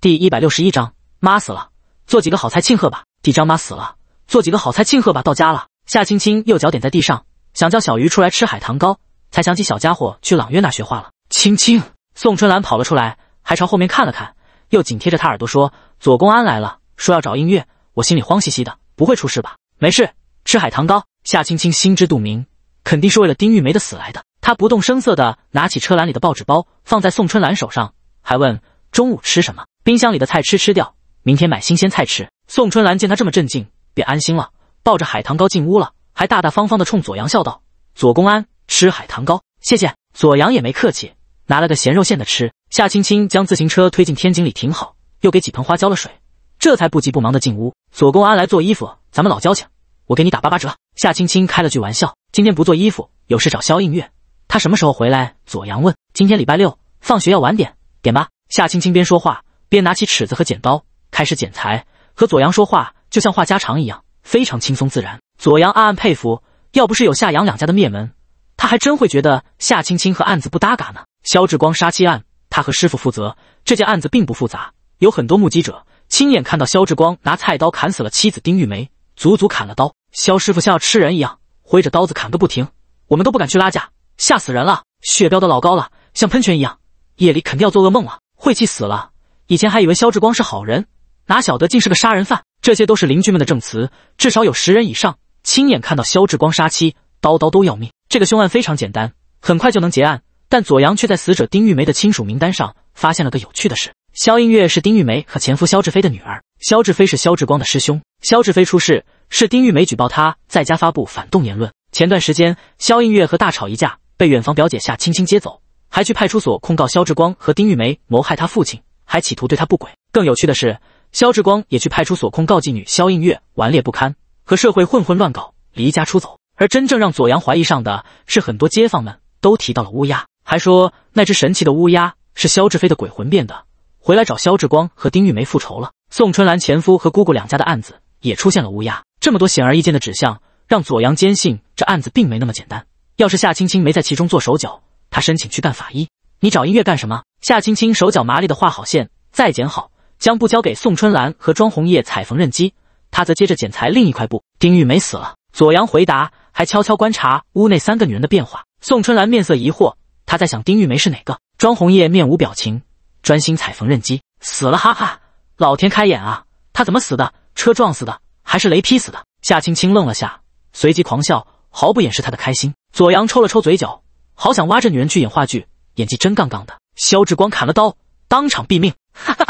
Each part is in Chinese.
第一百六十一章，妈死了，做几个好菜庆贺吧。第章，妈死了，做几个好菜庆贺吧。到家了，夏青青右脚点在地上，想叫小鱼出来吃海棠糕，才想起小家伙去朗月那学画了。青青，宋春兰跑了出来，还朝后面看了看，又紧贴着他耳朵说：“左公安来了，说要找音乐。”我心里慌兮兮的，不会出事吧？没事，吃海棠糕。夏青青心知肚明，肯定是为了丁玉梅的死来的。她不动声色的拿起车篮里的报纸包，放在宋春兰手上，还问：“中午吃什么？”冰箱里的菜吃吃掉，明天买新鲜菜吃。宋春兰见他这么镇静，便安心了，抱着海棠糕进屋了，还大大方方的冲左阳笑道：“左公安，吃海棠糕，谢谢。”左阳也没客气，拿了个咸肉馅的吃。夏青青将自行车推进天井里停好，又给几盆花浇了水，这才不急不忙的进屋。左公安来做衣服，咱们老交情，我给你打八八折。夏青青开了句玩笑：“今天不做衣服，有事找肖映月，他什么时候回来？”左阳问：“今天礼拜六，放学要晚点点吧？”夏青青边说话。边拿起尺子和剪刀开始剪裁，和左阳说话就像话家常一样，非常轻松自然。左阳暗暗佩服，要不是有夏阳两家的灭门，他还真会觉得夏青青和案子不搭嘎呢。肖志光杀妻案，他和师傅负责这件案子并不复杂，有很多目击者亲眼看到肖志光拿菜刀砍死了妻子丁玉梅，足足砍了刀。肖师傅像要吃人一样，挥着刀子砍个不停，我们都不敢去拉架，吓死人了，血飙的老高了，像喷泉一样，夜里肯定要做噩梦了，晦气死了。以前还以为肖志光是好人，哪晓得竟是个杀人犯。这些都是邻居们的证词，至少有十人以上亲眼看到肖志光杀妻，刀刀都要命。这个凶案非常简单，很快就能结案。但左阳却在死者丁玉梅的亲属名单上发现了个有趣的事：肖映月是丁玉梅和前夫肖志飞的女儿，肖志飞是肖志光的师兄。肖志飞出事是丁玉梅举报他在家发布反动言论。前段时间，肖映月和大吵一架，被远房表姐夏青青接走，还去派出所控告肖志光和丁玉梅谋害他父亲。还企图对他不轨。更有趣的是，肖志光也去派出所控告妓女肖映月顽劣不堪，和社会混混乱搞，离家出走。而真正让左阳怀疑上的是，很多街坊们都提到了乌鸦，还说那只神奇的乌鸦是肖志飞的鬼魂变的，回来找肖志光和丁玉梅复仇了。宋春兰前夫和姑姑两家的案子也出现了乌鸦。这么多显而易见的指向，让左阳坚信这案子并没那么简单。要是夏青青没在其中做手脚，他申请去干法医。你找音乐干什么？夏青青手脚麻利的画好线，再剪好，将布交给宋春兰和庄红叶踩缝纫机，她则接着剪裁另一块布。丁玉梅死了。左阳回答，还悄悄观察屋内三个女人的变化。宋春兰面色疑惑，她在想丁玉梅是哪个？庄红叶面无表情，专心踩缝纫机。死了，哈哈，老天开眼啊！她怎么死的？车撞死的，还是雷劈死的？夏青青愣了下，随即狂笑，毫不掩饰她的开心。左阳抽了抽嘴角，好想挖这女人去演话剧。演技真杠杠的，肖志光砍了刀，当场毙命。哈哈，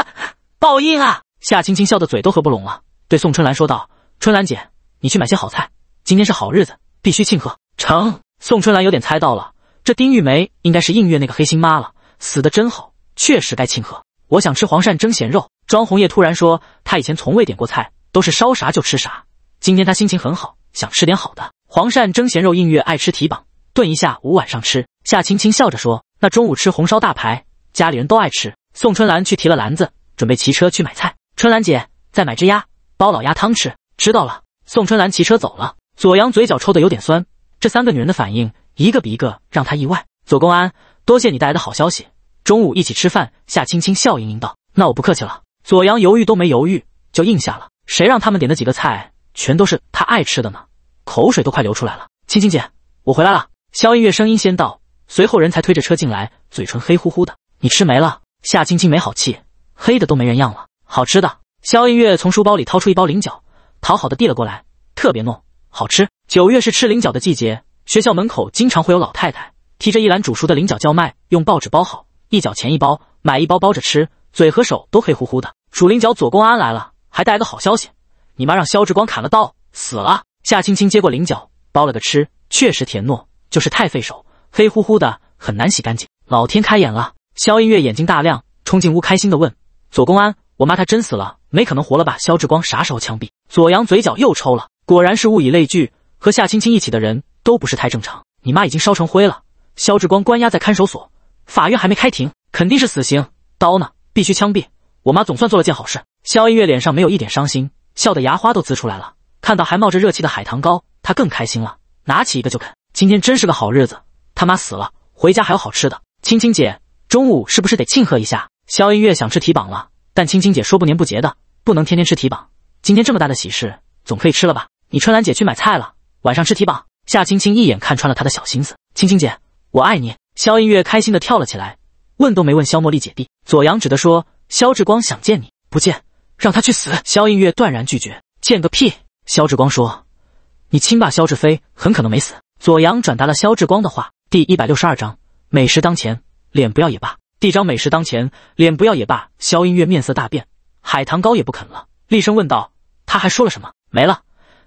报应啊！夏青青笑得嘴都合不拢了，对宋春兰说道：“春兰姐，你去买些好菜，今天是好日子，必须庆贺。”成。宋春兰有点猜到了，这丁玉梅应该是映月那个黑心妈了，死得真好，确实该庆贺。我想吃黄鳝蒸咸肉。庄红叶突然说，她以前从未点过菜，都是烧啥就吃啥。今天她心情很好，想吃点好的。黄鳝蒸咸肉，映月爱吃蹄膀，炖一下，午晚上吃。夏青青笑着说。那中午吃红烧大排，家里人都爱吃。宋春兰去提了篮子，准备骑车去买菜。春兰姐，再买只鸭，煲老鸭汤吃。知道了。宋春兰骑车走了。左阳嘴角抽的有点酸，这三个女人的反应，一个比一个让他意外。左公安，多谢你带来的好消息，中午一起吃饭。夏青青笑盈盈道：“那我不客气了。”左阳犹豫都没犹豫就应下了，谁让他们点的几个菜全都是他爱吃的呢，口水都快流出来了。青青姐，我回来了。肖音月声音先到。随后，人才推着车进来，嘴唇黑乎乎的。你吃没了？夏青青没好气，黑的都没人样了。好吃的，肖音月从书包里掏出一包菱角，讨好的递了过来，特别糯，好吃。九月是吃菱角的季节，学校门口经常会有老太太提着一篮煮熟的菱角叫卖，用报纸包好，一角钱一包，买一包包着吃，嘴和手都黑乎乎的。煮菱角，左公安来了，还带来个好消息，你妈让肖志光砍了刀，死了。夏青青接过菱角，包了个吃，确实甜糯，就是太费手。黑乎乎的，很难洗干净。老天开眼了，肖音乐眼睛大亮，冲进屋，开心的问：“左公安，我妈她真死了？没可能活了吧？”肖志光啥时候枪毙？左阳嘴角又抽了。果然是物以类聚，和夏青青一起的人都不是太正常。你妈已经烧成灰了。肖志光关押在看守所，法院还没开庭，肯定是死刑。刀呢？必须枪毙。我妈总算做了件好事。肖音乐脸上没有一点伤心，笑得牙花都呲出来了。看到还冒着热气的海棠糕，她更开心了，拿起一个就啃。今天真是个好日子。他妈死了，回家还有好吃的。青青姐，中午是不是得庆贺一下？肖映月想吃提膀了，但青青姐说不年不节的，不能天天吃提膀。今天这么大的喜事，总可以吃了吧？你春兰姐去买菜了，晚上吃提膀。夏青青一眼看穿了他的小心思。青青姐，我爱你！肖映月开心的跳了起来，问都没问肖茉莉姐弟。左阳指着说，肖志光想见你，不见，让他去死！肖映月断然拒绝，见个屁！肖志光说，你亲爸肖志飞很可能没死。左阳转达了肖志光的话。第一百六十二章美食当前，脸不要也罢。第章美食当前，脸不要也罢。肖映月面色大变，海棠糕也不啃了，厉声问道：“他还说了什么？”没了。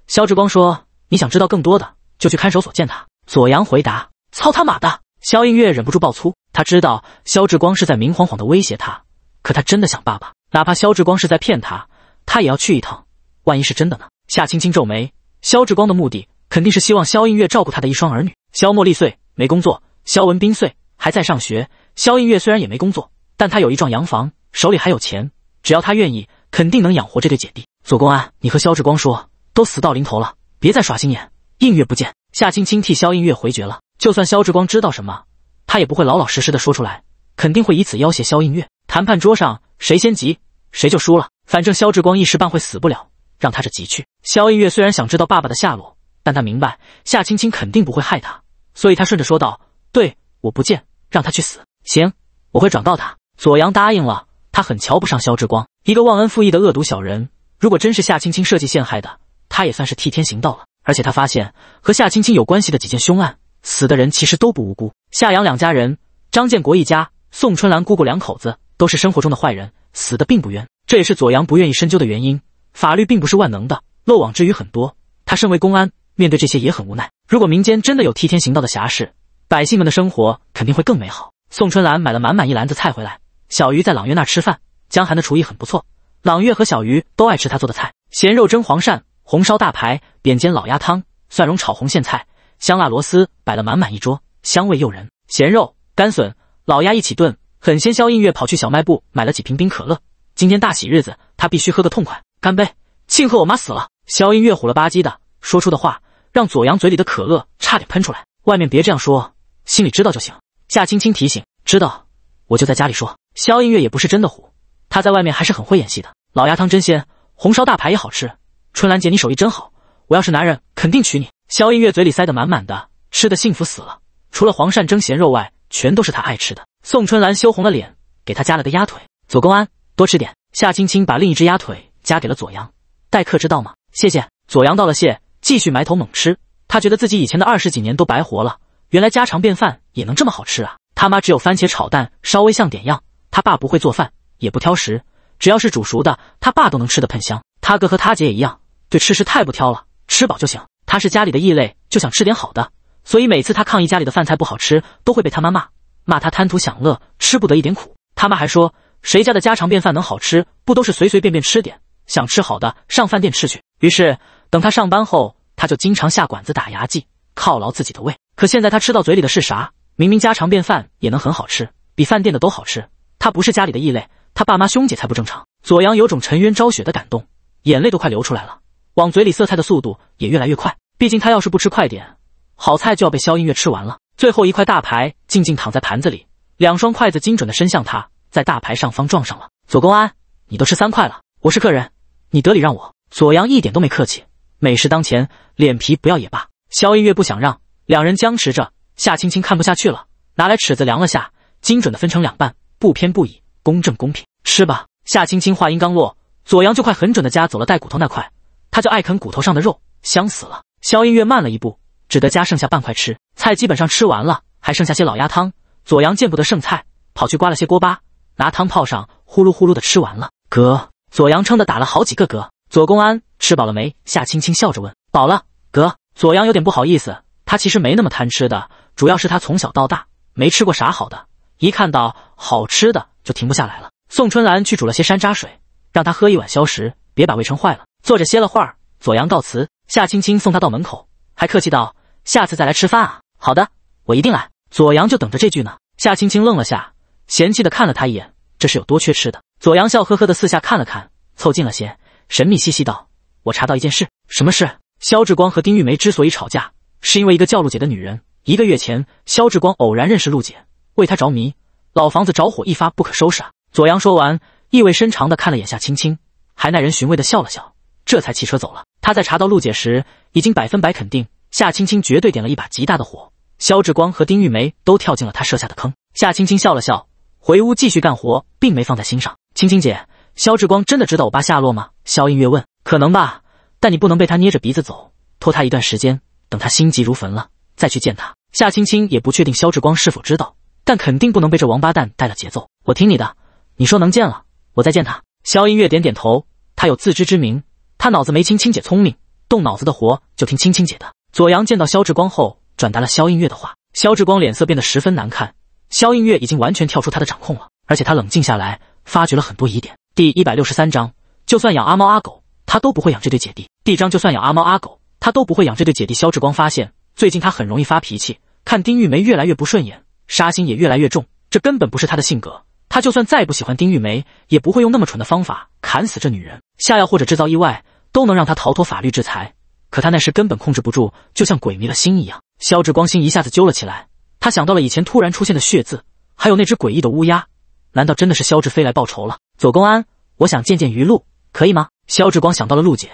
肖志光说：“你想知道更多的，就去看守所见他。”左阳回答：“操他妈的！”肖映月忍不住爆粗。他知道肖志光是在明晃晃的威胁他，可他真的想爸爸，哪怕肖志光是在骗他，他也要去一趟。万一是真的呢？夏青青皱眉，肖志光的目的肯定是希望肖映月照顾他的一双儿女。肖默立碎。没工作，肖文斌岁还在上学。肖映月虽然也没工作，但他有一幢洋房，手里还有钱，只要他愿意，肯定能养活这对姐弟。左公安，你和肖志光说，都死到临头了，别再耍心眼。映月不见夏青青，替肖映月回绝了。就算肖志光知道什么，他也不会老老实实的说出来，肯定会以此要挟肖映月。谈判桌上谁先急，谁就输了。反正肖志光一时半会死不了，让他着急去。肖映月虽然想知道爸爸的下落，但他明白夏青青肯定不会害他。所以他顺着说道：“对，我不见，让他去死。行，我会转告他。”左阳答应了。他很瞧不上肖志光，一个忘恩负义的恶毒小人。如果真是夏青青设计陷害的，他也算是替天行道了。而且他发现，和夏青青有关系的几件凶案，死的人其实都不无辜。夏阳两家人、张建国一家、宋春兰姑姑两口子，都是生活中的坏人，死的并不冤。这也是左阳不愿意深究的原因。法律并不是万能的，漏网之鱼很多。他身为公安，面对这些也很无奈。如果民间真的有替天行道的侠士，百姓们的生活肯定会更美好。宋春兰买了满满一篮子菜回来，小鱼在朗月那儿吃饭。江寒的厨艺很不错，朗月和小鱼都爱吃他做的菜：咸肉蒸黄鳝、红烧大排、扁煎老鸭汤、蒜蓉炒红苋菜、香辣螺丝，摆了满满一桌，香味诱人。咸肉、干笋、老鸭一起炖，很鲜。肖映月跑去小卖部买了几瓶冰可乐，今天大喜日子，他必须喝个痛快。干杯，庆贺我妈死了！肖映月虎了吧唧的，说出的话。让左阳嘴里的可乐差点喷出来。外面别这样说，心里知道就行。夏青青提醒：“知道，我就在家里说。”肖映月也不是真的虎，他在外面还是很会演戏的。老鸭汤真鲜，红烧大排也好吃。春兰姐，你手艺真好，我要是男人肯定娶你。肖映月嘴里塞得满满的，吃得幸福死了。除了黄鳝蒸咸肉外，全都是他爱吃的。宋春兰羞红了脸，给他加了个鸭腿。左公安，多吃点。夏青青把另一只鸭腿夹给了左阳。待客之道吗？谢谢。左阳道了谢。继续埋头猛吃，他觉得自己以前的二十几年都白活了。原来家常便饭也能这么好吃啊！他妈只有番茄炒蛋稍微像点样。他爸不会做饭，也不挑食，只要是煮熟的，他爸都能吃得喷香。他哥和他姐也一样，对吃食太不挑了，吃饱就行。他是家里的异类，就想吃点好的，所以每次他抗议家里的饭菜不好吃，都会被他妈骂，骂他贪图享乐，吃不得一点苦。他妈还说，谁家的家常便饭能好吃？不都是随随便便吃点？想吃好的上饭店吃去。于是。等他上班后，他就经常下馆子打牙祭，犒劳自己的胃。可现在他吃到嘴里的是啥？明明家常便饭也能很好吃，比饭店的都好吃。他不是家里的异类，他爸妈兄姐才不正常。左阳有种沉冤昭雪的感动，眼泪都快流出来了，往嘴里塞菜的速度也越来越快。毕竟他要是不吃快点，好菜就要被肖音月吃完了。最后一块大排静静躺在盘子里，两双筷子精准的伸向他，在大排上方撞上了。左公安，你都吃三块了，我是客人，你得礼让我。左阳一点都没客气。美食当前，脸皮不要也罢。萧音月不想让，两人僵持着。夏青青看不下去了，拿来尺子量了下，精准的分成两半，不偏不倚，公正公平，吃吧。夏青青话音刚落，左阳就快很准的夹走了带骨头那块，他就爱啃骨头上的肉，香死了。萧音月慢了一步，只得夹剩下半块吃。菜基本上吃完了，还剩下些老鸭汤。左阳见不得剩菜，跑去刮了些锅巴，拿汤泡上，呼噜呼噜的吃完了。嗝，左阳撑的打了好几个嗝。左公安吃饱了没？夏青青笑着问。饱了，哥。左阳有点不好意思，他其实没那么贪吃的，主要是他从小到大没吃过啥好的，一看到好吃的就停不下来了。宋春兰去煮了些山楂水，让他喝一碗消食，别把胃撑坏了。坐着歇了会儿，左阳告辞。夏青青送他到门口，还客气道：“下次再来吃饭啊。”“好的，我一定来。”左阳就等着这句呢。夏青青愣了下，嫌弃的看了他一眼，这是有多缺吃的？左阳笑呵呵的四下看了看，凑近了些。神秘兮兮道：“我查到一件事，什么事？肖志光和丁玉梅之所以吵架，是因为一个叫陆姐的女人。一个月前，肖志光偶然认识陆姐，为她着迷。老房子着火，一发不可收拾啊！”左阳说完，意味深长地看了眼夏青青，还耐人寻味地笑了笑，这才骑车走了。他在查到陆姐时，已经百分百肯定夏青青绝对点了一把极大的火，肖志光和丁玉梅都跳进了他设下的坑。夏青青笑了笑，回屋继续干活，并没放在心上。青青姐。肖志光真的知道我爸下落吗？肖映月问。可能吧，但你不能被他捏着鼻子走，拖他一段时间，等他心急如焚了再去见他。夏青青也不确定肖志光是否知道，但肯定不能被这王八蛋带了节奏。我听你的，你说能见了，我再见他。肖映月点点头，他有自知之明，他脑子没青青姐聪明，动脑子的活就听青青姐的。左阳见到肖志光后，转达了肖映月的话。肖志光脸色变得十分难看，肖映月已经完全跳出他的掌控了，而且他冷静下来，发觉了很多疑点。第一百六十三章，就算养阿猫阿狗，他都不会养这对姐弟。第章，就算养阿猫阿狗，他都不会养这对姐弟。肖志光发现，最近他很容易发脾气，看丁玉梅越来越不顺眼，杀心也越来越重。这根本不是他的性格，他就算再不喜欢丁玉梅，也不会用那么蠢的方法砍死这女人，下药或者制造意外，都能让他逃脱法律制裁。可他那时根本控制不住，就像鬼迷了心一样。肖志光心一下子揪了起来，他想到了以前突然出现的血渍，还有那只诡异的乌鸦，难道真的是肖志飞来报仇了？左公安，我想见见余露，可以吗？肖志光想到了陆姐，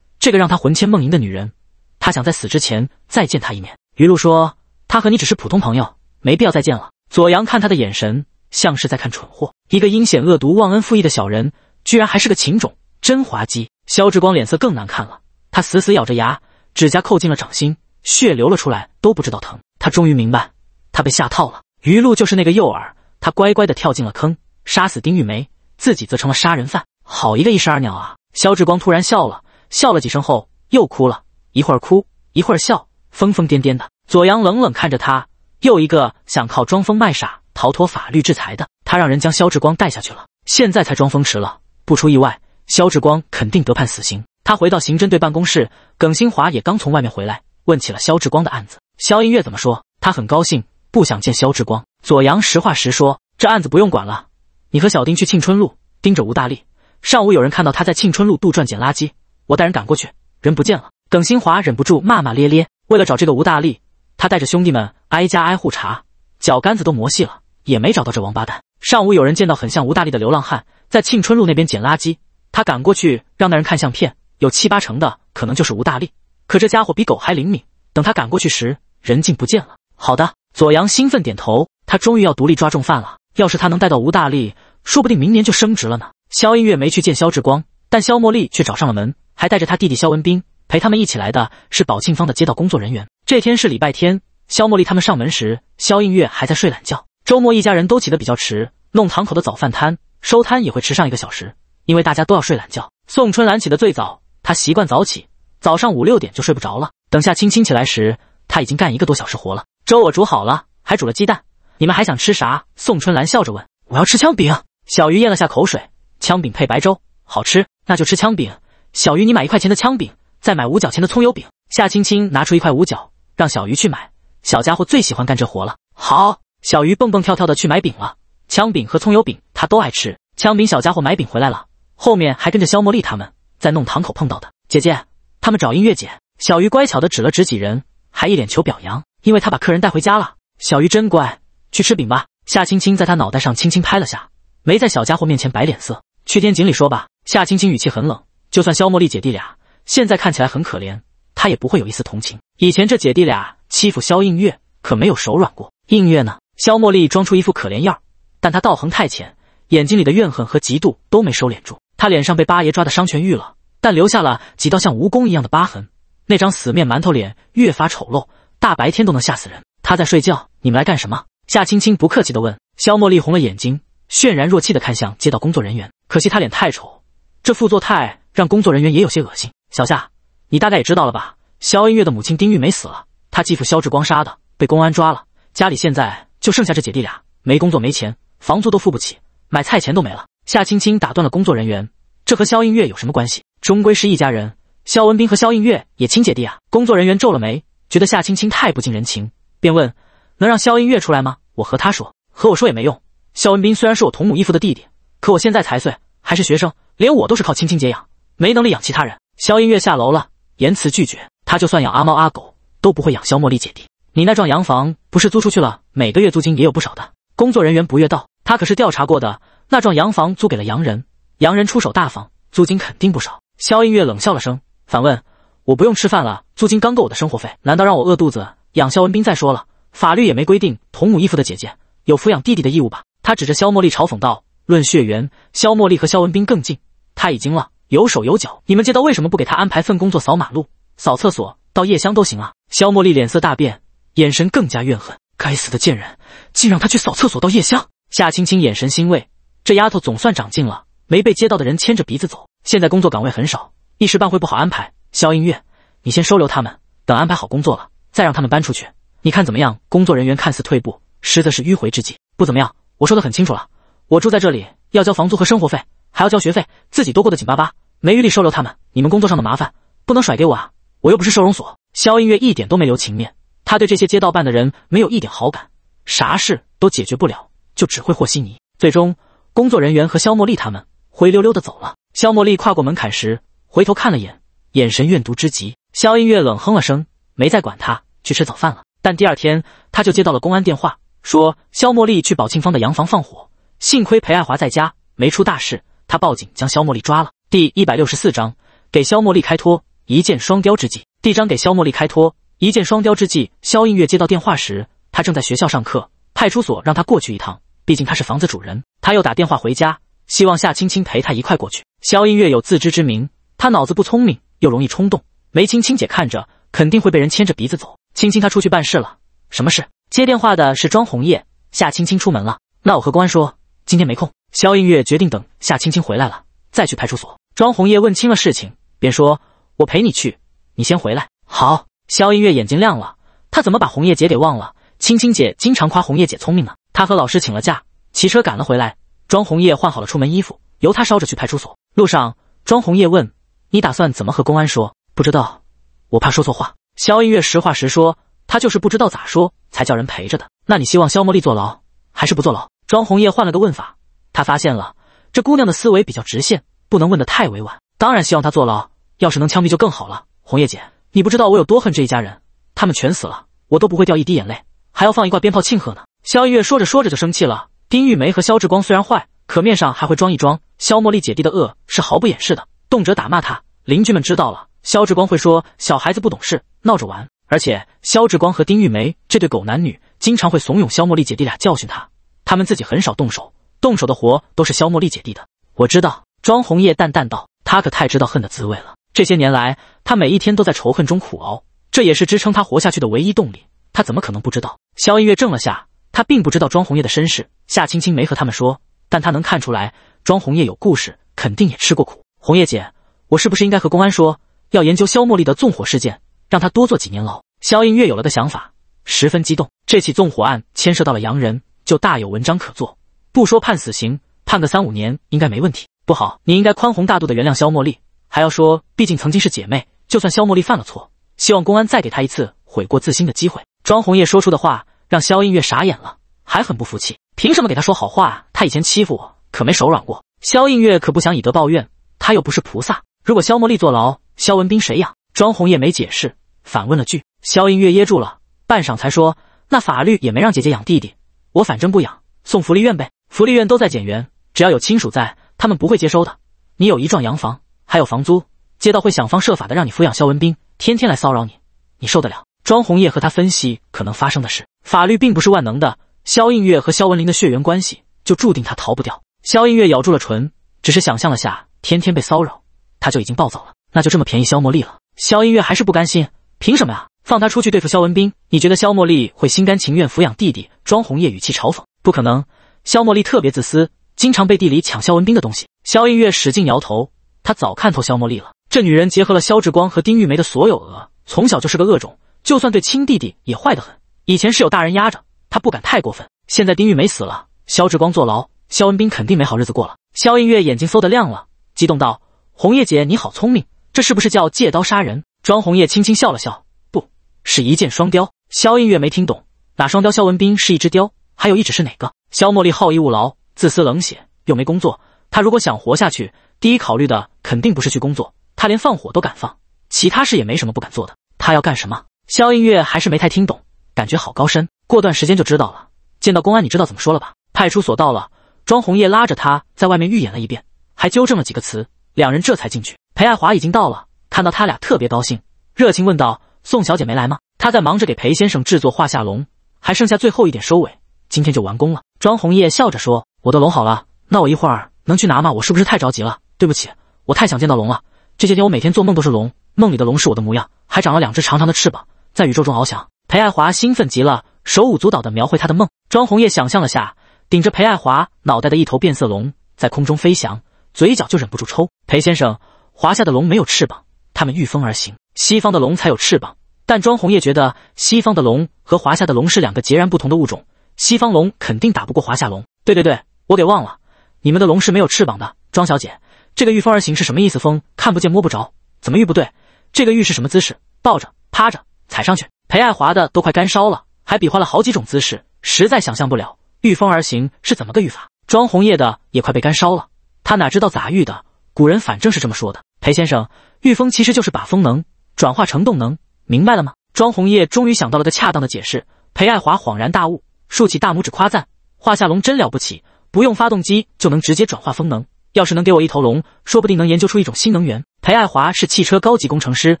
这个让他魂牵梦萦的女人，他想在死之前再见她一面。余露说：“她和你只是普通朋友，没必要再见了。”左阳看他的眼神像是在看蠢货，一个阴险恶毒、忘恩负义的小人，居然还是个情种，真滑稽。肖志光脸色更难看了，他死死咬着牙，指甲扣进了掌心，血流了出来都不知道疼。他终于明白，他被下套了，余露就是那个诱饵，他乖乖的跳进了坑，杀死丁玉梅。自己则成了杀人犯，好一个一石二鸟啊！肖志光突然笑了，笑了几声后又哭了，一会儿哭一会儿笑，疯疯癫癫的。左阳冷冷看着他，又一个想靠装疯卖傻逃脱法律制裁的。他让人将肖志光带下去了，现在才装疯迟了。不出意外，肖志光肯定得判死刑。他回到刑侦队办公室，耿新华也刚从外面回来，问起了肖志光的案子，肖音月怎么说？他很高兴，不想见肖志光。左阳实话实说，这案子不用管了。你和小丁去庆春路盯着吴大力。上午有人看到他在庆春路杜撰捡垃圾，我带人赶过去，人不见了。耿新华忍不住骂骂咧咧。为了找这个吴大力，他带着兄弟们挨家挨户查，脚杆子都磨细了，也没找到这王八蛋。上午有人见到很像吴大力的流浪汉在庆春路那边捡垃圾，他赶过去让那人看相片，有七八成的可能就是吴大力。可这家伙比狗还灵敏，等他赶过去时，人竟不见了。好的，左阳兴奋点头，他终于要独立抓重犯了。要是他能带到吴大力，说不定明年就升职了呢。肖映月没去见肖志光，但肖茉莉却找上了门，还带着他弟弟肖文斌。陪他们一起来的是宝庆芳的街道工作人员。这天是礼拜天，肖茉莉他们上门时，肖映月还在睡懒觉。周末一家人都起得比较迟，弄堂口的早饭摊收摊也会迟上一个小时，因为大家都要睡懒觉。宋春兰起得最早，她习惯早起，早上五六点就睡不着了。等夏青青起来时，她已经干一个多小时活了。粥我煮好了，还煮了鸡蛋。你们还想吃啥？宋春兰笑着问。我要吃枪饼。小鱼咽了下口水，枪饼配白粥好吃，那就吃枪饼。小鱼，你买一块钱的枪饼，再买五角钱的葱油饼。夏青青拿出一块五角，让小鱼去买。小家伙最喜欢干这活了。好，小鱼蹦蹦跳跳的去买饼了。枪饼和葱油饼他都爱吃。枪饼，小家伙买饼回来了，后面还跟着肖茉莉他们，在弄堂口碰到的。姐姐，他们找音乐姐。小鱼乖巧的指了指几人，还一脸求表扬，因为他把客人带回家了。小鱼真乖。去吃饼吧。夏青青在他脑袋上轻轻拍了下，没在小家伙面前摆脸色。去天井里说吧。夏青青语气很冷，就算肖茉莉姐弟俩现在看起来很可怜，她也不会有一丝同情。以前这姐弟俩欺负肖映月，可没有手软过。映月呢？肖茉莉装出一副可怜样，但她道行太浅，眼睛里的怨恨和嫉妒都没收敛住。她脸上被八爷抓的伤痊愈了，但留下了几道像蜈蚣一样的疤痕。那张死面馒头脸越发丑陋，大白天都能吓死人。他在睡觉，你们来干什么？夏青青不客气地问，肖茉莉红了眼睛，渲然若泣地看向街道工作人员。可惜她脸太丑，这副作态让工作人员也有些恶心。小夏，你大概也知道了吧？肖映月的母亲丁玉梅死了，她继父肖志光杀的，被公安抓了。家里现在就剩下这姐弟俩，没工作，没钱，房租都付不起，买菜钱都没了。夏青青打断了工作人员：“这和肖映月有什么关系？终归是一家人，肖文斌和肖映月也亲姐弟啊。”工作人员皱了眉，觉得夏青青太不近人情，便问。能让肖音乐出来吗？我和他说，和我说也没用。肖文斌虽然是我同母异父的弟弟，可我现在才岁，还是学生，连我都是靠亲亲姐养，没能力养其他人。肖音乐下楼了，言辞拒绝。他就算养阿猫阿狗，都不会养肖茉莉姐弟。你那幢洋房不是租出去了？每个月租金也有不少的。工作人员不悦道：“他可是调查过的，那幢洋房租给了洋人，洋人出手大方，租金肯定不少。”肖音乐冷笑了声，反问：“我不用吃饭了，租金刚够我的生活费，难道让我饿肚子养肖文斌？再说了。”法律也没规定同母异父的姐姐有抚养弟弟的义务吧？他指着肖茉莉嘲讽道：“论血缘，肖茉莉和肖文斌更近。”他已经了，有手有脚，你们街道为什么不给他安排份工作，扫马路、扫厕所、到夜香都行啊？肖茉莉脸色大变，眼神更加怨恨。该死的贱人，竟让他去扫厕所、到夜香！”夏青青眼神欣慰，这丫头总算长进了，没被街道的人牵着鼻子走。现在工作岗位很少，一时半会不好安排。肖音月，你先收留他们，等安排好工作了，再让他们搬出去。你看怎么样？工作人员看似退步，实则是迂回之计。不怎么样，我说的很清楚了，我住在这里要交房租和生活费，还要交学费，自己都过得紧巴巴，没余力收留他们。你们工作上的麻烦不能甩给我啊，我又不是收容所。肖音月一点都没留情面，他对这些街道办的人没有一点好感，啥事都解决不了，就只会和稀泥。最终，工作人员和肖茉莉他们灰溜溜的走了。肖茉莉跨过门槛时回头看了眼，眼神怨毒之极。肖音月冷哼了声，没再管他，去吃早饭了。但第二天，他就接到了公安电话，说肖茉莉去宝庆芳的洋房放火，幸亏裴爱华在家，没出大事。他报警将肖茉莉抓了。第一百六十四章给肖茉莉开脱，一箭双雕之计。第章给肖茉莉开脱，一箭双雕之计。肖映月接到电话时，他正在学校上课，派出所让他过去一趟，毕竟他是房子主人。他又打电话回家，希望夏青青陪他一块过去。肖映月有自知之明，他脑子不聪明，又容易冲动，梅青青姐看着，肯定会被人牵着鼻子走。青青，她出去办事了，什么事？接电话的是庄红叶，夏青青出门了，那我和公安说，今天没空。肖映月决定等夏青青回来了再去派出所。庄红叶问清了事情，便说：“我陪你去，你先回来。”好。肖映月眼睛亮了，他怎么把红叶姐给忘了？青青姐经常夸红叶姐聪明呢。他和老师请了假，骑车赶了回来。庄红叶换好了出门衣服，由他捎着去派出所。路上，庄红叶问：“你打算怎么和公安说？”不知道，我怕说错话。肖音月实话实说，他就是不知道咋说，才叫人陪着的。那你希望肖茉莉坐牢，还是不坐牢？庄红叶换了个问法，她发现了这姑娘的思维比较直线，不能问得太委婉。当然希望她坐牢，要是能枪毙就更好了。红叶姐，你不知道我有多恨这一家人，他们全死了，我都不会掉一滴眼泪，还要放一挂鞭炮庆贺呢。肖音月说着说着就生气了。丁玉梅和肖志光虽然坏，可面上还会装一装。肖茉莉姐弟的恶是毫不掩饰的，动辄打骂她，邻居们知道了。肖志光会说小孩子不懂事，闹着玩。而且肖志光和丁玉梅这对狗男女经常会怂恿肖茉莉姐弟俩教训他，他们自己很少动手，动手的活都是肖茉莉姐弟的。我知道，庄红叶淡淡道：“他可太知道恨的滋味了。这些年来，他每一天都在仇恨中苦熬，这也是支撑他活下去的唯一动力。他怎么可能不知道？”肖音月怔了下，他并不知道庄红叶的身世，夏青青没和他们说，但他能看出来，庄红叶有故事，肯定也吃过苦。红叶姐，我是不是应该和公安说？要研究肖茉莉的纵火事件，让她多坐几年牢。肖映月有了个想法，十分激动。这起纵火案牵涉到了洋人，就大有文章可做。不说判死刑，判个三五年应该没问题。不好，你应该宽宏大度的原谅肖茉莉，还要说，毕竟曾经是姐妹。就算肖茉莉犯了错，希望公安再给她一次悔过自新的机会。庄红叶说出的话让肖映月傻眼了，还很不服气。凭什么给她说好话？她以前欺负我，可没手软过。肖映月可不想以德报怨，她又不是菩萨。如果肖莫莉坐牢，肖文斌谁养？庄红叶没解释，反问了句。肖映月噎住了，半晌才说：“那法律也没让姐姐养弟弟，我反正不养，送福利院呗。福利院都在减员，只要有亲属在，他们不会接收的。你有一幢洋房，还有房租，街道会想方设法的让你抚养肖文斌，天天来骚扰你，你受得了？”庄红叶和他分析可能发生的事，法律并不是万能的。肖映月和肖文林的血缘关系，就注定他逃不掉。肖映月咬住了唇，只是想象了下，天天被骚扰。他就已经暴走了，那就这么便宜肖茉莉了。肖音月还是不甘心，凭什么呀？放他出去对付肖文斌，你觉得肖茉莉会心甘情愿抚养弟弟？庄红叶语气嘲讽，不可能。肖茉莉特别自私，经常背地里抢肖文斌的东西。肖音月使劲摇头，他早看透肖茉莉了，这女人结合了肖志光和丁玉梅的所有恶，从小就是个恶种，就算对亲弟弟也坏得很。以前是有大人压着，他不敢太过分。现在丁玉梅死了，肖志光坐牢，肖文斌肯定没好日子过了。肖音月眼睛嗖的亮了，激动道。红叶姐，你好聪明，这是不是叫借刀杀人？庄红叶轻轻笑了笑，不是一箭双雕。肖映月没听懂，哪双雕？肖文斌是一只雕，还有一只是哪个？肖茉莉好逸恶劳，自私冷血，又没工作。她如果想活下去，第一考虑的肯定不是去工作。她连放火都敢放，其他事也没什么不敢做的。她要干什么？肖映月还是没太听懂，感觉好高深。过段时间就知道了。见到公安，你知道怎么说了吧？派出所到了，庄红叶拉着他在外面预演了一遍，还纠正了几个词。两人这才进去，裴爱华已经到了，看到他俩特别高兴，热情问道：“宋小姐没来吗？”他在忙着给裴先生制作画下龙，还剩下最后一点收尾，今天就完工了。庄红叶笑着说：“我的龙好了，那我一会儿能去拿吗？我是不是太着急了？对不起，我太想见到龙了。这些天我每天做梦都是龙，梦里的龙是我的模样，还长了两只长长的翅膀，在宇宙中翱翔。”裴爱华兴奋极了，手舞足蹈地描绘他的梦。庄红叶想象了下，顶着裴爱华脑袋的一头变色龙在空中飞翔。嘴角就忍不住抽。裴先生，华夏的龙没有翅膀，他们御风而行；西方的龙才有翅膀。但庄红叶觉得西方的龙和华夏的龙是两个截然不同的物种，西方龙肯定打不过华夏龙。对对对，我给忘了，你们的龙是没有翅膀的。庄小姐，这个御风而行是什么意思？风看不见摸不着，怎么御不对？这个御是什么姿势？抱着、趴着、踩上去？裴爱华的都快干烧了，还比划了好几种姿势，实在想象不了御风而行是怎么个御法。庄红叶的也快被干烧了。他哪知道咋遇的？古人反正是这么说的。裴先生，御风其实就是把风能转化成动能，明白了吗？庄红叶终于想到了个恰当的解释。裴爱华恍然大悟，竖起大拇指夸赞：“华夏龙真了不起，不用发动机就能直接转化风能。要是能给我一头龙，说不定能研究出一种新能源。”裴爱华是汽车高级工程师，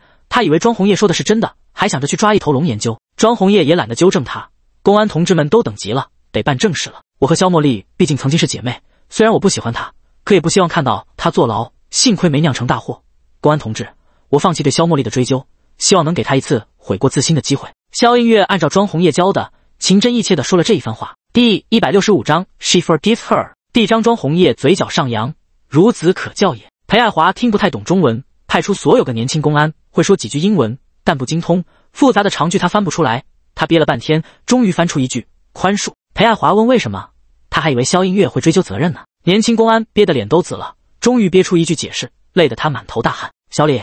他以为庄红叶说的是真的，还想着去抓一头龙研究。庄红叶也懒得纠正他。公安同志们都等急了，得办正事了。我和肖茉莉毕竟曾经是姐妹，虽然我不喜欢她。也不希望看到他坐牢，幸亏没酿成大祸。公安同志，我放弃对肖茉莉的追究，希望能给她一次悔过自新的机会。肖映月按照庄红叶教的，情真意切地说了这一番话。第一百六十五章 She forgives her。第章庄红叶嘴角上扬，孺子可教也。裴爱华听不太懂中文，派出所有的年轻公安会说几句英文，但不精通复杂的长句，他翻不出来。他憋了半天，终于翻出一句宽恕。裴爱华问为什么，他还以为肖映月会追究责任呢。年轻公安憋得脸都紫了，终于憋出一句解释，累得他满头大汗。小李，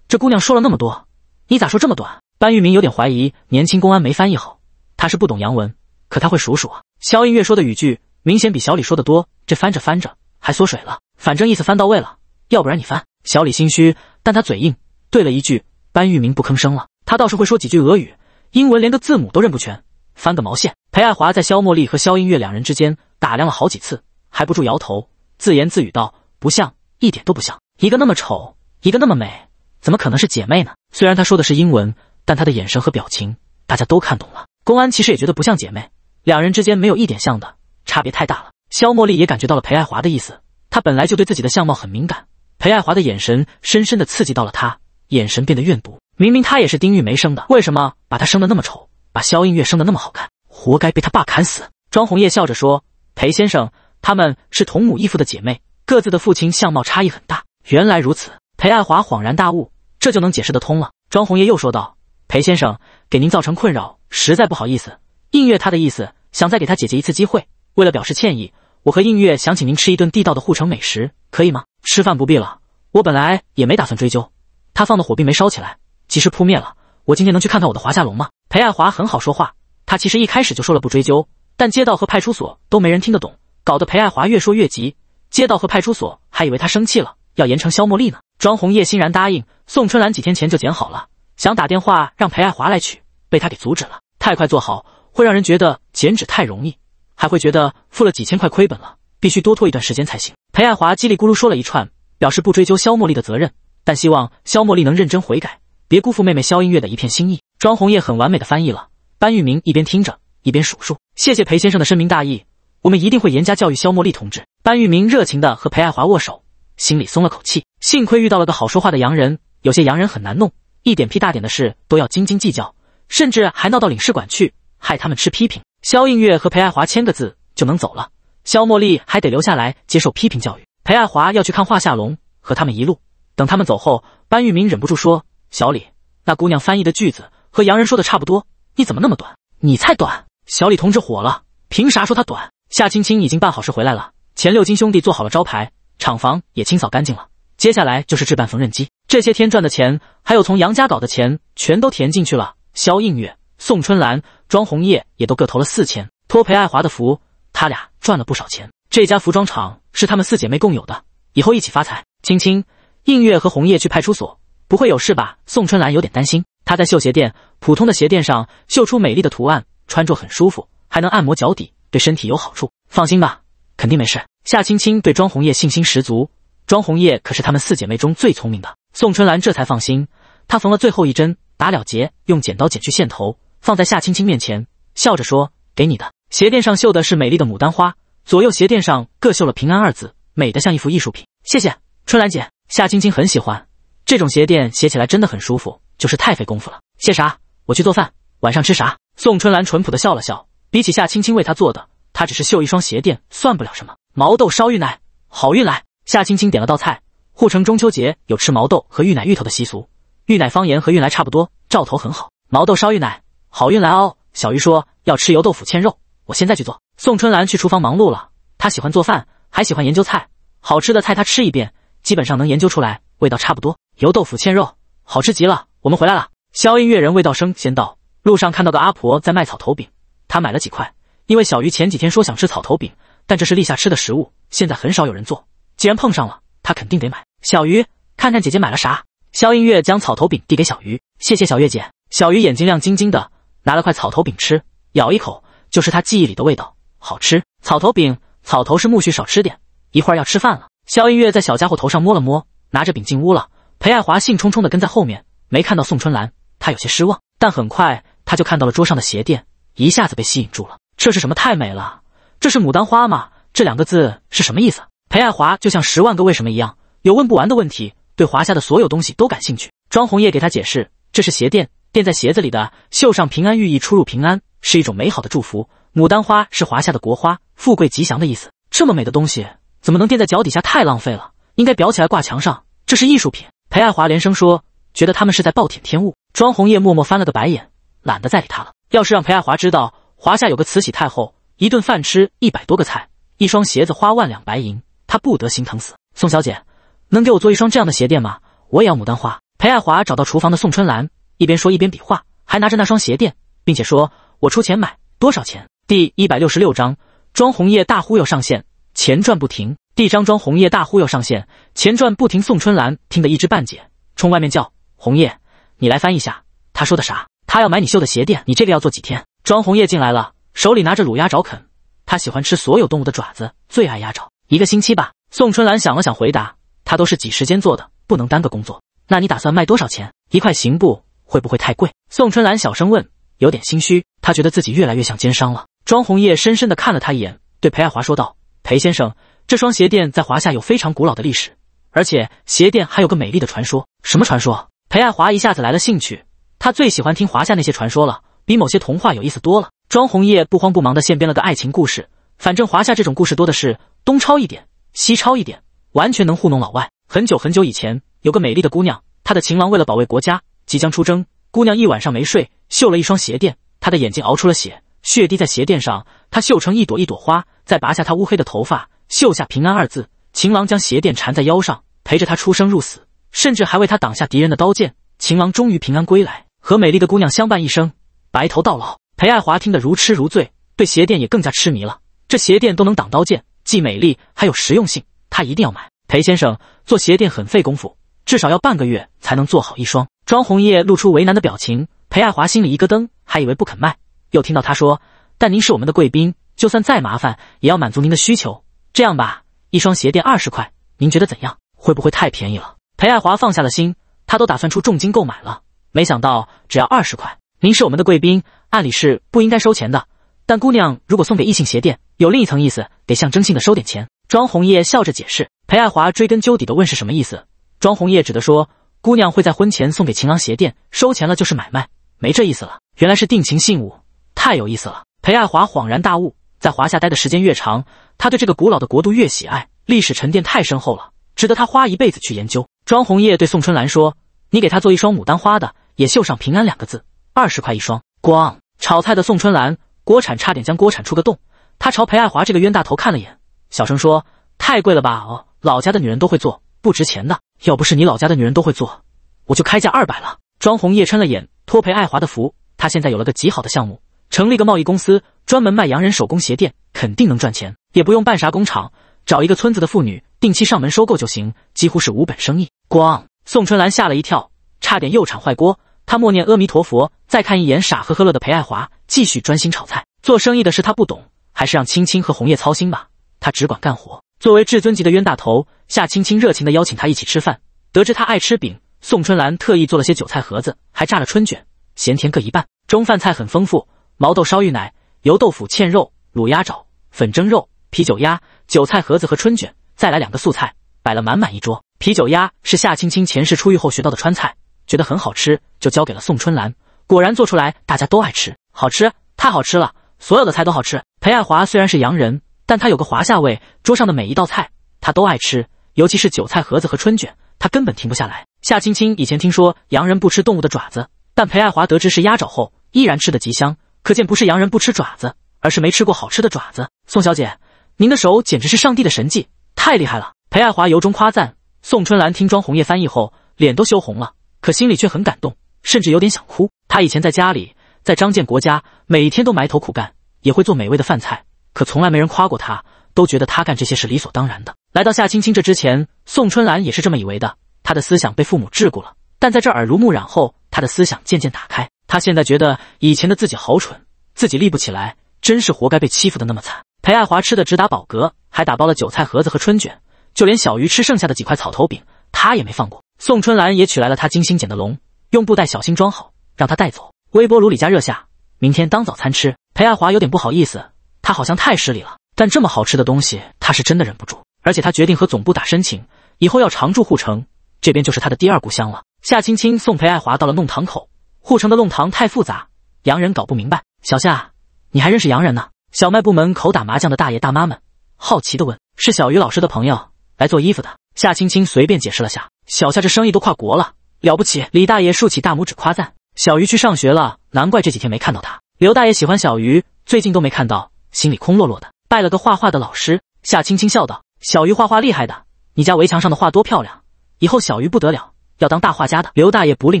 这姑娘说了那么多，你咋说这么短？班玉明有点怀疑年轻公安没翻译好，他是不懂洋文，可他会数数啊。肖音乐说的语句明显比小李说的多，这翻着翻着还缩水了，反正意思翻到位了，要不然你翻。小李心虚，但他嘴硬，对了一句。班玉明不吭声了，他倒是会说几句俄语、英文，连个字母都认不全，翻个毛线。裴爱华在肖茉莉和肖音乐两人之间打量了好几次。还不住摇头，自言自语道：“不像，一点都不像。一个那么丑，一个那么美，怎么可能是姐妹呢？”虽然他说的是英文，但他的眼神和表情，大家都看懂了。公安其实也觉得不像姐妹，两人之间没有一点像的，差别太大了。肖茉莉也感觉到了裴爱华的意思，她本来就对自己的相貌很敏感，裴爱华的眼神深深的刺激到了她，眼神变得怨毒。明明她也是丁玉梅生的，为什么把她生的那么丑，把肖映月生的那么好看？活该被他爸砍死！庄红叶笑着说：“裴先生。”她们是同母异父的姐妹，各自的父亲相貌差异很大。原来如此，裴爱华恍然大悟，这就能解释得通了。庄红叶又说道：“裴先生，给您造成困扰，实在不好意思。映月他的意思，想再给他姐姐一次机会。为了表示歉意，我和映月想请您吃一顿地道的护城美食，可以吗？”吃饭不必了，我本来也没打算追究，他放的火并没烧起来，及时扑灭了。我今天能去看看我的华夏龙吗？裴爱华很好说话，他其实一开始就说了不追究，但街道和派出所都没人听得懂。搞得裴爱华越说越急，街道和派出所还以为他生气了，要严惩肖茉莉呢。庄红叶欣然答应，宋春兰几天前就剪好了，想打电话让裴爱华来取，被他给阻止了。太快做好，会让人觉得剪纸太容易，还会觉得付了几千块亏本了，必须多拖一段时间才行。裴爱华叽里咕噜说了一串，表示不追究肖茉莉的责任，但希望肖茉莉能认真悔改，别辜负妹妹肖音乐的一片心意。庄红叶很完美的翻译了，班玉明一边听着一边数数。谢谢裴先生的深明大义。我们一定会严加教育肖茉莉同志。班玉明热情地和裴爱华握手，心里松了口气，幸亏遇到了个好说话的洋人。有些洋人很难弄，一点屁大点的事都要斤斤计较，甚至还闹到领事馆去，害他们吃批评。肖映月和裴爱华签个字就能走了，肖茉莉还得留下来接受批评教育。裴爱华要去看华夏龙，和他们一路。等他们走后，班玉明忍不住说：“小李，那姑娘翻译的句子和洋人说的差不多，你怎么那么短？你才短！”小李同志火了：“凭啥说他短？”夏青青已经办好事回来了，前六金兄弟做好了招牌，厂房也清扫干净了。接下来就是置办缝纫机，这些天赚的钱，还有从杨家搞的钱，全都填进去了。肖映月、宋春兰、庄红叶也都各投了四千，托裴爱华的福，他俩赚了不少钱。这家服装厂是他们四姐妹共有的，以后一起发财。青青、映月和红叶去派出所，不会有事吧？宋春兰有点担心。她在绣鞋垫，普通的鞋垫上绣出美丽的图案，穿着很舒服，还能按摩脚底。对身体有好处，放心吧，肯定没事。夏青青对庄红叶信心十足，庄红叶可是她们四姐妹中最聪明的。宋春兰这才放心，她缝了最后一针，打了结，用剪刀剪去线头，放在夏青青面前，笑着说：“给你的鞋垫上绣的是美丽的牡丹花，左右鞋垫上各绣了平安二字，美得像一幅艺术品。”谢谢春兰姐，夏青青很喜欢这种鞋垫，鞋起来真的很舒服，就是太费功夫了。谢啥？我去做饭，晚上吃啥？宋春兰淳朴地笑了笑。比起夏青青为他做的，他只是绣一双鞋垫，算不了什么。毛豆烧芋奶，好运来。夏青青点了道菜。护城中秋节有吃毛豆和芋奶芋头的习俗，芋奶方言和运来差不多，兆头很好。毛豆烧芋奶，好运来哦。小鱼说要吃油豆腐嵌肉，我现在去做。宋春兰去厨房忙碌了，她喜欢做饭，还喜欢研究菜，好吃的菜她吃一遍，基本上能研究出来味道差不多。油豆腐嵌肉，好吃极了。我们回来了。宵音乐人魏道生先到，路上看到个阿婆在卖草头饼。他买了几块，因为小鱼前几天说想吃草头饼，但这是立夏吃的食物，现在很少有人做。既然碰上了，他肯定得买。小鱼，看看姐姐买了啥。肖映月将草头饼递给小鱼，谢谢小月姐。小鱼眼睛亮晶晶的，拿了块草头饼吃，咬一口就是他记忆里的味道，好吃。草头饼，草头是苜蓿，少吃点。一会儿要吃饭了。肖映月在小家伙头上摸了摸，拿着饼进屋了。裴爱华兴冲冲的跟在后面，没看到宋春兰，他有些失望，但很快他就看到了桌上的鞋垫。一下子被吸引住了，这是什么？太美了！这是牡丹花吗？这两个字是什么意思？裴爱华就像十万个为什么一样，有问不完的问题，对华夏的所有东西都感兴趣。庄红叶给他解释，这是鞋垫，垫在鞋子里的，绣上平安寓意出入平安，是一种美好的祝福。牡丹花是华夏的国花，富贵吉祥的意思。这么美的东西怎么能垫在脚底下？太浪费了，应该裱起来挂墙上，这是艺术品。裴爱华连声说，觉得他们是在暴殄天物。庄红叶默默翻了个白眼。懒得再理他了。要是让裴爱华知道华夏有个慈禧太后，一顿饭吃一百多个菜，一双鞋子花万两白银，他不得心疼死？宋小姐，能给我做一双这样的鞋垫吗？我也要牡丹花。裴爱华找到厨房的宋春兰，一边说一边比划，还拿着那双鞋垫，并且说：“我出钱买，多少钱？”第一百六十六章，庄红叶大忽悠上线，钱赚不停。第章庄红叶大忽悠上线，钱赚不停。宋春兰听得一知半解，冲外面叫：“红叶，你来翻译一下，他说的啥？”他要买你绣的鞋垫，你这个要做几天？庄红叶进来了，手里拿着卤鸭爪啃。他喜欢吃所有动物的爪子，最爱鸭爪。一个星期吧。宋春兰想了想，回答：“他都是挤时间做的，不能耽搁工作。”那你打算卖多少钱一块？行布会不会太贵？宋春兰小声问，有点心虚，他觉得自己越来越像奸商了。庄红叶深深的看了他一眼，对裴爱华说道：“裴先生，这双鞋垫在华夏有非常古老的历史，而且鞋垫还有个美丽的传说。什么传说？”裴爱华一下子来了兴趣。他最喜欢听华夏那些传说了，比某些童话有意思多了。庄红叶不慌不忙地现编了个爱情故事，反正华夏这种故事多的是，东抄一点，西抄一点，完全能糊弄老外。很久很久以前，有个美丽的姑娘，她的情郎为了保卫国家，即将出征。姑娘一晚上没睡，绣了一双鞋垫，她的眼睛熬出了血，血滴在鞋垫上，她绣成一朵一朵花。再拔下她乌黑的头发，绣下平安二字。情郎将鞋垫缠在腰上，陪着她出生入死，甚至还为她挡下敌人的刀剑。情郎终于平安归来。和美丽的姑娘相伴一生，白头到老。裴爱华听得如痴如醉，对鞋垫也更加痴迷了。这鞋垫都能挡刀剑，既美丽还有实用性，他一定要买。裴先生做鞋垫很费功夫，至少要半个月才能做好一双。庄红叶露出为难的表情，裴爱华心里一咯噔，还以为不肯卖。又听到他说：“但您是我们的贵宾，就算再麻烦也要满足您的需求。这样吧，一双鞋垫二十块，您觉得怎样？会不会太便宜了？”裴爱华放下了心，他都打算出重金购买了。没想到只要二十块。您是我们的贵宾，按理是不应该收钱的。但姑娘如果送给异性鞋店，有另一层意思，得象征性的收点钱。庄红叶笑着解释。裴爱华追根究底的问是什么意思。庄红叶只得说，姑娘会在婚前送给情郎鞋垫，收钱了就是买卖，没这意思了。原来是定情信物，太有意思了。裴爱华恍然大悟，在华夏待的时间越长，他对这个古老的国度越喜爱，历史沉淀太深厚了，值得他花一辈子去研究。庄红叶对宋春兰说，你给他做一双牡丹花的。也绣上平安两个字，二十块一双。咣！炒菜的宋春兰锅铲差点将锅铲出个洞。她朝裴爱华这个冤大头看了眼，小声说：“太贵了吧？哦，老家的女人都会做，不值钱的。要不是你老家的女人都会做，我就开价二百了。”庄红叶撑了眼，托裴爱华的福，他现在有了个极好的项目，成立个贸易公司，专门卖洋人手工鞋垫，肯定能赚钱，也不用办啥工厂，找一个村子的妇女定期上门收购就行，几乎是无本生意。咣！宋春兰吓了一跳。差点又铲坏锅，他默念阿弥陀佛，再看一眼傻呵呵乐的裴爱华，继续专心炒菜。做生意的事他不懂，还是让青青和红叶操心吧，他只管干活。作为至尊级的冤大头，夏青青热情地邀请他一起吃饭。得知他爱吃饼，宋春兰特意做了些韭菜盒子，还炸了春卷，咸甜各一半。中饭菜很丰富，毛豆烧芋奶、油豆腐嵌肉、卤鸭爪、粉蒸肉、啤酒鸭、韭菜盒子和春卷，再来两个素菜，摆了满满一桌。啤酒鸭是夏青青前世出狱后学到的川菜。觉得很好吃，就交给了宋春兰。果然做出来大家都爱吃，好吃，太好吃了！所有的菜都好吃。裴爱华虽然是洋人，但他有个华夏味，桌上的每一道菜他都爱吃，尤其是韭菜盒子和春卷，他根本停不下来。夏青青以前听说洋人不吃动物的爪子，但裴爱华得知是鸭爪后，依然吃得极香，可见不是洋人不吃爪子，而是没吃过好吃的爪子。宋小姐，您的手简直是上帝的神迹，太厉害了！裴爱华由衷夸赞。宋春兰听庄红叶翻译后，脸都羞红了。可心里却很感动，甚至有点想哭。他以前在家里，在张建国家，每天都埋头苦干，也会做美味的饭菜，可从来没人夸过他，都觉得他干这些是理所当然的。来到夏青青这之前，宋春兰也是这么以为的。他的思想被父母桎梏了，但在这耳濡目染后，他的思想渐渐打开。他现在觉得以前的自己好蠢，自己立不起来，真是活该被欺负的那么惨。裴爱华吃的直打饱嗝，还打包了韭菜盒子和春卷，就连小鱼吃剩下的几块草头饼，他也没放过。宋春兰也取来了她精心捡的龙，用布袋小心装好，让他带走。微波炉里加热下，明天当早餐吃。裴爱华有点不好意思，他好像太失礼了。但这么好吃的东西，他是真的忍不住。而且他决定和总部打申请，以后要常驻护城这边，就是他的第二故乡了。夏青青送裴爱华到了弄堂口，护城的弄堂太复杂，洋人搞不明白。小夏，你还认识洋人呢？小卖部门口打麻将的大爷大妈们好奇地问：“是小鱼老师的朋友来做衣服的？”夏青青随便解释了下。小夏这生意都跨国了，了不起！李大爷竖起大拇指夸赞。小鱼去上学了，难怪这几天没看到他。刘大爷喜欢小鱼，最近都没看到，心里空落落的。拜了个画画的老师。夏青青笑道：“小鱼画画厉害的，你家围墙上的画多漂亮！以后小鱼不得了，要当大画家的。”刘大爷不吝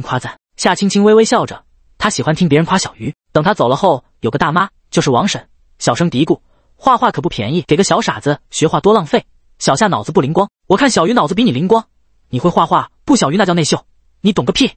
夸赞。夏青青微微笑着，她喜欢听别人夸小鱼。等他走了后，有个大妈，就是王婶，小声嘀咕：“画画可不便宜，给个小傻子学画多浪费。”小夏脑子不灵光，我看小鱼脑子比你灵光。你会画画？不，小鱼那叫内秀，你懂个屁！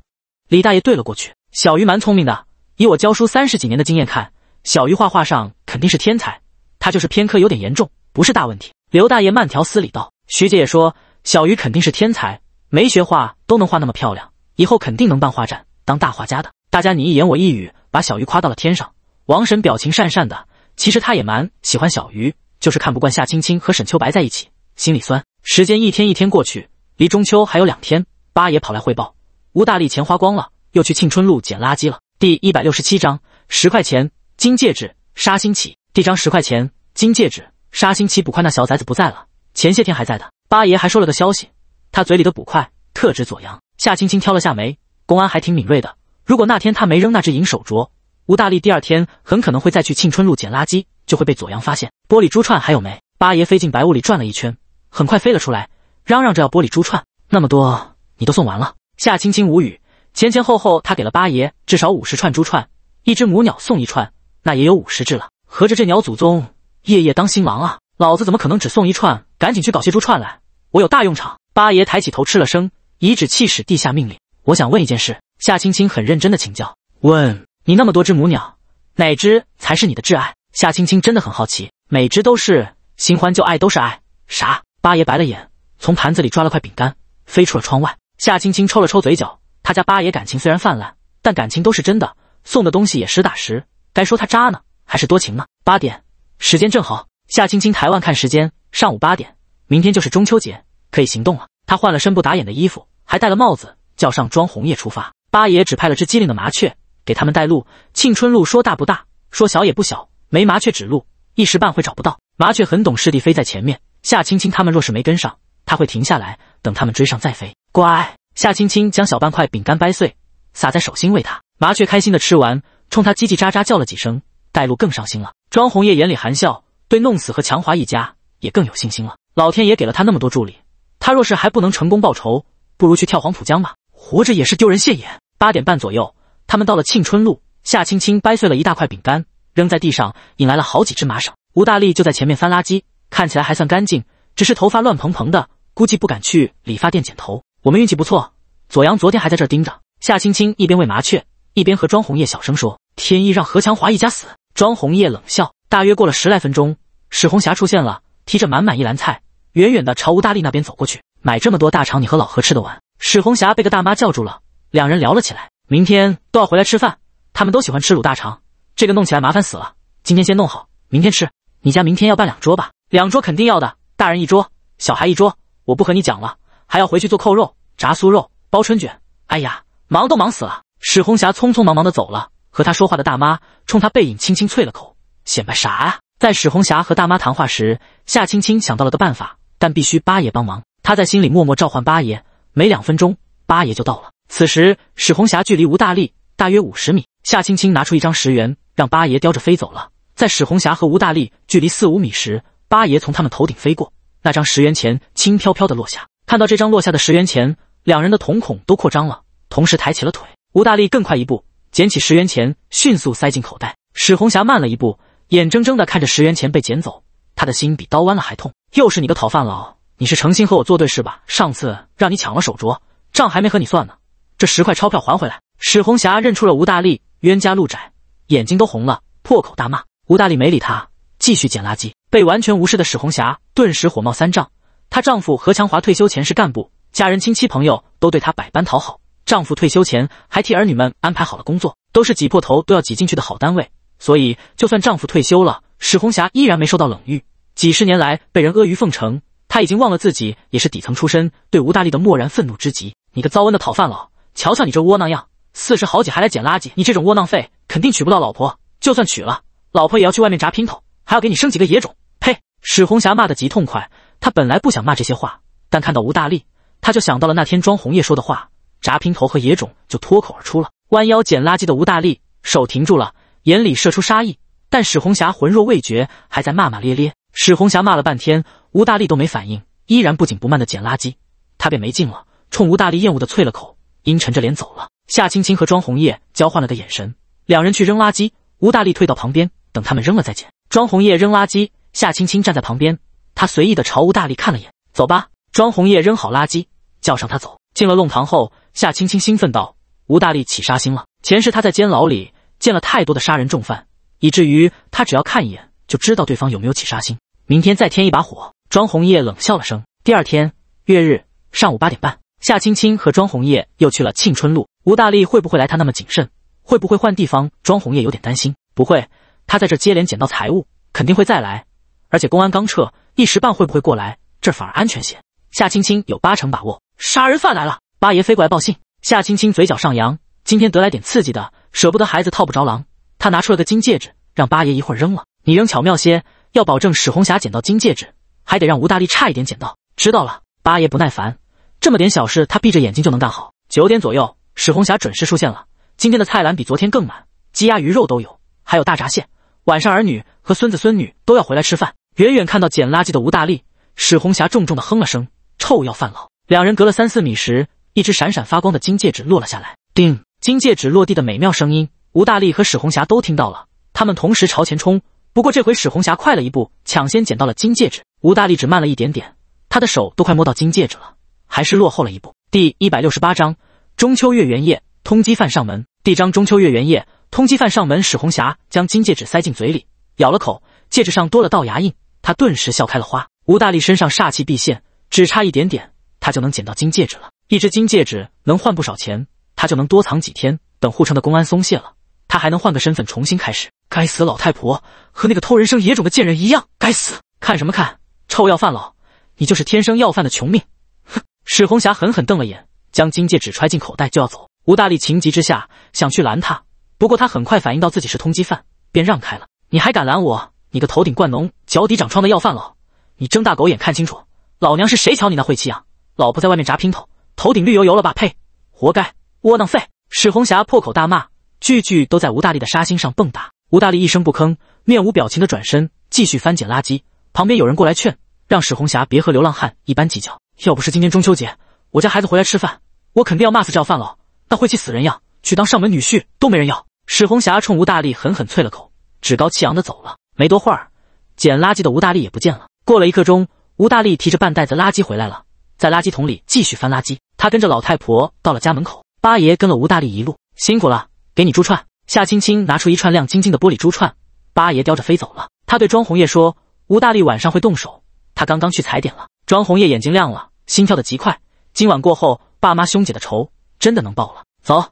李大爷对了过去，小鱼蛮聪明的。以我教书三十几年的经验看，小鱼画画上肯定是天才，他就是偏科有点严重，不是大问题。刘大爷慢条斯理道：“徐姐也说，小鱼肯定是天才，没学画都能画那么漂亮，以后肯定能办画展，当大画家的。”大家你一言我一语，把小鱼夸到了天上。王婶表情讪讪的，其实他也蛮喜欢小鱼，就是看不惯夏青青和沈秋白在一起，心里酸。时间一天一天过去。离中秋还有两天，八爷跑来汇报，吴大力钱花光了，又去庆春路捡垃圾了。第一百六十七章，十块钱金戒指，杀星期。第章十块钱金戒指，杀星期捕快那小崽子不在了，前些天还在的。八爷还说了个消息，他嘴里的捕快特指左阳。夏青青挑了下眉，公安还挺敏锐的。如果那天他没扔那只银手镯，吴大力第二天很可能会再去庆春路捡垃圾，就会被左阳发现。玻璃珠串还有没？八爷飞进白雾里转了一圈，很快飞了出来。嚷嚷着要玻璃珠串那么多，你都送完了。夏青青无语，前前后后他给了八爷至少五十串珠串，一只母鸟送一串，那也有五十只了。合着这鸟祖宗夜夜当新郎啊！老子怎么可能只送一串？赶紧去搞些珠串来，我有大用场。八爷抬起头，吃了声，以指气使地下命令。我想问一件事，夏青青很认真的请教，问你那么多只母鸟，哪只才是你的挚爱？夏青青真的很好奇，每只都是新欢旧爱都是爱啥？八爷白了眼。从盘子里抓了块饼干，飞出了窗外。夏青青抽了抽嘴角。他家八爷感情虽然泛滥，但感情都是真的，送的东西也实打实。该说他渣呢，还是多情呢？八点，时间正好。夏青青抬腕看时间，上午八点。明天就是中秋节，可以行动了。他换了身不打眼的衣服，还戴了帽子，叫上庄红叶出发。八爷只派了只机灵的麻雀给他们带路。庆春路说大不大，说小也不小，没麻雀指路，一时半会找不到。麻雀很懂事地飞在前面。夏青青他们若是没跟上。他会停下来，等他们追上再飞。乖，夏青青将小半块饼干掰碎，撒在手心喂他。麻雀开心的吃完，冲他叽叽喳喳叫了几声。带路更伤心了。庄红叶眼里含笑，对弄死和强华一家也更有信心了。老天爷给了他那么多助理，他若是还不能成功报仇，不如去跳黄浦江吧，活着也是丢人现眼。八点半左右，他们到了庆春路。夏青青掰碎了一大块饼干扔在地上，引来了好几只麻绳。吴大力就在前面翻垃圾，看起来还算干净，只是头发乱蓬蓬的。估计不敢去理发店剪头。我们运气不错，左阳昨天还在这儿盯着。夏青青一边喂麻雀，一边和庄红叶小声说：“天意让何强华一家死。”庄红叶冷笑。大约过了十来分钟，史红霞出现了，提着满满一篮菜，远远的朝吴大力那边走过去。买这么多大肠，你和老何吃得完？史红霞被个大妈叫住了，两人聊了起来。明天都要回来吃饭，他们都喜欢吃卤大肠，这个弄起来麻烦死了。今天先弄好，明天吃。你家明天要办两桌吧？两桌肯定要的，大人一桌，小孩一桌。我不和你讲了，还要回去做扣肉、炸酥肉、包春卷。哎呀，忙都忙死了。史红霞匆匆忙忙地走了，和她说话的大妈冲她背影轻轻啐了口，显摆啥啊？在史红霞和大妈谈话时，夏青青想到了个办法，但必须八爷帮忙。她在心里默默召唤八爷，没两分钟，八爷就到了。此时，史红霞距离吴大力大约五十米，夏青青拿出一张十元，让八爷叼着飞走了。在史红霞和吴大力距离四五米时，八爷从他们头顶飞过。那张十元钱轻飘飘的落下，看到这张落下的十元钱，两人的瞳孔都扩张了，同时抬起了腿。吴大力更快一步，捡起十元钱，迅速塞进口袋。史红霞慢了一步，眼睁睁的看着十元钱被捡走，他的心比刀弯了还痛。又是你个讨饭佬，你是诚心和我作对是吧？上次让你抢了手镯，账还没和你算呢，这十块钞票还回来。史红霞认出了吴大力，冤家路窄，眼睛都红了，破口大骂。吴大力没理他，继续捡垃圾。被完全无视的史红霞顿时火冒三丈。她丈夫何强华退休前是干部，家人、亲戚、朋友都对她百般讨好。丈夫退休前还替儿女们安排好了工作，都是挤破头都要挤进去的好单位。所以，就算丈夫退休了，史红霞依然没受到冷遇。几十年来被人阿谀奉承，她已经忘了自己也是底层出身。对吴大力的漠然愤怒之极，你个遭恩的讨饭佬，瞧瞧你这窝囊样，四十好几还来捡垃圾，你这种窝囊废肯定娶不到老婆，就算娶了，老婆也要去外面砸姘头。还要给你生几个野种？呸！史红霞骂得极痛快。她本来不想骂这些话，但看到吴大力，她就想到了那天庄红叶说的话，炸平头和野种就脱口而出了。弯腰捡垃圾的吴大力手停住了，眼里射出杀意。但史红霞浑若未觉，还在骂骂咧咧。史红霞骂了半天，吴大力都没反应，依然不紧不慢的捡垃圾。他便没劲了，冲吴大力厌恶的啐了口，阴沉着脸走了。夏青青和庄红叶交换了个眼神，两人去扔垃圾，吴大力退到旁边，等他们扔了再捡。庄红叶扔垃圾，夏青青站在旁边。他随意的朝吴大力看了眼，走吧。庄红叶扔好垃圾，叫上他走。进了弄堂后，夏青青兴奋道：“吴大力起杀心了。前世他在监牢里见了太多的杀人重犯，以至于他只要看一眼就知道对方有没有起杀心。明天再添一把火。”庄红叶冷笑了声。第二天月日上午八点半，夏青青和庄红叶又去了庆春路。吴大力会不会来？他那么谨慎，会不会换地方？庄红叶有点担心。不会。他在这接连捡到财物，肯定会再来。而且公安刚撤，一时半会不会过来，这反而安全些。夏青青有八成把握，杀人犯来了，八爷飞过来报信。夏青青嘴角上扬，今天得来点刺激的，舍不得孩子套不着狼。她拿出了个金戒指，让八爷一会儿扔了。你扔巧妙些，要保证史红霞捡到金戒指，还得让吴大力差一点捡到。知道了，八爷不耐烦，这么点小事，他闭着眼睛就能干好。九点左右，史红霞准时出现了。今天的菜篮比昨天更满，鸡鸭鱼肉都有，还有大闸蟹。晚上，儿女和孙子孙女都要回来吃饭。远远看到捡垃圾的吴大力，史红霞重重的哼了声：“臭要饭老。”两人隔了三四米时，一只闪闪发光的金戒指落了下来。叮，金戒指落地的美妙声音，吴大力和史红霞都听到了。他们同时朝前冲，不过这回史红霞快了一步，抢先捡到了金戒指。吴大力只慢了一点点，他的手都快摸到金戒指了，还是落后了一步。第一百六十八章：中秋月圆夜，通缉犯上门。一张中秋月圆夜，通缉犯上门。史红霞将金戒指塞进嘴里，咬了口，戒指上多了道牙印。她顿时笑开了花。吴大力身上煞气毕现，只差一点点，他就能捡到金戒指了。一只金戒指能换不少钱，他就能多藏几天，等护城的公安松懈了，他还能换个身份重新开始。该死，老太婆和那个偷人生野种的贱人一样，该死！看什么看，臭要饭佬，你就是天生要饭的穷命！哼！史红霞狠狠瞪了眼，将金戒指揣进口袋就要走。吴大力情急之下想去拦他，不过他很快反应到自己是通缉犯，便让开了。你还敢拦我？你个头顶灌脓、脚底长疮的要饭佬！你睁大狗眼看清楚，老娘是谁？瞧你那晦气样！老婆在外面炸姘头，头顶绿油油了吧？呸！活该，窝囊废！史红霞破口大骂，句句都在吴大力的杀心上蹦跶。吴大力一声不吭，面无表情的转身继续翻捡垃圾。旁边有人过来劝，让史红霞别和流浪汉一般计较。要不是今天中秋节，我家孩子回来吃饭，我肯定要骂死这要饭佬。那晦气死人样，去当上门女婿都没人要。史红霞冲吴大力狠狠啐了口，趾高气昂的走了。没多会儿，捡垃圾的吴大力也不见了。过了一刻钟，吴大力提着半袋子垃圾回来了，在垃圾桶里继续翻垃圾。他跟着老太婆到了家门口。八爷跟了吴大力一路，辛苦了，给你珠串。夏青青拿出一串亮晶晶的玻璃珠串，八爷叼着飞走了。他对庄红叶说：“吴大力晚上会动手，他刚刚去踩点了。”庄红叶眼睛亮了，心跳的极快。今晚过后，爸妈兄姐的仇。真的能爆了，走，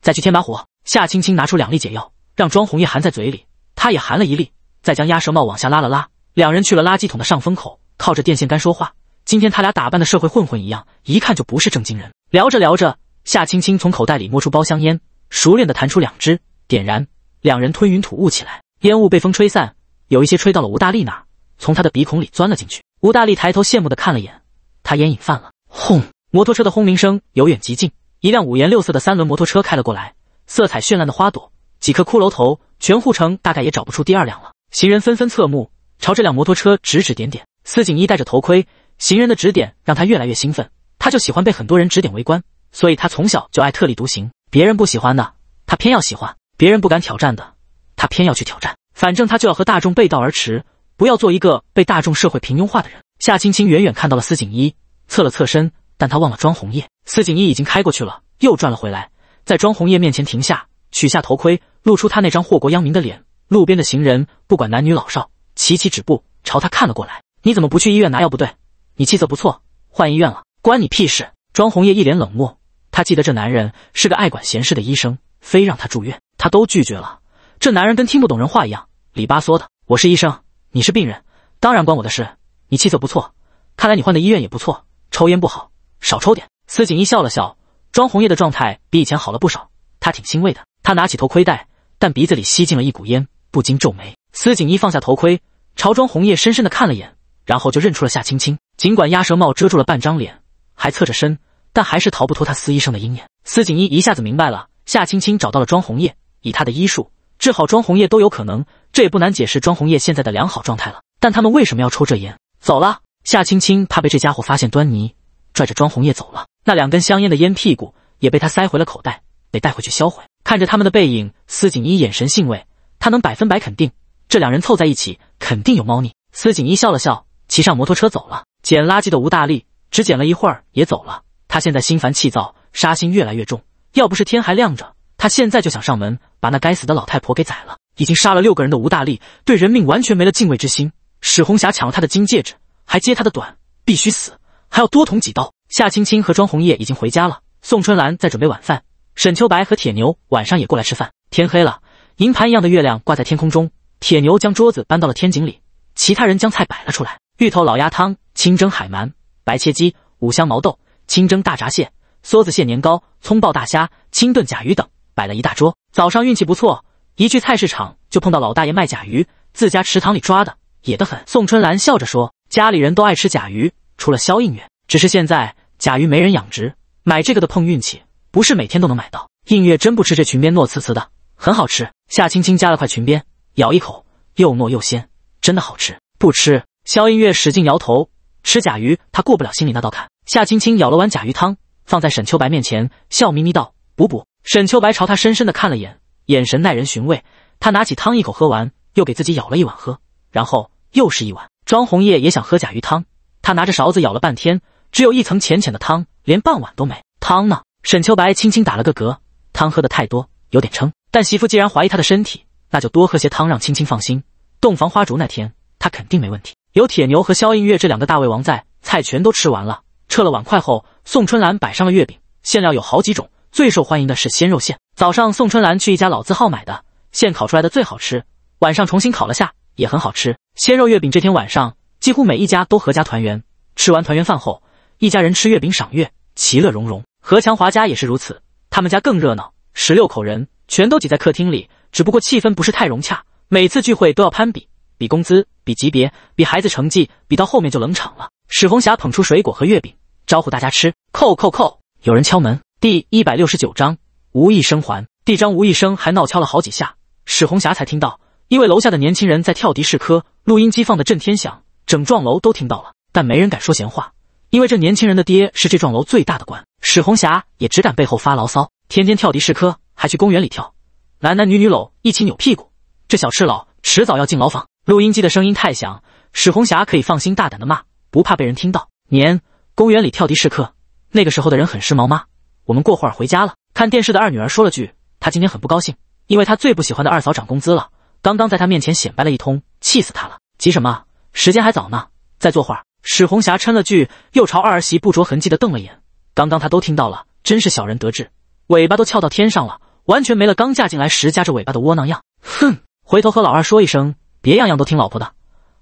再去添把火。夏青青拿出两粒解药，让庄红叶含在嘴里，她也含了一粒，再将鸭舌帽往下拉了拉。两人去了垃圾桶的上风口，靠着电线杆说话。今天他俩打扮的社会混混一样，一看就不是正经人。聊着聊着，夏青青从口袋里摸出包香烟，熟练地弹出两支，点燃，两人吞云吐雾起来。烟雾被风吹散，有一些吹到了吴大力那儿，从他的鼻孔里钻了进去。吴大力抬头羡慕地看了眼，他烟瘾犯了。轰，摩托车的轰鸣声由远及近。一辆五颜六色的三轮摩托车开了过来，色彩绚烂的花朵，几颗骷髅头，全护城大概也找不出第二辆了。行人纷纷侧目，朝这辆摩托车指指点点。司锦衣戴着头盔，行人的指点让他越来越兴奋。他就喜欢被很多人指点围观，所以他从小就爱特立独行。别人不喜欢的，他偏要喜欢；别人不敢挑战的，他偏要去挑战。反正他就要和大众背道而驰，不要做一个被大众社会平庸化的人。夏青青远远看到了司锦衣，侧了侧身。但他忘了庄红叶，司锦衣已经开过去了，又转了回来，在庄红叶面前停下，取下头盔，露出他那张祸国殃民的脸。路边的行人不管男女老少，齐齐止步，朝他看了过来。你怎么不去医院拿药？不对，你气色不错，换医院了，关你屁事！庄红叶一脸冷漠。他记得这男人是个爱管闲事的医生，非让他住院，他都拒绝了。这男人跟听不懂人话一样，里巴嗦的。我是医生，你是病人，当然关我的事。你气色不错，看来你换的医院也不错。抽烟不好。少抽点。司锦衣笑了笑，庄红叶的状态比以前好了不少，他挺欣慰的。他拿起头盔戴，但鼻子里吸进了一股烟，不禁皱眉。司锦衣放下头盔，朝庄红叶深深地看了眼，然后就认出了夏青青。尽管鸭舌帽遮住了半张脸，还侧着身，但还是逃不脱他司医生的鹰眼。司锦衣一下子明白了，夏青青找到了庄红叶，以他的医术治好庄红叶都有可能，这也不难解释庄红叶现在的良好状态了。但他们为什么要抽这烟？走了。夏青青怕被这家伙发现端倪。拽着庄红叶走了，那两根香烟的烟屁股也被他塞回了口袋，得带回去销毁。看着他们的背影，司锦一眼神欣慰，他能百分百肯定，这两人凑在一起肯定有猫腻。司锦一笑了笑，骑上摩托车走了。捡垃圾的吴大力只捡了一会儿也走了，他现在心烦气躁，杀心越来越重，要不是天还亮着，他现在就想上门把那该死的老太婆给宰了。已经杀了六个人的吴大力对人命完全没了敬畏之心，史红霞抢了他的金戒指，还揭他的短，必须死。还要多捅几刀。夏青青和庄红叶已经回家了，宋春兰在准备晚饭。沈秋白和铁牛晚上也过来吃饭。天黑了，银盘一样的月亮挂在天空中。铁牛将桌子搬到了天井里，其他人将菜摆了出来：芋头老鸭汤、清蒸海鳗、白切鸡、五香毛豆、清蒸大闸蟹、梭子蟹年糕、葱爆大虾、清炖甲鱼等，摆了一大桌。早上运气不错，一去菜市场就碰到老大爷卖甲鱼，自家池塘里抓的，野得很。宋春兰笑着说：“家里人都爱吃甲鱼。”除了肖映月，只是现在甲鱼没人养殖，买这个的碰运气，不是每天都能买到。映月真不吃这裙边糯滋滋的，很好吃。夏青青夹了块裙边，咬一口，又糯又鲜，真的好吃。不吃。肖映月使劲摇头，吃甲鱼他过不了心里那道坎。夏青青舀了碗甲鱼汤，放在沈秋白面前，笑眯眯道：“补补。”沈秋白朝她深深的看了眼，眼神耐人寻味。他拿起汤一口喝完，又给自己舀了一碗喝，然后又是一碗。庄红叶也想喝甲鱼汤。他拿着勺子舀了半天，只有一层浅浅的汤，连半碗都没。汤呢？沈秋白轻轻打了个嗝，汤喝的太多，有点撑。但媳妇既然怀疑他的身体，那就多喝些汤，让青青放心。洞房花烛那天，他肯定没问题。有铁牛和萧映月这两个大胃王在，菜全都吃完了。撤了碗筷后，宋春兰摆上了月饼，馅料有好几种，最受欢迎的是鲜肉馅。早上宋春兰去一家老字号买的，现烤出来的最好吃。晚上重新烤了下，也很好吃。鲜肉月饼这天晚上。几乎每一家都合家团圆，吃完团圆饭后，一家人吃月饼、赏月，其乐融融。何强华家也是如此，他们家更热闹，十六口人全都挤在客厅里，只不过气氛不是太融洽。每次聚会都要攀比，比工资、比级别、比孩子成绩，比到后面就冷场了。史红霞捧出水果和月饼，招呼大家吃。扣扣扣，有人敲门。第一百六十九章，无意生还。第章无意生还闹敲了好几下，史红霞才听到，因为楼下的年轻人在跳迪士科，录音机放的震天响。整幢楼都听到了，但没人敢说闲话，因为这年轻人的爹是这幢楼最大的官。史红霞也只敢背后发牢骚，天天跳迪士科，还去公园里跳，男男女女搂一起扭屁股。这小赤佬迟早要进牢房。录音机的声音太响，史红霞可以放心大胆的骂，不怕被人听到。年公园里跳迪士科，那个时候的人很时髦吗？我们过会儿回家了。看电视的二女儿说了句：“她今天很不高兴，因为她最不喜欢的二嫂涨工资了，刚刚在她面前显摆了一通，气死她了。”急什么？时间还早呢，再坐会儿。史红霞嗔了句，又朝二儿媳不着痕迹的瞪了眼。刚刚她都听到了，真是小人得志，尾巴都翘到天上了，完全没了刚嫁进来时夹着尾巴的窝囊样。哼，回头和老二说一声，别样样都听老婆的，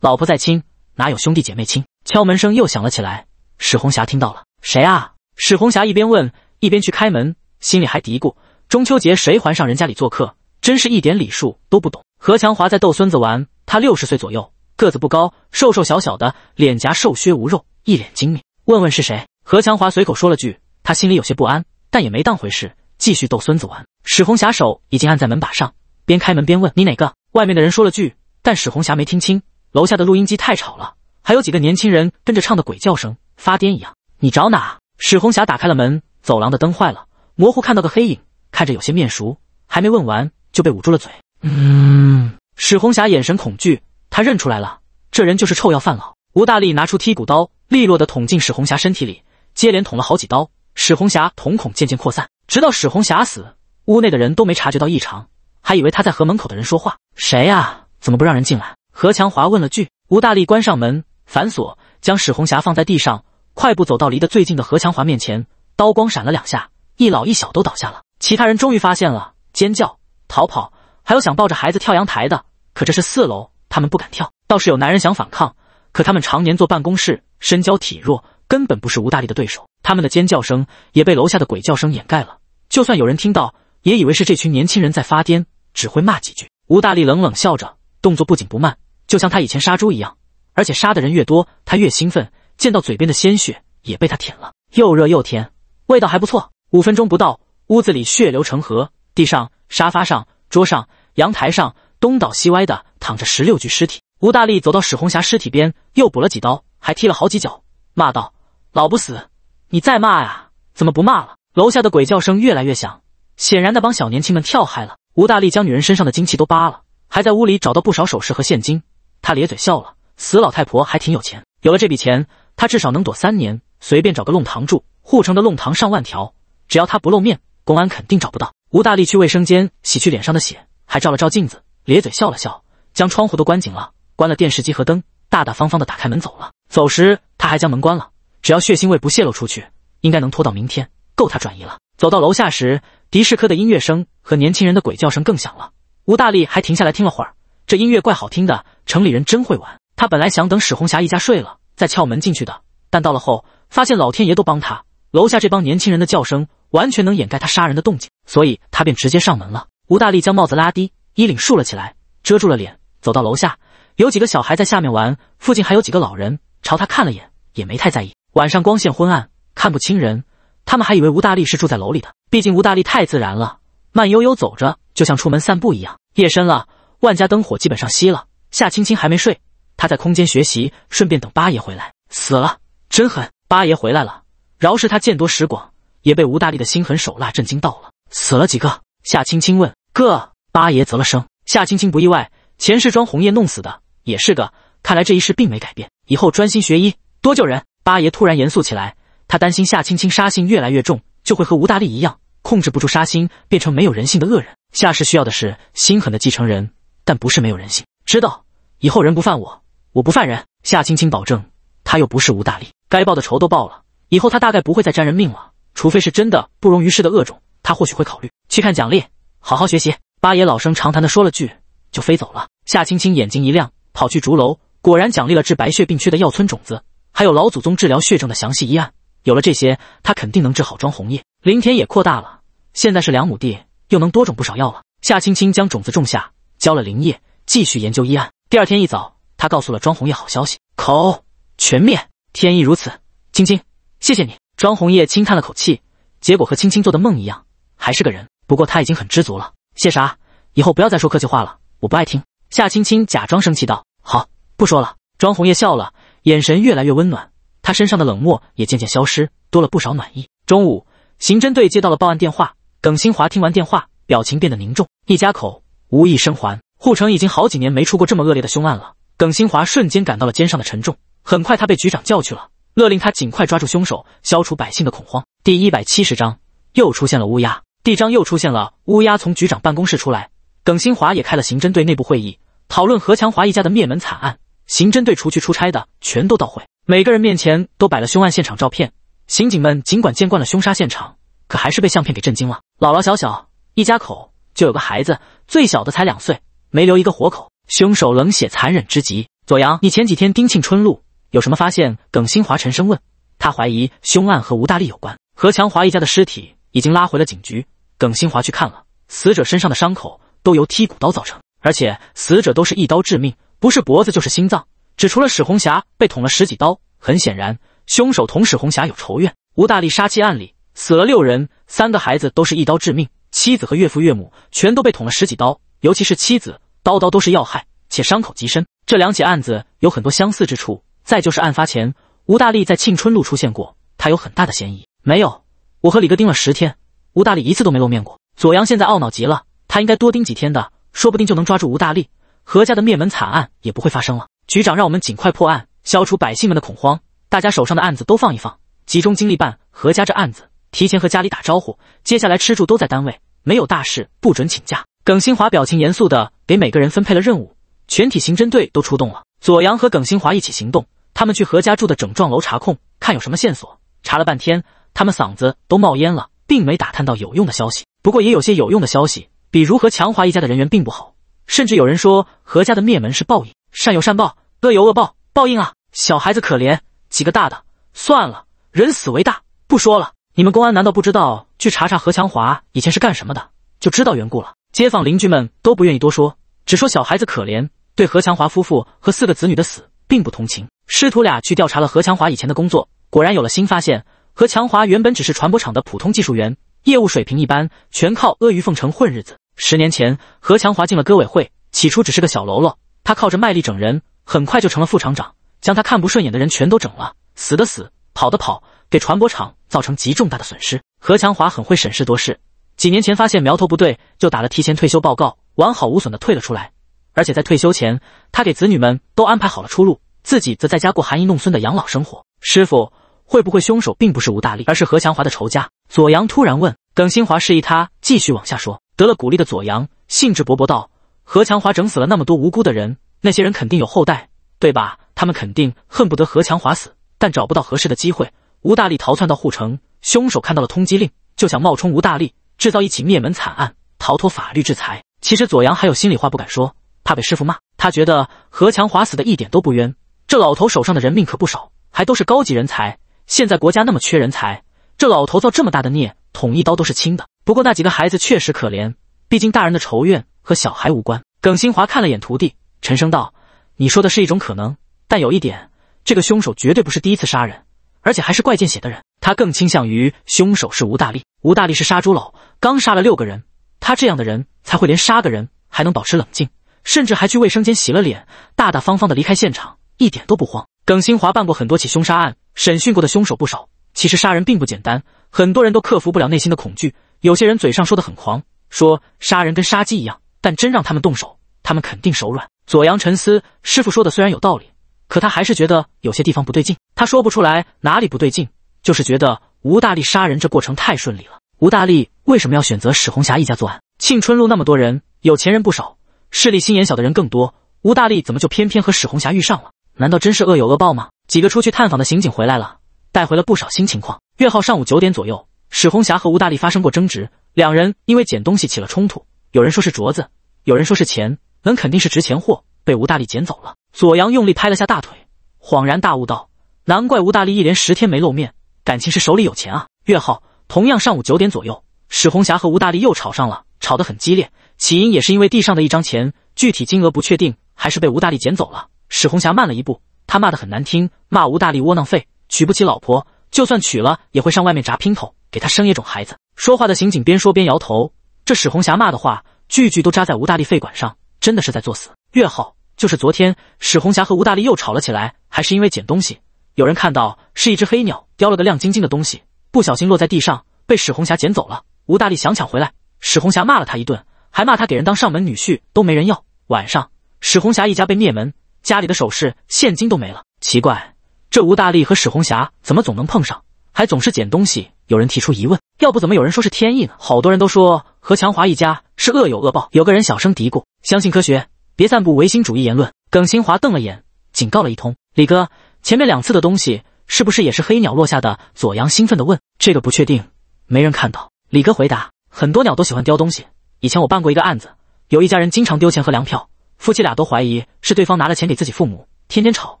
老婆再亲，哪有兄弟姐妹亲？敲门声又响了起来，史红霞听到了，谁啊？史红霞一边问，一边去开门，心里还嘀咕：中秋节谁还上人家里做客？真是一点礼数都不懂。何强华在逗孙子玩，他六十岁左右。个子不高，瘦瘦小小的，脸颊瘦削无肉，一脸精明。问问是谁？何强华随口说了句，他心里有些不安，但也没当回事，继续逗孙子玩。史红霞手已经按在门把上，边开门边问：“你哪个？”外面的人说了句，但史红霞没听清，楼下的录音机太吵了，还有几个年轻人跟着唱的鬼叫声，发癫一样。你找哪？史红霞打开了门，走廊的灯坏了，模糊看到个黑影，看着有些面熟，还没问完就被捂住了嘴。嗯，史红霞眼神恐惧。他认出来了，这人就是臭药饭老吴大力。拿出剔骨刀，利落的捅进史红霞身体里，接连捅了好几刀。史红霞瞳孔渐渐扩散，直到史红霞死，屋内的人都没察觉到异常，还以为他在和门口的人说话。谁呀？怎么不让人进来？何强华问了句。吴大力关上门，反锁，将史红霞放在地上，快步走到离得最近的何强华面前，刀光闪了两下，一老一小都倒下了。其他人终于发现了，尖叫，逃跑，还有想抱着孩子跳阳台的，可这是四楼。他们不敢跳，倒是有男人想反抗，可他们常年坐办公室，身娇体弱，根本不是吴大力的对手。他们的尖叫声也被楼下的鬼叫声掩盖了，就算有人听到，也以为是这群年轻人在发癫，只会骂几句。吴大力冷冷笑着，动作不紧不慢，就像他以前杀猪一样。而且杀的人越多，他越兴奋。见到嘴边的鲜血，也被他舔了，又热又甜，味道还不错。五分钟不到，屋子里血流成河，地上、沙发上、桌上、阳台上。东倒西歪的躺着十六具尸体。吴大力走到史红霞尸体边，又补了几刀，还踢了好几脚，骂道：“老不死，你再骂呀！怎么不骂了？”楼下的鬼叫声越来越响，显然那帮小年轻们跳嗨了。吴大力将女人身上的精气都扒了，还在屋里找到不少首饰和现金。他咧嘴笑了：“死老太婆还挺有钱，有了这笔钱，他至少能躲三年，随便找个弄堂住。护城的弄堂上万条，只要他不露面，公安肯定找不到。”吴大力去卫生间洗去脸上的血，还照了照镜子。咧嘴笑了笑，将窗户都关紧了，关了电视机和灯，大大方方地打开门走了。走时，他还将门关了。只要血腥味不泄露出去，应该能拖到明天，够他转移了。走到楼下时，迪士科的音乐声和年轻人的鬼叫声更响了。吴大力还停下来听了会儿，这音乐怪好听的，城里人真会玩。他本来想等史红霞一家睡了再撬门进去的，但到了后发现老天爷都帮他，楼下这帮年轻人的叫声完全能掩盖他杀人的动静，所以他便直接上门了。吴大力将帽子拉低。衣领竖了起来，遮住了脸，走到楼下，有几个小孩在下面玩，附近还有几个老人朝他看了眼，也没太在意。晚上光线昏暗，看不清人，他们还以为吴大力是住在楼里的，毕竟吴大力太自然了，慢悠悠走着，就像出门散步一样。夜深了，万家灯火基本上熄了，夏青青还没睡，她在空间学习，顺便等八爷回来。死了，真狠！八爷回来了，饶是他见多识广，也被吴大力的心狠手辣震惊到了。死了几个？夏青青问哥。八爷啧了声，夏青青不意外，前世装红叶弄死的也是个，看来这一世并没改变。以后专心学医，多救人。八爷突然严肃起来，他担心夏青青杀性越来越重，就会和吴大力一样，控制不住杀心，变成没有人性的恶人。夏氏需要的是心狠的继承人，但不是没有人性。知道，以后人不犯我，我不犯人。夏青青保证，他又不是吴大力，该报的仇都报了，以后他大概不会再沾人命了，除非是真的不容于世的恶种，他或许会考虑去看奖励，好好学习。八爷老生常谈的说了句，就飞走了。夏青青眼睛一亮，跑去竹楼，果然奖励了治白血病缺的药村种子，还有老祖宗治疗血症的详细医案。有了这些，他肯定能治好庄红叶。林田也扩大了，现在是两亩地，又能多种不少药了。夏青青将种子种下，浇了林叶继续研究医案。第二天一早，他告诉了庄红叶好消息：口全面天意如此，青青，谢谢你。庄红叶轻叹了口气，结果和青青做的梦一样，还是个人。不过他已经很知足了。谢啥？以后不要再说客气话了，我不爱听。夏青青假装生气道：“好，不说了。”庄红叶笑了，眼神越来越温暖，他身上的冷漠也渐渐消失，多了不少暖意。中午，刑侦队接到了报案电话，耿新华听完电话，表情变得凝重。一家口无一生还，护城已经好几年没出过这么恶劣的凶案了。耿新华瞬间感到了肩上的沉重。很快，他被局长叫去了，勒令他尽快抓住凶手，消除百姓的恐慌。第一百七十章，又出现了乌鸦。地章又出现了乌鸦从局长办公室出来，耿新华也开了刑侦队内部会议，讨论何强华一家的灭门惨案。刑侦队除去出差的，全都到会。每个人面前都摆了凶案现场照片。刑警们尽管见惯了凶杀现场，可还是被相片给震惊了。老老小小一家口，就有个孩子，最小的才两岁，没留一个活口。凶手冷血残忍之极。左阳，你前几天盯庆春路有什么发现？耿新华沉声问。他怀疑凶案和吴大力有关。何强华一家的尸体已经拉回了警局。耿新华去看了，死者身上的伤口都由剔骨刀造成，而且死者都是一刀致命，不是脖子就是心脏。只除了史红霞被捅了十几刀，很显然凶手同史红霞有仇怨。吴大力杀妻案里死了六人，三个孩子都是一刀致命，妻子和岳父岳母全都被捅了十几刀，尤其是妻子，刀刀都是要害，且伤口极深。这两起案子有很多相似之处。再就是案发前，吴大力在庆春路出现过，他有很大的嫌疑。没有，我和李哥盯了十天。吴大力一次都没露面过，左阳现在懊恼极了。他应该多盯几天的，说不定就能抓住吴大力。何家的灭门惨案也不会发生了。局长让我们尽快破案，消除百姓们的恐慌。大家手上的案子都放一放，集中精力办何家这案子。提前和家里打招呼，接下来吃住都在单位，没有大事不准请假。耿新华表情严肃的给每个人分配了任务，全体刑侦队都出动了。左阳和耿新华一起行动，他们去何家住的整幢楼查控，看有什么线索。查了半天，他们嗓子都冒烟了。并没打探到有用的消息，不过也有些有用的消息，比如何强华一家的人缘并不好，甚至有人说何家的灭门是报应，善有善报，恶有恶报，报应啊！小孩子可怜，几个大的算了，人死为大，不说了。你们公安难道不知道去查查何强华以前是干什么的，就知道缘故了？街坊邻居们都不愿意多说，只说小孩子可怜，对何强华夫妇和四个子女的死并不同情。师徒俩去调查了何强华以前的工作，果然有了新发现。何强华原本只是船舶厂的普通技术员，业务水平一般，全靠阿谀奉承混日子。十年前，何强华进了歌委会，起初只是个小喽啰，他靠着卖力整人，很快就成了副厂长，将他看不顺眼的人全都整了，死的死，跑的跑，给船舶厂造成极重大的损失。何强华很会审时度势，几年前发现苗头不对，就打了提前退休报告，完好无损的退了出来，而且在退休前，他给子女们都安排好了出路，自己则在家过含饴弄孙的养老生活。师傅。会不会凶手并不是吴大力，而是何强华的仇家？左阳突然问。耿新华示意他继续往下说。得了鼓励的左阳兴致勃勃道：“何强华整死了那么多无辜的人，那些人肯定有后代，对吧？他们肯定恨不得何强华死，但找不到合适的机会。吴大力逃窜到护城，凶手看到了通缉令，就想冒充吴大力，制造一起灭门惨案，逃脱法律制裁。其实左阳还有心里话不敢说，怕被师傅骂。他觉得何强华死的一点都不冤，这老头手上的人命可不少，还都是高级人才。”现在国家那么缺人才，这老头造这么大的孽，捅一刀都是轻的。不过那几个孩子确实可怜，毕竟大人的仇怨和小孩无关。耿新华看了眼徒弟，沉声道：“你说的是一种可能，但有一点，这个凶手绝对不是第一次杀人，而且还是怪见血的人。他更倾向于凶手是吴大力。吴大力是杀猪佬，刚杀了六个人，他这样的人才会连杀个人还能保持冷静，甚至还去卫生间洗了脸，大大方方的离开现场，一点都不慌。”耿新华办过很多起凶杀案。审讯过的凶手不少，其实杀人并不简单，很多人都克服不了内心的恐惧。有些人嘴上说的很狂，说杀人跟杀鸡一样，但真让他们动手，他们肯定手软。左阳沉思，师傅说的虽然有道理，可他还是觉得有些地方不对劲。他说不出来哪里不对劲，就是觉得吴大力杀人这过程太顺利了。吴大力为什么要选择史红霞一家作案？庆春路那么多人，有钱人不少，势力心眼小的人更多，吴大力怎么就偏偏和史红霞遇上了？难道真是恶有恶报吗？几个出去探访的刑警回来了，带回了不少新情况。月号上午九点左右，史红霞和吴大力发生过争执，两人因为捡东西起了冲突。有人说是镯子，有人说是钱，能肯定是值钱货，被吴大力捡走了。左阳用力拍了下大腿，恍然大悟道：“难怪吴大力一连十天没露面，感情是手里有钱啊。”月号同样上午九点左右，史红霞和吴大力又吵上了，吵得很激烈，起因也是因为地上的一张钱，具体金额不确定，还是被吴大力捡走了。史红霞慢了一步。他骂得很难听，骂吴大力窝囊废，娶不起老婆，就算娶了也会上外面砸姘头，给他生野种孩子。说话的刑警边说边摇头，这史红霞骂的话句句都扎在吴大力肺管上，真的是在作死。月号就是昨天，史红霞和吴大力又吵了起来，还是因为捡东西。有人看到是一只黑鸟叼了个亮晶晶的东西，不小心落在地上，被史红霞捡走了。吴大力想抢回来，史红霞骂了他一顿，还骂他给人当上门女婿都没人要。晚上，史红霞一家被灭门。家里的首饰、现金都没了，奇怪，这吴大力和史红霞怎么总能碰上，还总是捡东西？有人提出疑问，要不怎么有人说是天意呢？好多人都说何强华一家是恶有恶报。有个人小声嘀咕：“相信科学，别散布唯心主义言论。”耿新华瞪了眼，警告了一通。李哥，前面两次的东西是不是也是黑鸟落下的？左阳兴奋地问：“这个不确定，没人看到。”李哥回答：“很多鸟都喜欢叼东西，以前我办过一个案子，有一家人经常丢钱和粮票。”夫妻俩都怀疑是对方拿了钱给自己父母，天天吵，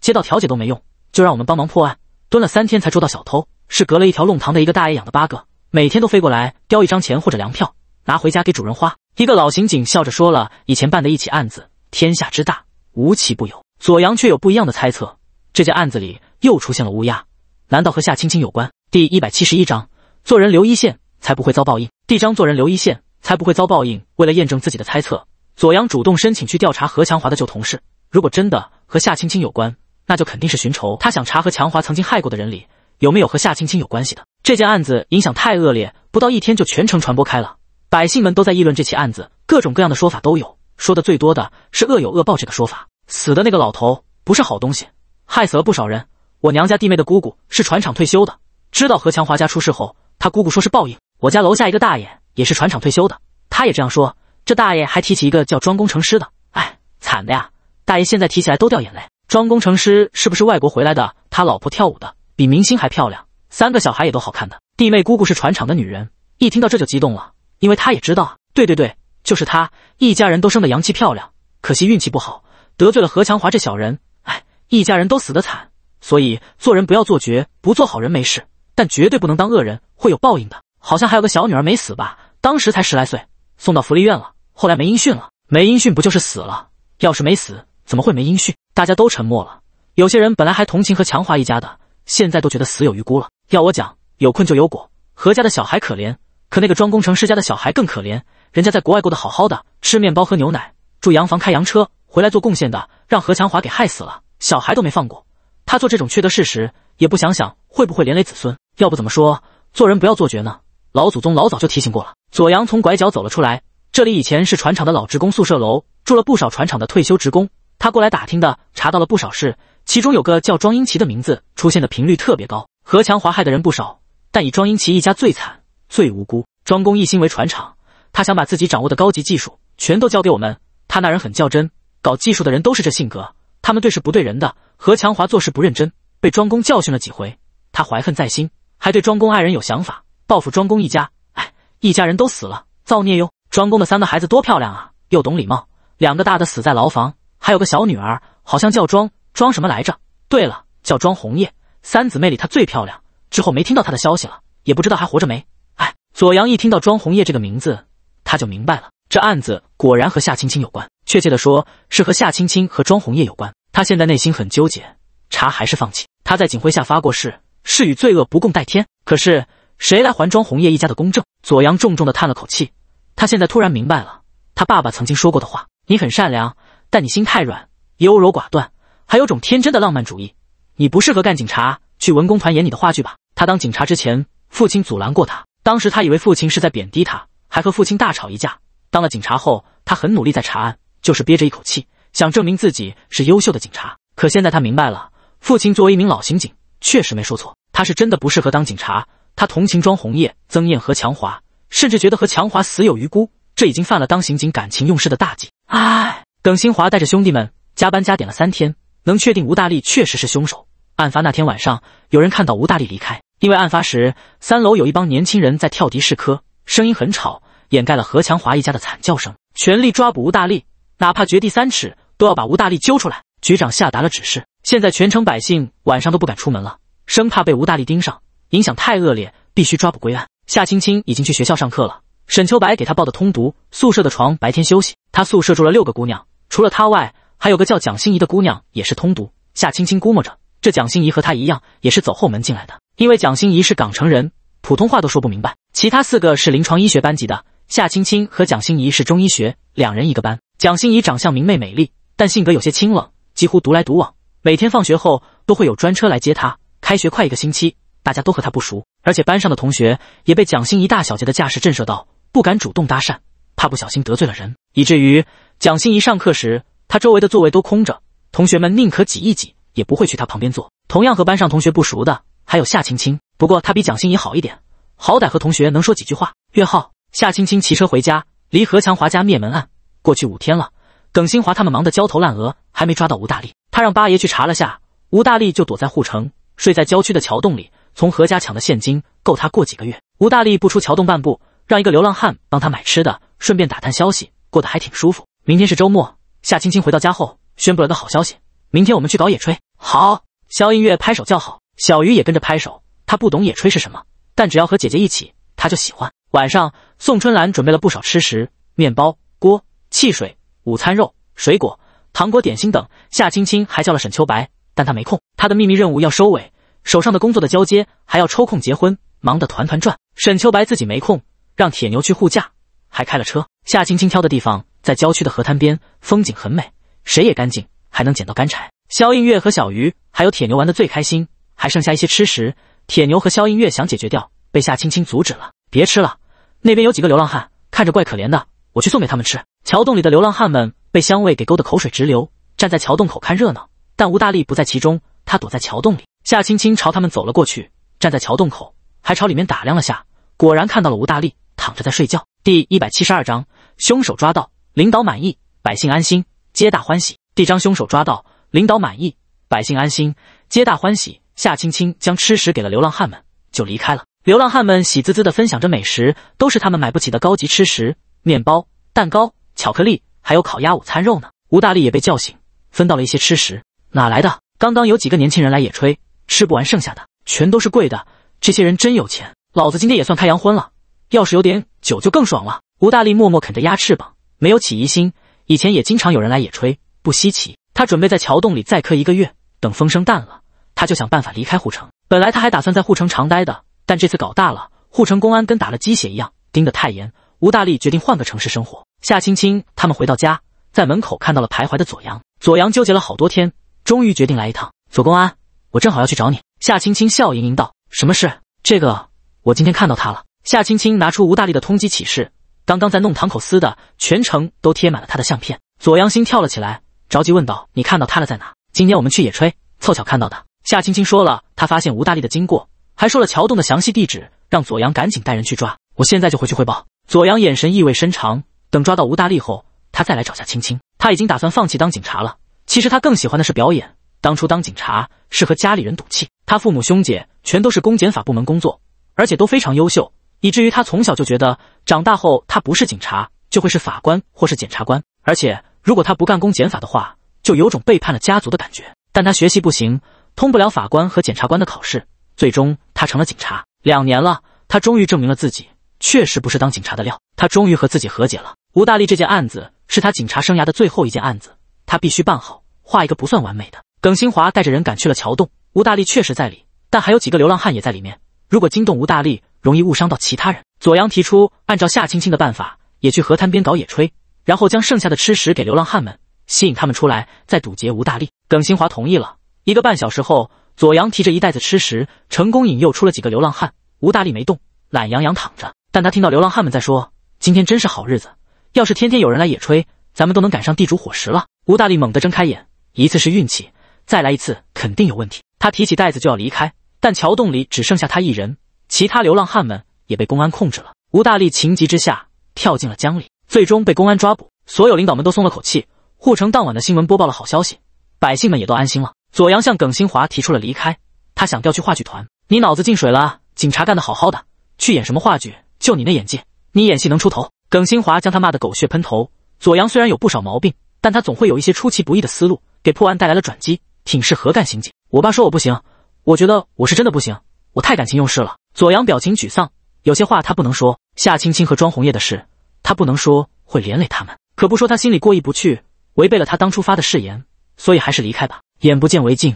接到调解都没用，就让我们帮忙破案。蹲了三天才捉到小偷，是隔了一条弄堂的一个大爷养的八个，每天都飞过来叼一张钱或者粮票，拿回家给主人花。一个老刑警笑着说了以前办的一起案子：天下之大，无奇不有。左阳却有不一样的猜测，这件案子里又出现了乌鸦，难道和夏青青有关？第一百七十一章，做人留一线，才不会遭报应。第章，做人留一线，才不会遭报应。为了验证自己的猜测。左阳主动申请去调查何强华的旧同事，如果真的和夏青青有关，那就肯定是寻仇。他想查何强华曾经害过的人里，有没有和夏青青有关系的。这件案子影响太恶劣，不到一天就全城传播开了，百姓们都在议论这起案子，各种各样的说法都有。说的最多的是“恶有恶报”这个说法。死的那个老头不是好东西，害死了不少人。我娘家弟妹的姑姑是船厂退休的，知道何强华家出事后，她姑姑说是报应。我家楼下一个大爷也是船厂退休的，他也这样说。这大爷还提起一个叫庄工程师的，哎，惨的呀！大爷现在提起来都掉眼泪。庄工程师是不是外国回来的？他老婆跳舞的，比明星还漂亮，三个小孩也都好看的。弟妹姑姑是船厂的女人，一听到这就激动了，因为她也知道。对对对，就是她，一家人都生的洋气漂亮，可惜运气不好，得罪了何强华这小人，哎，一家人都死得惨。所以做人不要做绝，不做好人没事，但绝对不能当恶人，会有报应的。好像还有个小女儿没死吧？当时才十来岁，送到福利院了。后来没音讯了，没音讯不就是死了？要是没死，怎么会没音讯？大家都沉默了。有些人本来还同情何强华一家的，现在都觉得死有余辜了。要我讲，有困就有果。何家的小孩可怜，可那个装工程师家的小孩更可怜。人家在国外过得好好的，吃面包喝牛奶，住洋房开洋车，回来做贡献的，让何强华给害死了。小孩都没放过，他做这种缺德事时，也不想想会不会连累子孙？要不怎么说做人不要做绝呢？老祖宗老早就提醒过了。左阳从拐角走了出来。这里以前是船厂的老职工宿舍楼，住了不少船厂的退休职工。他过来打听的，查到了不少事，其中有个叫庄英奇的名字出现的频率特别高。何强华害的人不少，但以庄英奇一家最惨、最无辜。庄工一心为船厂，他想把自己掌握的高级技术全都交给我们。他那人很较真，搞技术的人都是这性格，他们对事不对人的。何强华做事不认真，被庄工教训了几回，他怀恨在心，还对庄工爱人有想法，报复庄工一家。哎，一家人都死了，造孽哟。庄公的三个孩子多漂亮啊，又懂礼貌。两个大的死在牢房，还有个小女儿，好像叫庄庄什么来着？对了，叫庄红叶。三姊妹里她最漂亮。之后没听到她的消息了，也不知道还活着没。哎，左阳一听到庄红叶这个名字，他就明白了，这案子果然和夏青青有关，确切的说是和夏青青和庄红叶有关。他现在内心很纠结，查还是放弃？他在警徽下发过誓，誓与罪恶不共戴天。可是谁来还庄红叶一家的公正？左阳重重的叹了口气。他现在突然明白了，他爸爸曾经说过的话：“你很善良，但你心太软，优柔寡断，还有种天真的浪漫主义。你不适合干警察，去文工团演你的话剧吧？”他当警察之前，父亲阻拦过他，当时他以为父亲是在贬低他，还和父亲大吵一架。当了警察后，他很努力在查案，就是憋着一口气，想证明自己是优秀的警察。可现在他明白了，父亲作为一名老刑警，确实没说错，他是真的不适合当警察。他同情庄红叶、曾艳和强华。甚至觉得和强华死有余辜，这已经犯了当刑警感情用事的大忌。哎，耿新华带着兄弟们加班加点了三天，能确定吴大力确实是凶手。案发那天晚上，有人看到吴大力离开，因为案发时三楼有一帮年轻人在跳迪士科，声音很吵，掩盖了何强华一家的惨叫声。全力抓捕吴大力，哪怕掘地三尺都要把吴大力揪出来。局长下达了指示，现在全城百姓晚上都不敢出门了，生怕被吴大力盯上，影响太恶劣，必须抓捕归案。夏青青已经去学校上课了。沈秋白给她报的通读宿舍的床，白天休息。她宿舍住了六个姑娘，除了她外，还有个叫蒋欣怡的姑娘也是通读。夏青青估摸着，这蒋欣怡和她一样，也是走后门进来的，因为蒋欣怡是港城人，普通话都说不明白。其他四个是临床医学班级的，夏青青和蒋欣怡是中医学，两人一个班。蒋欣怡长相明媚美丽，但性格有些清冷，几乎独来独往。每天放学后都会有专车来接她。开学快一个星期，大家都和她不熟。而且班上的同学也被蒋欣怡大小姐的架势震慑到，不敢主动搭讪，怕不小心得罪了人。以至于蒋欣怡上课时，她周围的座位都空着，同学们宁可挤一挤，也不会去她旁边坐。同样和班上同学不熟的还有夏青青，不过她比蒋欣怡好一点，好歹和同学能说几句话。岳浩，夏青青骑车回家，离何强华家灭门案过去五天了，耿新华他们忙得焦头烂额，还没抓到吴大力。他让八爷去查了下，吴大力就躲在护城，睡在郊区的桥洞里。从何家抢的现金够他过几个月。吴大力不出桥洞半步，让一个流浪汉帮他买吃的，顺便打探消息，过得还挺舒服。明天是周末，夏青青回到家后宣布了个好消息：明天我们去搞野炊。好，肖音乐拍手叫好，小鱼也跟着拍手。他不懂野炊是什么，但只要和姐姐一起，他就喜欢。晚上，宋春兰准备了不少吃食：面包、锅、汽水、午餐肉、水果、糖果、点心等。夏青青还叫了沈秋白，但他没空，他的秘密任务要收尾。手上的工作的交接，还要抽空结婚，忙得团团转。沈秋白自己没空，让铁牛去护驾，还开了车。夏青青挑的地方在郊区的河滩边，风景很美，水也干净，还能捡到干柴。肖映月和小鱼还有铁牛玩得最开心，还剩下一些吃食。铁牛和肖映月想解决掉，被夏青青阻止了。别吃了，那边有几个流浪汉，看着怪可怜的，我去送给他们吃。桥洞里的流浪汉们被香味给勾得口水直流，站在桥洞口看热闹，但吴大力不在其中，他躲在桥洞里。夏青青朝他们走了过去，站在桥洞口，还朝里面打量了下，果然看到了吴大力躺着在睡觉。第一百七十二章，凶手抓到，领导满意，百姓安心，皆大欢喜。第章，凶手抓到，领导满意，百姓安心，皆大欢喜。夏青青将吃食给了流浪汉们，就离开了。流浪汉们喜滋滋的分享着美食，都是他们买不起的高级吃食，面包、蛋糕、巧克力，还有烤鸭、午餐肉呢。吴大力也被叫醒，分到了一些吃食。哪来的？刚刚有几个年轻人来野炊。吃不完剩下的全都是贵的，这些人真有钱，老子今天也算开洋荤了。要是有点酒就更爽了。吴大力默默啃着鸭翅膀，没有起疑心。以前也经常有人来野炊，不稀奇。他准备在桥洞里再磕一个月，等风声淡了，他就想办法离开护城。本来他还打算在护城长待的，但这次搞大了，护城公安跟打了鸡血一样盯得太严。吴大力决定换个城市生活。夏青青他们回到家，在门口看到了徘徊的左阳。左阳纠结了好多天，终于决定来一趟。左公安。我正好要去找你，夏青青笑盈盈道：“什么事？”这个我今天看到他了。夏青青拿出吴大力的通缉启事，刚刚在弄堂口撕的，全程都贴满了他的相片。左阳心跳了起来，着急问道：“你看到他了，在哪？”今天我们去野炊，凑巧看到的。夏青青说了他发现吴大力的经过，还说了桥洞的详细地址，让左阳赶紧带人去抓。我现在就回去汇报。左阳眼神意味深长，等抓到吴大力后，他再来找夏青青。他已经打算放弃当警察了，其实他更喜欢的是表演。当初当警察是和家里人赌气，他父母兄姐全都是公检法部门工作，而且都非常优秀，以至于他从小就觉得，长大后他不是警察就会是法官或是检察官。而且如果他不干公检法的话，就有种背叛了家族的感觉。但他学习不行，通不了法官和检察官的考试，最终他成了警察。两年了，他终于证明了自己确实不是当警察的料，他终于和自己和解了。吴大力这件案子是他警察生涯的最后一件案子，他必须办好，画一个不算完美的。耿新华带着人赶去了桥洞，吴大力确实在里，但还有几个流浪汉也在里面。如果惊动吴大力，容易误伤到其他人。左阳提出按照夏青青的办法，也去河滩边搞野炊，然后将剩下的吃食给流浪汉们，吸引他们出来，再堵截吴大力。耿新华同意了。一个半小时后，左阳提着一袋子吃食，成功引诱出了几个流浪汉。吴大力没动，懒洋洋躺着，但他听到流浪汉们在说：“今天真是好日子，要是天天有人来野炊，咱们都能赶上地主伙食了。”吴大力猛地睁开眼，一次是运气。再来一次，肯定有问题。他提起袋子就要离开，但桥洞里只剩下他一人，其他流浪汉们也被公安控制了。吴大力情急之下跳进了江里，最终被公安抓捕。所有领导们都松了口气。护城当晚的新闻播报了好消息，百姓们也都安心了。左阳向耿新华提出了离开，他想调去话剧团。你脑子进水了？警察干得好好的，去演什么话剧？就你那演技，你演戏能出头？耿新华将他骂得狗血喷头。左阳虽然有不少毛病，但他总会有一些出其不意的思路，给破案带来了转机。挺是何干刑警？我爸说我不行，我觉得我是真的不行，我太感情用事了。左阳表情沮丧，有些话他不能说，夏青青和庄红叶的事他不能说，会连累他们。可不说，他心里过意不去，违背了他当初发的誓言，所以还是离开吧。眼不见为净，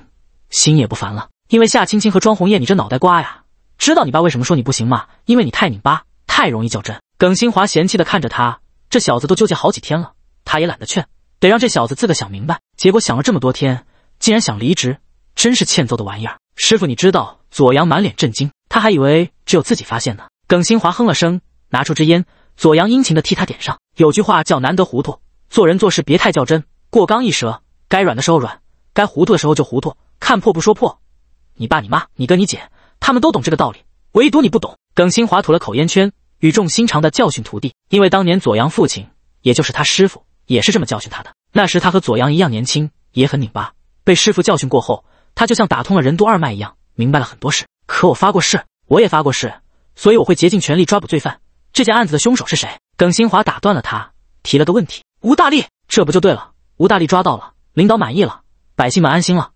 心也不烦了。因为夏青青和庄红叶，你这脑袋瓜呀，知道你爸为什么说你不行吗？因为你太拧巴，太容易较真。耿新华嫌弃的看着他，这小子都纠结好几天了，他也懒得劝，得让这小子自个想明白。结果想了这么多天。竟然想离职，真是欠揍的玩意儿！师傅，你知道？左阳满脸震惊，他还以为只有自己发现呢。耿新华哼了声，拿出支烟，左阳殷勤的替他点上。有句话叫难得糊涂，做人做事别太较真，过刚易折，该软的时候软，该糊涂的时候就糊涂，看破不说破。你爸、你妈、你哥、你姐，他们都懂这个道理，唯独你不懂。耿新华吐了口烟圈，语重心长的教训徒弟，因为当年左阳父亲，也就是他师傅，也是这么教训他的。那时他和左阳一样年轻，也很拧巴。被师傅教训过后，他就像打通了任督二脉一样，明白了很多事。可我发过誓，我也发过誓，所以我会竭尽全力抓捕罪犯。这件案子的凶手是谁？耿新华打断了他，提了个问题。吴大力，这不就对了？吴大力抓到了，领导满意了，百姓们安心了。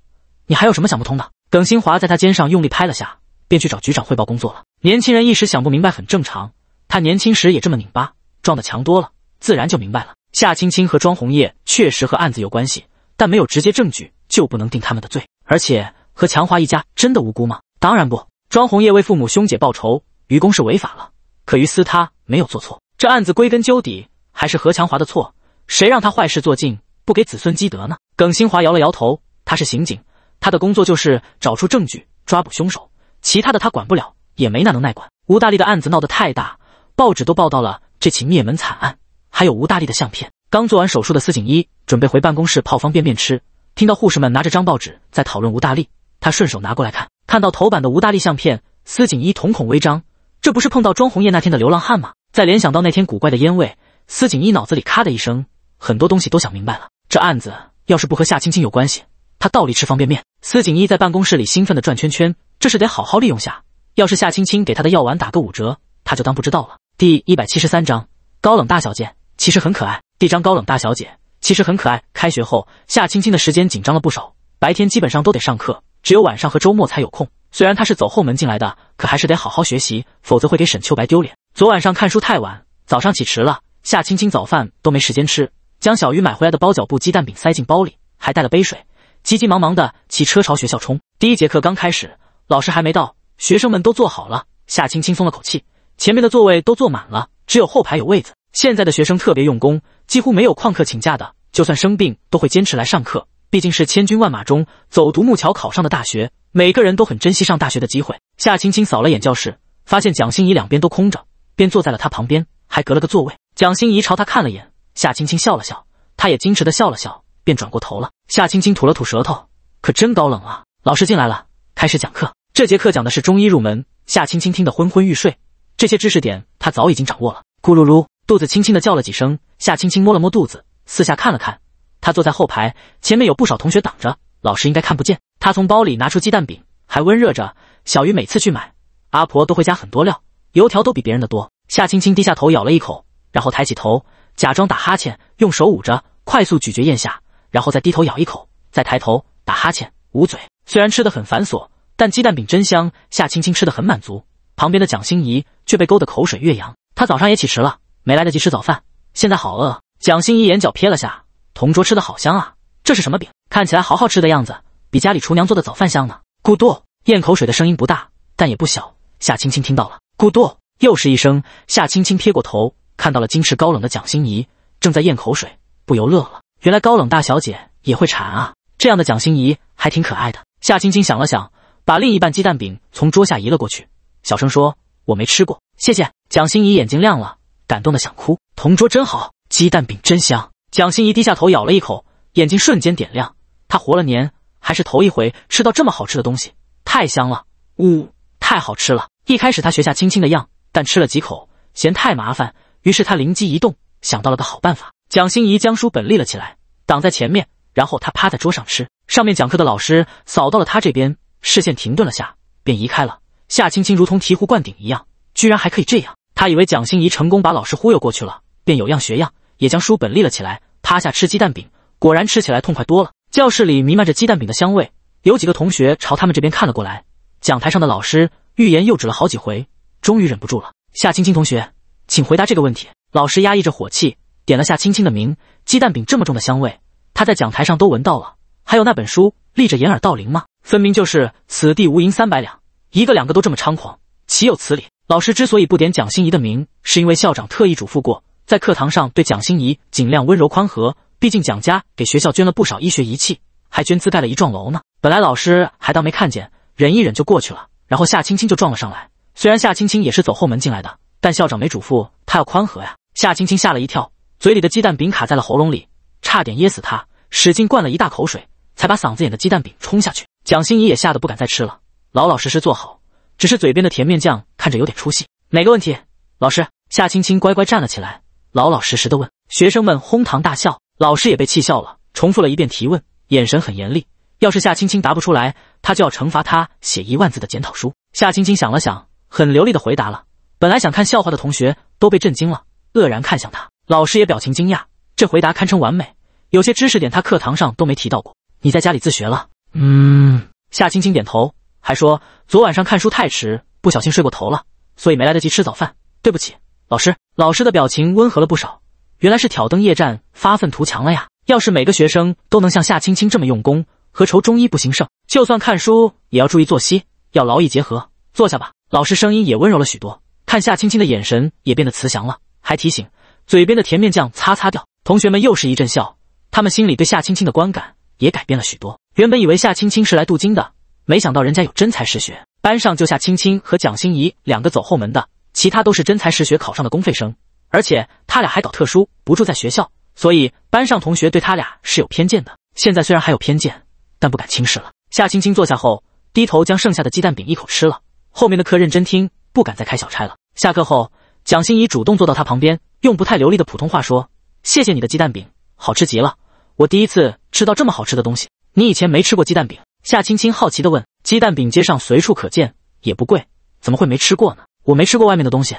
你还有什么想不通的？耿新华在他肩上用力拍了下，便去找局长汇报工作了。年轻人一时想不明白很正常，他年轻时也这么拧巴，撞的强多了，自然就明白了。夏青青和庄红叶确实和案子有关系，但没有直接证据。就不能定他们的罪，而且何强华一家真的无辜吗？当然不。庄红叶为父母兄姐报仇，于公是违法了，可于私他没有做错。这案子归根究底还是何强华的错，谁让他坏事做尽，不给子孙积德呢？耿新华摇了摇头，他是刑警，他的工作就是找出证据，抓捕凶手，其他的他管不了，也没那能耐管。吴大力的案子闹得太大，报纸都报道了这起灭门惨案，还有吴大力的相片。刚做完手术的司警一准备回办公室泡方便面吃。听到护士们拿着张报纸在讨论吴大力，他顺手拿过来看，看到头版的吴大力相片，司锦一瞳孔微张，这不是碰到庄红叶那天的流浪汉吗？再联想到那天古怪的烟味，司锦一脑子里咔的一声，很多东西都想明白了。这案子要是不和夏青青有关系，他倒立吃方便面。司锦一在办公室里兴奋地转圈圈，这是得好好利用下。要是夏青青给他的药丸打个五折，他就当不知道了。第一百七十三章高冷大小姐其实很可爱。第章高冷大小姐。其实很可爱。开学后，夏青青的时间紧张了不少，白天基本上都得上课，只有晚上和周末才有空。虽然她是走后门进来的，可还是得好好学习，否则会给沈秋白丢脸。昨晚上看书太晚，早上起迟了，夏青青早饭都没时间吃。将小鱼买回来的包脚布鸡蛋饼塞进包里，还带了杯水，急急忙忙的骑车朝学校冲。第一节课刚开始，老师还没到，学生们都坐好了，夏青青松了口气，前面的座位都坐满了，只有后排有位子。现在的学生特别用功。几乎没有旷课请假的，就算生病都会坚持来上课。毕竟是千军万马中走独木桥考上的大学，每个人都很珍惜上大学的机会。夏青青扫了眼教室，发现蒋欣怡两边都空着，便坐在了她旁边，还隔了个座位。蒋欣怡朝她看了眼，夏青青笑了笑，她也矜持的笑了笑，便转过头了。夏青青吐了吐舌头，可真高冷啊！老师进来了，开始讲课。这节课讲的是中医入门。夏青青听得昏昏欲睡，这些知识点她早已经掌握了。咕噜噜。肚子轻轻地叫了几声，夏青青摸了摸肚子，四下看了看。她坐在后排，前面有不少同学挡着，老师应该看不见。她从包里拿出鸡蛋饼，还温热着。小鱼每次去买，阿婆都会加很多料，油条都比别人的多。夏青青低下头咬了一口，然后抬起头，假装打哈欠，用手捂着，快速咀嚼咽下，然后再低头咬一口，再抬头打哈欠，捂嘴。虽然吃的很繁琐，但鸡蛋饼真香。夏青青吃的很满足，旁边的蒋欣怡却被勾得口水越洋。她早上也起迟了。没来得及吃早饭，现在好饿。蒋欣怡眼角瞥了下同桌，吃的好香啊！这是什么饼？看起来好好吃的样子，比家里厨娘做的早饭香呢。咕嘟，咽口水的声音不大，但也不小。夏青青听到了，咕嘟，又是一声。夏青青瞥过头，看到了矜持高冷的蒋欣怡正在咽口水，不由乐了。原来高冷大小姐也会馋啊！这样的蒋欣怡还挺可爱的。夏青青想了想，把另一半鸡蛋饼从桌下移了过去，小声说：“我没吃过，谢谢。”蒋欣怡眼睛亮了。感动的想哭，同桌真好，鸡蛋饼真香。蒋欣怡低下头咬了一口，眼睛瞬间点亮。她活了年，还是头一回吃到这么好吃的东西，太香了，呜，太好吃了。一开始她学夏青青的样，但吃了几口嫌太麻烦，于是她灵机一动，想到了个好办法。蒋欣怡将书本立了起来，挡在前面，然后她趴在桌上吃。上面讲课的老师扫到了她这边，视线停顿了下，便移开了。夏青青如同醍醐灌顶一样，居然还可以这样。他以为蒋欣怡成功把老师忽悠过去了，便有样学样，也将书本立了起来，趴下吃鸡蛋饼。果然吃起来痛快多了。教室里弥漫着鸡蛋饼的香味，有几个同学朝他们这边看了过来。讲台上的老师欲言又止了好几回，终于忍不住了：“夏青青同学，请回答这个问题。”老师压抑着火气，点了夏青青的名。鸡蛋饼这么重的香味，他在讲台上都闻到了。还有那本书，立着掩耳盗铃吗？分明就是此地无银三百两。一个两个都这么猖狂，岂有此理！老师之所以不点蒋欣怡的名，是因为校长特意嘱咐过，在课堂上对蒋欣怡尽量温柔宽和。毕竟蒋家给学校捐了不少医学仪器，还捐资盖了一幢楼呢。本来老师还当没看见，忍一忍就过去了。然后夏青青就撞了上来。虽然夏青青也是走后门进来的，但校长没嘱咐她要宽和呀。夏青青吓了一跳，嘴里的鸡蛋饼卡在了喉咙里，差点噎死她。使劲灌了一大口水，才把嗓子眼的鸡蛋饼冲下去。蒋欣怡也吓得不敢再吃了，老老实实坐好。只是嘴边的甜面酱看着有点出戏。哪个问题？老师夏青青乖乖站了起来，老老实实的问。学生们哄堂大笑，老师也被气笑了，重复了一遍提问，眼神很严厉。要是夏青青答不出来，他就要惩罚他写一万字的检讨书。夏青青想了想，很流利的回答了。本来想看笑话的同学都被震惊了，愕然看向他。老师也表情惊讶，这回答堪称完美。有些知识点他课堂上都没提到过，你在家里自学了？嗯，夏青青点头。还说昨晚上看书太迟，不小心睡过头了，所以没来得及吃早饭，对不起，老师。老师的表情温和了不少，原来是挑灯夜战，发奋图强了呀。要是每个学生都能像夏青青这么用功，何愁中医不行盛？就算看书，也要注意作息，要劳逸结合。坐下吧。老师声音也温柔了许多，看夏青青的眼神也变得慈祥了，还提醒嘴边的甜面酱擦擦掉。同学们又是一阵笑，他们心里对夏青青的观感也改变了许多。原本以为夏青青是来镀金的。没想到人家有真才实学，班上就夏青青和蒋欣怡两个走后门的，其他都是真才实学考上的公费生，而且他俩还搞特殊，不住在学校，所以班上同学对他俩是有偏见的。现在虽然还有偏见，但不敢轻视了。夏青青坐下后，低头将剩下的鸡蛋饼一口吃了，后面的课认真听，不敢再开小差了。下课后，蒋欣怡主动坐到他旁边，用不太流利的普通话说：“谢谢你的鸡蛋饼，好吃极了，我第一次吃到这么好吃的东西。你以前没吃过鸡蛋饼？”夏青青好奇地问：“鸡蛋饼街上随处可见，也不贵，怎么会没吃过呢？”“我没吃过外面的东西，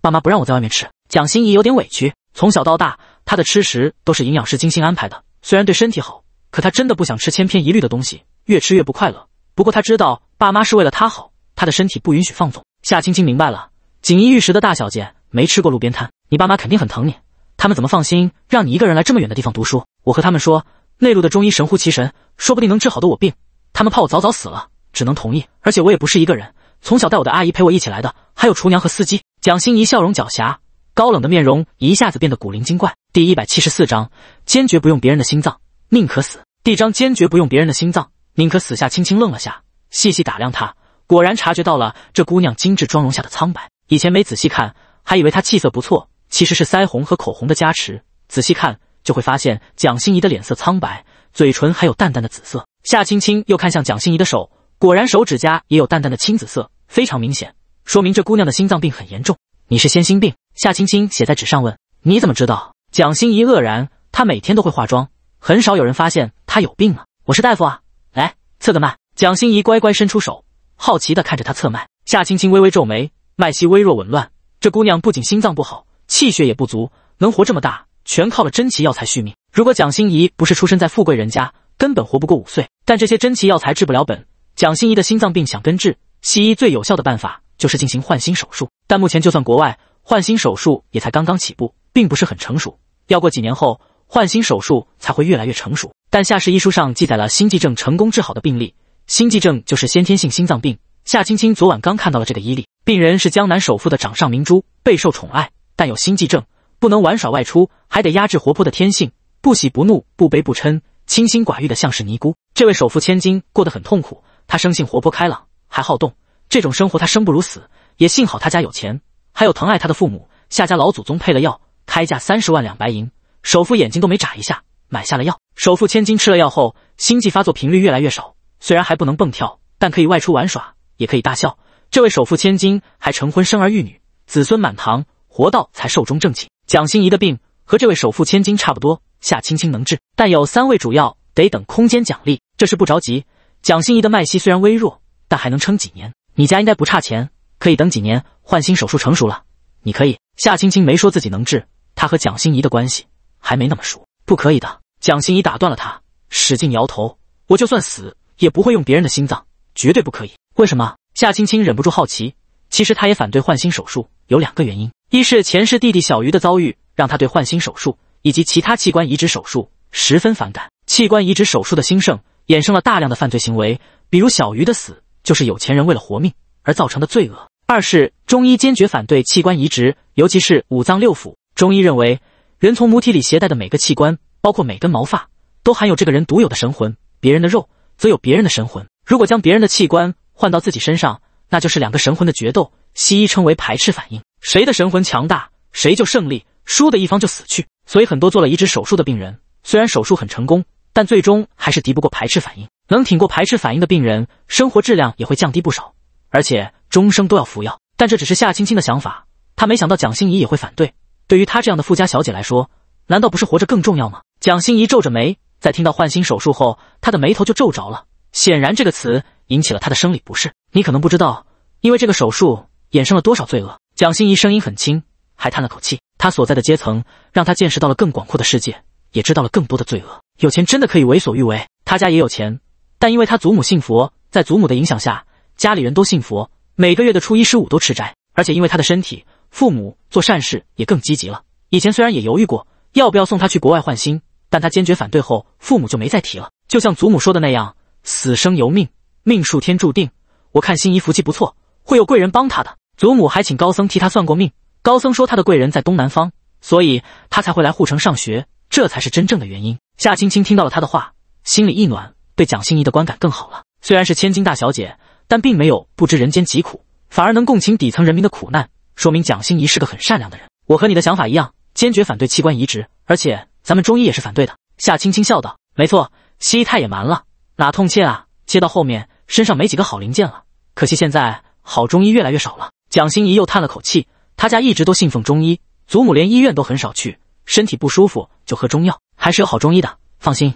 爸妈不让我在外面吃。”蒋欣怡有点委屈。从小到大，她的吃食都是营养师精心安排的，虽然对身体好，可她真的不想吃千篇一律的东西，越吃越不快乐。不过她知道爸妈是为了她好，她的身体不允许放纵。夏青青明白了，锦衣玉食的大小姐没吃过路边摊，你爸妈肯定很疼你。他们怎么放心让你一个人来这么远的地方读书？我和他们说，内陆的中医神乎其神，说不定能治好的我病。他们怕我早早死了，只能同意。而且我也不是一个人，从小带我的阿姨陪我一起来的，还有厨娘和司机。蒋欣怡笑容狡黠，高冷的面容一下子变得古灵精怪。第一百七十四章，坚决不用别人的心脏，宁可死。第章，坚决不用别人的心脏，宁可死下。轻轻愣了下，细细打量她，果然察觉到了这姑娘精致妆容下的苍白。以前没仔细看，还以为她气色不错，其实是腮红和口红的加持。仔细看就会发现，蒋欣怡的脸色苍白，嘴唇还有淡淡的紫色。夏青青又看向蒋欣怡的手，果然手指甲也有淡淡的青紫色，非常明显，说明这姑娘的心脏病很严重。你是先心病？夏青青写在纸上问。你怎么知道？蒋欣怡愕然，她每天都会化妆，很少有人发现她有病啊。我是大夫啊，来，测个脉。蒋欣怡乖乖伸出手，好奇的看着她测脉。夏青青微微皱眉，脉息微弱紊乱，这姑娘不仅心脏不好，气血也不足，能活这么大，全靠了珍奇药材续命。如果蒋欣怡不是出生在富贵人家，根本活不过五岁，但这些珍奇药材治不了本。蒋心怡的心脏病想根治，西医最有效的办法就是进行换心手术。但目前，就算国外换心手术也才刚刚起步，并不是很成熟，要过几年后换心手术才会越来越成熟。但夏氏医书上记载了心悸症成功治好的病例，心悸症就是先天性心脏病。夏青青昨晚刚看到了这个医例，病人是江南首富的掌上明珠，备受宠爱，但有心悸症，不能玩耍外出，还得压制活泼的天性，不喜不怒，不悲不嗔。清心寡欲的像是尼姑，这位首富千金过得很痛苦。她生性活泼开朗，还好动，这种生活她生不如死。也幸好她家有钱，还有疼爱她的父母。夏家老祖宗配了药，开价三十万两白银，首富眼睛都没眨一下买下了药。首富千金吃了药后，心悸发作频率越来越少。虽然还不能蹦跳，但可以外出玩耍，也可以大笑。这位首富千金还成婚生儿育女，子孙满堂，活到才寿终正寝。蒋欣怡的病和这位首富千金差不多。夏青青能治，但有三味主要得等空间奖励，这事不着急。蒋欣怡的脉息虽然微弱，但还能撑几年。你家应该不差钱，可以等几年换心手术成熟了，你可以。夏青青没说自己能治，她和蒋欣怡的关系还没那么熟，不可以的。蒋欣怡打断了她，使劲摇头：“我就算死也不会用别人的心脏，绝对不可以。”为什么？夏青青忍不住好奇。其实她也反对换心手术，有两个原因：一是前世弟弟小鱼的遭遇，让她对换心手术。以及其他器官移植手术十分反感。器官移植手术的兴盛衍生了大量的犯罪行为，比如小鱼的死就是有钱人为了活命而造成的罪恶。二是中医坚决反对器官移植，尤其是五脏六腑。中医认为，人从母体里携带的每个器官，包括每根毛发，都含有这个人独有的神魂；别人的肉则有别人的神魂。如果将别人的器官换到自己身上，那就是两个神魂的决斗。西医称为排斥反应，谁的神魂强大，谁就胜利，输的一方就死去。所以很多做了移植手术的病人，虽然手术很成功，但最终还是敌不过排斥反应。能挺过排斥反应的病人，生活质量也会降低不少，而且终生都要服药。但这只是夏青青的想法，她没想到蒋欣怡也会反对。对于她这样的富家小姐来说，难道不是活着更重要吗？蒋欣怡皱着眉，在听到换心手术后，她的眉头就皱着了。显然这个词引起了她的生理不适。你可能不知道，因为这个手术衍生了多少罪恶。蒋欣怡声音很轻。还叹了口气，他所在的阶层让他见识到了更广阔的世界，也知道了更多的罪恶。有钱真的可以为所欲为。他家也有钱，但因为他祖母信佛，在祖母的影响下，家里人都信佛，每个月的初一十五都吃斋。而且因为他的身体，父母做善事也更积极了。以前虽然也犹豫过要不要送他去国外换心，但他坚决反对后，父母就没再提了。就像祖母说的那样，死生由命，命数天注定。我看心仪福气不错，会有贵人帮他的。祖母还请高僧替他算过命。高僧说他的贵人在东南方，所以他才会来护城上学，这才是真正的原因。夏青青听到了他的话，心里一暖，对蒋欣怡的观感更好了。虽然是千金大小姐，但并没有不知人间疾苦，反而能共情底层人民的苦难，说明蒋欣怡是个很善良的人。我和你的想法一样，坚决反对器官移植，而且咱们中医也是反对的。夏青青笑道：“没错，西医太野蛮了，哪痛切啊？切到后面身上没几个好零件了。可惜现在好中医越来越少了。”蒋欣怡又叹了口气。他家一直都信奉中医，祖母连医院都很少去，身体不舒服就喝中药。还是有好中医的，放心，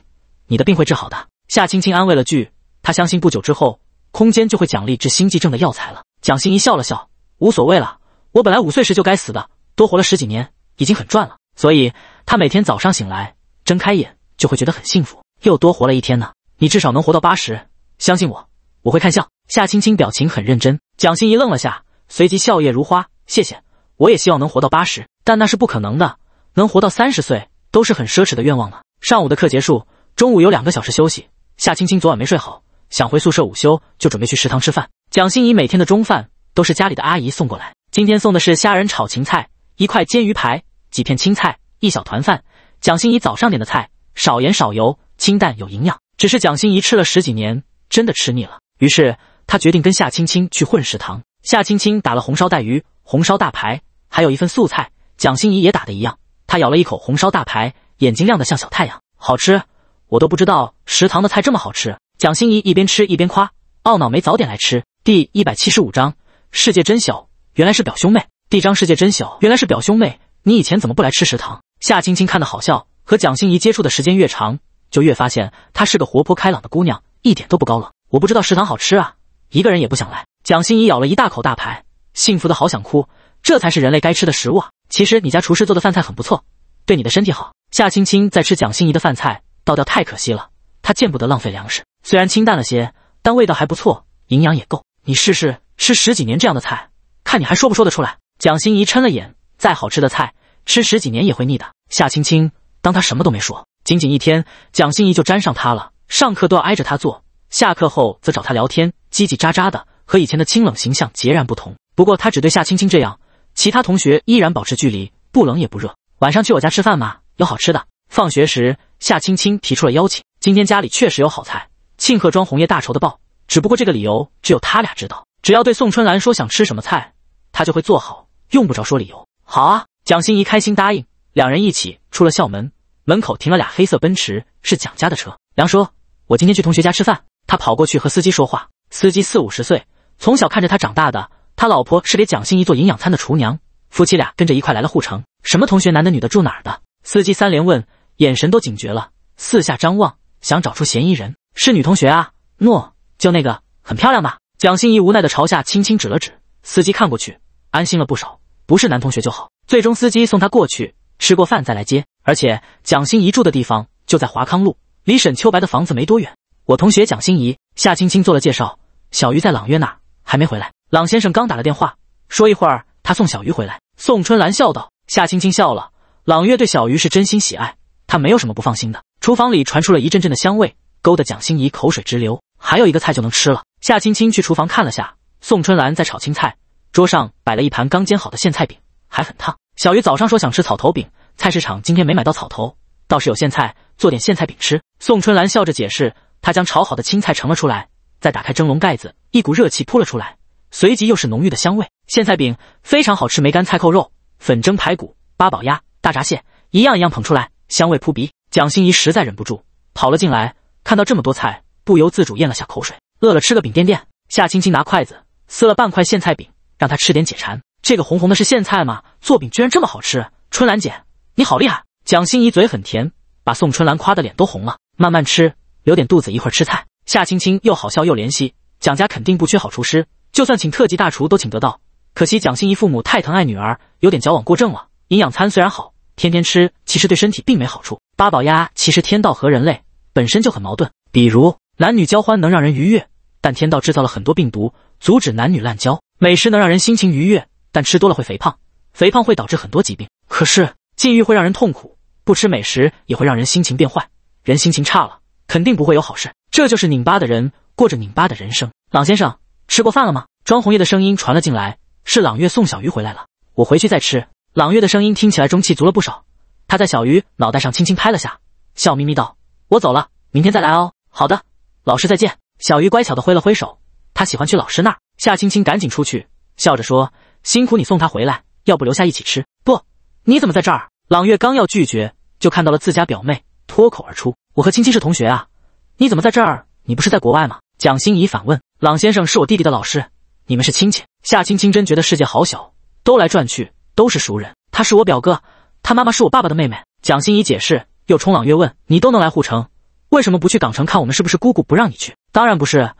你的病会治好的。夏青青安慰了句，她相信不久之后空间就会奖励治心悸症的药材了。蒋欣怡笑了笑，无所谓了，我本来五岁时就该死的，多活了十几年已经很赚了。所以她每天早上醒来，睁开眼就会觉得很幸福，又多活了一天呢。你至少能活到八十，相信我，我会看相。夏青青表情很认真，蒋欣怡愣了下，随即笑靥如花，谢谢。我也希望能活到八十，但那是不可能的。能活到三十岁都是很奢侈的愿望了。上午的课结束，中午有两个小时休息。夏青青昨晚没睡好，想回宿舍午休，就准备去食堂吃饭。蒋欣怡每天的中饭都是家里的阿姨送过来，今天送的是虾仁炒芹菜，一块煎鱼排，几片青菜，一小团饭。蒋欣怡早上点的菜少盐少油，清淡有营养。只是蒋欣怡吃了十几年，真的吃腻了，于是她决定跟夏青青去混食堂。夏青青打了红烧带鱼。红烧大排，还有一份素菜。蒋欣怡也打的一样。她咬了一口红烧大排，眼睛亮得像小太阳，好吃，我都不知道食堂的菜这么好吃。蒋欣怡一边吃一边夸，懊恼没早点来吃。第一百七十五章，世界真小，原来是表兄妹。第章世界真小，原来是表兄妹。你以前怎么不来吃食堂？夏青青看得好笑，和蒋欣怡接触的时间越长，就越发现她是个活泼开朗的姑娘，一点都不高冷。我不知道食堂好吃啊，一个人也不想来。蒋欣怡咬了一大口大排。幸福的好想哭，这才是人类该吃的食物啊！其实你家厨师做的饭菜很不错，对你的身体好。夏青青在吃蒋欣怡的饭菜，倒掉太可惜了，她见不得浪费粮食。虽然清淡了些，但味道还不错，营养也够。你试试吃十几年这样的菜，看你还说不说得出来？蒋欣怡嗔了眼，再好吃的菜，吃十几年也会腻的。夏青青当她什么都没说，仅仅一天，蒋欣怡就沾上她了，上课都要挨着她坐，下课后则找她聊天，叽叽喳喳的，和以前的清冷形象截然不同。不过他只对夏青青这样，其他同学依然保持距离，不冷也不热。晚上去我家吃饭吗？有好吃的。放学时，夏青青提出了邀请。今天家里确实有好菜，庆贺庄红叶大仇的报。只不过这个理由只有他俩知道。只要对宋春兰说想吃什么菜，他就会做好，用不着说理由。好啊，蒋欣怡开心答应。两人一起出了校门，门口停了俩黑色奔驰，是蒋家的车。梁叔，我今天去同学家吃饭。他跑过去和司机说话。司机四五十岁，从小看着他长大的。他老婆是给蒋欣怡做营养餐的厨娘，夫妻俩跟着一块来了护城。什么同学，男的女的，住哪儿的？司机三连问，眼神都警觉了，四下张望，想找出嫌疑人。是女同学啊？喏，就那个，很漂亮吧？蒋欣怡无奈的朝下轻轻指了指，司机看过去，安心了不少，不是男同学就好。最终司机送他过去，吃过饭再来接。而且蒋欣怡住的地方就在华康路，离沈秋白的房子没多远。我同学蒋欣怡，夏青青做了介绍。小鱼在朗月那儿，还没回来。朗先生刚打了电话，说一会儿他送小鱼回来。宋春兰笑道，夏青青笑了。朗月对小鱼是真心喜爱，她没有什么不放心的。厨房里传出了一阵阵的香味，勾得蒋欣怡口水直流。还有一个菜就能吃了。夏青青去厨房看了下，宋春兰在炒青菜，桌上摆了一盘刚煎好的苋菜饼，还很烫。小鱼早上说想吃草头饼，菜市场今天没买到草头，倒是有苋菜，做点苋菜饼吃。宋春兰笑着解释，她将炒好的青菜盛了出来，再打开蒸笼盖子，一股热气扑了出来。随即又是浓郁的香味，苋菜饼非常好吃，梅干菜扣肉、粉蒸排骨、八宝鸭、大闸蟹，一样一样捧出来，香味扑鼻。蒋欣怡实在忍不住，跑了进来，看到这么多菜，不由自主咽了下口水。饿了吃个饼垫垫。夏青青拿筷子撕了半块苋菜饼，让她吃点解馋。这个红红的是苋菜吗？做饼居然这么好吃！春兰姐，你好厉害！蒋欣怡嘴很甜，把宋春兰夸的脸都红了。慢慢吃，留点肚子，一会儿吃菜。夏青青又好笑又怜惜，蒋家肯定不缺好厨师。就算请特级大厨都请得到，可惜蒋欣怡父母太疼爱女儿，有点矫枉过正了。营养餐虽然好，天天吃其实对身体并没好处。八宝鸭其实天道和人类本身就很矛盾，比如男女交欢能让人愉悦，但天道制造了很多病毒，阻止男女滥交。美食能让人心情愉悦，但吃多了会肥胖，肥胖会导致很多疾病。可是禁欲会让人痛苦，不吃美食也会让人心情变坏，人心情差了肯定不会有好事。这就是拧巴的人过着拧巴的人生，朗先生。吃过饭了吗？庄红叶的声音传了进来，是朗月送小鱼回来了。我回去再吃。朗月的声音听起来中气足了不少，他在小鱼脑袋上轻轻拍了下，笑眯眯道：“我走了，明天再来哦。”好的，老师再见。小鱼乖巧地挥了挥手，他喜欢去老师那儿。夏青青赶紧出去，笑着说：“辛苦你送他回来，要不留下一起吃？”不，你怎么在这儿？朗月刚要拒绝，就看到了自家表妹，脱口而出：“我和青青是同学啊，你怎么在这儿？你不是在国外吗？”蒋欣怡反问：“朗先生是我弟弟的老师，你们是亲戚。”夏青青真觉得世界好小，兜来转去都是熟人。他是我表哥，他妈妈是我爸爸的妹妹。蒋欣怡解释，又冲朗月问：“你都能来护城，为什么不去港城看我们？是不是姑姑不让你去？”“当然不是，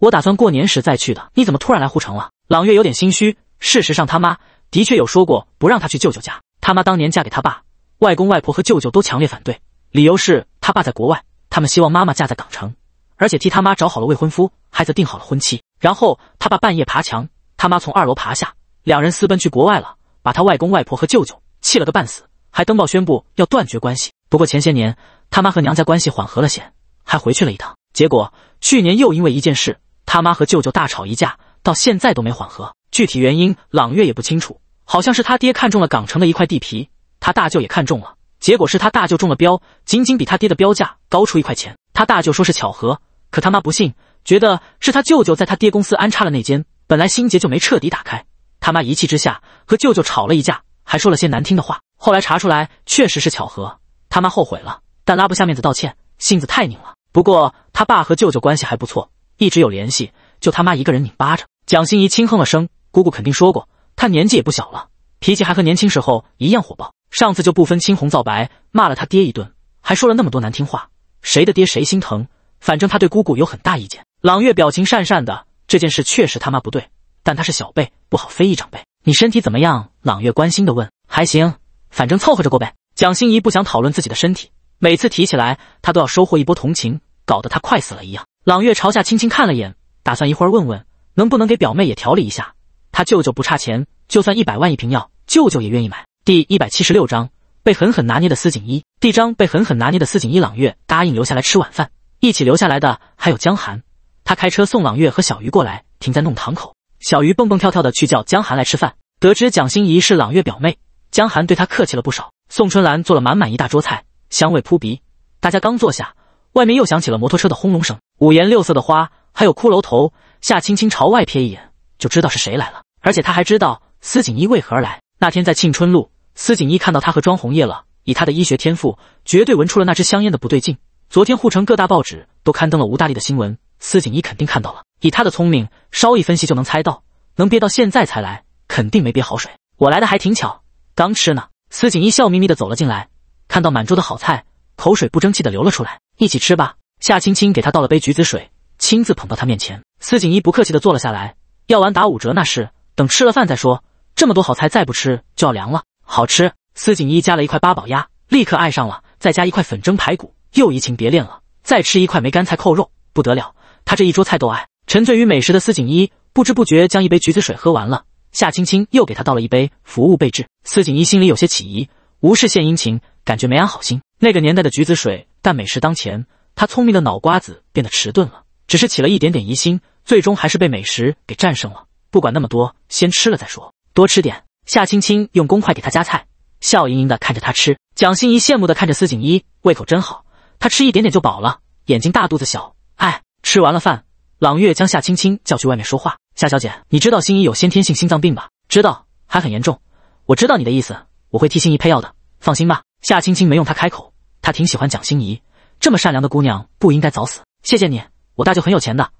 我打算过年时再去的。”“你怎么突然来护城了？”朗月有点心虚。事实上，他妈的确有说过不让他去舅舅家。他妈当年嫁给他爸，外公外婆和舅舅都强烈反对，理由是他爸在国外，他们希望妈妈嫁在港城。而且替他妈找好了未婚夫，还则定好了婚期。然后他爸半夜爬墙，他妈从二楼爬下，两人私奔去国外了，把他外公外婆和舅舅气了个半死，还登报宣布要断绝关系。不过前些年他妈和娘家关系缓和了些，还回去了一趟。结果去年又因为一件事，他妈和舅舅大吵一架，到现在都没缓和。具体原因朗月也不清楚，好像是他爹看中了港城的一块地皮，他大舅也看中了。结果是他大舅中了标，仅仅比他爹的标价高出一块钱。他大舅说是巧合，可他妈不信，觉得是他舅舅在他爹公司安插了内奸。本来心结就没彻底打开，他妈一气之下和舅舅吵了一架，还说了些难听的话。后来查出来确实是巧合，他妈后悔了，但拉不下面子道歉，性子太拧了。不过他爸和舅舅关系还不错，一直有联系，就他妈一个人拧巴着。蒋欣怡轻哼了声，姑姑肯定说过，她年纪也不小了。脾气还和年轻时候一样火爆，上次就不分青红皂白骂了他爹一顿，还说了那么多难听话。谁的爹谁心疼，反正他对姑姑有很大意见。朗月表情讪讪的，这件事确实他妈不对，但他是小辈，不好非议长辈。你身体怎么样？朗月关心的问。还行，反正凑合着过呗。蒋欣怡不想讨论自己的身体，每次提起来她都要收获一波同情，搞得她快死了一样。朗月朝下轻轻看了眼，打算一会儿问问能不能给表妹也调理一下。他舅舅不差钱，就算一百万一瓶药。舅舅也愿意买。第一百七十六章被狠狠拿捏的司锦一。第章被狠狠拿捏的司锦一。朗月答应留下来吃晚饭，一起留下来的还有江寒。他开车送朗月和小鱼过来，停在弄堂口。小鱼蹦蹦跳跳的去叫江寒来吃饭。得知蒋欣怡是朗月表妹，江寒对他客气了不少。宋春兰做了满满一大桌菜，香味扑鼻。大家刚坐下，外面又响起了摩托车的轰隆声。五颜六色的花，还有骷髅头。夏青青朝外瞥一眼，就知道是谁来了，而且他还知道司锦一为何而来。那天在庆春路，司锦一看到他和庄红叶了。以他的医学天赋，绝对闻出了那支香烟的不对劲。昨天护城各大报纸都刊登了吴大力的新闻，司锦一肯定看到了。以他的聪明，稍一分析就能猜到，能憋到现在才来，肯定没憋好水。我来的还挺巧，刚吃呢。司锦一笑眯眯的走了进来，看到满桌的好菜，口水不争气的流了出来。一起吃吧。夏青青给他倒了杯橘子水，亲自捧到他面前。司锦一不客气的坐了下来。药丸打五折那事，等吃了饭再说。这么多好菜，再不吃就要凉了。好吃！司锦衣加了一块八宝鸭，立刻爱上了；再加一块粉蒸排骨，又移情别恋了；再吃一块梅干菜扣肉，不得了！他这一桌菜都爱。沉醉于美食的司锦衣，不知不觉将一杯橘子水喝完了。夏青青又给他倒了一杯，服务备至。司锦衣心里有些起疑，无事献殷勤，感觉没安好心。那个年代的橘子水，但美食当前，他聪明的脑瓜子变得迟钝了，只是起了一点点疑心，最终还是被美食给战胜了。不管那么多，先吃了再说。多吃点，夏青青用公筷给她夹菜，笑盈盈的看着她吃。蒋欣怡羡慕的看着司锦一，胃口真好，她吃一点点就饱了，眼睛大肚子小，哎。吃完了饭，朗月将夏青青叫去外面说话。夏小姐，你知道欣怡有先天性心脏病吧？知道，还很严重。我知道你的意思，我会替欣怡配药的，放心吧。夏青青没用，她开口，她挺喜欢蒋欣怡，这么善良的姑娘不应该早死。谢谢你，我大舅很有钱的，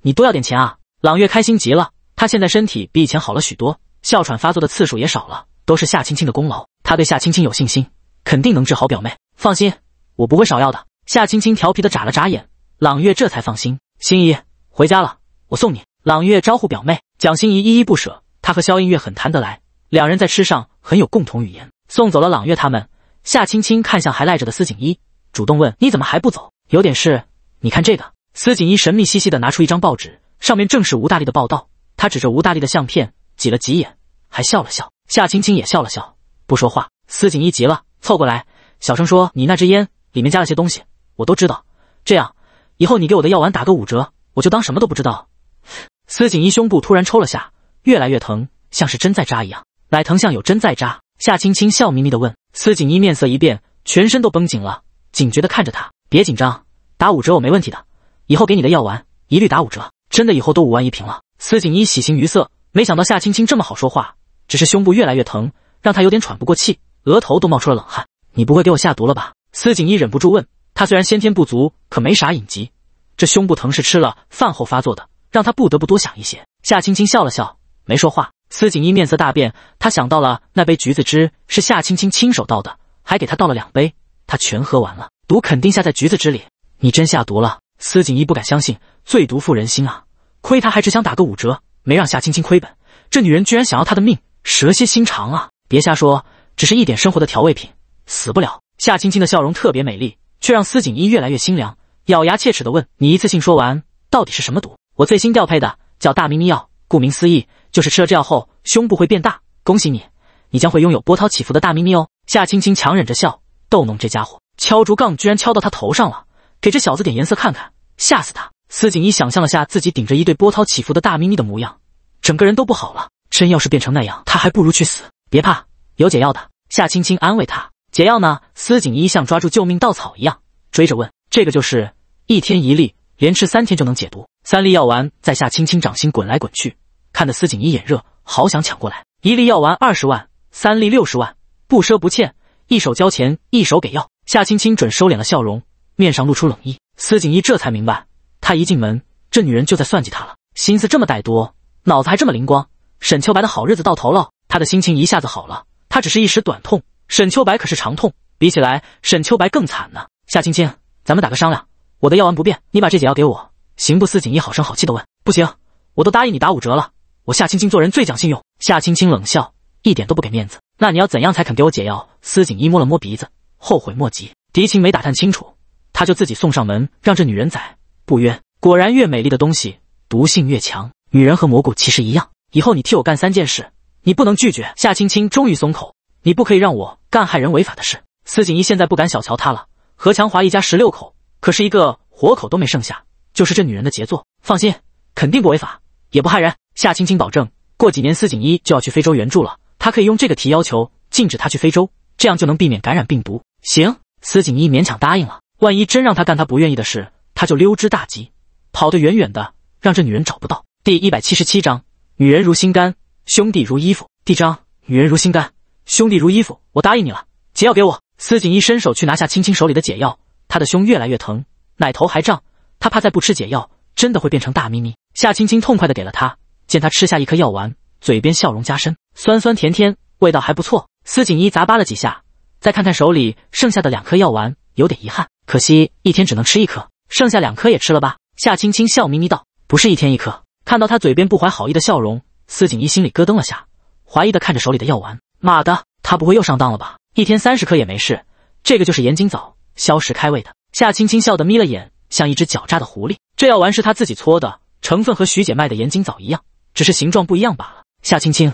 你多要点钱啊。朗月开心极了，她现在身体比以前好了许多。哮喘发作的次数也少了，都是夏青青的功劳。他对夏青青有信心，肯定能治好表妹。放心，我不会少药的。夏青青调皮的眨了眨眼，朗月这才放心。心怡回家了，我送你。朗月招呼表妹蒋心怡依依不舍。她和肖映月很谈得来，两人在吃上很有共同语言。送走了朗月他们，夏青青看向还赖着的司锦一，主动问：“你怎么还不走？有点事。你看这个。”司锦一神秘兮兮的拿出一张报纸，上面正是吴大力的报道。他指着吴大力的相片。挤了挤眼，还笑了笑。夏青青也笑了笑，不说话。司锦一急了，凑过来，小声说：“你那支烟里面加了些东西，我都知道。这样，以后你给我的药丸打个五折，我就当什么都不知道。”司锦一胸部突然抽了下，越来越疼，像是针在扎一样，奶疼像有针在扎。夏青青笑眯眯的问：“司锦一，面色一变，全身都绷紧了，警觉的看着他，别紧张，打五折我没问题的。以后给你的药丸一律打五折，真的，以后都五万一瓶了。”司锦一喜形于色。没想到夏青青这么好说话，只是胸部越来越疼，让她有点喘不过气，额头都冒出了冷汗。你不会给我下毒了吧？司锦一忍不住问。他虽然先天不足，可没啥隐疾，这胸部疼是吃了饭后发作的，让他不得不多想一些。夏青青笑了笑，没说话。司锦一面色大变，他想到了那杯橘子汁是夏青青亲手倒的，还给她倒了两杯，她全喝完了，毒肯定下在橘子汁里。你真下毒了？司锦一不敢相信。最毒妇人心啊！亏他还只想打个五折。没让夏青青亏本，这女人居然想要她的命，蛇蝎心肠啊！别瞎说，只是一点生活的调味品，死不了。夏青青的笑容特别美丽，却让司锦衣越来越心凉，咬牙切齿的问：“你一次性说完，到底是什么毒？”我最新调配的叫大咪咪药，顾名思义，就是吃了这药后胸部会变大。恭喜你，你将会拥有波涛起伏的大咪咪哦！夏青青强忍着笑，逗弄这家伙，敲竹杠居然敲到他头上了，给这小子点颜色看看，吓死他！司锦衣想象了下自己顶着一对波涛起伏的大咪咪的模样，整个人都不好了。真要是变成那样，他还不如去死。别怕，有解药的。夏青青安慰他：“解药呢？”司锦衣像抓住救命稻草一样追着问：“这个就是一天一粒，连吃三天就能解毒。三粒药丸在夏青青掌心滚来滚去，看得司锦衣眼热，好想抢过来。一粒药丸二十万，三粒六十万，不赊不欠，一手交钱，一手给药。夏青青准收敛了笑容，面上露出冷意。司锦衣这才明白。他一进门，这女人就在算计他了。心思这么歹毒，脑子还这么灵光，沈秋白的好日子到头了。他的心情一下子好了，他只是一时短痛，沈秋白可是长痛。比起来，沈秋白更惨呢。夏青青，咱们打个商量，我的药丸不变，你把这解药给我。刑不司锦一好声好气地问：“不行，我都答应你打五折了，我夏青青做人最讲信用。”夏青青冷笑，一点都不给面子。那你要怎样才肯给我解药？司锦一摸了摸鼻子，后悔莫及。敌情没打探清楚，他就自己送上门，让这女人宰。不冤，果然越美丽的东西毒性越强。女人和蘑菇其实一样。以后你替我干三件事，你不能拒绝。夏青青终于松口，你不可以让我干害人违法的事。司锦一现在不敢小瞧她了。何强华一家十六口，可是一个活口都没剩下，就是这女人的杰作。放心，肯定不违法，也不害人。夏青青保证，过几年司锦一就要去非洲援助了，她可以用这个提要求，禁止他去非洲，这样就能避免感染病毒。行，司锦一勉强答应了。万一真让他干他不愿意的事。他就溜之大吉，跑得远远的，让这女人找不到。第一百七十七章：女人如心肝，兄弟如衣服。第章：女人如心肝，兄弟如衣服。我答应你了，解药给我。司锦衣伸手去拿下青青手里的解药，他的胸越来越疼，奶头还胀，他怕再不吃解药，真的会变成大咪咪。夏青青痛快的给了他，见他吃下一颗药丸，嘴边笑容加深，酸酸甜甜，味道还不错。司锦衣砸扒了几下，再看看手里剩下的两颗药丸，有点遗憾，可惜一天只能吃一颗。剩下两颗也吃了吧。夏青青笑眯眯道：“不是一天一颗。”看到他嘴边不怀好意的笑容，司锦衣心里咯噔了下，怀疑的看着手里的药丸。妈的，他不会又上当了吧？一天三十颗也没事。这个就是盐津枣，消食开胃的。夏青青笑得眯了眼，像一只狡诈的狐狸。这药丸是他自己搓的，成分和徐姐卖的盐津枣一样，只是形状不一样罢了。夏青青，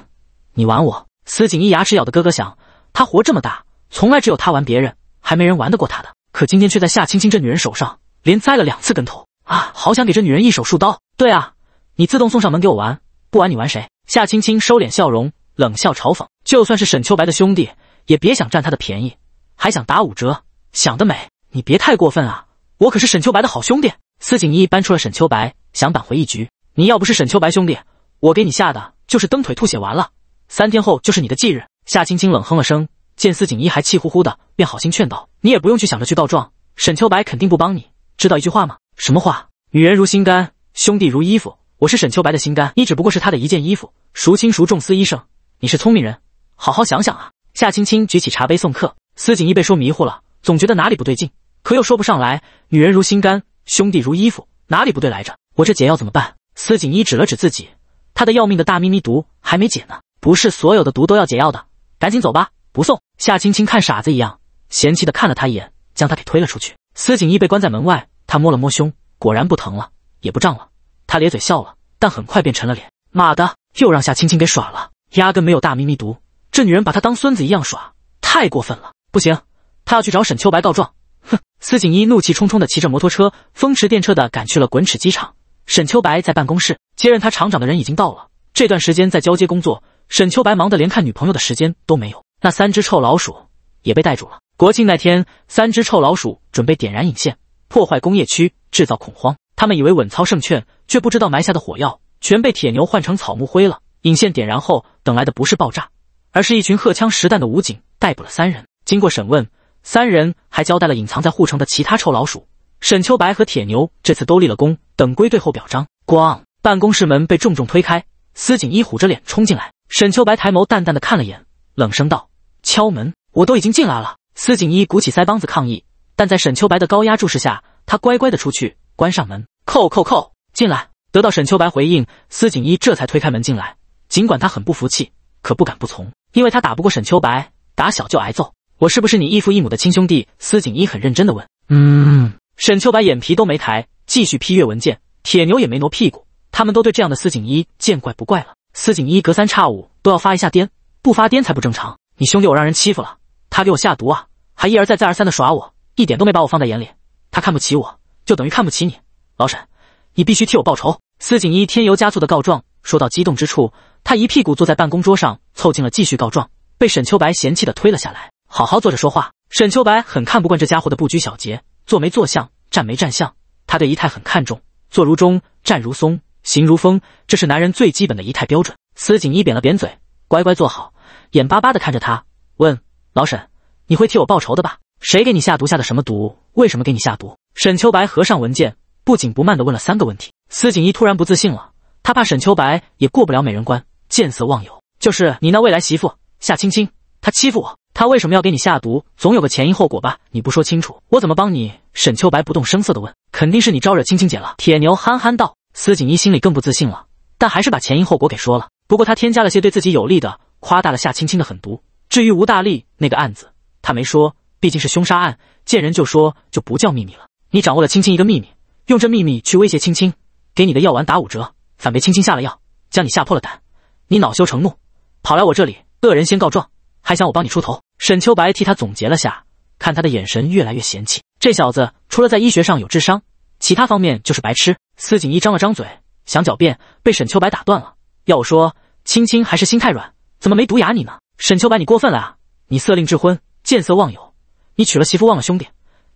你玩我！司锦衣牙齿咬得咯咯响。他活这么大，从来只有他玩别人，还没人玩得过他的。可今天却在夏青青这女人手上。连栽了两次跟头啊！好想给这女人一手术刀。对啊，你自动送上门给我玩，不玩你玩谁？夏青青收敛笑容，冷笑嘲讽：“就算是沈秋白的兄弟，也别想占他的便宜，还想打五折，想得美！你别太过分啊，我可是沈秋白的好兄弟。”司锦一搬出了沈秋白，想扳回一局。你要不是沈秋白兄弟，我给你下的就是蹬腿吐血完了。三天后就是你的忌日。夏青青冷哼了声，见司锦一还气呼呼的，便好心劝道：“你也不用去想着去告状，沈秋白肯定不帮你。”知道一句话吗？什么话？女人如心肝，兄弟如衣服。我是沈秋白的心肝，你只不过是他的一件衣服。孰轻孰重，司医生，你是聪明人，好好想想啊！夏青青举起茶杯送客。司锦衣被说迷糊了，总觉得哪里不对劲，可又说不上来。女人如心肝，兄弟如衣服，哪里不对来着？我这解药怎么办？司锦衣指了指自己，他的要命的大咪咪毒还没解呢。不是所有的毒都要解药的，赶紧走吧，不送。夏青青看傻子一样，嫌弃的看了他一眼，将他给推了出去。司锦衣被关在门外，他摸了摸胸，果然不疼了，也不胀了。他咧嘴笑了，但很快便沉了脸。妈的，又让夏青青给耍了，压根没有大咪咪毒，这女人把他当孙子一样耍，太过分了！不行，他要去找沈秋白告状。哼！司锦衣怒气冲冲地骑着摩托车，风驰电掣地赶去了滚尺机场。沈秋白在办公室，接任他厂长的人已经到了。这段时间在交接工作，沈秋白忙得连看女朋友的时间都没有。那三只臭老鼠也被逮住了。国庆那天，三只臭老鼠准备点燃引线，破坏工业区，制造恐慌。他们以为稳操胜券，却不知道埋下的火药全被铁牛换成草木灰了。引线点燃后，等来的不是爆炸，而是一群荷枪实弹的武警逮捕了三人。经过审问，三人还交代了隐藏在护城的其他臭老鼠。沈秋白和铁牛这次都立了功，等归队后表彰。咣！办公室门被重重推开，司锦一虎着脸冲进来。沈秋白抬眸淡淡的看了眼，冷声道：“敲门，我都已经进来了。”司景一鼓起腮帮子抗议，但在沈秋白的高压注视下，他乖乖的出去关上门。扣扣扣，进来。得到沈秋白回应，司景一这才推开门进来。尽管他很不服气，可不敢不从，因为他打不过沈秋白，打小就挨揍。我是不是你异父异母的亲兄弟？司景一很认真的问。嗯。沈秋白眼皮都没抬，继续批阅文件。铁牛也没挪屁股，他们都对这样的司景一见怪不怪了。司景一隔三差五都要发一下癫，不发癫才不正常。你兄弟我让人欺负了，他给我下毒啊！还一而再、再而三的耍我，一点都没把我放在眼里。他看不起我，就等于看不起你，老沈，你必须替我报仇。”司锦一添油加醋的告状，说到激动之处，他一屁股坐在办公桌上，凑近了继续告状，被沈秋白嫌弃的推了下来。好好坐着说话。沈秋白很看不惯这家伙的不拘小节，坐没坐相，站没站相。他对仪态很看重，坐如钟，站如松，行如风，这是男人最基本的仪态标准。司锦一扁了扁嘴，乖乖坐好，眼巴巴的看着他，问老沈。你会替我报仇的吧？谁给你下毒？下的什么毒？为什么给你下毒？沈秋白合上文件，不紧不慢的问了三个问题。司锦衣突然不自信了，他怕沈秋白也过不了美人关，见色忘友。就是你那未来媳妇夏青青，她欺负我，她为什么要给你下毒？总有个前因后果吧？你不说清楚，我怎么帮你？沈秋白不动声色的问。肯定是你招惹青青姐了。铁牛憨憨道。司锦衣心里更不自信了，但还是把前因后果给说了。不过他添加了些对自己有利的，夸大了夏青青的狠毒。至于吴大力那个案子。他没说，毕竟是凶杀案，见人就说就不叫秘密了。你掌握了青青一个秘密，用这秘密去威胁青青，给你的药丸打五折，反被青青下了药，将你吓破了胆。你恼羞成怒，跑来我这里，恶人先告状，还想我帮你出头。沈秋白替他总结了下，看他的眼神越来越嫌弃。这小子除了在医学上有智商，其他方面就是白痴。司锦一张了张嘴，想狡辩，被沈秋白打断了。要我说，青青还是心太软，怎么没毒哑你呢？沈秋白，你过分了啊！你色令智昏。见色忘友，你娶了媳妇忘了兄弟，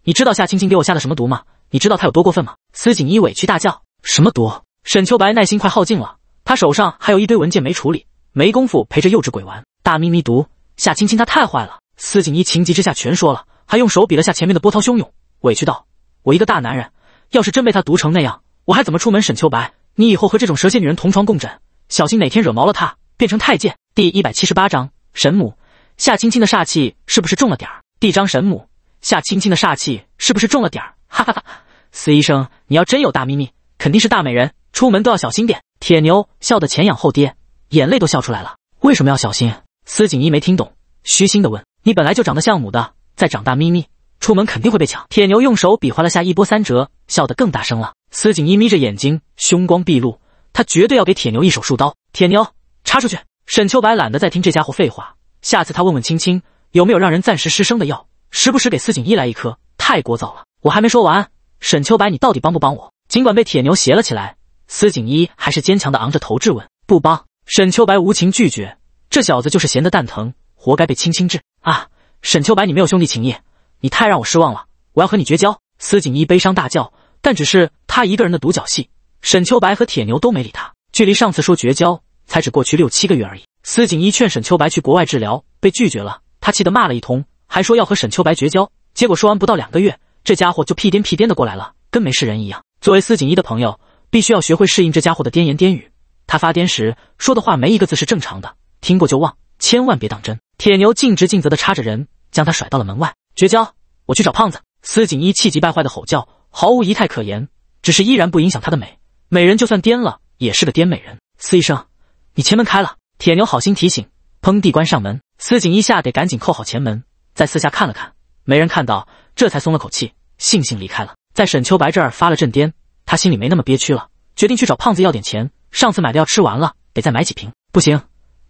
你知道夏青青给我下的什么毒吗？你知道她有多过分吗？司锦衣委屈大叫：“什么毒？”沈秋白耐心快耗尽了，他手上还有一堆文件没处理，没工夫陪着幼稚鬼玩。大咪咪毒，夏青青她太坏了！司锦衣情急之下全说了，还用手比了下前面的波涛汹涌，委屈道：“我一个大男人，要是真被她毒成那样，我还怎么出门？”沈秋白，你以后和这种蛇蝎女人同床共枕，小心哪天惹毛了她，变成太监。第一百七十八章，神母。夏青青的煞气是不是重了点儿？地张神母，夏青青的煞气是不是重了点儿？哈哈哈！司医生，你要真有大咪咪，肯定是大美人，出门都要小心点。铁牛笑得前仰后跌，眼泪都笑出来了。为什么要小心？司锦衣没听懂，虚心的问：“你本来就长得像母的，再长大咪咪，出门肯定会被抢。”铁牛用手比划了下，一波三折，笑得更大声了。司锦衣眯着眼睛，凶光毕露，他绝对要给铁牛一手数刀。铁牛插出去。沈秋白懒得再听这家伙废话。下次他问问青青有没有让人暂时失声的药，时不时给司锦衣来一颗。太聒噪了，我还没说完。沈秋白，你到底帮不帮我？尽管被铁牛挟了起来，司锦衣还是坚强的昂着头质问：“不帮！”沈秋白无情拒绝。这小子就是闲得蛋疼，活该被青青治啊！沈秋白，你没有兄弟情义，你太让我失望了，我要和你绝交！司锦衣悲伤大叫，但只是他一个人的独角戏。沈秋白和铁牛都没理他。距离上次说绝交，才只过去六七个月而已。司锦一劝沈秋白去国外治疗，被拒绝了。他气得骂了一通，还说要和沈秋白绝交。结果说完不到两个月，这家伙就屁颠屁颠的过来了，跟没事人一样。作为司锦一的朋友，必须要学会适应这家伙的癫言癫语。他发癫时说的话，没一个字是正常的，听过就忘，千万别当真。铁牛尽职尽责的插着人，将他甩到了门外。绝交！我去找胖子。司锦一气急败坏的吼叫，毫无仪态可言，只是依然不影响他的美美人。就算癫了，也是个癫美人。司医生，你前门开了。铁牛好心提醒，砰地关上门。司锦一下得赶紧扣好前门，再四下看了看，没人看到，这才松了口气，悻悻离开了。在沈秋白这儿发了震癫，他心里没那么憋屈了，决定去找胖子要点钱。上次买的药吃完了，得再买几瓶。不行，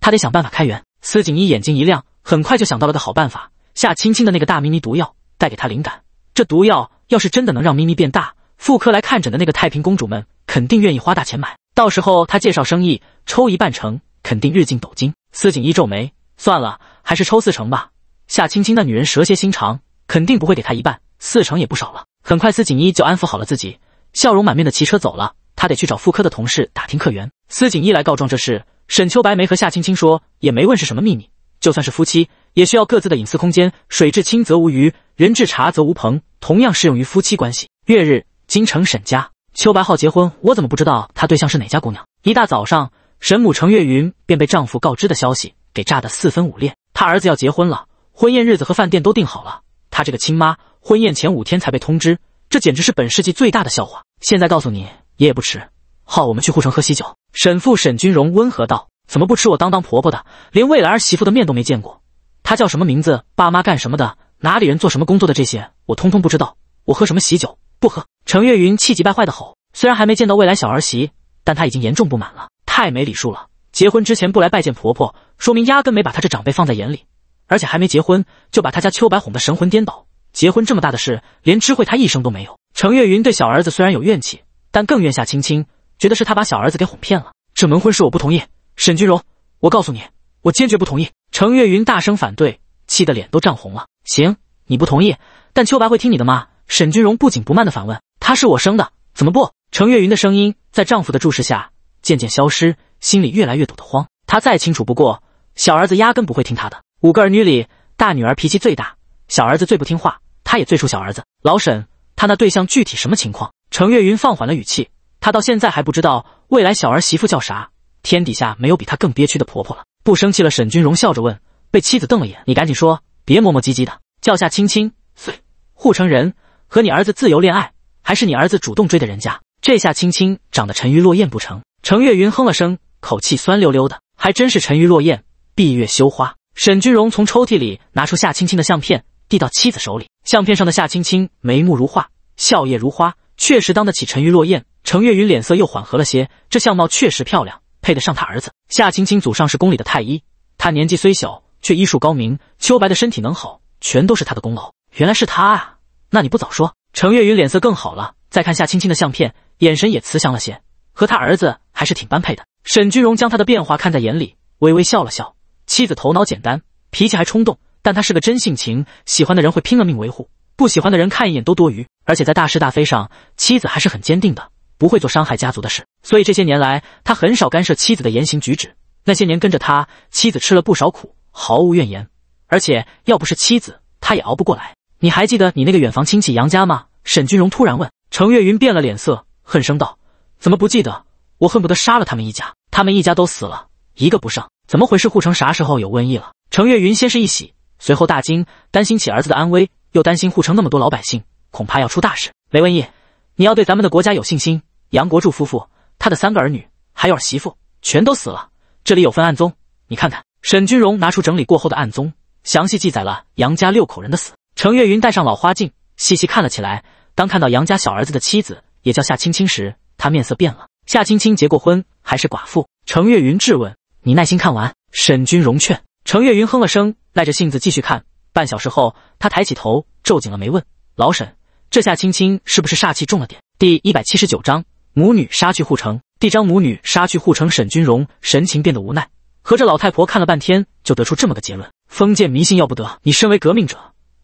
他得想办法开源。司锦一眼睛一亮，很快就想到了个好办法。夏青青的那个大咪咪毒药带给他灵感，这毒药要是真的能让咪咪变大，妇科来看诊的那个太平公主们肯定愿意花大钱买。到时候他介绍生意，抽一半成。肯定日进斗金。司锦衣皱眉，算了，还是抽四成吧。夏青青那女人蛇蝎心肠，肯定不会给她一半，四成也不少了。很快，司锦衣就安抚好了自己，笑容满面的骑车走了。他得去找妇科的同事打听客源。司锦衣来告状这事，沈秋白没和夏青青说，也没问是什么秘密。就算是夫妻，也需要各自的隐私空间。水至清则无鱼，人至察则无朋，同样适用于夫妻关系。月日，京城沈家，秋白浩结婚，我怎么不知道他对象是哪家姑娘？一大早上。沈母程月云便被丈夫告知的消息给炸得四分五裂。她儿子要结婚了，婚宴日子和饭店都定好了。她这个亲妈，婚宴前五天才被通知，这简直是本世纪最大的笑话。现在告诉你，爷爷不迟。好，我们去护城喝喜酒。沈父沈君荣温和道：“怎么不吃？我当当婆婆的，连未来儿媳妇的面都没见过。她叫什么名字？爸妈干什么的？哪里人？做什么工作的？这些我通通不知道。我喝什么喜酒？不喝！”程月云气急败坏的吼：“虽然还没见到未来小儿媳，但她已经严重不满了。”太没礼数了！结婚之前不来拜见婆婆，说明压根没把她这长辈放在眼里。而且还没结婚，就把她家秋白哄得神魂颠倒。结婚这么大的事，连知会她一声都没有。程月云对小儿子虽然有怨气，但更怨夏青青，觉得是她把小儿子给哄骗了。这门婚事我不同意，沈君荣，我告诉你，我坚决不同意！程月云大声反对，气得脸都涨红了。行，你不同意，但秋白会听你的吗？沈君荣不紧不慢的反问。她是我生的，怎么不？程月云的声音在丈夫的注视下。渐渐消失，心里越来越堵得慌。他再清楚不过，小儿子压根不会听他的。五个儿女里，大女儿脾气最大，小儿子最不听话，他也最怵小儿子。老沈，他那对象具体什么情况？程月云放缓了语气，他到现在还不知道未来小儿媳妇叫啥。天底下没有比他更憋屈的婆婆了。不生气了。沈君荣笑着问，被妻子瞪了眼，你赶紧说，别磨磨唧唧的。叫下青青，护城人和你儿子自由恋爱，还是你儿子主动追的人家？这下青青长得沉鱼落雁不成？程月云哼了声，口气酸溜溜的，还真是沉鱼落雁、闭月羞花。沈君荣从抽屉里拿出夏青青的相片，递到妻子手里。相片上的夏青青眉目如画，笑靥如花，确实当得起沉鱼落雁。程月云脸色又缓和了些，这相貌确实漂亮，配得上他儿子。夏青青祖上是宫里的太医，他年纪虽小，却医术高明。秋白的身体能好，全都是他的功劳。原来是他啊，那你不早说？程月云脸色更好了，再看夏青青的相片，眼神也慈祥了些。和他儿子还是挺般配的。沈君荣将他的变化看在眼里，微微笑了笑。妻子头脑简单，脾气还冲动，但他是个真性情，喜欢的人会拼了命维护，不喜欢的人看一眼都多余。而且在大是大非上，妻子还是很坚定的，不会做伤害家族的事。所以这些年来，他很少干涉妻子的言行举止。那些年跟着他，妻子吃了不少苦，毫无怨言。而且要不是妻子，他也熬不过来。你还记得你那个远房亲戚杨家吗？沈君荣突然问。程月云变了脸色，恨声道。怎么不记得？我恨不得杀了他们一家。他们一家都死了，一个不剩。怎么回事？护城啥时候有瘟疫了？程月云先是一喜，随后大惊，担心起儿子的安危，又担心护城那么多老百姓，恐怕要出大事。雷文疫，你要对咱们的国家有信心。杨国柱夫妇，他的三个儿女还有儿媳妇，全都死了。这里有份案宗，你看看。沈君荣拿出整理过后的案宗，详细记载了杨家六口人的死。程月云戴上老花镜，细细看了起来。当看到杨家小儿子的妻子，也叫夏青青时，他面色变了。夏青青结过婚，还是寡妇。程月云质问：“你耐心看完。”沈君荣劝程月云哼了声，耐着性子继续看。半小时后，他抬起头，皱紧了眉，问：“老沈，这夏青青是不是煞气重了点？”第一百七十九章母女杀去护城。第章母女杀去护城。沈君荣神情变得无奈，合着老太婆看了半天就得出这么个结论：封建迷信要不得。你身为革命者，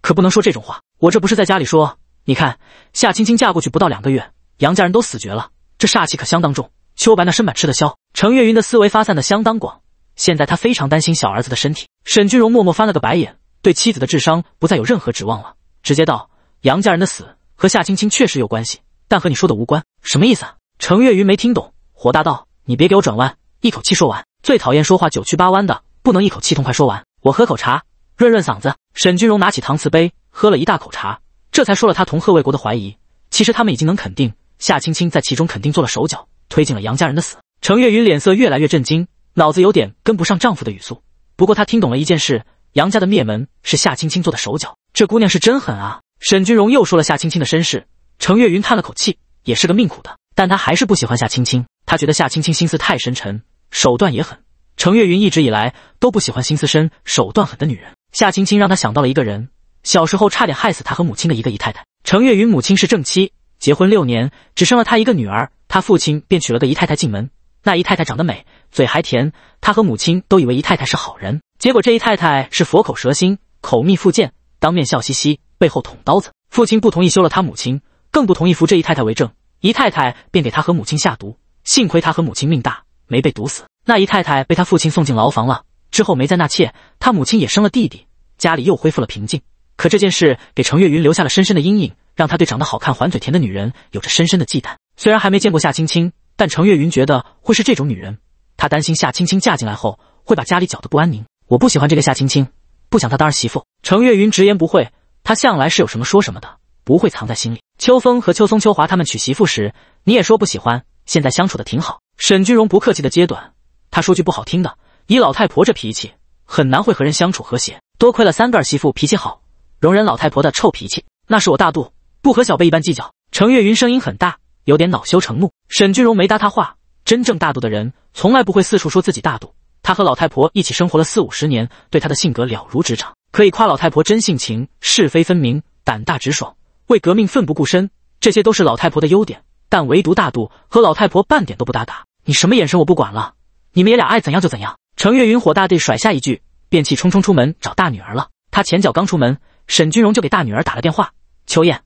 可不能说这种话。我这不是在家里说？你看，夏青青嫁过去不到两个月，杨家人都死绝了。这煞气可相当重，秋白那身板吃得消。程月云的思维发散的相当广，现在他非常担心小儿子的身体。沈君荣默默翻了个白眼，对妻子的智商不再有任何指望了，直接道：“杨家人的死和夏青青确实有关系，但和你说的无关。”什么意思？程月云没听懂，火大道：“你别给我转弯，一口气说完，最讨厌说话九曲八弯的，不能一口气痛快说完。”我喝口茶，润润嗓子。沈君荣拿起搪瓷杯，喝了一大口茶，这才说了他同贺卫国的怀疑。其实他们已经能肯定。夏青青在其中肯定做了手脚，推进了杨家人的死。程月云脸色越来越震惊，脑子有点跟不上丈夫的语速。不过她听懂了一件事：杨家的灭门是夏青青做的手脚。这姑娘是真狠啊！沈君荣又说了夏青青的身世，程月云叹了口气，也是个命苦的。但她还是不喜欢夏青青，她觉得夏青青心思太深沉，手段也狠。程月云一直以来都不喜欢心思深、手段狠的女人。夏青青让她想到了一个人，小时候差点害死她和母亲的一个姨太太。程月云母亲是正妻。结婚六年，只生了他一个女儿，他父亲便娶了个姨太太进门。那姨太太长得美，嘴还甜，他和母亲都以为姨太太是好人。结果这姨太太是佛口蛇心，口蜜腹剑，当面笑嘻嘻，背后捅刀子。父亲不同意休了他母亲，更不同意扶这姨太太为证。姨太太便给他和母亲下毒，幸亏他和母亲命大，没被毒死。那姨太太被他父亲送进牢房了，之后没再纳妾。他母亲也生了弟弟，家里又恢复了平静。可这件事给程月云留下了深深的阴影。让他对长得好看、还嘴甜的女人有着深深的忌惮。虽然还没见过夏青青，但程月云觉得会是这种女人。他担心夏青青嫁进来后会把家里搅得不安宁。我不喜欢这个夏青青，不想她当儿媳妇。程月云直言不讳，他向来是有什么说什么的，不会藏在心里。秋风和秋松、秋华他们娶媳妇时，你也说不喜欢，现在相处的挺好。沈君荣不客气的揭短，他说句不好听的，以老太婆这脾气很难会和人相处和谐。多亏了三个儿媳妇脾气好，容忍老太婆的臭脾气，那是我大度。不和小辈一般计较，程月云声音很大，有点恼羞成怒。沈君荣没搭他话。真正大度的人，从来不会四处说自己大度。他和老太婆一起生活了四五十年，对她的性格了如指掌。可以夸老太婆真性情，是非分明，胆大直爽，为革命奋不顾身，这些都是老太婆的优点。但唯独大度和老太婆半点都不搭嘎。你什么眼神，我不管了，你们爷俩爱怎样就怎样。程月云火大地甩下一句，便气冲冲出门找大女儿了。他前脚刚出门，沈君荣就给大女儿打了电话，秋燕。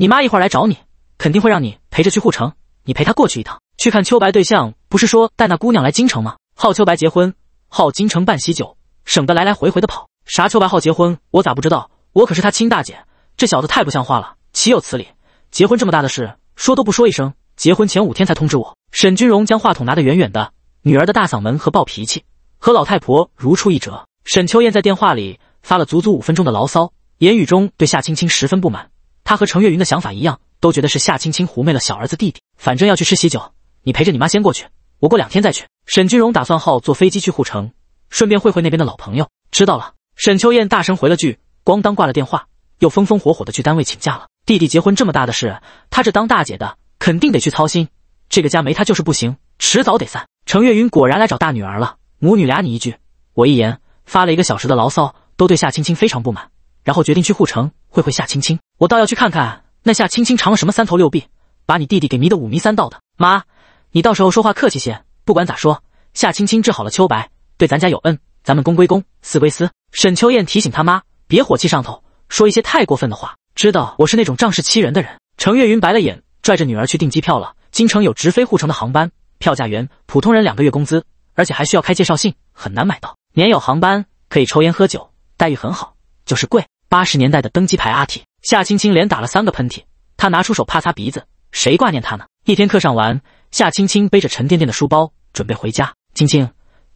你妈一会儿来找你，肯定会让你陪着去护城。你陪她过去一趟，去看秋白对象。不是说带那姑娘来京城吗？好，秋白结婚，好京城办喜酒，省得来来回回的跑。啥秋白好结婚？我咋不知道？我可是他亲大姐，这小子太不像话了，岂有此理！结婚这么大的事，说都不说一声，结婚前五天才通知我。沈君荣将话筒拿得远远的，女儿的大嗓门和暴脾气，和老太婆如出一辙。沈秋燕在电话里发了足足五分钟的牢骚，言语中对夏青青十分不满。他和程月云的想法一样，都觉得是夏青青狐媚了小儿子弟弟。反正要去吃喜酒，你陪着你妈先过去，我过两天再去。沈君荣打算号坐飞机去护城，顺便会会那边的老朋友。知道了，沈秋燕大声回了句，咣当挂了电话，又风风火火的去单位请假了。弟弟结婚这么大的事，她这当大姐的肯定得去操心，这个家没她就是不行，迟早得散。程月云果然来找大女儿了，母女俩你一句我一言，发了一个小时的牢骚，都对夏青青非常不满，然后决定去护城会会夏青青。我倒要去看看那夏青青长了什么三头六臂，把你弟弟给迷得五迷三道的。妈，你到时候说话客气些。不管咋说，夏青青治好了秋白，对咱家有恩，咱们公归公，私归私。沈秋燕提醒他妈别火气上头，说一些太过分的话。知道我是那种仗势欺人的人。程月云白了眼，拽着女儿去订机票了。京城有直飞护城的航班，票价员，普通人两个月工资，而且还需要开介绍信，很难买到。年有航班，可以抽烟喝酒，待遇很好，就是贵。八十年代的登机牌阿 T。夏青青连打了三个喷嚏，她拿出手帕擦鼻子。谁挂念她呢？一天课上完，夏青青背着沉甸甸的书包准备回家。青青，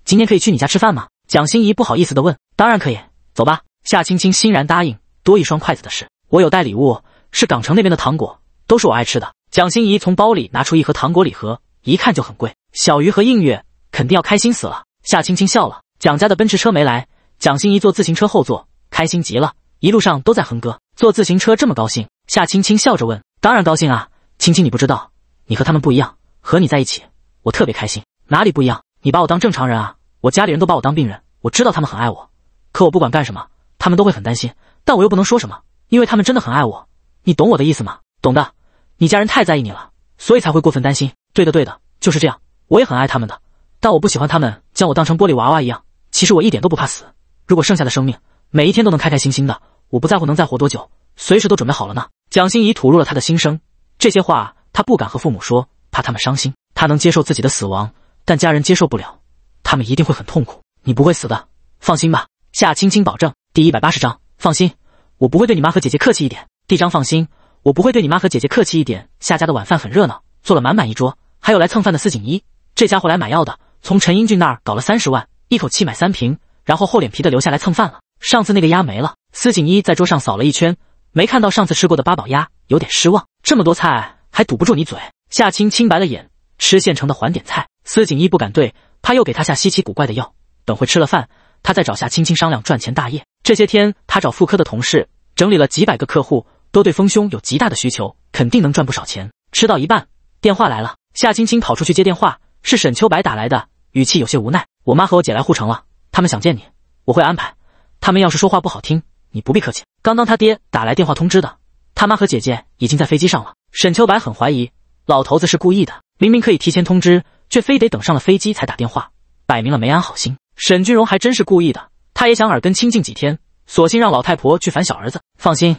今天可以去你家吃饭吗？蒋欣怡不好意思的问。当然可以，走吧。夏青青欣然答应。多一双筷子的事，我有带礼物，是港城那边的糖果，都是我爱吃的。蒋欣怡从包里拿出一盒糖果礼盒，一看就很贵。小鱼和映月肯定要开心死了。夏青青笑了。蒋家的奔驰车没来，蒋欣怡坐自行车后座，开心极了。一路上都在哼歌，坐自行车这么高兴。夏青青笑着问：“当然高兴啊，青青你不知道，你和他们不一样。和你在一起，我特别开心。哪里不一样？你把我当正常人啊？我家里人都把我当病人，我知道他们很爱我，可我不管干什么，他们都会很担心。但我又不能说什么，因为他们真的很爱我。你懂我的意思吗？懂的。你家人太在意你了，所以才会过分担心。对的，对的，就是这样。我也很爱他们的，但我不喜欢他们将我当成玻璃娃娃一样。其实我一点都不怕死，如果剩下的生命每一天都能开开心心的。”我不在乎能再活多久，随时都准备好了呢。蒋欣怡吐露了她的心声，这些话她不敢和父母说，怕他们伤心。她能接受自己的死亡，但家人接受不了，他们一定会很痛苦。你不会死的，放心吧。夏青青保证。第一百八十章，放心，我不会对你妈和姐姐客气一点。第章，放心，我不会对你妈和姐姐客气一点。夏家的晚饭很热闹，做了满满一桌，还有来蹭饭的司锦衣。这家伙来买药的，从陈英俊那儿搞了三十万，一口气买三瓶，然后厚脸皮的留下来蹭饭了。上次那个鸭没了。司锦一在桌上扫了一圈，没看到上次吃过的八宝鸭，有点失望。这么多菜还堵不住你嘴？夏青青白了眼，吃现成的还点菜。司锦一不敢对，他又给他下稀奇古怪的药。等会吃了饭，他再找夏青青商量赚钱大业。这些天他找妇科的同事整理了几百个客户，都对丰胸有极大的需求，肯定能赚不少钱。吃到一半，电话来了，夏青青跑出去接电话，是沈秋白打来的，语气有些无奈：“我妈和我姐来护城了，他们想见你，我会安排。他们要是说话不好听。”你不必客气，刚刚他爹打来电话通知的，他妈和姐姐已经在飞机上了。沈秋白很怀疑，老头子是故意的，明明可以提前通知，却非得等上了飞机才打电话，摆明了没安好心。沈君荣还真是故意的，他也想耳根清净几天，索性让老太婆去烦小儿子。放心，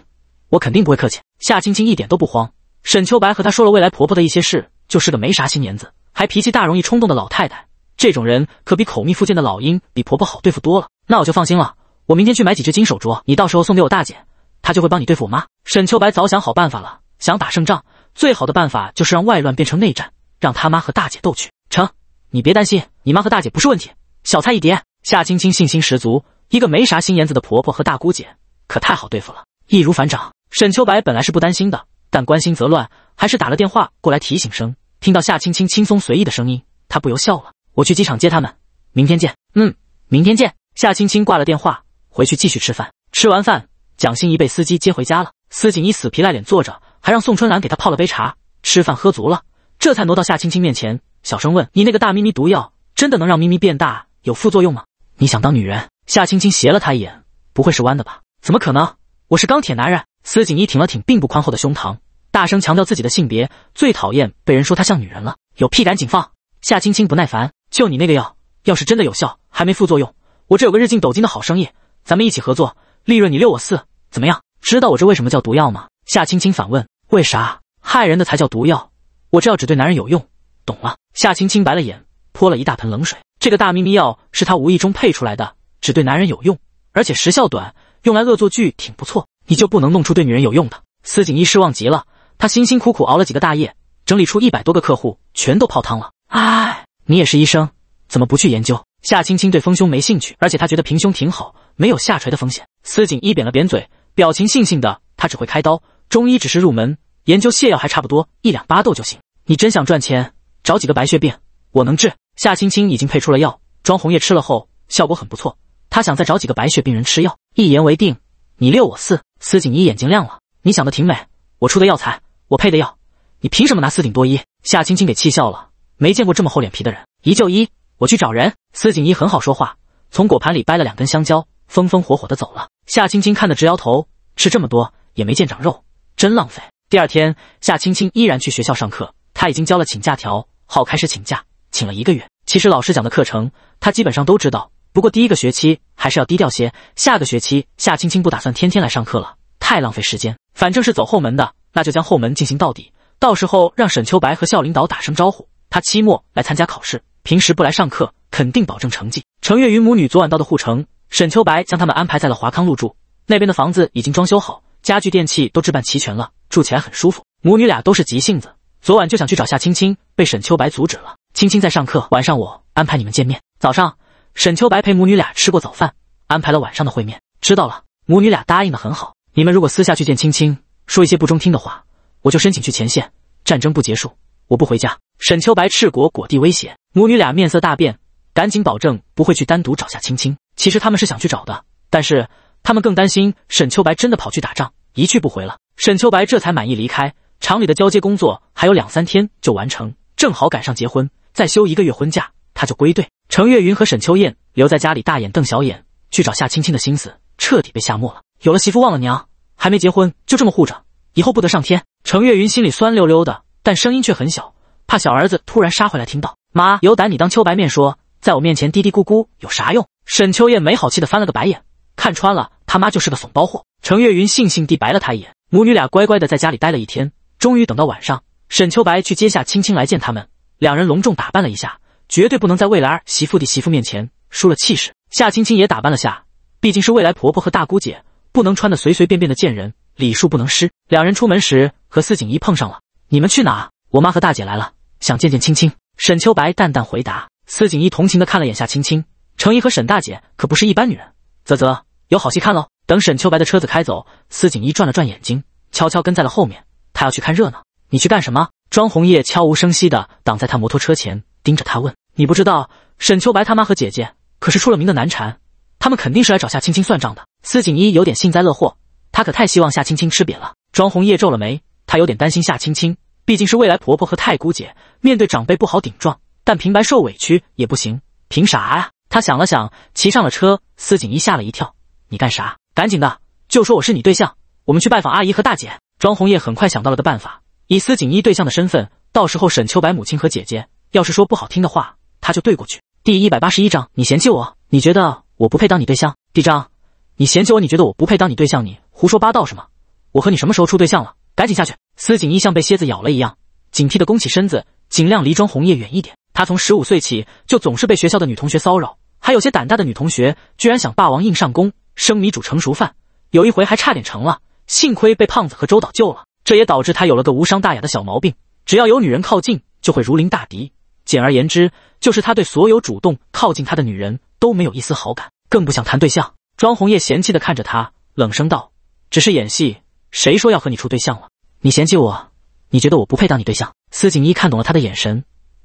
我肯定不会客气。夏青青一点都不慌。沈秋白和她说了未来婆婆的一些事，就是个没啥心眼子，还脾气大、容易冲动的老太太。这种人可比口蜜腹剑的老鹰比婆婆好对付多了。那我就放心了。我明天去买几只金手镯，你到时候送给我大姐，她就会帮你对付我妈。沈秋白早想好办法了，想打胜仗，最好的办法就是让外乱变成内战，让他妈和大姐斗去。成，你别担心，你妈和大姐不是问题，小菜一碟。夏青青信心十足，一个没啥心眼子的婆婆和大姑姐，可太好对付了，易如反掌。沈秋白本来是不担心的，但关心则乱，还是打了电话过来提醒声。听到夏青青轻松随意的声音，他不由笑了。我去机场接他们，明天见。嗯，明天见。夏青青挂了电话。回去继续吃饭。吃完饭，蒋欣怡被司机接回家了。司锦一死皮赖脸坐着，还让宋春兰给他泡了杯茶。吃饭喝足了，这才挪到夏青青面前，小声问：“你那个大咪咪毒药，真的能让咪咪变大？有副作用吗？你想当女人？”夏青青斜了他一眼：“不会是弯的吧？怎么可能？我是钢铁男人。”司锦一挺了挺并不宽厚的胸膛，大声强调自己的性别，最讨厌被人说他像女人了。有屁赶紧放！夏青青不耐烦：“就你那个药，要是真的有效，还没副作用，我这有个日进斗金的好生意。”咱们一起合作，利润你六我四，怎么样？知道我这为什么叫毒药吗？夏青青反问：“为啥？害人的才叫毒药，我这药只对男人有用，懂了？”夏青青白了眼，泼了一大盆冷水。这个大咪咪药是他无意中配出来的，只对男人有用，而且时效短，用来恶作剧挺不错。你就不能弄出对女人有用的？司锦衣失望极了，他辛辛苦苦熬了几个大夜，整理出一百多个客户，全都泡汤了。唉，你也是医生，怎么不去研究？夏青青对丰胸没兴趣，而且她觉得平胸挺好。没有下垂的风险。司锦一扁了扁嘴，表情悻悻的。他只会开刀，中医只是入门，研究泻药还差不多，一两巴豆就行。你真想赚钱，找几个白血病，我能治。夏青青已经配出了药，庄红叶吃了后效果很不错。他想再找几个白血病人吃药。一言为定，你六我四。司锦一眼睛亮了，你想的挺美。我出的药材，我配的药，你凭什么拿四顶多一？夏青青给气笑了，没见过这么厚脸皮的人。一就一，我去找人。司锦一很好说话，从果盘里掰了两根香蕉。风风火火的走了，夏青青看得直摇头，吃这么多也没见长肉，真浪费。第二天，夏青青依然去学校上课，她已经交了请假条，好开始请假，请了一个月。其实老师讲的课程她基本上都知道，不过第一个学期还是要低调些。下个学期，夏青青不打算天天来上课了，太浪费时间。反正是走后门的，那就将后门进行到底，到时候让沈秋白和校领导打声招呼，他期末来参加考试，平时不来上课，肯定保证成绩。程月云母女昨晚到的护城。沈秋白将他们安排在了华康路住，那边的房子已经装修好，家具电器都置办齐全了，住起来很舒服。母女俩都是急性子，昨晚就想去找夏青青，被沈秋白阻止了。青青在上课，晚上我安排你们见面。早上，沈秋白陪母女俩吃过早饭，安排了晚上的会面。知道了，母女俩答应的很好。你们如果私下去见青青，说一些不中听的话，我就申请去前线，战争不结束，我不回家。沈秋白赤果果地威胁，母女俩面色大变，赶紧保证不会去单独找夏青青。其实他们是想去找的，但是他们更担心沈秋白真的跑去打仗，一去不回了。沈秋白这才满意离开，厂里的交接工作还有两三天就完成，正好赶上结婚，再休一个月婚假，他就归队。程月云和沈秋燕留在家里，大眼瞪小眼，去找夏青青的心思彻底被吓没了。有了媳妇忘了娘，还没结婚就这么护着，以后不得上天？程月云心里酸溜溜的，但声音却很小，怕小儿子突然杀回来听到。妈，有胆你当秋白面说。在我面前嘀嘀咕咕有啥用？沈秋燕没好气地翻了个白眼，看穿了他妈就是个怂包货。程月云悻悻地白了他一眼。母女俩乖乖的在家里待了一天，终于等到晚上，沈秋白去接夏青青来见他们。两人隆重打扮了一下，绝对不能在未来儿媳妇的媳妇面前输了气势。夏青青也打扮了下，毕竟是未来婆婆和大姑姐，不能穿的随随便便的见人，礼数不能失。两人出门时和司锦衣碰上了，你们去哪？我妈和大姐来了，想见见青青。沈秋白淡淡回答。司锦一同情的看了眼夏青青、程怡和沈大姐，可不是一般女人。啧啧，有好戏看喽！等沈秋白的车子开走，司锦一转了转眼睛，悄悄跟在了后面。他要去看热闹。你去干什么？庄红叶悄无声息地挡在他摩托车前，盯着他问：“你不知道，沈秋白他妈和姐姐可是出了名的难缠，他们肯定是来找夏青青算账的。”司锦一有点幸灾乐祸，他可太希望夏青青吃瘪了。庄红叶皱了眉，她有点担心夏青青，毕竟是未来婆婆和太姑姐，面对长辈不好顶撞。但平白受委屈也不行，凭啥呀？他想了想，骑上了车。司锦衣吓了一跳：“你干啥？赶紧的，就说我是你对象，我们去拜访阿姨和大姐。”庄红叶很快想到了个办法，以司锦衣对象的身份，到时候沈秋白母亲和姐姐要是说不好听的话，他就对过去。第一百八十一章，你嫌弃我？你觉得我不配当你对象？第章，你嫌弃我？你觉得我不配当你对象？你胡说八道什么？我和你什么时候处对象了？赶紧下去！司锦衣像被蝎子咬了一样，警惕的弓起身子，尽量离庄红叶远一点。他从十五岁起就总是被学校的女同学骚扰，还有些胆大的女同学居然想霸王硬上弓，生米煮成熟饭，有一回还差点成了，幸亏被胖子和周导救了。这也导致他有了个无伤大雅的小毛病，只要有女人靠近，就会如临大敌。简而言之，就是他对所有主动靠近他的女人都没有一丝好感，更不想谈对象。庄红叶嫌弃的看着他，冷声道：“只是演戏，谁说要和你处对象了？你嫌弃我？你觉得我不配当你对象？”司锦一看懂了他的眼神。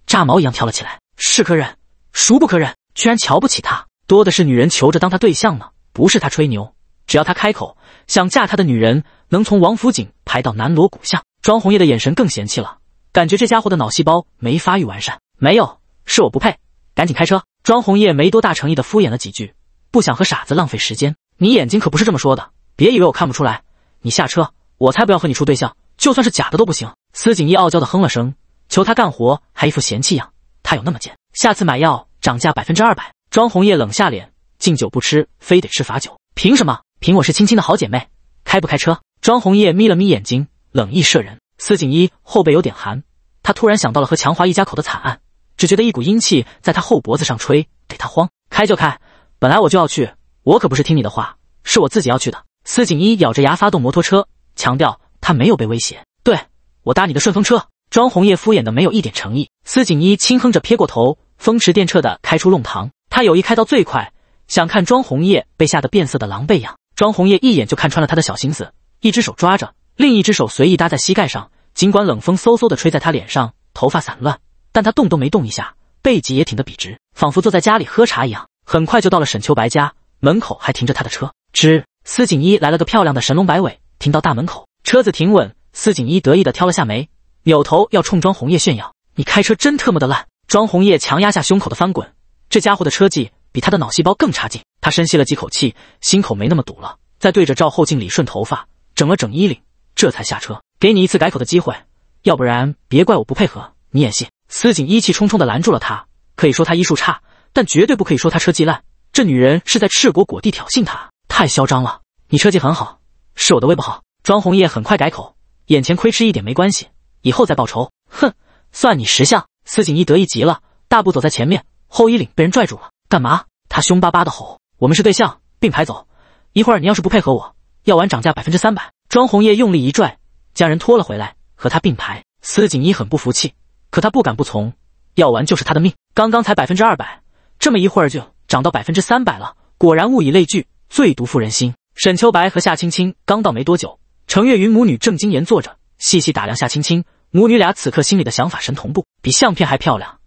炸毛一样跳了起来，是可忍，孰不可忍！居然瞧不起他，多的是女人求着当他对象呢，不是他吹牛，只要他开口，想嫁他的女人能从王府井排到南锣鼓巷。庄红叶的眼神更嫌弃了，感觉这家伙的脑细胞没发育完善。没有，是我不配。赶紧开车。庄红叶没多大诚意的敷衍了几句，不想和傻子浪费时间。你眼睛可不是这么说的，别以为我看不出来。你下车，我才不要和你处对象，就算是假的都不行。司锦逸傲娇的哼了声。求他干活还一副嫌弃样，他有那么贱？下次买药涨价百分之二百。庄红叶冷下脸，敬酒不吃非得吃罚酒，凭什么？凭我是青青的好姐妹。开不开车？庄红叶眯了眯眼睛，冷意射人。司锦一后背有点寒，他突然想到了和强华一家口的惨案，只觉得一股阴气在他后脖子上吹，得他慌。开就开，本来我就要去，我可不是听你的话，是我自己要去的。司锦一咬着牙发动摩托车，强调他没有被威胁。对我搭你的顺风车。庄红叶敷衍的没有一点诚意，司锦衣轻哼着，撇过头，风驰电掣的开出弄堂。他有意开到最快，想看庄红叶被吓得变色的狼狈样。庄红叶一眼就看穿了他的小心思，一只手抓着，另一只手随意搭在膝盖上。尽管冷风嗖嗖的吹在他脸上，头发散乱，但他动都没动一下，背脊也挺得笔直，仿佛坐在家里喝茶一样。很快就到了沈秋白家门口，还停着他的车。吱，司锦衣来了个漂亮的神龙摆尾，停到大门口，车子停稳，司锦衣得意的挑了下眉。扭头要冲庄红叶炫耀：“你开车真特么的烂！”庄红叶强压下胸口的翻滚，这家伙的车技比他的脑细胞更差劲。他深吸了几口气，心口没那么堵了，再对着赵后镜理顺头发，整了整衣领，这才下车。给你一次改口的机会，要不然别怪我不配合你演戏。司警义气冲冲地拦住了他。可以说他医术差，但绝对不可以说他车技烂。这女人是在赤果果地挑衅他，太嚣张了。你车技很好，是我的胃不好。庄红叶很快改口，眼前亏吃一点没关系。以后再报仇，哼，算你识相。司锦衣得意极了，大步走在前面，后衣领被人拽住了。干嘛？他凶巴巴的吼：“我们是对象，并排走。一会儿你要是不配合，我药丸涨价百分之三百。”庄红叶用力一拽，将人拖了回来，和他并排。司锦衣很不服气，可他不敢不从，药丸就是他的命。刚刚才百分之二百，这么一会儿就涨到百分之三百了。果然物以类聚，最毒妇人心。沈秋白和夏青青刚到没多久，程月云母女正襟言坐着，细细打量夏青青。母女俩此刻心里的想法神同步，比相片还漂亮，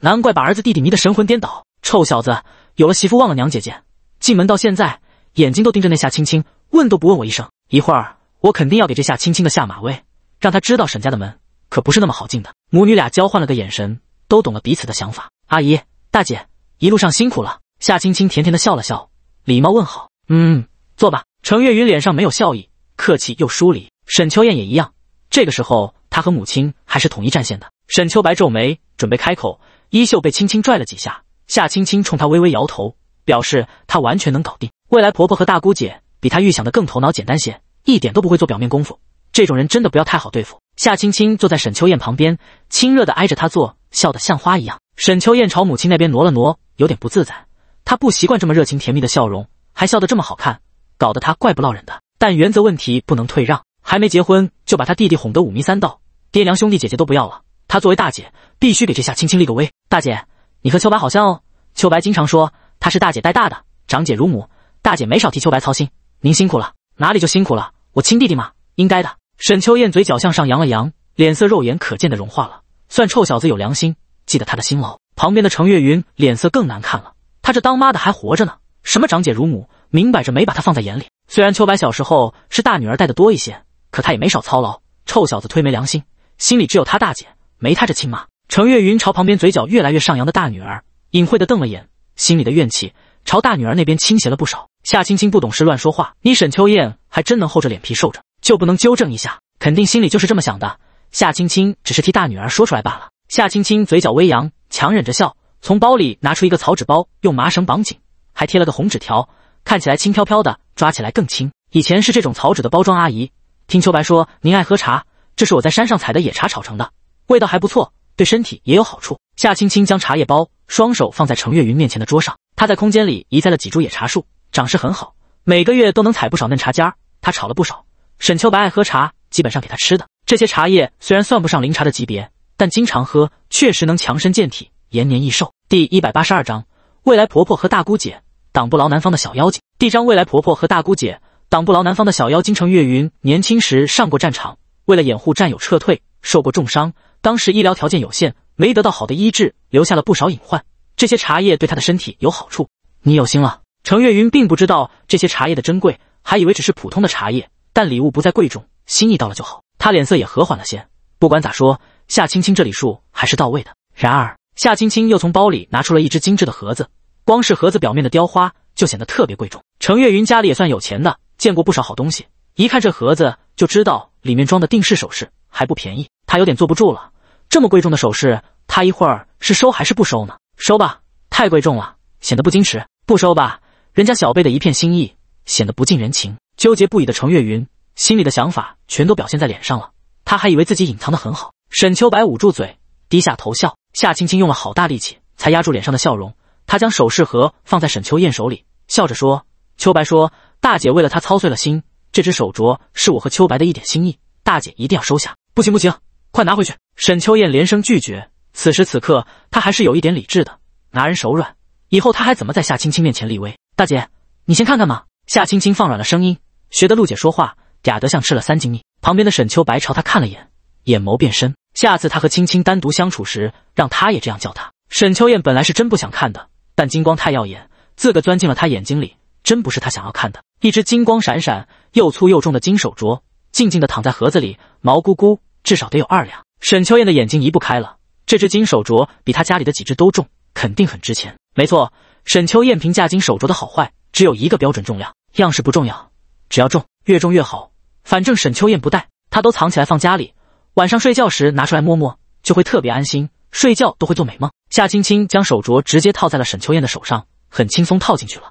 难怪把儿子弟弟迷得神魂颠倒。臭小子，有了媳妇忘了娘！姐姐进门到现在，眼睛都盯着那夏青青，问都不问我一声。一会儿我肯定要给这夏青青的下马威，让她知道沈家的门可不是那么好进的。母女俩交换了个眼神，都懂了彼此的想法。阿姨、大姐，一路上辛苦了。夏青青甜甜的笑了笑，礼貌问好：“嗯，坐吧。”程月云脸上没有笑意，客气又疏离。沈秋燕也一样。这个时候，她和母亲还是统一战线的。沈秋白皱眉，准备开口，衣袖被轻轻拽了几下。夏青青冲她微微摇头，表示她完全能搞定。未来婆婆和大姑姐比她预想的更头脑简单些，一点都不会做表面功夫。这种人真的不要太好对付。夏青青坐在沈秋燕旁边，亲热地挨着她坐，笑得像花一样。沈秋燕朝母亲那边挪了挪，有点不自在。她不习惯这么热情甜蜜的笑容，还笑得这么好看，搞得她怪不落人的。但原则问题不能退让。还没结婚就把他弟弟哄得五迷三道，爹娘兄弟姐姐都不要了。他作为大姐，必须给这下青青立个威。大姐，你和秋白好像哦。秋白经常说他是大姐带大的，长姐如母，大姐没少替秋白操心。您辛苦了，哪里就辛苦了？我亲弟弟嘛，应该的。沈秋燕嘴角向上扬了扬，脸色肉眼可见的融化了。算臭小子有良心，记得他的辛劳。旁边的程月云脸色更难看了，他这当妈的还活着呢，什么长姐如母，明摆着没把他放在眼里。虽然秋白小时候是大女儿带的多一些。可他也没少操劳，臭小子忒没良心，心里只有他大姐，没他这亲妈。程月云朝旁边嘴角越来越上扬的大女儿隐晦地瞪了眼，心里的怨气朝大女儿那边倾斜了不少。夏青青不懂事乱说话，你沈秋燕还真能厚着脸皮受着，就不能纠正一下？肯定心里就是这么想的。夏青青只是替大女儿说出来罢了。夏青青嘴角微扬，强忍着笑，从包里拿出一个草纸包，用麻绳绑紧，还贴了个红纸条，看起来轻飘飘的，抓起来更轻。以前是这种草纸的包装，阿姨。听秋白说，您爱喝茶，这是我在山上采的野茶炒成的，味道还不错，对身体也有好处。夏青青将茶叶包双手放在程月云面前的桌上，她在空间里移栽了几株野茶树，长势很好，每个月都能采不少嫩茶尖儿，她炒了不少。沈秋白爱喝茶，基本上给他吃的这些茶叶虽然算不上灵茶的级别，但经常喝确实能强身健体，延年益寿。第一百八十二章未来婆婆和大姑姐，挡不牢南方的小妖精。第章未来婆婆和大姑姐。党不牢南方的小妖，精程月云年轻时上过战场，为了掩护战友撤退，受过重伤。当时医疗条件有限，没得到好的医治，留下了不少隐患。这些茶叶对他的身体有好处。你有心了。程月云并不知道这些茶叶的珍贵，还以为只是普通的茶叶。但礼物不再贵重，心意到了就好。他脸色也和缓了些。不管咋说，夏青青这礼数还是到位的。然而，夏青青又从包里拿出了一只精致的盒子，光是盒子表面的雕花就显得特别贵重。程月云家里也算有钱的。见过不少好东西，一看这盒子就知道里面装的定式首饰还不便宜。他有点坐不住了，这么贵重的首饰，他一会儿是收还是不收呢？收吧，太贵重了，显得不矜持；不收吧，人家小贝的一片心意，显得不近人情。纠结不已的程月云，心里的想法全都表现在脸上了。他还以为自己隐藏的很好。沈秋白捂住嘴，低下头笑。夏青青用了好大力气才压住脸上的笑容。他将首饰盒放在沈秋燕手里，笑着说：“秋白说。”大姐为了他操碎了心，这只手镯是我和秋白的一点心意，大姐一定要收下。不行不行，快拿回去！沈秋燕连声拒绝。此时此刻，她还是有一点理智的，拿人手软，以后她还怎么在夏青青面前立威？大姐，你先看看嘛。夏青青放软了声音，学得陆姐说话，嗲得像吃了三斤蜜。旁边的沈秋白朝她看了眼，眼眸变深。下次他和青青单独相处时，让他也这样叫她。沈秋燕本来是真不想看的，但金光太耀眼，自个钻进了她眼睛里。真不是他想要看的，一只金光闪闪、又粗又重的金手镯，静静的躺在盒子里，毛咕咕，至少得有二两。沈秋燕的眼睛移不开了，这只金手镯比她家里的几只都重，肯定很值钱。没错，沈秋燕评价金手镯的好坏，只有一个标准重量，样式不重要，只要重，越重越好。反正沈秋燕不戴，她都藏起来放家里，晚上睡觉时拿出来摸摸，就会特别安心，睡觉都会做美梦。夏青青将手镯直接套在了沈秋燕的手上，很轻松套进去了。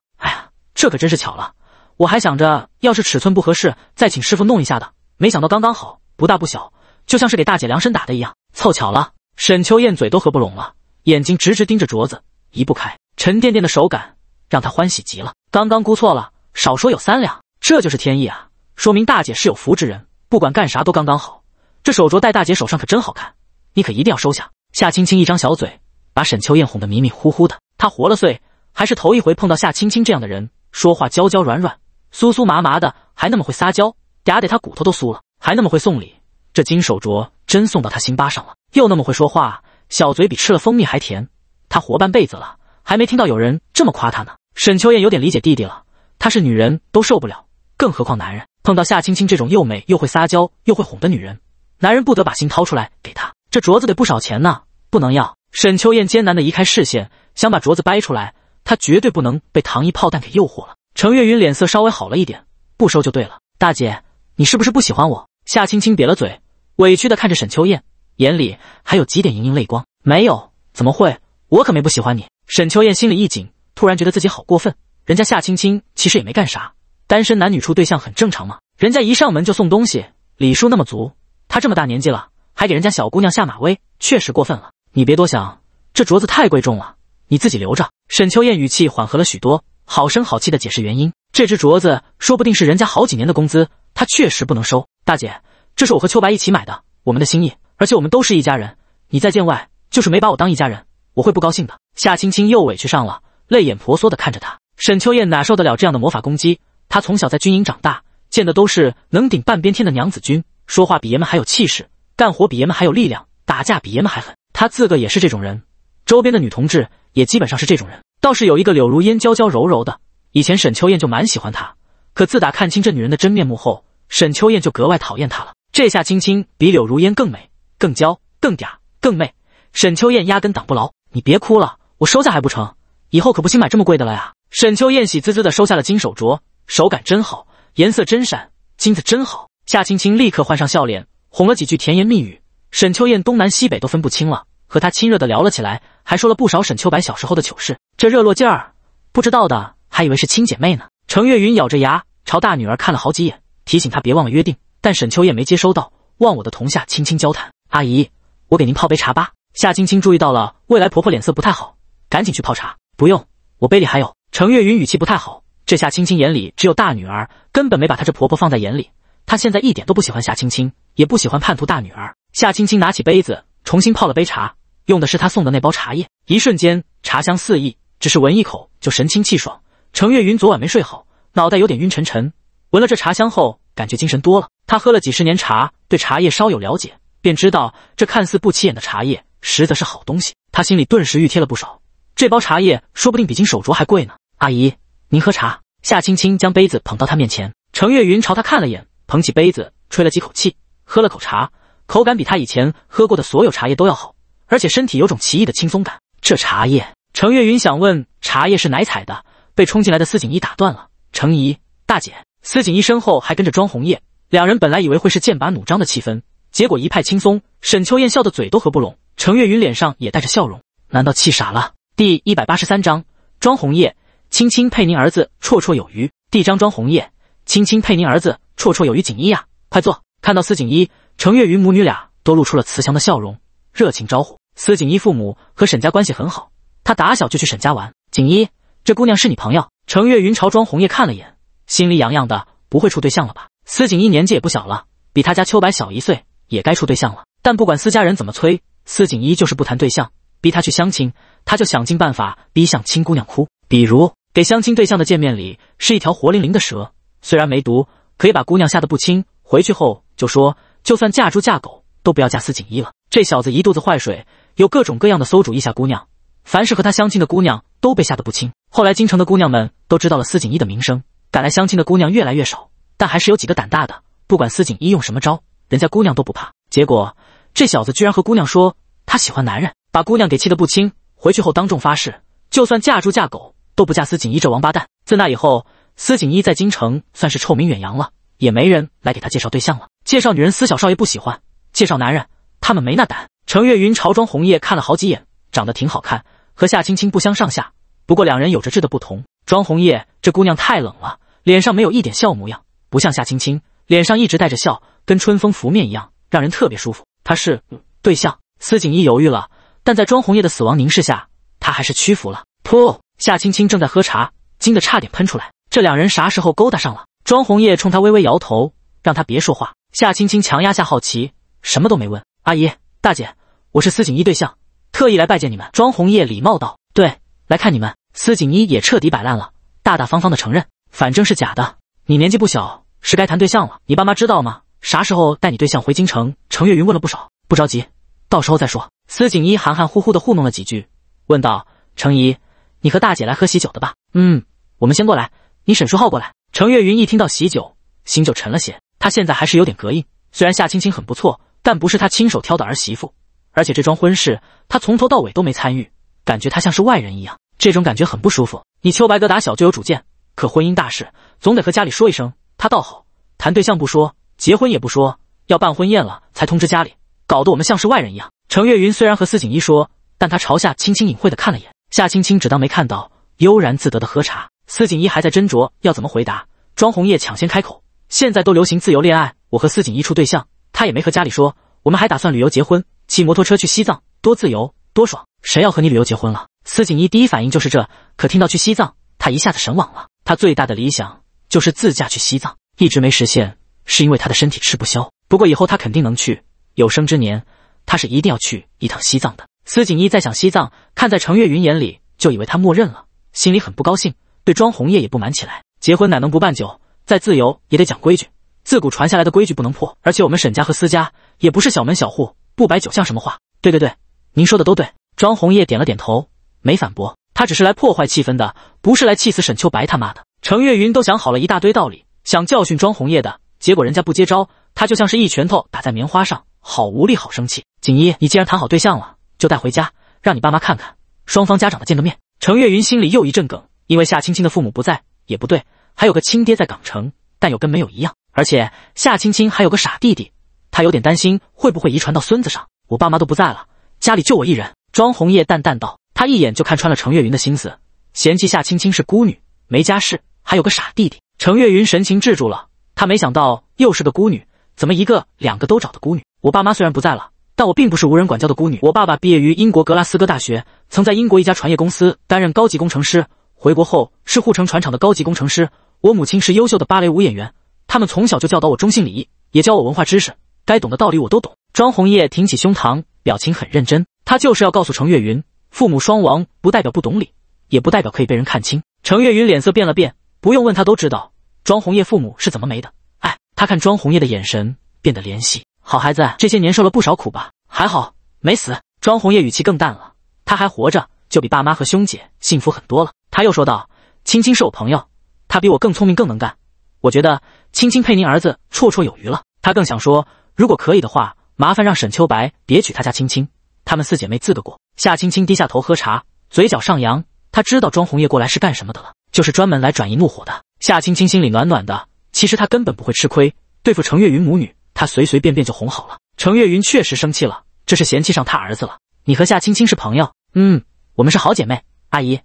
这可真是巧了，我还想着要是尺寸不合适，再请师傅弄一下的，没想到刚刚好，不大不小，就像是给大姐量身打的一样，凑巧了。沈秋燕嘴都合不拢了，眼睛直直盯着镯子，移不开。沉甸甸的手感让她欢喜极了。刚刚估错了，少说有三两，这就是天意啊，说明大姐是有福之人，不管干啥都刚刚好。这手镯戴大姐手上可真好看，你可一定要收下。夏青青一张小嘴，把沈秋燕哄得迷迷糊糊的。她活了岁，还是头一回碰到夏青青这样的人。说话娇娇软软、酥酥麻麻的，还那么会撒娇，嗲得他骨头都酥了；还那么会送礼，这金手镯真送到他心巴上了；又那么会说话，小嘴比吃了蜂蜜还甜。他活半辈子了，还没听到有人这么夸他呢。沈秋燕有点理解弟弟了，她是女人都受不了，更何况男人碰到夏青青这种又美又会撒娇又会哄的女人，男人不得把心掏出来给她？这镯子得不少钱呢，不能要。沈秋燕艰难的移开视线，想把镯子掰出来。他绝对不能被糖衣炮弹给诱惑了。程月云脸色稍微好了一点，不收就对了。大姐，你是不是不喜欢我？夏青青瘪了嘴，委屈的看着沈秋燕，眼里还有几点盈盈泪光。没有，怎么会？我可没不喜欢你。沈秋燕心里一紧，突然觉得自己好过分。人家夏青青其实也没干啥，单身男女处对象很正常嘛。人家一上门就送东西，礼数那么足，她这么大年纪了，还给人家小姑娘下马威，确实过分了。你别多想，这镯子太贵重了，你自己留着。沈秋燕语气缓和了许多，好声好气的解释原因：“这只镯子说不定是人家好几年的工资，她确实不能收。大姐，这是我和秋白一起买的，我们的心意。而且我们都是一家人，你再见外就是没把我当一家人，我会不高兴的。”夏青青又委屈上了，泪眼婆娑地看着她。沈秋燕哪受得了这样的魔法攻击？她从小在军营长大，见的都是能顶半边天的娘子军，说话比爷们还有气势，干活比爷们还有力量，打架比爷们还狠。她自个也是这种人，周边的女同志。也基本上是这种人，倒是有一个柳如烟，娇娇柔柔的。以前沈秋燕就蛮喜欢她，可自打看清这女人的真面目后，沈秋燕就格外讨厌她了。这下青青比柳如烟更美、更娇、更嗲、更媚，沈秋燕压根挡不牢。你别哭了，我收下还不成？以后可不兴买这么贵的了呀！沈秋燕喜滋滋的收下了金手镯，手感真好，颜色真闪，金子真好。夏青青立刻换上笑脸，哄了几句甜言蜜语，沈秋燕东南西北都分不清了，和她亲热的聊了起来。还说了不少沈秋白小时候的糗事，这热络劲儿，不知道的还以为是亲姐妹呢。程月云咬着牙朝大女儿看了好几眼，提醒她别忘了约定，但沈秋叶没接收到，忘我的同夏轻轻交谈。阿姨，我给您泡杯茶吧。夏青青注意到了未来婆婆脸色不太好，赶紧去泡茶。不用，我杯里还有。程月云语气不太好，这夏青青眼里只有大女儿，根本没把她这婆婆放在眼里。她现在一点都不喜欢夏青青，也不喜欢叛徒大女儿。夏青青拿起杯子重新泡了杯茶。用的是他送的那包茶叶，一瞬间茶香四溢，只是闻一口就神清气爽。程月云昨晚没睡好，脑袋有点晕沉沉，闻了这茶香后感觉精神多了。他喝了几十年茶，对茶叶稍有了解，便知道这看似不起眼的茶叶，实则是好东西。他心里顿时预贴了不少，这包茶叶说不定比金手镯还贵呢。阿姨，您喝茶。夏青青将杯子捧到他面前，程月云朝他看了眼，捧起杯子吹了几口气，喝了口茶，口感比他以前喝过的所有茶叶都要好。而且身体有种奇异的轻松感。这茶叶，程月云想问，茶叶是哪采的？被冲进来的司锦衣打断了。程姨，大姐，司锦衣身后还跟着庄红叶，两人本来以为会是剑拔弩张的气氛，结果一派轻松。沈秋燕笑的嘴都合不拢，程月云脸上也带着笑容。难道气傻了？第一百八十三章，庄红叶，青青配您儿子绰绰有余。第章，庄红叶，青青配您儿子绰绰有余。锦衣呀，快坐。看到司锦衣，程月云母女俩都露出了慈祥的笑容。热情招呼，司锦衣父母和沈家关系很好，他打小就去沈家玩。锦衣这姑娘是你朋友。程月云朝庄红叶看了眼，心里痒痒的，不会处对象了吧？司锦衣年纪也不小了，比他家秋白小一岁，也该处对象了。但不管司家人怎么催，司锦衣就是不谈对象，逼他去相亲，他就想尽办法逼向亲姑娘哭。比如给相亲对象的见面礼是一条活灵灵的蛇，虽然没毒，可以把姑娘吓得不轻。回去后就说，就算嫁猪嫁狗都不要嫁司锦衣了。这小子一肚子坏水，有各种各样的馊主意。下姑娘，凡是和他相亲的姑娘都被吓得不轻。后来京城的姑娘们都知道了司锦衣的名声，赶来相亲的姑娘越来越少。但还是有几个胆大的，不管司锦衣用什么招，人家姑娘都不怕。结果这小子居然和姑娘说他喜欢男人，把姑娘给气得不轻。回去后当众发誓，就算嫁猪嫁狗都不嫁司锦衣这王八蛋。自那以后，司锦衣在京城算是臭名远扬了，也没人来给他介绍对象了。介绍女人，司小少爷不喜欢；介绍男人。他们没那胆。程月云朝庄红叶看了好几眼，长得挺好看，和夏青青不相上下。不过两人有着质的不同，庄红叶这姑娘太冷了，脸上没有一点笑模样，不像夏青青，脸上一直带着笑，跟春风拂面一样，让人特别舒服。她是对象。司锦逸犹豫了，但在庄红叶的死亡凝视下，他还是屈服了。噗！夏青青正在喝茶，惊得差点喷出来。这两人啥时候勾搭上了？庄红叶冲他微微摇头，让他别说话。夏青青强压下好奇，什么都没问。阿姨，大姐，我是司锦一对象，特意来拜见你们。庄红叶礼貌道：“对，来看你们。”司锦一也彻底摆烂了，大大方方的承认，反正是假的。你年纪不小，是该谈对象了。你爸妈知道吗？啥时候带你对象回京城？程月云问了不少，不着急，到时候再说。司锦一含含糊糊的糊弄了几句，问道：“程姨，你和大姐来喝喜酒的吧？”“嗯，我们先过来，你沈书浩过来。”程月云一听到喜酒，心就沉了些。她现在还是有点膈应，虽然夏青青很不错。但不是他亲手挑的儿媳妇，而且这桩婚事他从头到尾都没参与，感觉他像是外人一样，这种感觉很不舒服。你秋白哥打小就有主见，可婚姻大事总得和家里说一声。他倒好，谈对象不说，结婚也不说，要办婚宴了才通知家里，搞得我们像是外人一样。程月云虽然和司锦一说，但他朝夏青青隐晦地看了眼。夏青青只当没看到，悠然自得地喝茶。司锦一还在斟酌要怎么回答，庄红叶抢先开口：“现在都流行自由恋爱，我和司锦一处对象。”他也没和家里说，我们还打算旅游结婚，骑摩托车去西藏，多自由，多爽！谁要和你旅游结婚了？司锦一第一反应就是这，可听到去西藏，他一下子神往了。他最大的理想就是自驾去西藏，一直没实现，是因为他的身体吃不消。不过以后他肯定能去，有生之年，他是一定要去一趟西藏的。司锦一在想西藏，看在程月云眼里，就以为他默认了，心里很不高兴，对庄红叶也不满起来。结婚哪能不办酒？再自由也得讲规矩。自古传下来的规矩不能破，而且我们沈家和司家也不是小门小户，不摆酒像什么话？对对对，您说的都对。庄红叶点了点头，没反驳，他只是来破坏气氛的，不是来气死沈秋白他妈的。程月云都想好了一大堆道理，想教训庄红叶的，结果人家不接招，他就像是一拳头打在棉花上，好无力，好生气。锦衣，你既然谈好对象了，就带回家，让你爸妈看看，双方家长的见个面。程月云心里又一阵梗，因为夏青青的父母不在，也不对，还有个亲爹在港城，但有跟没有一样。而且夏青青还有个傻弟弟，她有点担心会不会遗传到孙子上。我爸妈都不在了，家里就我一人。庄红叶淡淡道：“他一眼就看穿了程月云的心思，嫌弃夏青青是孤女，没家世，还有个傻弟弟。”程月云神情滞住了，他没想到又是个孤女，怎么一个两个都找的孤女？我爸妈虽然不在了，但我并不是无人管教的孤女。我爸爸毕业于英国格拉斯哥大学，曾在英国一家船业公司担任高级工程师，回国后是护城船厂的高级工程师。我母亲是优秀的芭蕾舞演员。他们从小就教导我忠信礼义，也教我文化知识，该懂的道理我都懂。庄红叶挺起胸膛，表情很认真。他就是要告诉程月云，父母双亡不代表不懂礼，也不代表可以被人看轻。程月云脸色变了变，不用问他都知道，庄红叶父母是怎么没的。哎，他看庄红叶的眼神变得怜惜。好孩子，这些年受了不少苦吧？还好没死。庄红叶语气更淡了，他还活着就比爸妈和兄姐幸福很多了。他又说道：“青青是我朋友，她比我更聪明更能干。”我觉得青青配您儿子绰绰有余了。他更想说，如果可以的话，麻烦让沈秋白别娶他家青青，他们四姐妹自得过。夏青青低下头喝茶，嘴角上扬，她知道庄红叶过来是干什么的了，就是专门来转移怒火的。夏青青心里暖暖的，其实她根本不会吃亏，对付程月云母女，她随随便便就哄好了。程月云确实生气了，这是嫌弃上他儿子了。你和夏青青是朋友？嗯，我们是好姐妹。阿姨，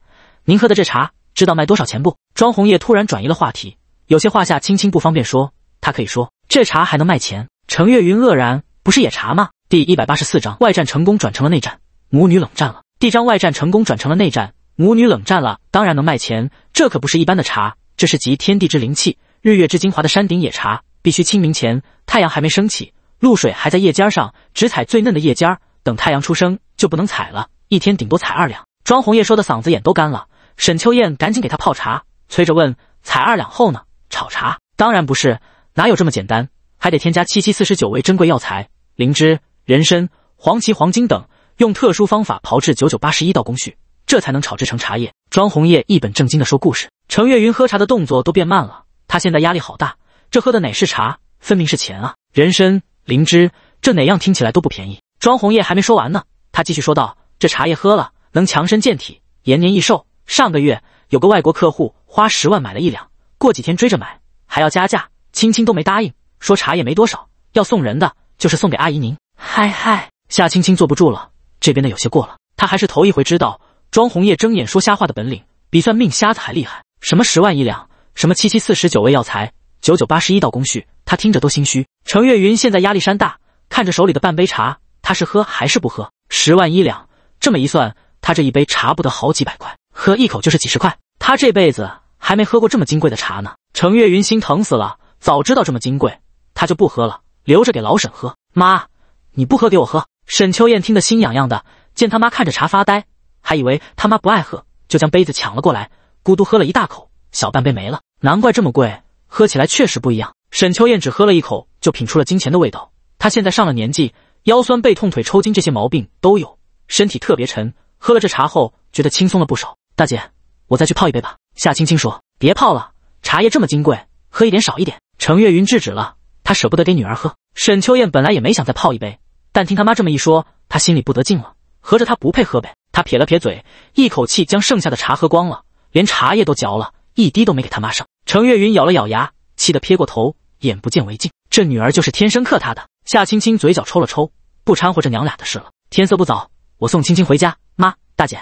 您喝的这茶知道卖多少钱不？庄红叶突然转移了话题。有些话夏青青不方便说，他可以说这茶还能卖钱。程月云愕然，不是野茶吗？第一百八十四章外战成功转成了内战，母女冷战了。第章外战成功转成了内战，母女冷战了，当然能卖钱。这可不是一般的茶，这是集天地之灵气、日月之精华的山顶野茶。必须清明前，太阳还没升起，露水还在叶尖上，只采最嫩的叶尖儿。等太阳出生就不能采了，一天顶多采二两。庄红叶说的嗓子眼都干了，沈秋燕赶紧给她泡茶，催着问采二两后呢？炒茶当然不是，哪有这么简单？还得添加七七四十九味珍贵药材，灵芝、人参、黄芪、黄精等，用特殊方法炮制九九八十一道工序，这才能炒制成茶叶。庄红叶一本正经地说故事。程月云喝茶的动作都变慢了，他现在压力好大。这喝的哪是茶，分明是钱啊！人参、灵芝，这哪样听起来都不便宜。庄红叶还没说完呢，他继续说道：“这茶叶喝了能强身健体，延年益寿。上个月有个外国客户花十万买了一两。”过几天追着买，还要加价，青青都没答应，说茶叶没多少，要送人的就是送给阿姨您。嗨嗨，夏青青坐不住了，这边的有些过了，她还是头一回知道庄红叶睁眼说瞎话的本领比算命瞎子还厉害，什么十万一两，什么七七四十九味药材，九九八十一道工序，她听着都心虚。程月云现在压力山大，看着手里的半杯茶，他是喝还是不喝？十万一两，这么一算，他这一杯茶不得好几百块，喝一口就是几十块，他这辈子。还没喝过这么金贵的茶呢，程月云心疼死了。早知道这么金贵，他就不喝了，留着给老沈喝。妈，你不喝给我喝。沈秋燕听得心痒痒的，见他妈看着茶发呆，还以为他妈不爱喝，就将杯子抢了过来，咕嘟喝了一大口，小半杯没了。难怪这么贵，喝起来确实不一样。沈秋燕只喝了一口就品出了金钱的味道。她现在上了年纪，腰酸背痛、腿抽筋这些毛病都有，身体特别沉。喝了这茶后，觉得轻松了不少。大姐，我再去泡一杯吧。夏青青说：“别泡了，茶叶这么金贵，喝一点少一点。”程月云制止了她，舍不得给女儿喝。沈秋燕本来也没想再泡一杯，但听他妈这么一说，她心里不得劲了，合着她不配喝呗。她撇了撇嘴，一口气将剩下的茶喝光了，连茶叶都嚼了一滴都没给他妈剩。程月云咬了咬牙，气得撇过头，眼不见为净。这女儿就是天生克她的。夏青青嘴角抽了抽，不掺和这娘俩的事了。天色不早，我送青青回家。妈，大姐，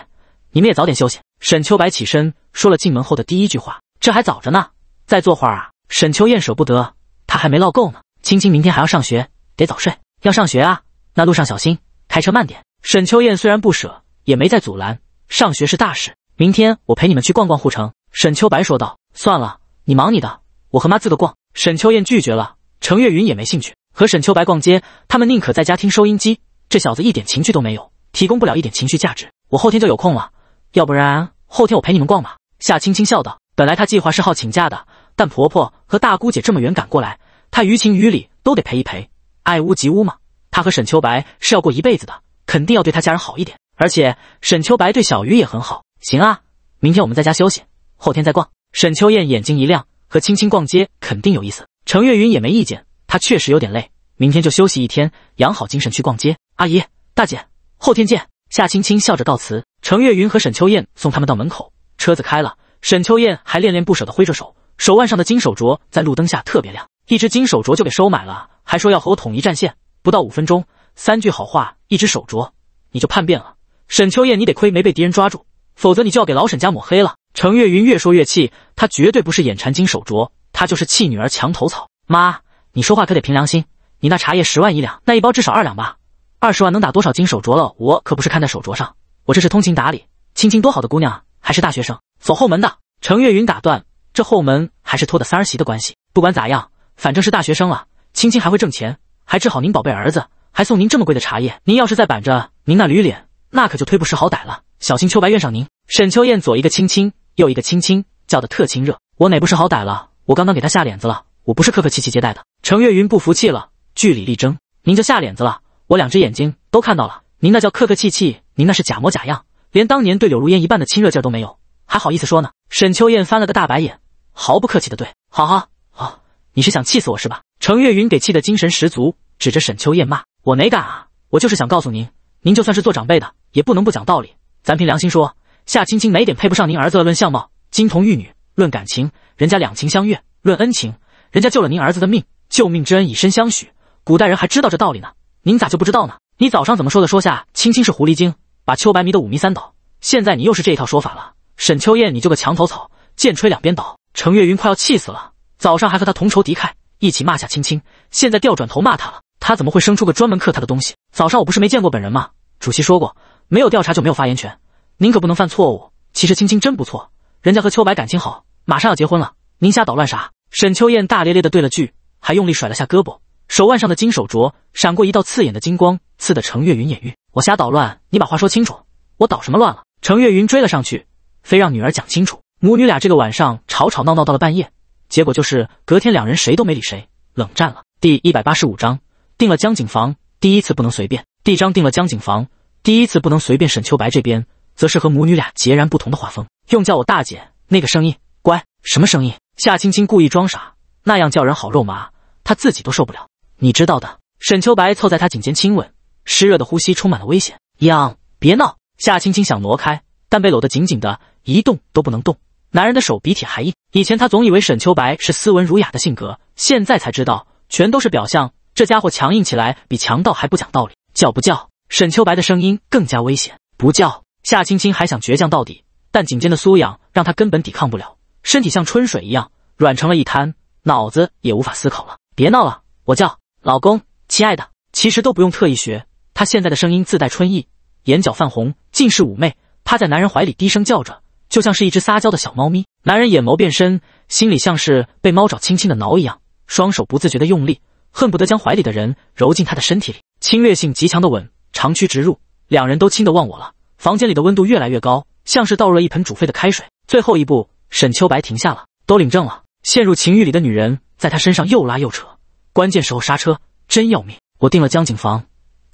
你们也早点休息。沈秋白起身，说了进门后的第一句话：“这还早着呢，再坐会儿啊。”沈秋燕舍不得，她还没唠够呢。青青明天还要上学，得早睡。要上学啊？那路上小心，开车慢点。沈秋燕虽然不舍，也没再阻拦。上学是大事，明天我陪你们去逛逛护城。沈秋白说道：“算了，你忙你的，我和妈自个逛。”沈秋燕拒绝了，程月云也没兴趣和沈秋白逛街，他们宁可在家听收音机。这小子一点情趣都没有，提供不了一点情趣价值。我后天就有空了。要不然后天我陪你们逛吧。夏青青笑道：“本来她计划是好请假的，但婆婆和大姑姐这么远赶过来，她于情于理都得陪一陪，爱屋及乌嘛。她和沈秋白是要过一辈子的，肯定要对她家人好一点。而且沈秋白对小鱼也很好。行啊，明天我们在家休息，后天再逛。”沈秋燕眼睛一亮，和青青逛街肯定有意思。程月云也没意见，她确实有点累，明天就休息一天，养好精神去逛街。阿姨、大姐，后天见。夏青青笑着告辞。程月云和沈秋燕送他们到门口，车子开了，沈秋燕还恋恋不舍地挥着手，手腕上的金手镯在路灯下特别亮，一只金手镯就给收买了，还说要和我统一战线。不到五分钟，三句好话，一只手镯，你就叛变了。沈秋燕，你得亏没被敌人抓住，否则你就要给老沈家抹黑了。程月云越说越气，他绝对不是眼馋金手镯，他就是气女儿墙头草。妈，你说话可得凭良心，你那茶叶十万一两，那一包至少二两吧，二十万能打多少金手镯了？我可不是看在手镯上。我这是通情达理，青青多好的姑娘啊，还是大学生，走后门的。程月云打断，这后门还是托的三儿媳的关系。不管咋样，反正是大学生了，青青还会挣钱，还治好您宝贝儿子，还送您这么贵的茶叶。您要是再板着您那驴脸，那可就忒不识好歹了，小心秋白怨上您。沈秋燕左一个青青，右一个青青，叫的特亲热。我哪不识好歹了？我刚刚给她下脸子了，我不是客客气气接待的。程月云不服气了，据理力争。您就下脸子了，我两只眼睛都看到了。您那叫客客气气，您那是假模假样，连当年对柳如烟一半的亲热劲都没有，还好意思说呢？沈秋燕翻了个大白眼，毫不客气的对：“好好好，你是想气死我是吧？”程月云给气得精神十足，指着沈秋燕骂：“我哪敢啊！我就是想告诉您，您就算是做长辈的，也不能不讲道理。咱凭良心说，夏青青哪点配不上您儿子？论相貌，金童玉女；论感情，人家两情相悦；论恩情，人家救了您儿子的命，救命之恩以身相许。古代人还知道这道理呢，您咋就不知道呢？”你早上怎么说的？说夏青青是狐狸精，把秋白迷得五迷三倒。现在你又是这一套说法了。沈秋燕，你就个墙头草，剑吹两边倒。程月云快要气死了。早上还和他同仇敌忾，一起骂夏青青，现在调转头骂他了。他怎么会生出个专门克他的东西？早上我不是没见过本人吗？主席说过，没有调查就没有发言权。您可不能犯错误。其实青青真不错，人家和秋白感情好，马上要结婚了。您瞎捣乱啥？沈秋燕大咧咧的对了句，还用力甩了下胳膊，手腕上的金手镯闪过一道刺眼的金光。刺得程月云眼晕，我瞎捣乱，你把话说清楚，我捣什么乱了？程月云追了上去，非让女儿讲清楚。母女俩这个晚上吵吵闹闹到了半夜，结果就是隔天两人谁都没理谁，冷战了。第一百八十五章，定了江景房，第一次不能随便。第章定了江景房，第一次不能随便。沈秋白这边则是和母女俩截然不同的画风，用叫我大姐那个声音，乖，什么声音？夏青青故意装傻，那样叫人好肉麻，她自己都受不了。你知道的，沈秋白凑在她颈间亲吻。湿热的呼吸充满了危险，痒，别闹！夏青青想挪开，但被搂得紧紧的，一动都不能动。男人的手比铁还硬。以前他总以为沈秋白是斯文儒雅的性格，现在才知道全都是表象。这家伙强硬起来比强盗还不讲道理，叫不叫？沈秋白的声音更加危险，不叫！夏青青还想倔强到底，但颈间的酥痒让他根本抵抗不了，身体像春水一样软成了一滩，脑子也无法思考了。别闹了，我叫老公，亲爱的。其实都不用特意学。他现在的声音自带春意，眼角泛红，尽是妩媚，趴在男人怀里低声叫着，就像是一只撒娇的小猫咪。男人眼眸变深，心里像是被猫爪轻轻的挠一样，双手不自觉的用力，恨不得将怀里的人揉进他的身体里。侵略性极强的吻，长驱直入，两人都亲得忘我了。房间里的温度越来越高，像是倒入了一盆煮沸的开水。最后一步，沈秋白停下了，都领证了，陷入情欲里的女人在他身上又拉又扯，关键时候刹车真要命。我订了江景房。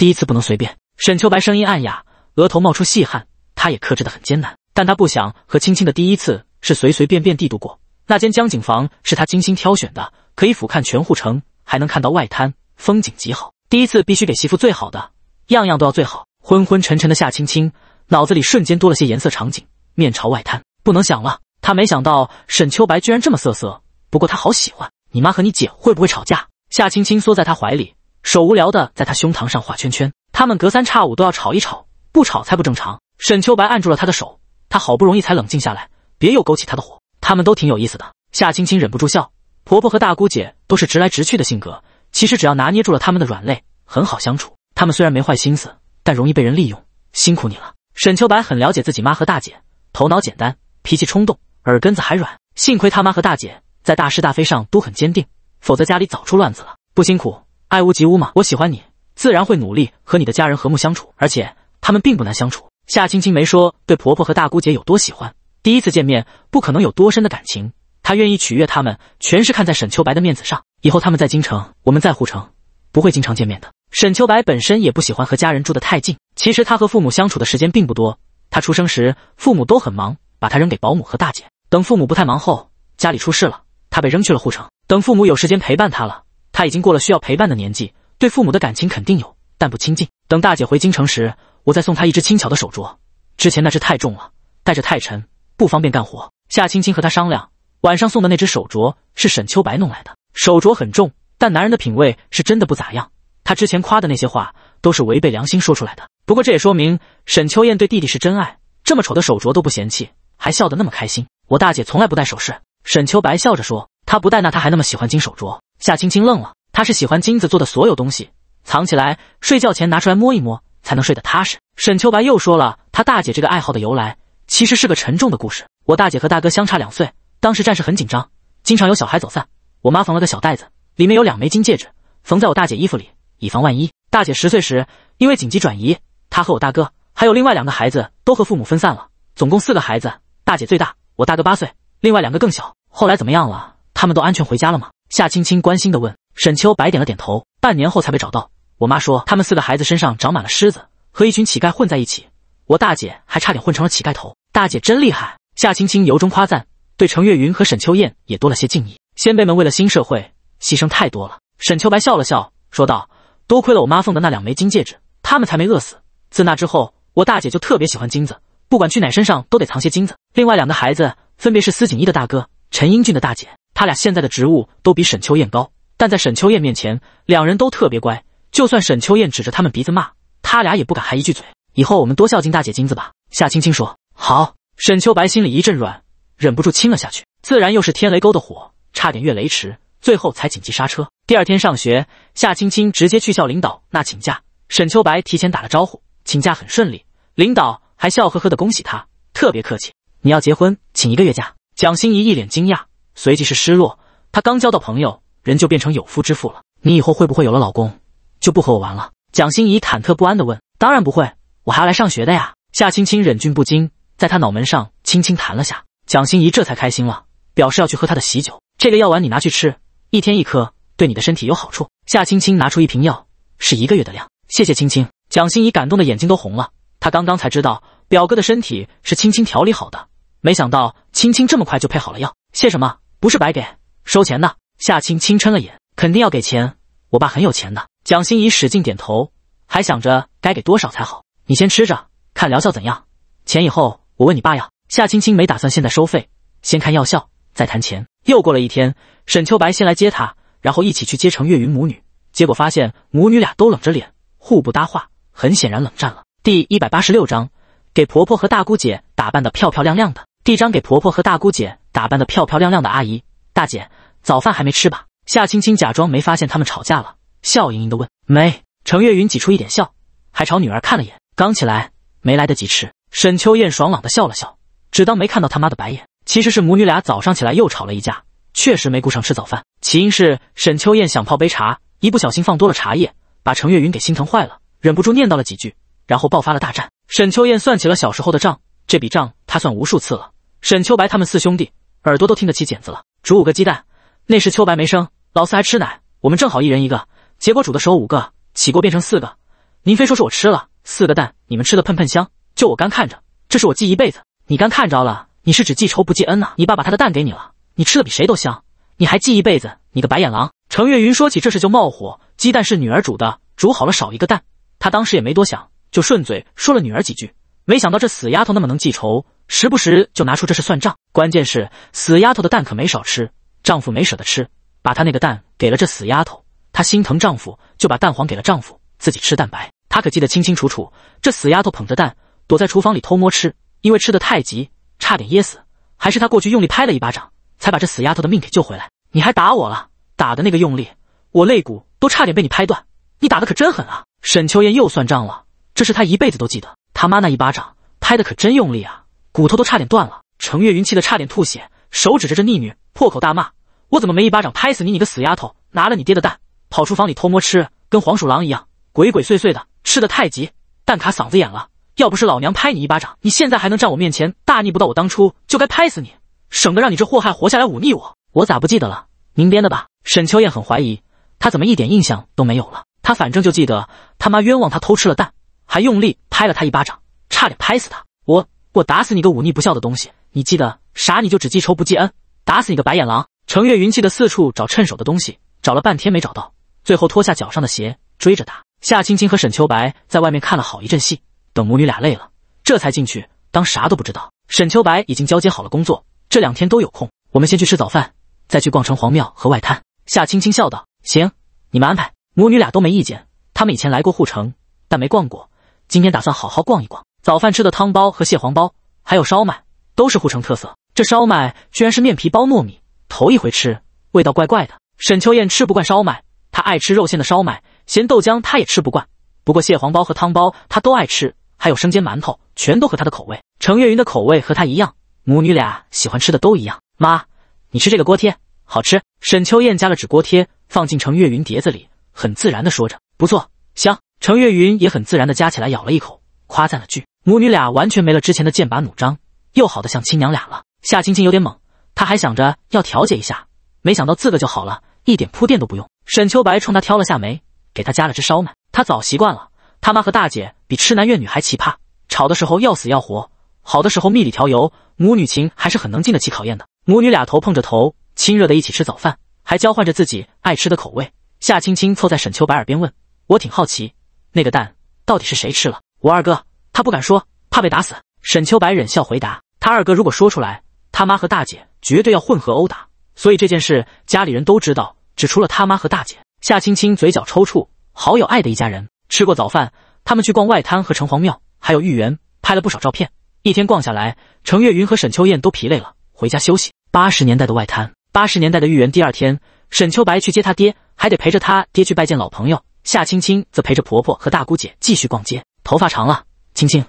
第一次不能随便。沈秋白声音暗哑，额头冒出细汗，他也克制得很艰难。但他不想和青青的第一次是随随便便地度过。那间江景房是他精心挑选的，可以俯瞰全护城，还能看到外滩，风景极好。第一次必须给媳妇最好的，样样都要最好。昏昏沉沉的夏青青脑子里瞬间多了些颜色场景，面朝外滩，不能想了。他没想到沈秋白居然这么瑟瑟，不过他好喜欢。你妈和你姐会不会吵架？夏青青缩在他怀里。手无聊的在他胸膛上画圈圈，他们隔三差五都要吵一吵，不吵才不正常。沈秋白按住了他的手，他好不容易才冷静下来，别又勾起他的火。他们都挺有意思的。夏青青忍不住笑，婆婆和大姑姐都是直来直去的性格，其实只要拿捏住了他们的软肋，很好相处。他们虽然没坏心思，但容易被人利用。辛苦你了。沈秋白很了解自己妈和大姐，头脑简单，脾气冲动，耳根子还软。幸亏他妈和大姐在大是大非上都很坚定，否则家里早出乱子了。不辛苦。爱屋及乌嘛，我喜欢你，自然会努力和你的家人和睦相处，而且他们并不难相处。夏青青没说对婆婆和大姑姐有多喜欢，第一次见面不可能有多深的感情，她愿意取悦他们，全是看在沈秋白的面子上。以后他们在京城，我们在护城，不会经常见面的。沈秋白本身也不喜欢和家人住得太近，其实他和父母相处的时间并不多。他出生时父母都很忙，把他扔给保姆和大姐。等父母不太忙后，家里出事了，他被扔去了护城。等父母有时间陪伴他了。他已经过了需要陪伴的年纪，对父母的感情肯定有，但不亲近。等大姐回京城时，我再送她一只轻巧的手镯。之前那只太重了，戴着太沉，不方便干活。夏青青和他商量，晚上送的那只手镯是沈秋白弄来的。手镯很重，但男人的品味是真的不咋样。他之前夸的那些话都是违背良心说出来的。不过这也说明沈秋燕对弟弟是真爱，这么丑的手镯都不嫌弃，还笑得那么开心。我大姐从来不戴首饰。沈秋白笑着说，她不戴那她还那么喜欢金手镯。夏青青愣了，她是喜欢金子做的所有东西，藏起来，睡觉前拿出来摸一摸，才能睡得踏实。沈秋白又说了他大姐这个爱好的由来，其实是个沉重的故事。我大姐和大哥相差两岁，当时战事很紧张，经常有小孩走散。我妈缝了个小袋子，里面有两枚金戒指，缝在我大姐衣服里，以防万一。大姐十岁时，因为紧急转移，她和我大哥还有另外两个孩子都和父母分散了，总共四个孩子，大姐最大，我大哥八岁，另外两个更小。后来怎么样了？他们都安全回家了吗？夏青青关心地问：“沈秋白点了点头。半年后才被找到。我妈说，他们四个孩子身上长满了虱子，和一群乞丐混在一起。我大姐还差点混成了乞丐头。大姐真厉害！”夏青青由衷夸赞，对程月云和沈秋燕也多了些敬意。先辈们为了新社会，牺牲太多了。沈秋白笑了笑，说道：“多亏了我妈送的那两枚金戒指，他们才没饿死。自那之后，我大姐就特别喜欢金子，不管去哪，身上都得藏些金子。另外两个孩子，分别是司锦衣的大哥，陈英俊的大姐。”他俩现在的职务都比沈秋燕高，但在沈秋燕面前，两人都特别乖。就算沈秋燕指着他们鼻子骂，他俩也不敢还一句嘴。以后我们多孝敬大姐金子吧。夏青青说：“好。”沈秋白心里一阵软，忍不住亲了下去。自然又是天雷勾的火，差点越雷池，最后才紧急刹车。第二天上学，夏青青直接去校领导那请假。沈秋白提前打了招呼，请假很顺利，领导还笑呵呵的恭喜他，特别客气。你要结婚，请一个月假。蒋欣怡一脸惊讶。随即是失落，他刚交到朋友，人就变成有夫之妇了。你以后会不会有了老公就不和我玩了？蒋欣怡忐忑不安地问。当然不会，我还要来上学的呀。夏青青忍俊不禁，在她脑门上轻轻弹了下。蒋欣怡这才开心了，表示要去喝她的喜酒。这个药丸你拿去吃，一天一颗，对你的身体有好处。夏青青拿出一瓶药，是一个月的量。谢谢青青。蒋欣怡感动的眼睛都红了，她刚刚才知道表哥的身体是青青调理好的，没想到青青这么快就配好了药。谢什么？不是白给，收钱的。夏青青撑了眼，肯定要给钱。我爸很有钱的。蒋欣怡使劲点头，还想着该给多少才好。你先吃着，看疗效怎样。钱以后我问你爸要。夏青青没打算现在收费，先看药效，再谈钱。又过了一天，沈秋白先来接她，然后一起去接程月云母女。结果发现母女俩都冷着脸，互不搭话，很显然冷战了。第一百八十六章，给婆婆和大姑姐打扮的漂漂亮亮的。第章给婆婆和大姑姐。打扮的漂漂亮亮的阿姨、大姐，早饭还没吃吧？夏青青假装没发现他们吵架了，笑盈盈的问：“没。”程月云挤出一点笑，还朝女儿看了眼，刚起来没来得及吃。沈秋燕爽朗的笑了笑，只当没看到他妈的白眼。其实是母女俩早上起来又吵了一架，确实没顾上吃早饭。起因是沈秋燕想泡杯茶，一不小心放多了茶叶，把程月云给心疼坏了，忍不住念叨了几句，然后爆发了大战。沈秋燕算起了小时候的账，这笔账她算无数次了。沈秋白他们四兄弟。耳朵都听得起茧子了。煮五个鸡蛋，那时秋白没生，老四还吃奶，我们正好一人一个。结果煮的时候五个起锅变成四个，您非说是我吃了四个蛋，你们吃的喷喷香，就我干看着，这是我记一辈子。你干看着了，你是只记仇不记恩呐？你爸把他的蛋给你了，你吃的比谁都香，你还记一辈子？你个白眼狼！程月云说起这事就冒火。鸡蛋是女儿煮的，煮好了少一个蛋，她当时也没多想，就顺嘴说了女儿几句。没想到这死丫头那么能记仇，时不时就拿出这事算账。关键是死丫头的蛋可没少吃，丈夫没舍得吃，把她那个蛋给了这死丫头。她心疼丈夫，就把蛋黄给了丈夫，自己吃蛋白。她可记得清清楚楚，这死丫头捧着蛋躲在厨房里偷摸吃，因为吃的太急，差点噎死，还是她过去用力拍了一巴掌，才把这死丫头的命给救回来。你还打我了，打的那个用力，我肋骨都差点被你拍断，你打的可真狠啊！沈秋燕又算账了，这是她一辈子都记得。他妈那一巴掌拍的可真用力啊，骨头都差点断了。程月云气得差点吐血，手指着这逆女破口大骂：“我怎么没一巴掌拍死你？你个死丫头，拿了你爹的蛋，跑厨房里偷摸吃，跟黄鼠狼一样，鬼鬼祟祟的，吃的太急，蛋卡嗓子眼了。要不是老娘拍你一巴掌，你现在还能站我面前大逆不道？我当初就该拍死你，省得让你这祸害活下来忤逆我。我咋不记得了？您编的吧？”沈秋燕很怀疑，她怎么一点印象都没有了？她反正就记得他妈冤枉她偷吃了蛋。还用力拍了他一巴掌，差点拍死他！我我打死你个忤逆不孝的东西！你记得啥？你就只记仇不记恩！打死你个白眼狼！程月云气得四处找趁手的东西，找了半天没找到，最后脱下脚上的鞋追着打。夏青青和沈秋白在外面看了好一阵戏，等母女俩累了，这才进去当啥都不知道。沈秋白已经交接好了工作，这两天都有空，我们先去吃早饭，再去逛城隍庙和外滩。夏青青笑道：“行，你们安排。”母女俩都没意见。他们以前来过护城，但没逛过。今天打算好好逛一逛。早饭吃的汤包和蟹黄包，还有烧麦，都是护城特色。这烧麦居然是面皮包糯米，头一回吃，味道怪怪的。沈秋燕吃不惯烧麦，她爱吃肉馅的烧麦，咸豆浆她也吃不惯。不过蟹黄包和汤包她都爱吃，还有生煎馒头，全都和她的口味。程月云的口味和她一样，母女俩喜欢吃的都一样。妈，你吃这个锅贴，好吃。沈秋燕夹了纸锅贴放进程月云碟子里，很自然的说着：“不错，香。”程月云也很自然的夹起来咬了一口，夸赞了句。母女俩完全没了之前的剑拔弩张，又好的像亲娘俩了。夏青青有点懵，她还想着要调解一下，没想到自个就好了，一点铺垫都不用。沈秋白冲她挑了下眉，给她加了只烧麦。她早习惯了，他妈和大姐比痴男怨女还奇葩，吵的时候要死要活，好的时候蜜里调油，母女情还是很能经得起考验的。母女俩头碰着头，亲热的一起吃早饭，还交换着自己爱吃的口味。夏青青凑在沈秋白耳边问：“我挺好奇。”那个蛋到底是谁吃了？我二哥他不敢说，怕被打死。沈秋白忍笑回答：“他二哥如果说出来，他妈和大姐绝对要混合殴打。所以这件事家里人都知道，只除了他妈和大姐。”夏青青嘴角抽搐，好有爱的一家人。吃过早饭，他们去逛外滩和城隍庙，还有豫园，拍了不少照片。一天逛下来，程月云和沈秋燕都疲累了，回家休息。八十年代的外滩，八十年代的豫园。第二天，沈秋白去接他爹，还得陪着他爹去拜见老朋友。夏青青则陪着婆婆和大姑姐继续逛街，头发长了，青青，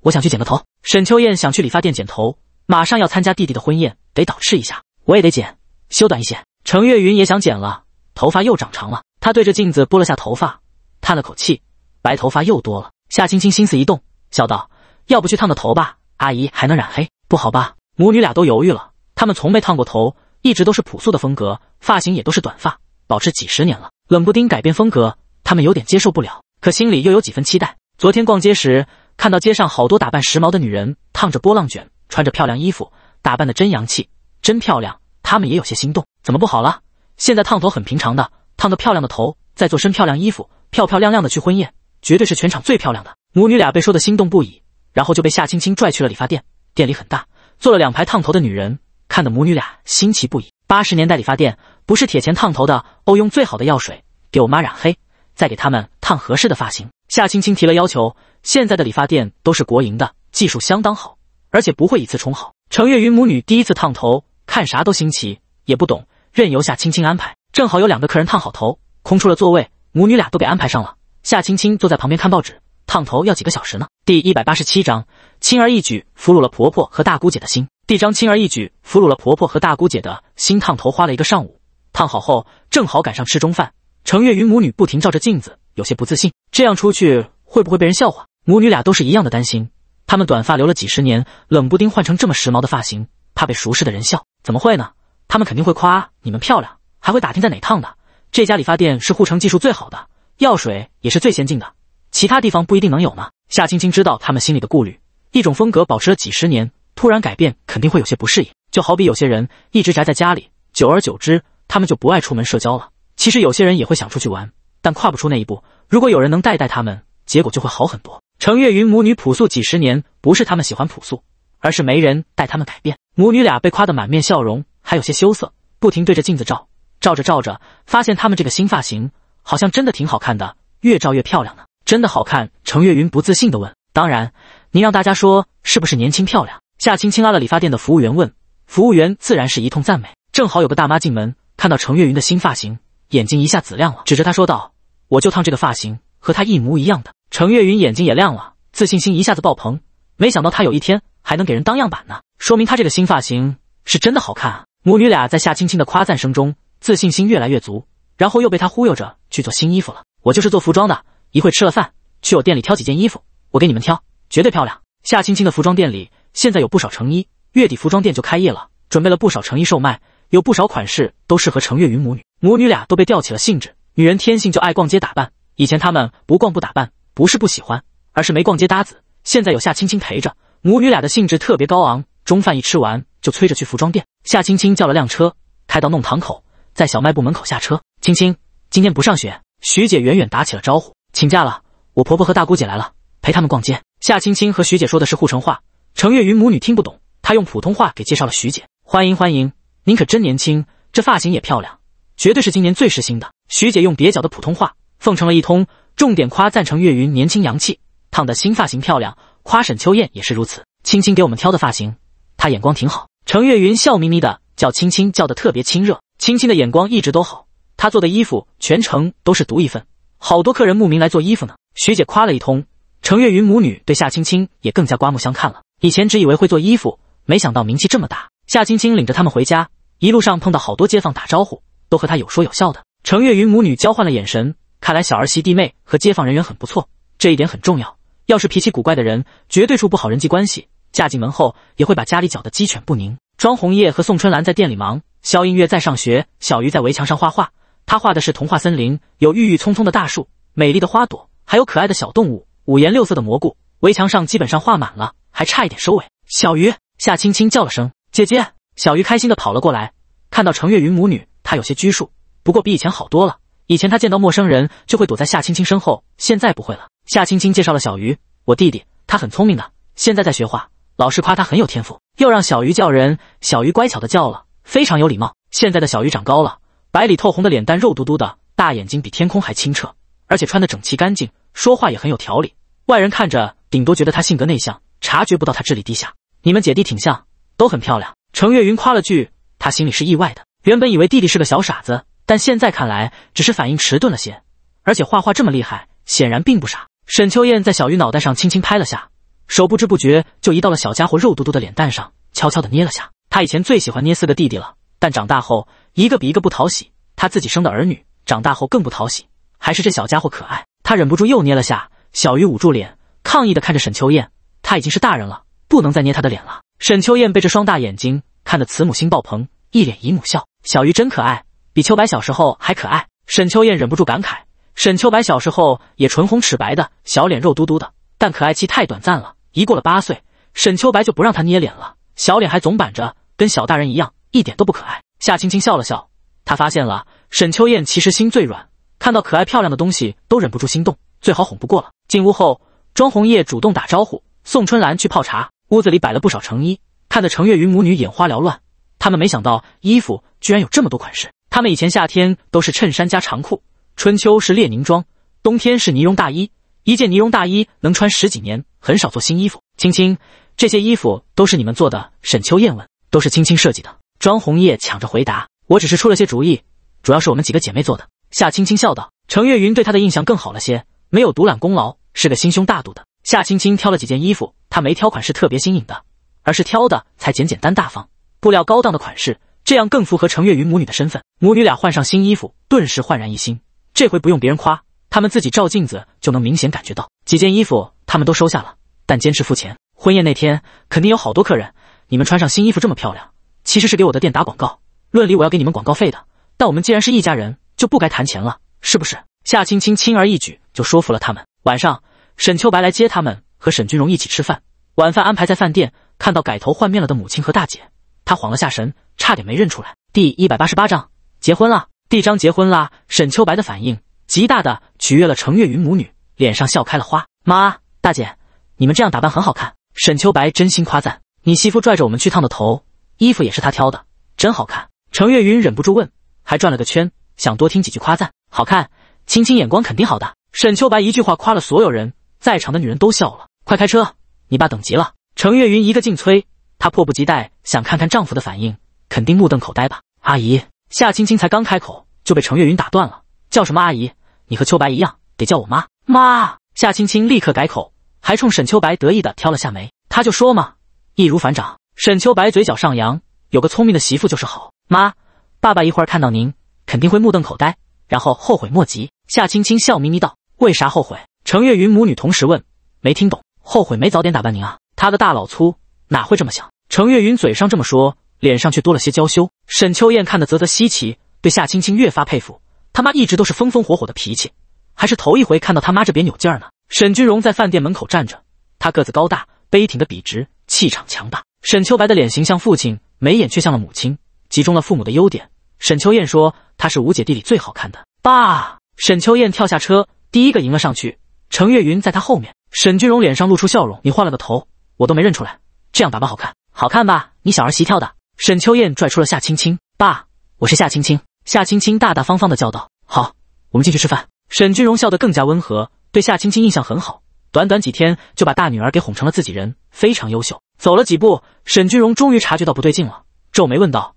我想去剪个头。沈秋燕想去理发店剪头，马上要参加弟弟的婚宴，得捯饬一下。我也得剪，修短一些。程月云也想剪了，头发又长长了。她对着镜子拨了下头发，叹了口气，白头发又多了。夏青青心思一动，笑道：“要不去烫个头吧，阿姨还能染黑，不好吧？”母女俩都犹豫了，她们从没烫过头，一直都是朴素的风格，发型也都是短发，保持几十年了，冷不丁改变风格。他们有点接受不了，可心里又有几分期待。昨天逛街时，看到街上好多打扮时髦的女人，烫着波浪卷，穿着漂亮衣服，打扮的真洋气，真漂亮。他们也有些心动。怎么不好了？现在烫头很平常的，烫个漂亮的头，再做身漂亮衣服，漂漂亮亮的去婚宴，绝对是全场最漂亮的。母女俩被说的心动不已，然后就被夏青青拽去了理发店。店里很大，坐了两排烫头的女人，看得母女俩新奇不已。八十年代理发店不是铁钱烫头的哦，用最好的药水给我妈染黑。再给他们烫合适的发型。夏青青提了要求，现在的理发店都是国营的，技术相当好，而且不会以次充好。程月云母女第一次烫头，看啥都新奇，也不懂，任由夏青青安排。正好有两个客人烫好头，空出了座位，母女俩都给安排上了。夏青青坐在旁边看报纸。烫头要几个小时呢？第一百八十七章，轻而易举俘虏了婆婆和大姑姐的心。第章，轻而易举俘虏了婆婆和大姑姐的心。烫头花了一个上午，烫好后正好赶上吃中饭。程月云母女不停照着镜子，有些不自信，这样出去会不会被人笑话？母女俩都是一样的担心，她们短发留了几十年，冷不丁换成这么时髦的发型，怕被熟识的人笑。怎么会呢？他们肯定会夸你们漂亮，还会打听在哪趟的。这家理发店是护城技术最好的，药水也是最先进的，其他地方不一定能有呢。夏青青知道他们心里的顾虑，一种风格保持了几十年，突然改变肯定会有些不适应，就好比有些人一直宅在家里，久而久之，他们就不爱出门社交了。其实有些人也会想出去玩，但跨不出那一步。如果有人能带带他们，结果就会好很多。程月云母女朴素几十年，不是他们喜欢朴素，而是没人带他们改变。母女俩被夸得满面笑容，还有些羞涩，不停对着镜子照。照着照着，发现她们这个新发型好像真的挺好看的，越照越漂亮呢，真的好看。程月云不自信地问：“当然，您让大家说是不是年轻漂亮？”夏青青拉了理发店的服务员问，服务员自然是一通赞美。正好有个大妈进门，看到程月云的新发型。眼睛一下子亮了，指着他说道：“我就烫这个发型，和他一模一样的。”程月云眼睛也亮了，自信心一下子爆棚。没想到他有一天还能给人当样板呢，说明他这个新发型是真的好看啊！母女俩在夏青青的夸赞声中，自信心越来越足，然后又被他忽悠着去做新衣服了。我就是做服装的，一会吃了饭，去我店里挑几件衣服，我给你们挑，绝对漂亮。夏青青的服装店里现在有不少成衣，月底服装店就开业了，准备了不少成衣售卖。有不少款式都适合程月云母女，母女俩都被吊起了兴致。女人天性就爱逛街打扮，以前她们不逛不打扮，不是不喜欢，而是没逛街搭子。现在有夏青青陪着，母女俩的兴致特别高昂。中饭一吃完，就催着去服装店。夏青青叫了辆车，开到弄堂口，在小卖部门口下车。青青，今天不上学。徐姐远远打起了招呼：“请假了，我婆婆和大姑姐来了，陪他们逛街。”夏青青和徐姐说的是护城话，程月云母女听不懂，她用普通话给介绍了徐姐：“欢迎欢迎。”您可真年轻，这发型也漂亮，绝对是今年最时兴的。徐姐用蹩脚的普通话奉承了一通，重点夸赞程月云年轻洋气，烫的新发型漂亮，夸沈秋燕也是如此。青青给我们挑的发型，她眼光挺好。程月云笑眯眯的叫青青，叫得特别亲热。青青的眼光一直都好，她做的衣服全程都是独一份，好多客人慕名来做衣服呢。徐姐夸了一通，程月云母女对夏青青也更加刮目相看了。以前只以为会做衣服，没想到名气这么大。夏青青领着他们回家，一路上碰到好多街坊打招呼，都和她有说有笑的。程月云母女交换了眼神，看来小儿媳弟妹和街坊人员很不错，这一点很重要。要是脾气古怪的人，绝对处不好人际关系，嫁进门后也会把家里搅得鸡犬不宁。庄红叶和宋春兰在店里忙，肖音月在上学，小鱼在围墙上画画。她画的是童话森林，有郁郁葱葱的大树、美丽的花朵，还有可爱的小动物、五颜六色的蘑菇。围墙上基本上画满了，还差一点收尾。小鱼，夏青青叫了声。姐姐，小鱼开心地跑了过来，看到程月云母女，她有些拘束，不过比以前好多了。以前她见到陌生人就会躲在夏青青身后，现在不会了。夏青青介绍了小鱼：“我弟弟，他很聪明的，现在在学画，老师夸他很有天赋。”又让小鱼叫人，小鱼乖巧地叫了，非常有礼貌。现在的小鱼长高了，白里透红的脸蛋，肉嘟嘟的，大眼睛比天空还清澈，而且穿得整齐干净，说话也很有条理。外人看着顶多觉得他性格内向，察觉不到他智力低下。你们姐弟挺像。都很漂亮，程月云夸了句，他心里是意外的。原本以为弟弟是个小傻子，但现在看来只是反应迟钝了些，而且画画这么厉害，显然并不傻。沈秋燕在小鱼脑袋上轻轻拍了下手，不知不觉就移到了小家伙肉嘟嘟的脸蛋上，悄悄地捏了下。他以前最喜欢捏四个弟弟了，但长大后一个比一个不讨喜，他自己生的儿女长大后更不讨喜，还是这小家伙可爱。他忍不住又捏了下，小鱼捂住脸抗议的看着沈秋燕，他已经是大人了，不能再捏他的脸了。沈秋燕被这双大眼睛看得慈母心爆棚，一脸姨母笑。小鱼真可爱，比秋白小时候还可爱。沈秋燕忍不住感慨，沈秋白小时候也唇红齿白的小脸肉嘟嘟的，但可爱期太短暂了，一过了八岁，沈秋白就不让他捏脸了，小脸还总板着，跟小大人一样，一点都不可爱。夏青青笑了笑，她发现了沈秋燕其实心最软，看到可爱漂亮的东西都忍不住心动，最好哄不过了。进屋后，庄红叶主动打招呼，宋春兰去泡茶。屋子里摆了不少成衣，看得程月云母女眼花缭乱。他们没想到衣服居然有这么多款式。他们以前夏天都是衬衫加长裤，春秋是列宁装，冬天是呢绒大衣，一件呢绒大衣能穿十几年，很少做新衣服。青青，这些衣服都是你们做的？沈秋燕问。都是青青设计的，庄红叶抢着回答。我只是出了些主意，主要是我们几个姐妹做的。夏青青笑道。程月云对她的印象更好了些，没有独揽功劳，是个心胸大度的。夏青青挑了几件衣服，她没挑款式特别新颖的，而是挑的才简简单大方、布料高档的款式，这样更符合程月云母女的身份。母女俩换上新衣服，顿时焕然一新。这回不用别人夸，她们自己照镜子就能明显感觉到。几件衣服他们都收下了，但坚持付钱。婚宴那天肯定有好多客人，你们穿上新衣服这么漂亮，其实是给我的店打广告。论理我要给你们广告费的，但我们既然是一家人，就不该谈钱了，是不是？夏青青轻而易举就说服了他们。晚上。沈秋白来接他们，和沈君荣一起吃饭。晚饭安排在饭店，看到改头换面了的母亲和大姐，他晃了下神，差点没认出来。第一百八十八章结婚了。第章结婚了。沈秋白的反应极大的取悦了程月云母女，脸上笑开了花。妈，大姐，你们这样打扮很好看。沈秋白真心夸赞。你媳妇拽着我们去烫的头，衣服也是她挑的，真好看。程月云忍不住问，还转了个圈，想多听几句夸赞。好看，青青眼光肯定好的。沈秋白一句话夸了所有人。在场的女人都笑了。快开车，你爸等急了。程月云一个劲催，她迫不及待想看看丈夫的反应，肯定目瞪口呆吧？阿姨，夏青青才刚开口就被程月云打断了。叫什么阿姨？你和秋白一样，得叫我妈。妈，夏青青立刻改口，还冲沈秋白得意地挑了下眉。他就说嘛，易如反掌。沈秋白嘴角上扬，有个聪明的媳妇就是好。妈，爸爸一会儿看到您肯定会目瞪口呆，然后后悔莫及。夏青青笑眯眯道：“为啥后悔？”程月云母女同时问：“没听懂，后悔没早点打扮您啊？”她的大老粗哪会这么想？程月云嘴上这么说，脸上却多了些娇羞。沈秋燕看得啧啧稀奇，对夏青青越发佩服。他妈一直都是风风火火的脾气，还是头一回看到他妈这边扭劲儿呢。沈君荣在饭店门口站着，他个子高大，背挺的笔直，气场强大。沈秋白的脸型像父亲，眉眼却像了母亲，集中了父母的优点。沈秋燕说：“她是五姐弟里最好看的。”爸！沈秋燕跳下车，第一个迎了上去。程月云在她后面，沈君荣脸上露出笑容。你换了个头，我都没认出来。这样打扮好看，好看吧？你小儿媳跳的。沈秋燕拽出了夏青青。爸，我是夏青青。夏青青大大方方的叫道：“好，我们进去吃饭。”沈君荣笑得更加温和，对夏青青印象很好。短短几天就把大女儿给哄成了自己人，非常优秀。走了几步，沈君荣终于察觉到不对劲了，皱眉问道：“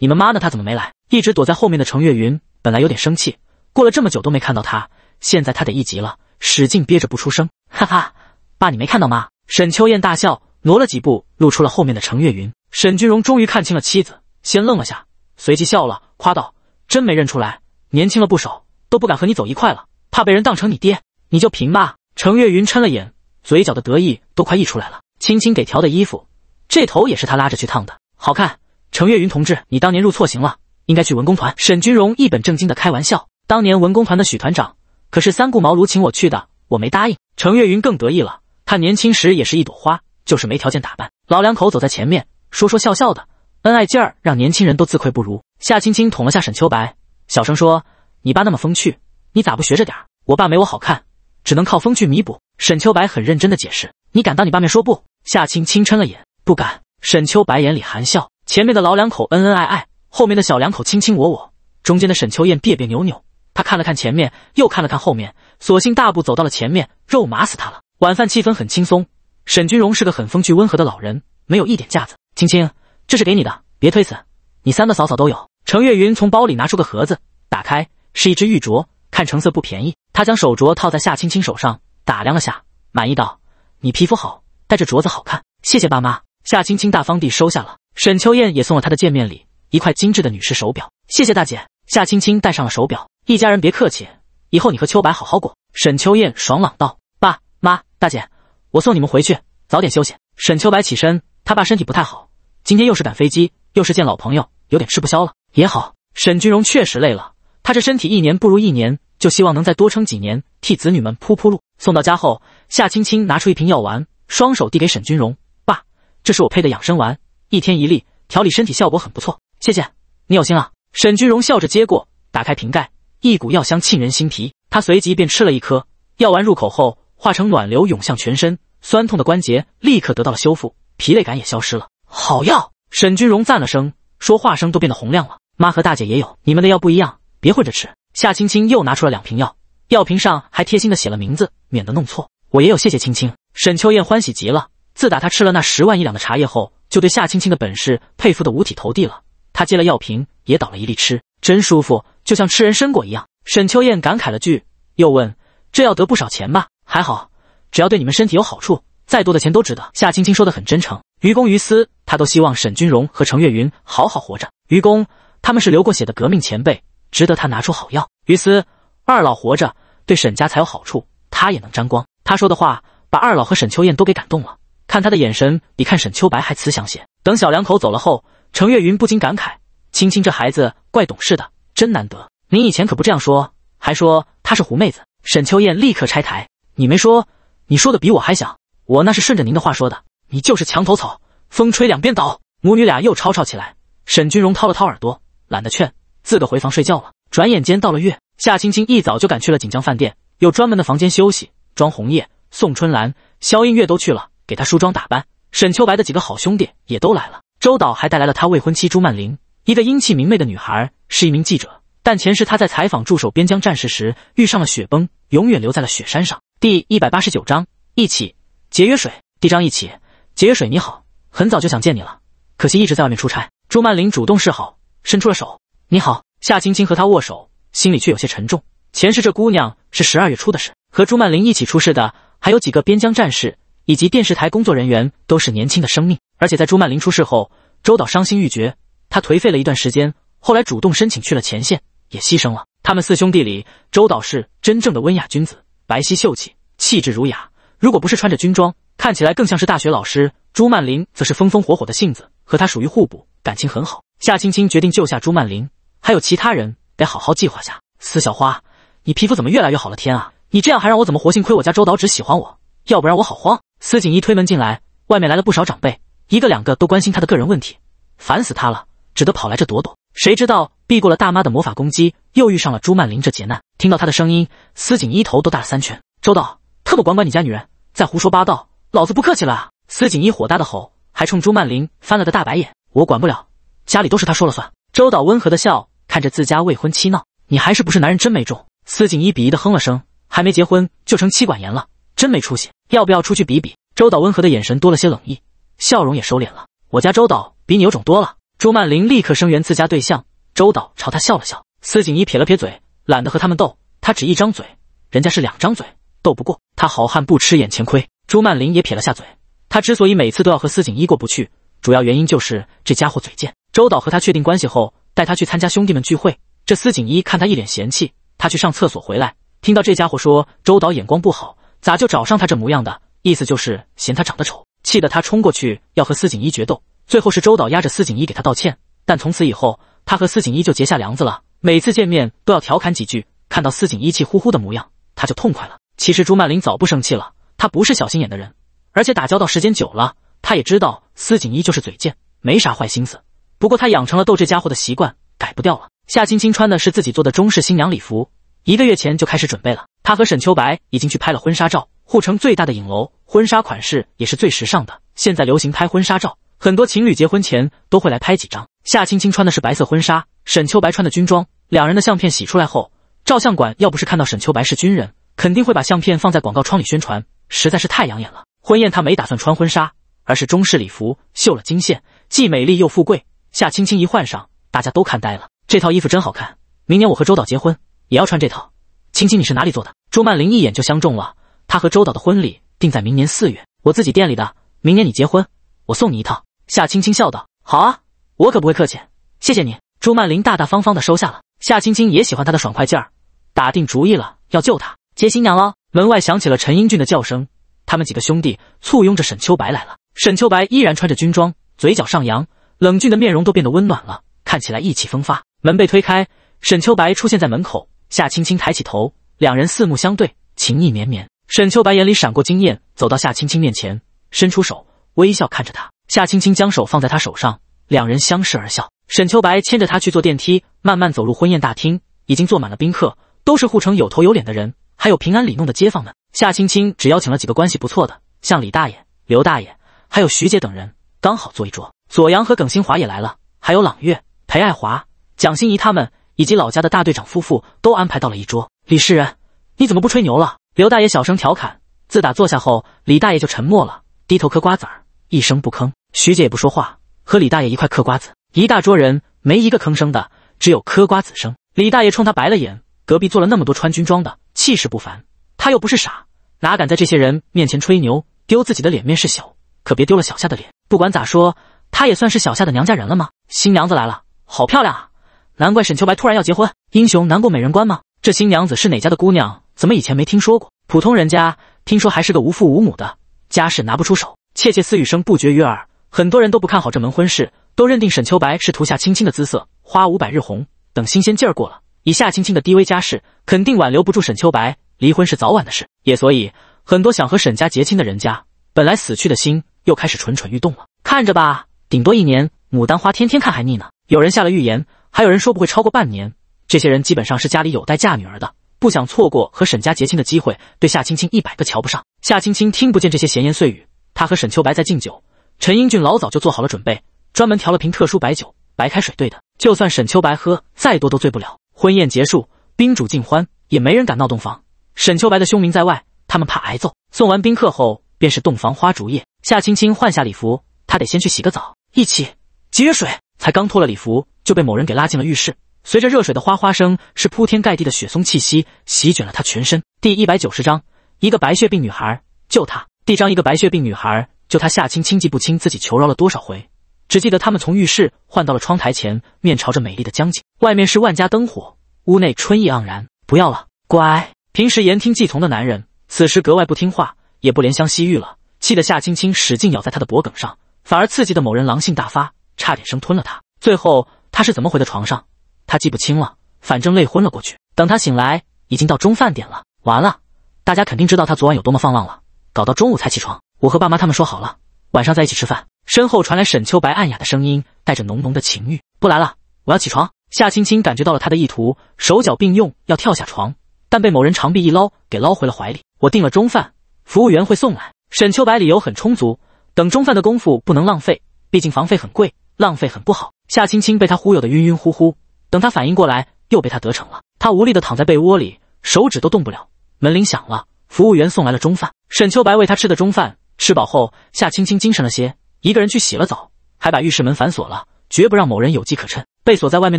你们妈呢？她怎么没来？”一直躲在后面的程月云本来有点生气，过了这么久都没看到她，现在她得一级了。使劲憋着不出声，哈哈，爸，你没看到吗？沈秋燕大笑，挪了几步，露出了后面的程月云。沈君荣终于看清了妻子，先愣了下，随即笑了，夸道：“真没认出来，年轻了不少，都不敢和你走一块了，怕被人当成你爹。”你就贫吧。程月云撑了眼，嘴角的得意都快溢出来了，轻轻给调的衣服，这头也是他拉着去烫的，好看。程月云同志，你当年入错行了，应该去文工团。沈君荣一本正经的开玩笑，当年文工团的许团长。可是三顾茅庐请我去的，我没答应。程月云更得意了，她年轻时也是一朵花，就是没条件打扮。老两口走在前面，说说笑笑的，恩爱劲儿让年轻人都自愧不如。夏青青捅了下沈秋白，小声说：“你爸那么风趣，你咋不学着点儿？”我爸没我好看，只能靠风趣弥补。沈秋白很认真的解释：“你敢当你爸面说不？”夏青青撑了眼：“不敢。”沈秋白眼里含笑。前面的老两口恩恩爱爱，后面的小两口卿卿我我，中间的沈秋燕别别扭扭。他看了看前面，又看了看后面，索性大步走到了前面。肉麻死他了！晚饭气氛很轻松。沈君荣是个很风趣温和的老人，没有一点架子。青青，这是给你的，别推辞。你三个嫂嫂都有。程月云从包里拿出个盒子，打开，是一只玉镯，看成色不便宜。他将手镯套在夏青青手上，打量了下，满意道：“你皮肤好，戴着镯子好看。”谢谢爸妈。夏青青大方地收下了。沈秋燕也送了他的见面礼，一块精致的女士手表。谢谢大姐。夏青青戴上了手表。一家人别客气，以后你和秋白好好过。沈秋燕爽朗道：“爸妈，大姐，我送你们回去，早点休息。”沈秋白起身，他爸身体不太好，今天又是赶飞机，又是见老朋友，有点吃不消了。也好，沈君荣确实累了，他这身体一年不如一年，就希望能再多撑几年，替子女们铺铺路。送到家后，夏青青拿出一瓶药丸，双手递给沈君荣：“爸，这是我配的养生丸，一天一粒，调理身体效果很不错。谢谢，你有心了。”沈君荣笑着接过，打开瓶盖。一股药香沁人心脾，他随即便吃了一颗药丸，入口后化成暖流涌向全身，酸痛的关节立刻得到了修复，疲累感也消失了。好药！沈君荣赞了声，说话声都变得洪亮了。妈和大姐也有，你们的药不一样，别混着吃。夏青青又拿出了两瓶药，药瓶上还贴心的写了名字，免得弄错。我也有，谢谢青青。沈秋燕欢喜极了，自打她吃了那十万一两的茶叶后，就对夏青青的本事佩服的五体投地了。她接了药瓶，也倒了一粒吃。真舒服，就像吃人参果一样。沈秋燕感慨了句，又问：“这要得不少钱吧？”还好，只要对你们身体有好处，再多的钱都值得。夏青青说的很真诚，于公于私，她都希望沈君荣和程月云好好活着。于公，他们是流过血的革命前辈，值得他拿出好药；于私，二老活着对沈家才有好处，他也能沾光。他说的话把二老和沈秋燕都给感动了，看他的眼神比看沈秋白还慈祥些。等小两口走了后，程月云不禁感慨。青青这孩子怪懂事的，真难得。您以前可不这样说，还说她是狐妹子。沈秋燕立刻拆台：“你没说，你说的比我还响。我那是顺着您的话说的。你就是墙头草，风吹两边倒。”母女俩又吵吵起来。沈君荣掏了掏耳朵，懒得劝，自个回房睡觉了。转眼间到了月夏青青一早就赶去了锦江饭店，有专门的房间休息。庄红叶、宋春兰、肖映月都去了，给她梳妆打扮。沈秋白的几个好兄弟也都来了，周导还带来了他未婚妻朱曼玲。一个英气明媚的女孩是一名记者，但前世她在采访驻守边疆战士时遇上了雪崩，永远留在了雪山上。第一百八十九章一起节约水。第章一起节约水，你好，很早就想见你了，可惜一直在外面出差。朱曼玲主动示好，伸出了手，你好，夏青青和她握手，心里却有些沉重。前世这姑娘是十二月初的事，和朱曼玲一起出事的还有几个边疆战士以及电视台工作人员，都是年轻的生命，而且在朱曼玲出事后，周导伤心欲绝。他颓废了一段时间，后来主动申请去了前线，也牺牲了。他们四兄弟里，周导是真正的温雅君子，白皙秀气，气质儒雅，如果不是穿着军装，看起来更像是大学老师。朱曼玲则是风风火火的性子，和他属于互补，感情很好。夏青青决定救下朱曼玲，还有其他人得好好计划下。司小花，你皮肤怎么越来越好了？天啊，你这样还让我怎么活？幸亏我家周导只喜欢我，要不然我好慌。司锦一推门进来，外面来了不少长辈，一个两个都关心他的个人问题，烦死他了。只得跑来这躲躲，谁知道避过了大妈的魔法攻击，又遇上了朱曼玲这劫难。听到她的声音，司锦一头都大了三圈。周导，特么管管你家女人，再胡说八道，老子不客气了！司锦一火大的吼，还冲朱曼玲翻了个大白眼。我管不了，家里都是他说了算。周导温和的笑，看着自家未婚妻闹，你还是不是男人，真没种。司锦一鄙夷的哼了声，还没结婚就成妻管严了，真没出息。要不要出去比比？周导温和的眼神多了些冷意，笑容也收敛了。我家周导比你有种多了。朱曼玲立刻声援自家对象，周导朝他笑了笑。司锦一撇了撇嘴，懒得和他们斗，他只一张嘴，人家是两张嘴，斗不过他。好汉不吃眼前亏。朱曼玲也撇了下嘴，他之所以每次都要和司锦一过不去，主要原因就是这家伙嘴贱。周导和他确定关系后，带他去参加兄弟们聚会，这司锦一看他一脸嫌弃，他去上厕所回来，听到这家伙说周导眼光不好，咋就找上他这模样的，意思就是嫌他长得丑，气得他冲过去要和司锦一决斗。最后是周导压着司锦一给他道歉，但从此以后他和司锦一就结下梁子了。每次见面都要调侃几句，看到司锦一气呼呼的模样，他就痛快了。其实朱曼玲早不生气了，她不是小心眼的人，而且打交道时间久了，她也知道司锦一就是嘴贱，没啥坏心思。不过她养成了逗这家伙的习惯，改不掉了。夏青青穿的是自己做的中式新娘礼服，一个月前就开始准备了。她和沈秋白已经去拍了婚纱照，护城最大的影楼，婚纱款式也是最时尚的，现在流行拍婚纱照。很多情侣结婚前都会来拍几张。夏青青穿的是白色婚纱，沈秋白穿的军装，两人的相片洗出来后，照相馆要不是看到沈秋白是军人，肯定会把相片放在广告窗里宣传，实在是太养眼了。婚宴她没打算穿婚纱，而是中式礼服，绣了金线，既美丽又富贵。夏青青一换上，大家都看呆了，这套衣服真好看。明年我和周导结婚也要穿这套。青青，你是哪里做的？朱曼玲一眼就相中了。她和周导的婚礼定在明年四月，我自己店里的。明年你结婚，我送你一套。夏青青笑道：“好啊，我可不会客气，谢谢你。”朱曼玲大大方方的收下了。夏青青也喜欢她的爽快劲儿，打定主意了要救他接新娘喽。门外响起了陈英俊的叫声，他们几个兄弟簇拥着沈秋白来了。沈秋白依然穿着军装，嘴角上扬，冷峻的面容都变得温暖了，看起来意气风发。门被推开，沈秋白出现在门口。夏青青抬起头，两人四目相对，情意绵绵。沈秋白眼里闪过惊艳，走到夏青青面前，伸出手，微笑看着她。夏青青将手放在他手上，两人相视而笑。沈秋白牵着他去坐电梯，慢慢走入婚宴大厅。已经坐满了宾客，都是护城有头有脸的人，还有平安里弄的街坊们。夏青青只邀请了几个关系不错的，像李大爷、刘大爷，还有徐姐等人，刚好坐一桌。左阳和耿新华也来了，还有朗月、裴爱华、蒋欣怡他们，以及老家的大队长夫妇都安排到了一桌。李世仁，你怎么不吹牛了？刘大爷小声调侃。自打坐下后，李大爷就沉默了，低头嗑瓜子儿。一声不吭，徐姐也不说话，和李大爷一块嗑瓜子。一大桌人没一个吭声的，只有嗑瓜子声。李大爷冲他白了眼。隔壁坐了那么多穿军装的，气势不凡。他又不是傻，哪敢在这些人面前吹牛？丢自己的脸面是小，可别丢了小夏的脸。不管咋说，他也算是小夏的娘家人了吗？新娘子来了，好漂亮啊！难怪沈秋白突然要结婚。英雄难过美人关吗？这新娘子是哪家的姑娘？怎么以前没听说过？普通人家，听说还是个无父无母的，家世拿不出手。窃窃私语声不绝于耳，很多人都不看好这门婚事，都认定沈秋白是图夏青青的姿色，花五百日红等新鲜劲儿过了，以夏青青的低微家世，肯定挽留不住沈秋白，离婚是早晚的事。也所以，很多想和沈家结亲的人家，本来死去的心又开始蠢蠢欲动了。看着吧，顶多一年，牡丹花天天看还腻呢。有人下了预言，还有人说不会超过半年。这些人基本上是家里有待嫁女儿的，不想错过和沈家结亲的机会，对夏青青一百个瞧不上。夏青青听不见这些闲言碎语。他和沈秋白在敬酒，陈英俊老早就做好了准备，专门调了瓶特殊白酒，白开水兑的，就算沈秋白喝再多都醉不了。婚宴结束，宾主尽欢，也没人敢闹洞房。沈秋白的凶名在外，他们怕挨揍。送完宾客后，便是洞房花烛夜。夏青青换下礼服，她得先去洗个澡，一起节约水。才刚脱了礼服，就被某人给拉进了浴室。随着热水的哗哗声，是铺天盖地的雪松气息席卷了他全身。第一百九十章：一个白血病女孩，救他。地章一个白血病女孩，就她夏青青记不清自己求饶了多少回，只记得他们从浴室换到了窗台前，面朝着美丽的江景，外面是万家灯火，屋内春意盎然。不要了，乖。平时言听计从的男人，此时格外不听话，也不怜香惜玉了，气得夏青青使劲咬在他的脖梗上，反而刺激的某人狼性大发，差点生吞了他。最后他是怎么回的床上，他记不清了，反正累昏了过去。等他醒来，已经到中饭点了。完了，大家肯定知道他昨晚有多么放浪了。搞到中午才起床，我和爸妈他们说好了，晚上在一起吃饭。身后传来沈秋白暗哑的声音，带着浓浓的情欲。不来了，我要起床。夏青青感觉到了他的意图，手脚并用要跳下床，但被某人长臂一捞，给捞回了怀里。我订了中饭，服务员会送来。沈秋白理由很充足，等中饭的功夫不能浪费，毕竟房费很贵，浪费很不好。夏青青被他忽悠的晕晕乎乎，等他反应过来，又被他得逞了。他无力的躺在被窝里，手指都动不了。门铃响了，服务员送来了中饭。沈秋白喂他吃的中饭，吃饱后夏青青精神了些，一个人去洗了澡，还把浴室门反锁了，绝不让某人有机可趁。被锁在外面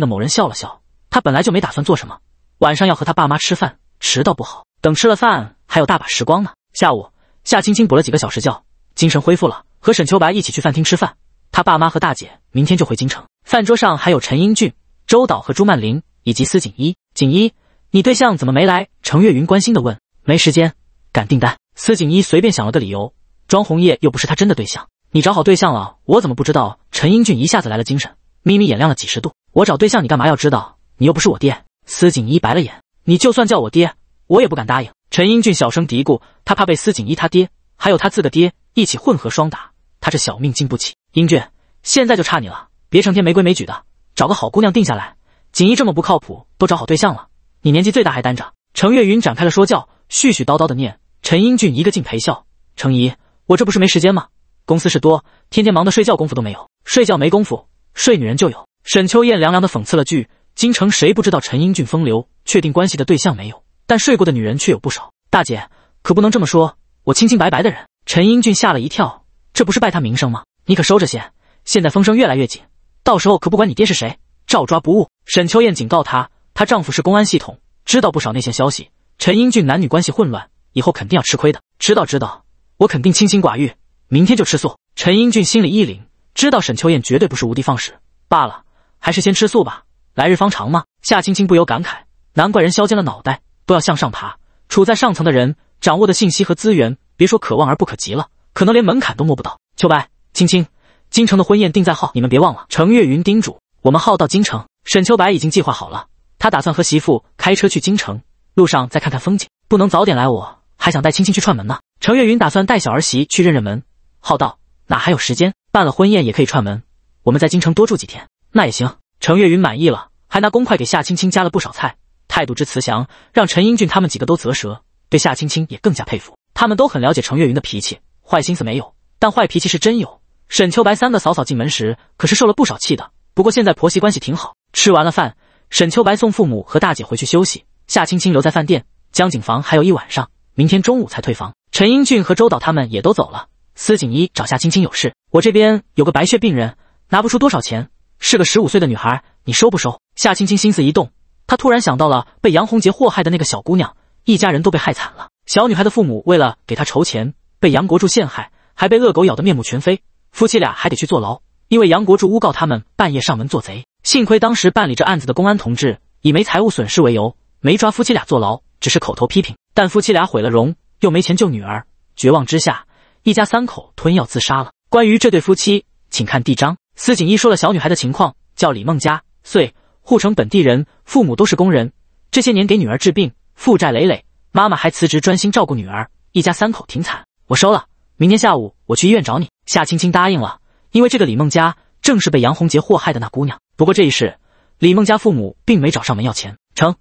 的某人笑了笑，他本来就没打算做什么，晚上要和他爸妈吃饭，迟到不好。等吃了饭还有大把时光呢。下午夏青青补了几个小时觉，精神恢复了，和沈秋白一起去饭厅吃饭。他爸妈和大姐明天就回京城。饭桌上还有陈英俊、周导和朱曼玲以及司锦一。锦一，你对象怎么没来？程月云关心的问。没时间，赶订单。司锦衣随便想了个理由，庄红叶又不是他真的对象，你找好对象了，我怎么不知道？陈英俊一下子来了精神，眯眯眼亮了几十度。我找对象你干嘛要知道？你又不是我爹。司锦衣白了眼，你就算叫我爹，我也不敢答应。陈英俊小声嘀咕，他怕被司锦衣他爹，还有他自个爹一起混合双打，他这小命经不起。英俊，现在就差你了，别成天没规没矩的，找个好姑娘定下来。锦衣这么不靠谱，都找好对象了，你年纪最大还单着。程月云展开了说教，絮絮叨叨的念。陈英俊一个劲陪笑，程姨，我这不是没时间吗？公司事多，天天忙得睡觉功夫都没有。睡觉没功夫，睡女人就有。沈秋燕凉凉的讽刺了句：“京城谁不知道陈英俊风流？确定关系的对象没有，但睡过的女人却有不少。”大姐可不能这么说，我清清白白的人。陈英俊吓了一跳，这不是败他名声吗？你可收着些，现在风声越来越紧，到时候可不管你爹是谁，照抓不误。沈秋燕警告他，她丈夫是公安系统，知道不少内线消息。陈英俊男女关系混乱。以后肯定要吃亏的，知道知道，我肯定清心寡欲，明天就吃素。陈英俊心里一凛，知道沈秋燕绝对不是无的放矢罢了，还是先吃素吧，来日方长嘛。夏青青不由感慨，难怪人削尖了脑袋都要向上爬，处在上层的人掌握的信息和资源，别说可望而不可及了，可能连门槛都摸不到。秋白，青青，京城的婚宴定在号，你们别忘了。程月云叮嘱我们，号到京城。沈秋白已经计划好了，他打算和媳妇开车去京城，路上再看看风景。不能早点来我。还想带青青去串门呢，程月云打算带小儿媳去认认门。浩道哪还有时间？办了婚宴也可以串门。我们在京城多住几天，那也行。程月云满意了，还拿公筷给夏青青夹了不少菜，态度之慈祥，让陈英俊他们几个都啧舌，对夏青青也更加佩服。他们都很了解程月云的脾气，坏心思没有，但坏脾气是真有。沈秋白三个嫂嫂进门时可是受了不少气的，不过现在婆媳关系挺好。吃完了饭，沈秋白送父母和大姐回去休息，夏青青留在饭店江景房还有一晚上。明天中午才退房。陈英俊和周导他们也都走了。司锦一找夏青青有事，我这边有个白血病人，拿不出多少钱，是个十五岁的女孩，你收不收？夏青青心思一动，她突然想到了被杨洪杰祸害的那个小姑娘，一家人都被害惨了。小女孩的父母为了给她筹钱，被杨国柱陷害，还被恶狗咬得面目全非，夫妻俩还得去坐牢，因为杨国柱诬告他们半夜上门做贼。幸亏当时办理这案子的公安同志以没财务损失为由，没抓夫妻俩坐牢。只是口头批评，但夫妻俩毁了容，又没钱救女儿，绝望之下，一家三口吞药自杀了。关于这对夫妻，请看第章。司锦一说了小女孩的情况，叫李梦佳，岁，护城本地人，父母都是工人，这些年给女儿治病，负债累累，妈妈还辞职专心照顾女儿，一家三口挺惨。我收了，明天下午我去医院找你。夏青青答应了，因为这个李梦佳正是被杨红杰祸害的那姑娘。不过这一世，李梦佳父母并没找上门要钱。成。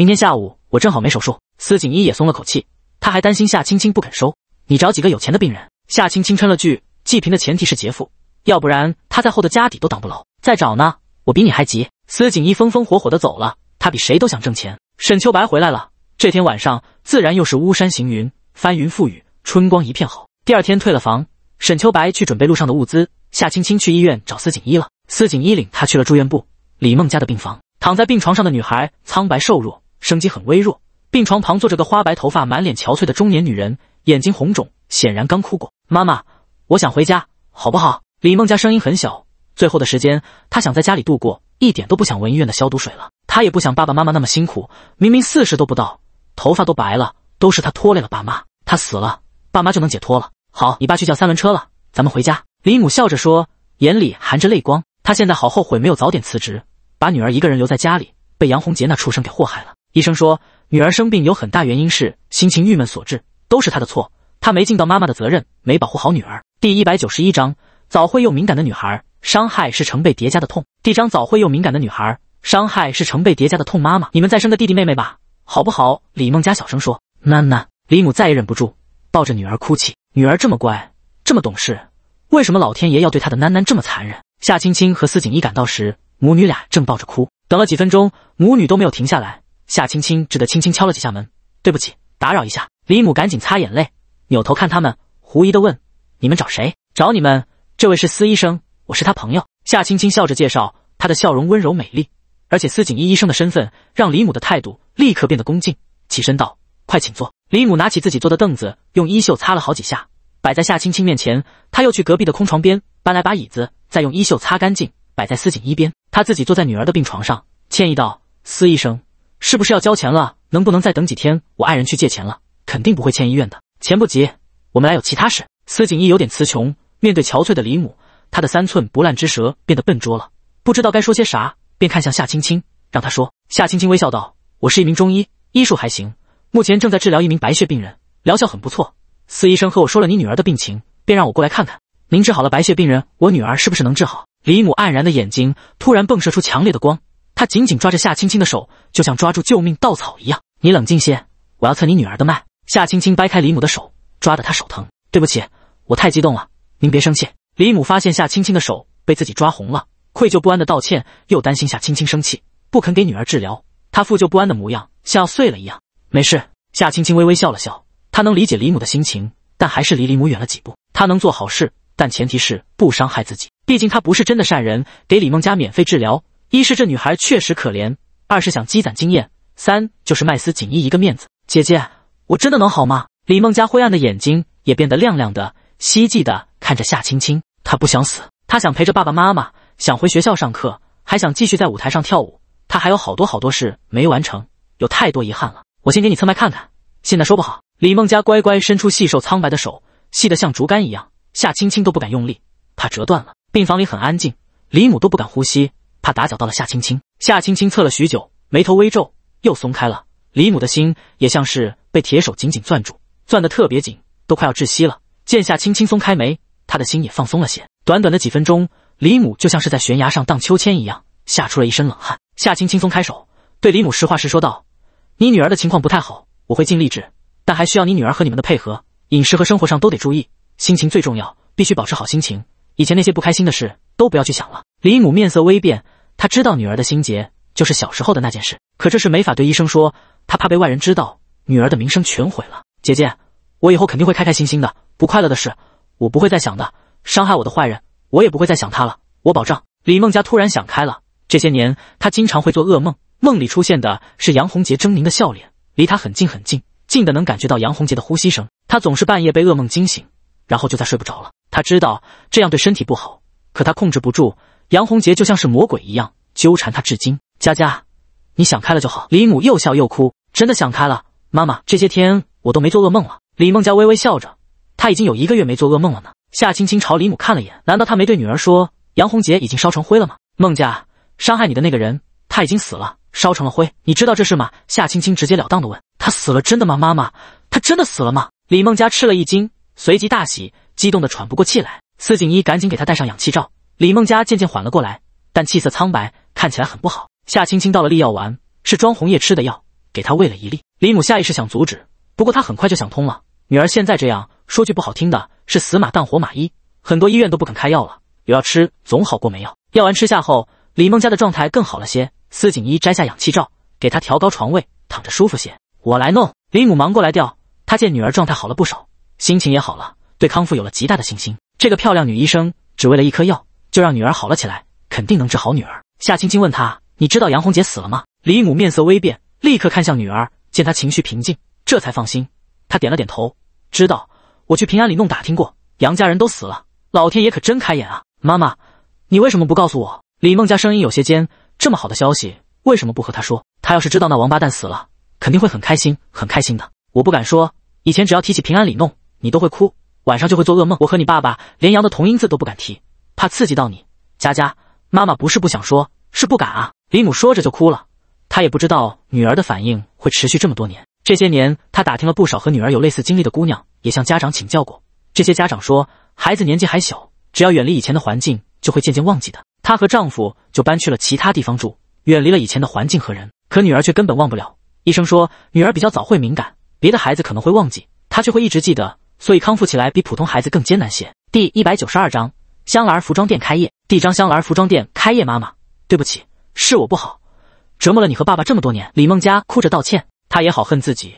明天下午我正好没手术，司锦衣也松了口气。他还担心夏青青不肯收你找几个有钱的病人。夏青青嗔了句：“季平的前提是劫富，要不然他在后的家底都挡不牢。”再找呢，我比你还急。司锦衣风风火火的走了，他比谁都想挣钱。沈秋白回来了，这天晚上自然又是巫山行云，翻云覆雨，春光一片好。第二天退了房，沈秋白去准备路上的物资，夏青青去医院找司锦衣了。司锦衣领他去了住院部，李梦家的病房，躺在病床上的女孩苍白瘦弱。生机很微弱，病床旁坐着个花白头发、满脸憔悴的中年女人，眼睛红肿，显然刚哭过。妈妈，我想回家，好不好？李梦家声音很小，最后的时间，她想在家里度过，一点都不想闻医院的消毒水了。她也不想爸爸妈妈那么辛苦，明明四十都不到，头发都白了，都是她拖累了爸妈。她死了，爸妈就能解脱了。好，你爸去叫三轮车了，咱们回家。李母笑着说，眼里含着泪光。她现在好后悔没有早点辞职，把女儿一个人留在家里，被杨红杰那畜生给祸害了。医生说，女儿生病有很大原因是心情郁闷所致，都是她的错，她没尽到妈妈的责任，没保护好女儿。第一百九十一章，早慧又敏感的女孩，伤害是成倍叠加的痛。第章，早慧又敏感的女孩，伤害是成倍叠加的痛。妈妈，你们再生个弟弟妹妹吧，好不好？李梦佳小声说。囡囡，李母再也忍不住，抱着女儿哭泣。女儿这么乖，这么懂事，为什么老天爷要对她的囡囡这么残忍？夏青青和司锦一赶到时，母女俩正抱着哭。等了几分钟，母女都没有停下来。夏青青只得轻轻敲了几下门，对不起，打扰一下。李母赶紧擦眼泪，扭头看他们，狐疑地问：“你们找谁？”“找你们，这位是司医生，我是他朋友。”夏青青笑着介绍，她的笑容温柔美丽。而且司锦衣医生的身份，让李母的态度立刻变得恭敬，起身道：“快请坐。”李母拿起自己坐的凳子，用衣袖擦了好几下，摆在夏青青面前。他又去隔壁的空床边搬来把椅子，再用衣袖擦干净，摆在司锦一边。他自己坐在女儿的病床上，歉意道：“司医生。”是不是要交钱了？能不能再等几天？我爱人去借钱了，肯定不会欠医院的钱。不急，我们来有其他事。司锦逸有点词穷，面对憔悴的李母，他的三寸不烂之舌变得笨拙了，不知道该说些啥，便看向夏青青，让他说。夏青青微笑道：“我是一名中医，医术还行，目前正在治疗一名白血病人，疗效很不错。司医生和我说了你女儿的病情，便让我过来看看。您治好了白血病人，我女儿是不是能治好？”李母黯然的眼睛突然迸射出强烈的光。他紧紧抓着夏青青的手，就像抓住救命稻草一样。你冷静些，我要测你女儿的脉。夏青青掰开李母的手，抓得她手疼。对不起，我太激动了，您别生气。李母发现夏青青的手被自己抓红了，愧疚不安的道歉，又担心夏青青生气，不肯给女儿治疗。她负疚不安的模样像要碎了一样。没事，夏青青微微笑了笑。她能理解李母的心情，但还是离李母远了几步。她能做好事，但前提是不伤害自己。毕竟她不是真的善人，给李梦佳免费治疗。一是这女孩确实可怜，二是想积攒经验，三就是麦斯锦衣一个面子。姐姐，我真的能好吗？李梦佳灰暗的眼睛也变得亮亮的，希冀的看着夏青青。她不想死，她想陪着爸爸妈妈，想回学校上课，还想继续在舞台上跳舞。她还有好多好多事没完成，有太多遗憾了。我先给你侧脉看看，现在说不好。李梦佳乖乖伸出细瘦苍白的手，细得像竹竿一样，夏青青都不敢用力，怕折断了。病房里很安静，李母都不敢呼吸。怕打搅到了夏青青，夏青青测了许久，眉头微皱，又松开了。李母的心也像是被铁手紧紧攥住，攥得特别紧，都快要窒息了。见夏青青松开眉，她的心也放松了些。短短的几分钟，李母就像是在悬崖上荡秋千一样，吓出了一身冷汗。夏青青松开手，对李母实话实说道：“你女儿的情况不太好，我会尽力治，但还需要你女儿和你们的配合，饮食和生活上都得注意，心情最重要，必须保持好心情。以前那些不开心的事都不要去想了。”李母面色微变，她知道女儿的心结就是小时候的那件事，可这是没法对医生说，她怕被外人知道，女儿的名声全毁了。姐姐，我以后肯定会开开心心的，不快乐的事我不会再想的，伤害我的坏人我也不会再想他了，我保证。李梦佳突然想开了，这些年她经常会做噩梦，梦里出现的是杨红杰狰狞的笑脸，离她很近很近，近的能感觉到杨红杰的呼吸声。她总是半夜被噩梦惊醒，然后就再睡不着了。她知道这样对身体不好，可她控制不住。杨红杰就像是魔鬼一样纠缠他至今。佳佳，你想开了就好。李母又笑又哭，真的想开了。妈妈，这些天我都没做噩梦了。李梦佳微微笑着，她已经有一个月没做噩梦了呢。夏青青朝李母看了眼，难道她没对女儿说杨红杰已经烧成灰了吗？孟家伤害你的那个人，他已经死了，烧成了灰。你知道这事吗？夏青青直截了当的问。他死了，真的吗？妈妈，他真的死了吗？李梦佳吃了一惊，随即大喜，激动的喘不过气来。司警一赶紧给他戴上氧气罩。李梦佳渐渐缓了过来，但气色苍白，看起来很不好。夏青青倒了粒药丸，是庄红叶吃的药，给她喂了一粒。李母下意识想阻止，不过她很快就想通了，女儿现在这样说句不好听的，是死马当活马医，很多医院都不肯开药了，有药吃总好过没药。药丸吃下后，李梦佳的状态更好了些。司锦衣摘下氧气罩，给她调高床位，躺着舒服些。我来弄。李母忙过来调。她见女儿状态好了不少，心情也好了，对康复有了极大的信心。这个漂亮女医生只为了一颗药。就让女儿好了起来，肯定能治好女儿。夏青青问他：“你知道杨红姐死了吗？”李母面色微变，立刻看向女儿，见她情绪平静，这才放心。她点了点头，知道。我去平安里弄打听过，杨家人都死了。老天爷可真开眼啊！妈妈，你为什么不告诉我？李梦佳声音有些尖：“这么好的消息为什么不和她说？她要是知道那王八蛋死了，肯定会很开心，很开心的。我不敢说，以前只要提起平安里弄，你都会哭，晚上就会做噩梦。我和你爸爸连杨的同音字都不敢提。”怕刺激到你，佳佳妈妈不是不想说，是不敢啊。李母说着就哭了，她也不知道女儿的反应会持续这么多年。这些年，她打听了不少和女儿有类似经历的姑娘，也向家长请教过。这些家长说，孩子年纪还小，只要远离以前的环境，就会渐渐忘记的。她和丈夫就搬去了其他地方住，远离了以前的环境和人。可女儿却根本忘不了。医生说，女儿比较早会敏感，别的孩子可能会忘记，她却会一直记得，所以康复起来比普通孩子更艰难些。第一百九十二章。香兰儿服装店开业，弟张香兰儿服装店开业。妈妈，对不起，是我不好，折磨了你和爸爸这么多年。李梦佳哭着道歉，她也好恨自己，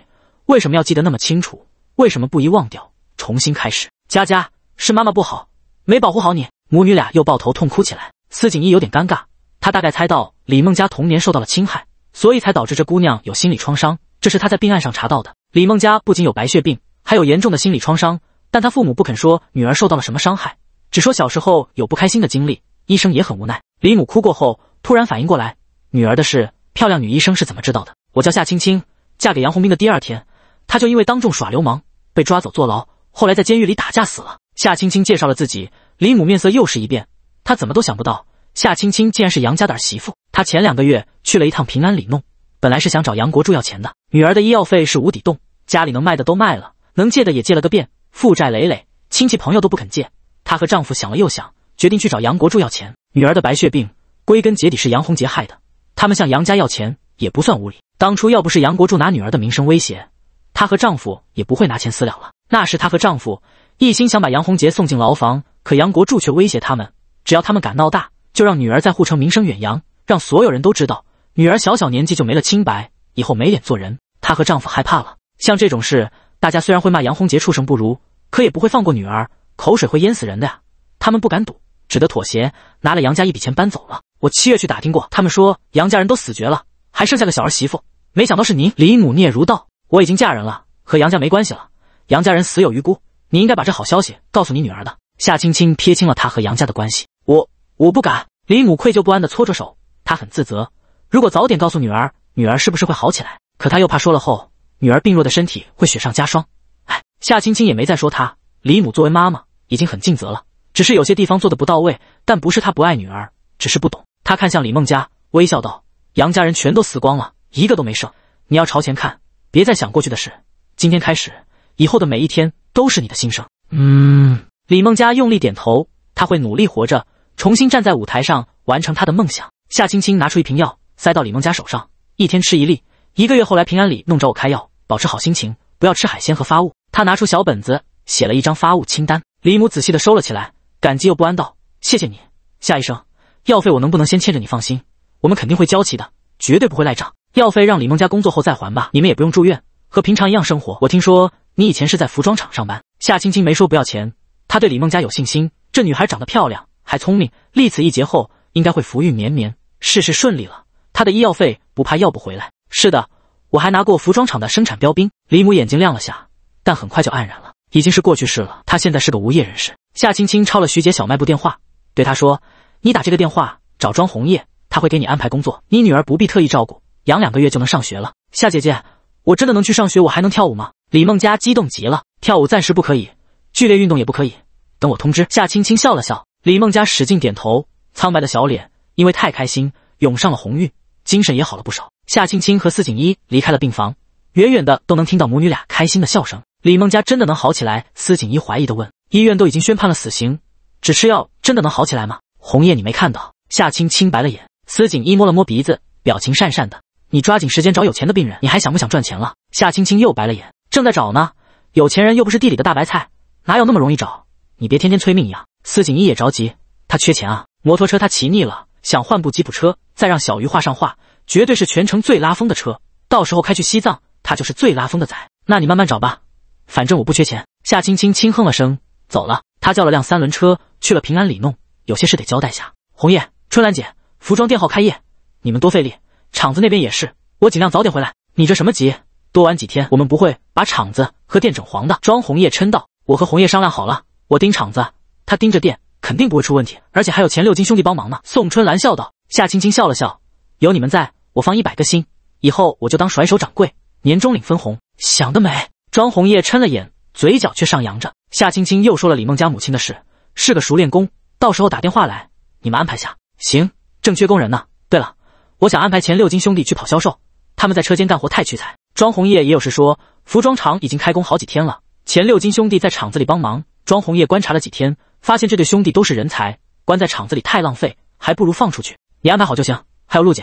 为什么要记得那么清楚？为什么不宜忘掉，重新开始？佳佳，是妈妈不好，没保护好你。母女俩又抱头痛哭起来。司锦衣有点尴尬，他大概猜到李梦佳童年受到了侵害，所以才导致这姑娘有心理创伤。这是他在病案上查到的。李梦佳不仅有白血病，还有严重的心理创伤，但她父母不肯说女儿受到了什么伤害。只说小时候有不开心的经历，医生也很无奈。李母哭过后，突然反应过来，女儿的事，漂亮女医生是怎么知道的？我叫夏青青，嫁给杨红兵的第二天，她就因为当众耍流氓被抓走坐牢，后来在监狱里打架死了。夏青青介绍了自己，李母面色又是一变，她怎么都想不到夏青青竟然是杨家的儿媳妇。她前两个月去了一趟平安里弄，本来是想找杨国柱要钱的，女儿的医药费是无底洞，家里能卖的都卖了，能借的也借了个遍，负债累累，亲戚朋友都不肯借。她和丈夫想了又想，决定去找杨国柱要钱。女儿的白血病，归根结底是杨红杰害的。他们向杨家要钱也不算无理。当初要不是杨国柱拿女儿的名声威胁，她和丈夫也不会拿钱私了了。那时她和丈夫一心想把杨红杰送进牢房，可杨国柱却威胁他们，只要他们敢闹大，就让女儿在护城名声远扬，让所有人都知道女儿小小年纪就没了清白，以后没脸做人。她和丈夫害怕了。像这种事，大家虽然会骂杨红杰畜生不如，可也不会放过女儿。口水会淹死人的呀！他们不敢赌，只得妥协，拿了杨家一笔钱搬走了。我七月去打听过，他们说杨家人都死绝了，还剩下个小儿媳妇。没想到是您，李母聂如道。我已经嫁人了，和杨家没关系了。杨家人死有余辜，你应该把这好消息告诉你女儿的。夏青青撇清了她和杨家的关系。我我不敢。李母愧疚不安地搓着手，她很自责，如果早点告诉女儿，女儿是不是会好起来？可她又怕说了后，女儿病弱的身体会雪上加霜。哎，夏青青也没再说她。李母作为妈妈已经很尽责了，只是有些地方做的不到位。但不是她不爱女儿，只是不懂。她看向李梦佳，微笑道：“杨家人全都死光了，一个都没剩。你要朝前看，别再想过去的事。今天开始，以后的每一天都是你的心声。”嗯。李梦佳用力点头，她会努力活着，重新站在舞台上，完成她的梦想。夏青青拿出一瓶药，塞到李梦佳手上，一天吃一粒，一个月后来平安里弄着我开药，保持好心情，不要吃海鲜和发物。她拿出小本子。写了一张发物清单，李母仔细的收了起来，感激又不安道：“谢谢你，夏医生，药费我能不能先欠着？你放心，我们肯定会交齐的，绝对不会赖账。药费让李梦佳工作后再还吧，你们也不用住院，和平常一样生活。我听说你以前是在服装厂上班。”夏青青没说不要钱，她对李梦佳有信心，这女孩长得漂亮，还聪明，历此一劫后，应该会福运绵绵，事事顺利了。她的医药费不怕要不回来。是的，我还拿过服装厂的生产标兵。李母眼睛亮了下，但很快就黯然了。已经是过去式了，他现在是个无业人士。夏青青抄了徐姐小卖部电话，对他说：“你打这个电话找庄红叶，他会给你安排工作。你女儿不必特意照顾，养两个月就能上学了。”夏姐姐，我真的能去上学，我还能跳舞吗？李梦佳激动极了，跳舞暂时不可以，剧烈运动也不可以，等我通知。夏青青笑了笑，李梦佳使劲点头，苍白的小脸因为太开心涌上了红晕，精神也好了不少。夏青青和四锦衣离开了病房，远远的都能听到母女俩开心的笑声。李梦佳真的能好起来？司锦衣怀疑的问。医院都已经宣判了死刑，只吃药真的能好起来吗？红叶，你没看到？夏青青白了眼。司锦衣摸了摸鼻子，表情讪讪的。你抓紧时间找有钱的病人，你还想不想赚钱了？夏青青又白了眼，正在找呢。有钱人又不是地里的大白菜，哪有那么容易找？你别天天催命一样。司锦衣也着急，他缺钱啊。摩托车他骑腻了，想换部吉普车，再让小鱼画上画，绝对是全城最拉风的车。到时候开去西藏，他就是最拉风的仔。那你慢慢找吧。反正我不缺钱。夏青青轻哼了声，走了。她叫了辆三轮车，去了平安里弄，有些事得交代下。红叶、春兰姐，服装店号开业，你们多费力。厂子那边也是，我尽量早点回来。你这什么急？多玩几天，我们不会把厂子和店整黄的。庄红叶嗔道：“我和红叶商量好了，我盯厂子，他盯着店，肯定不会出问题。而且还有钱六金兄弟帮忙呢。”宋春兰笑道。夏青青笑了笑：“有你们在，我放一百个心。以后我就当甩手掌柜，年终领分红。想得美。”庄红叶嗔了眼，嘴角却上扬着。夏青青又说了李梦佳母亲的事，是个熟练工，到时候打电话来，你们安排下。行，正缺工人呢。对了，我想安排前六金兄弟去跑销售，他们在车间干活太屈才。庄红叶也有事说，服装厂已经开工好几天了，前六金兄弟在厂子里帮忙。庄红叶观察了几天，发现这对兄弟都是人才，关在厂子里太浪费，还不如放出去。你安排好就行。还有陆姐，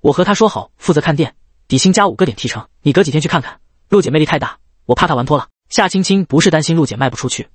我和她说好，负责看店，底薪加五个点提成。你隔几天去看看，陆姐魅力太大。我怕他玩脱了。夏青青不是担心陆姐卖不出去，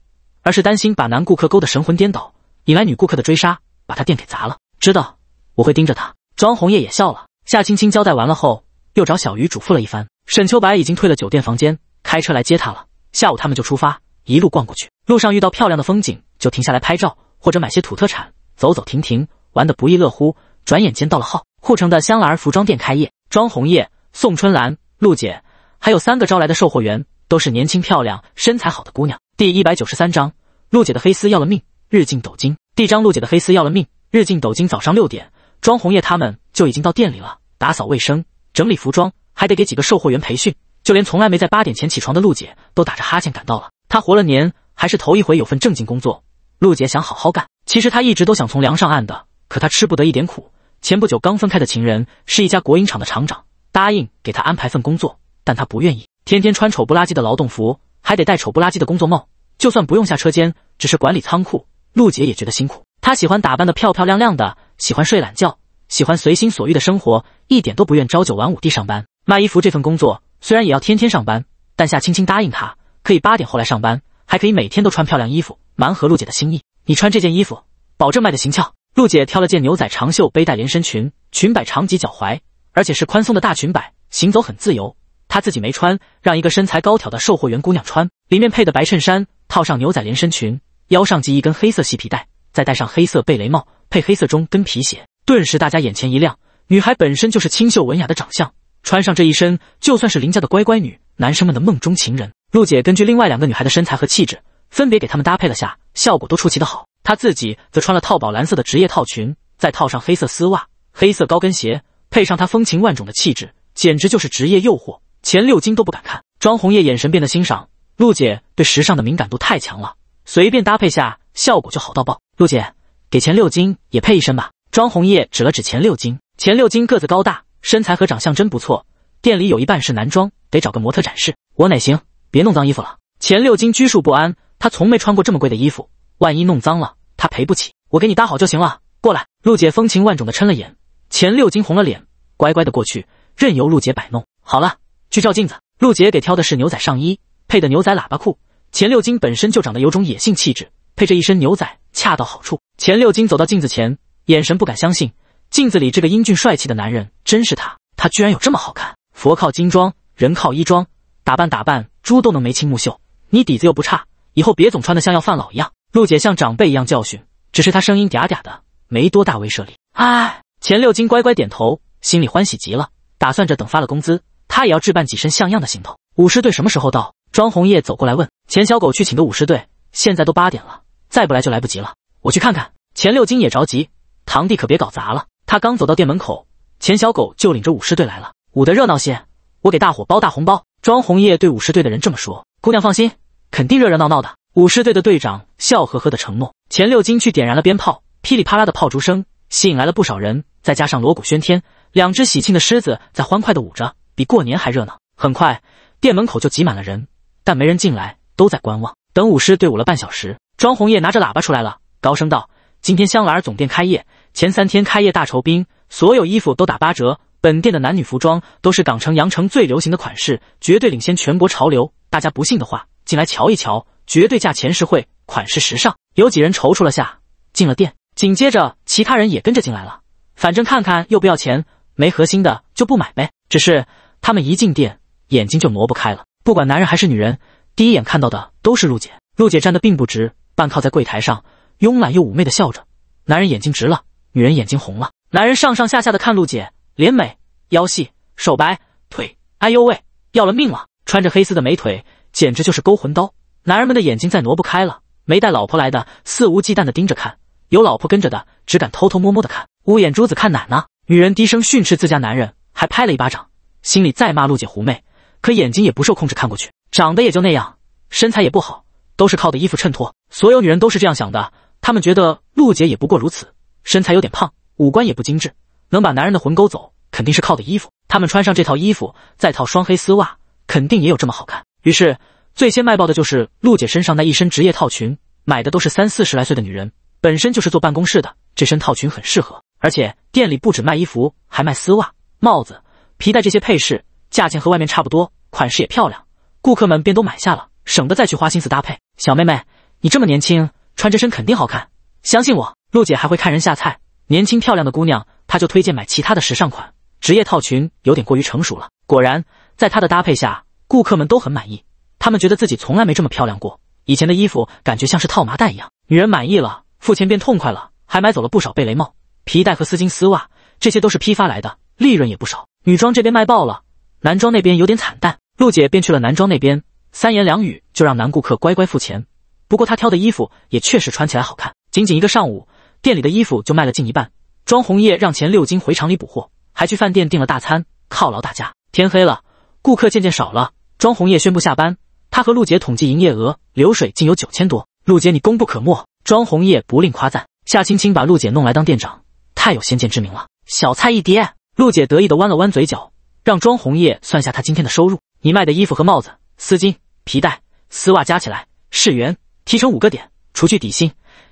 而是担心把男顾客勾得神魂颠倒，引来女顾客的追杀，把他店给砸了。知道，我会盯着他。庄红叶也笑了。夏青青交代完了后，又找小鱼嘱咐了一番。沈秋白已经退了酒店房间，开车来接她了。下午他们就出发，一路逛过去。路上遇到漂亮的风景，就停下来拍照或者买些土特产，走走停停，玩得不亦乐乎。转眼间到了号，护城的香兰服装店开业。庄红叶、宋春兰、陆姐，还有三个招来的售货员。都是年轻漂亮、身材好的姑娘。第一百九十三章，陆姐的黑丝要了命，日进斗金。第一章，陆姐的黑丝要了命，日进斗金。早上六点，庄红叶他们就已经到店里了，打扫卫生、整理服装，还得给几个售货员培训。就连从来没在八点前起床的陆姐，都打着哈欠赶到了。她活了年，还是头一回有份正经工作。陆姐想好好干。其实她一直都想从梁上岸的，可她吃不得一点苦。前不久刚分开的情人，是一家国营厂的厂长，答应给她安排份工作，但她不愿意。天天穿丑不拉几的劳动服，还得戴丑不拉几的工作帽。就算不用下车间，只是管理仓库，陆姐也觉得辛苦。她喜欢打扮得漂漂亮亮的，喜欢睡懒觉，喜欢随心所欲的生活，一点都不愿朝九晚五地上班。卖衣服这份工作虽然也要天天上班，但夏青青答应她，可以八点后来上班，还可以每天都穿漂亮衣服，蛮合陆姐的心意。你穿这件衣服，保证卖的行俏。陆姐挑了件牛仔长袖背带连身裙，裙摆长及脚踝，而且是宽松的大裙摆，行走很自由。她自己没穿，让一个身材高挑的售货员姑娘穿，里面配的白衬衫，套上牛仔连身裙，腰上系一根黑色细皮带，再戴上黑色贝雷帽，配黑色中跟皮鞋，顿时大家眼前一亮。女孩本身就是清秀文雅的长相，穿上这一身，就算是邻家的乖乖女，男生们的梦中情人。陆姐根据另外两个女孩的身材和气质，分别给她们搭配了下，效果都出奇的好。她自己则穿了套宝蓝色的职业套裙，再套上黑色丝袜、黑色高跟鞋，配上她风情万种的气质，简直就是职业诱惑。钱六斤都不敢看，庄红叶眼神变得欣赏。陆姐对时尚的敏感度太强了，随便搭配下效果就好到爆。陆姐给钱六斤也配一身吧。庄红叶指了指钱六斤，钱六斤个子高大，身材和长相真不错。店里有一半是男装，得找个模特展示。我哪行？别弄脏衣服了。钱六斤拘束不安，他从没穿过这么贵的衣服，万一弄脏了，他赔不起。我给你搭好就行了。过来。陆姐风情万种的撑了眼，钱六斤红了脸，乖乖的过去，任由陆姐摆弄。好了。去照镜子，陆姐给挑的是牛仔上衣，配的牛仔喇叭裤。钱六金本身就长得有种野性气质，配着一身牛仔，恰到好处。钱六金走到镜子前，眼神不敢相信，镜子里这个英俊帅气的男人真是他，他居然有这么好看！佛靠金装，人靠衣装，打扮打扮，猪都能眉清目秀。你底子又不差，以后别总穿得像要饭老一样。陆姐像长辈一样教训，只是她声音嗲嗲的，没多大威慑力。哎，钱六金乖乖点头，心里欢喜极了，打算着等发了工资。他也要置办几身像样的行头。舞狮队什么时候到？庄红叶走过来问。钱小狗去请的舞狮队，现在都八点了，再不来就来不及了。我去看看。钱六金也着急，堂弟可别搞砸了。他刚走到店门口，钱小狗就领着舞狮队来了，舞得热闹些，我给大伙包大红包。庄红叶对舞狮队的人这么说。姑娘放心，肯定热热闹闹的。舞狮队的队长笑呵呵的承诺。钱六金去点燃了鞭炮，噼里啪啦的炮竹声吸引来了不少人，再加上锣鼓喧天，两只喜庆的狮子在欢快的舞着。比过年还热闹，很快店门口就挤满了人，但没人进来，都在观望。等舞狮队伍了半小时，庄红叶拿着喇叭出来了，高声道：“今天香兰儿总店开业，前三天开业大酬宾，所有衣服都打八折。本店的男女服装都是港城、羊城最流行的款式，绝对领先全国潮流。大家不信的话，进来瞧一瞧，绝对价钱实惠，款式时尚。”有几人踌躇了下，进了店，紧接着其他人也跟着进来了。反正看看又不要钱，没合心的就不买呗。只是。他们一进店，眼睛就挪不开了。不管男人还是女人，第一眼看到的都是陆姐。陆姐站得并不直，半靠在柜台上，慵懒又妩媚的笑着。男人眼睛直了，女人眼睛红了。男人上上下下的看陆姐，脸美，腰细，手白，腿……哎呦喂，要了命了！穿着黑丝的美腿，简直就是勾魂刀。男人们的眼睛再挪不开了。没带老婆来的，肆无忌惮的盯着看；有老婆跟着的，只敢偷偷摸摸的看。乌眼珠子看哪呢？女人低声训斥自家男人，还拍了一巴掌。心里再骂陆姐狐媚，可眼睛也不受控制看过去，长得也就那样，身材也不好，都是靠的衣服衬托。所有女人都是这样想的，她们觉得陆姐也不过如此，身材有点胖，五官也不精致，能把男人的魂勾走，肯定是靠的衣服。她们穿上这套衣服，再套双黑丝袜，肯定也有这么好看。于是最先卖爆的就是陆姐身上那一身职业套裙，买的都是三四十来岁的女人，本身就是坐办公室的，这身套裙很适合。而且店里不止卖衣服，还卖丝袜、帽子。皮带这些配饰价钱和外面差不多，款式也漂亮，顾客们便都买下了，省得再去花心思搭配。小妹妹，你这么年轻，穿这身肯定好看，相信我。陆姐还会看人下菜，年轻漂亮的姑娘，她就推荐买其他的时尚款。职业套裙有点过于成熟了。果然，在她的搭配下，顾客们都很满意，他们觉得自己从来没这么漂亮过，以前的衣服感觉像是套麻袋一样。女人满意了，付钱便痛快了，还买走了不少贝雷帽、皮带和丝巾、丝袜，这些都是批发来的，利润也不少。女装这边卖爆了，男装那边有点惨淡。陆姐便去了男装那边，三言两语就让男顾客乖乖付钱。不过她挑的衣服也确实穿起来好看。仅仅一个上午，店里的衣服就卖了近一半。庄红叶让钱六金回厂里补货，还去饭店订了大餐犒劳大家。天黑了，顾客渐渐少了。庄红叶宣布下班，他和陆姐统计营业额，流水竟有九千多。陆姐，你功不可没。庄红叶不吝夸赞。夏青青把陆姐弄来当店长，太有先见之明了，小菜一碟。陆姐得意地弯了弯嘴角，让庄红叶算下她今天的收入。你卖的衣服和帽子、丝巾、皮带、丝袜加起来是元，提成五个点，除去底薪，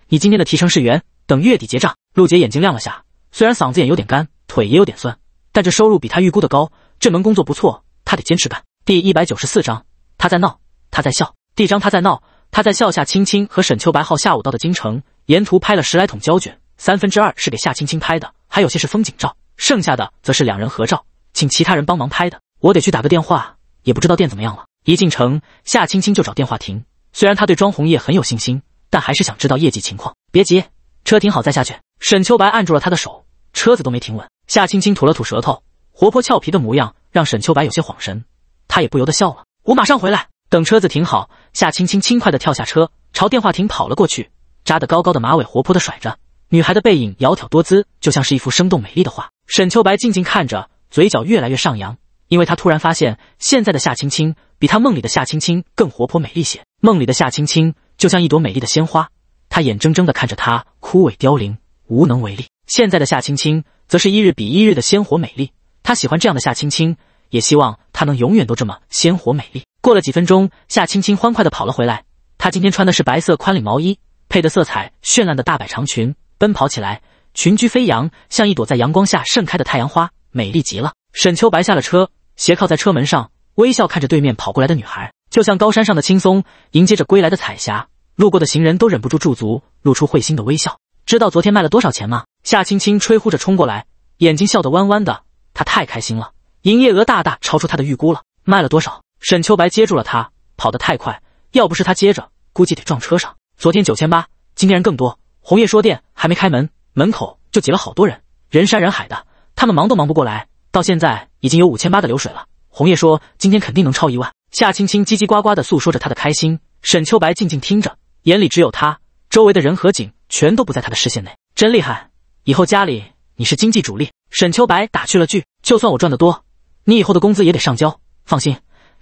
你今天的提成是元。等月底结账。陆姐眼睛亮了下，虽然嗓子眼有点干，腿也有点酸，但这收入比她预估的高，这门工作不错，她得坚持干。第一百九十四章，她在闹，她在笑。第章，她在闹，她在笑。夏青青和沈秋白号下午到的京城，沿途拍了十来桶胶卷，三分之二是给夏青青拍的，还有些是风景照。剩下的则是两人合照，请其他人帮忙拍的。我得去打个电话，也不知道店怎么样了。一进城，夏青青就找电话亭。虽然她对庄红叶很有信心，但还是想知道业绩情况。别急，车停好再下去。沈秋白按住了她的手，车子都没停稳。夏青青吐了吐舌头，活泼俏皮的模样让沈秋白有些恍神，他也不由得笑了。我马上回来。等车子停好，夏青青轻快地跳下车，朝电话亭跑了过去，扎得高高的马尾活泼地甩着，女孩的背影窈窕多姿，就像是一幅生动美丽的画。沈秋白静静看着，嘴角越来越上扬，因为他突然发现，现在的夏青青比他梦里的夏青青更活泼美丽些。梦里的夏青青就像一朵美丽的鲜花，他眼睁睁地看着她枯萎凋零，无能为力。现在的夏青青则是一日比一日的鲜活美丽，他喜欢这样的夏青青，也希望她能永远都这么鲜活美丽。过了几分钟，夏青青欢快地跑了回来，她今天穿的是白色宽领毛衣，配的色彩绚烂的大摆长裙，奔跑起来。群居飞扬，像一朵在阳光下盛开的太阳花，美丽极了。沈秋白下了车，斜靠在车门上，微笑看着对面跑过来的女孩，就像高山上的青松迎接着归来的彩霞。路过的行人都忍不住驻足，露出会心的微笑。知道昨天卖了多少钱吗？夏青青吹呼着冲过来，眼睛笑得弯弯的，她太开心了，营业额大大超出她的预估了。卖了多少？沈秋白接住了她，跑得太快，要不是她接着，估计得撞车上。昨天九千八，今天人更多。红叶说，店还没开门。门口就挤了好多人，人山人海的，他们忙都忙不过来。到现在已经有五千八的流水了。红叶说今天肯定能超一万。夏青青叽叽呱呱的诉说着她的开心，沈秋白静静听着，眼里只有她，周围的人和景全都不在他的视线内。真厉害，以后家里你是经济主力。沈秋白打趣了句：“就算我赚得多，你以后的工资也得上交。放心，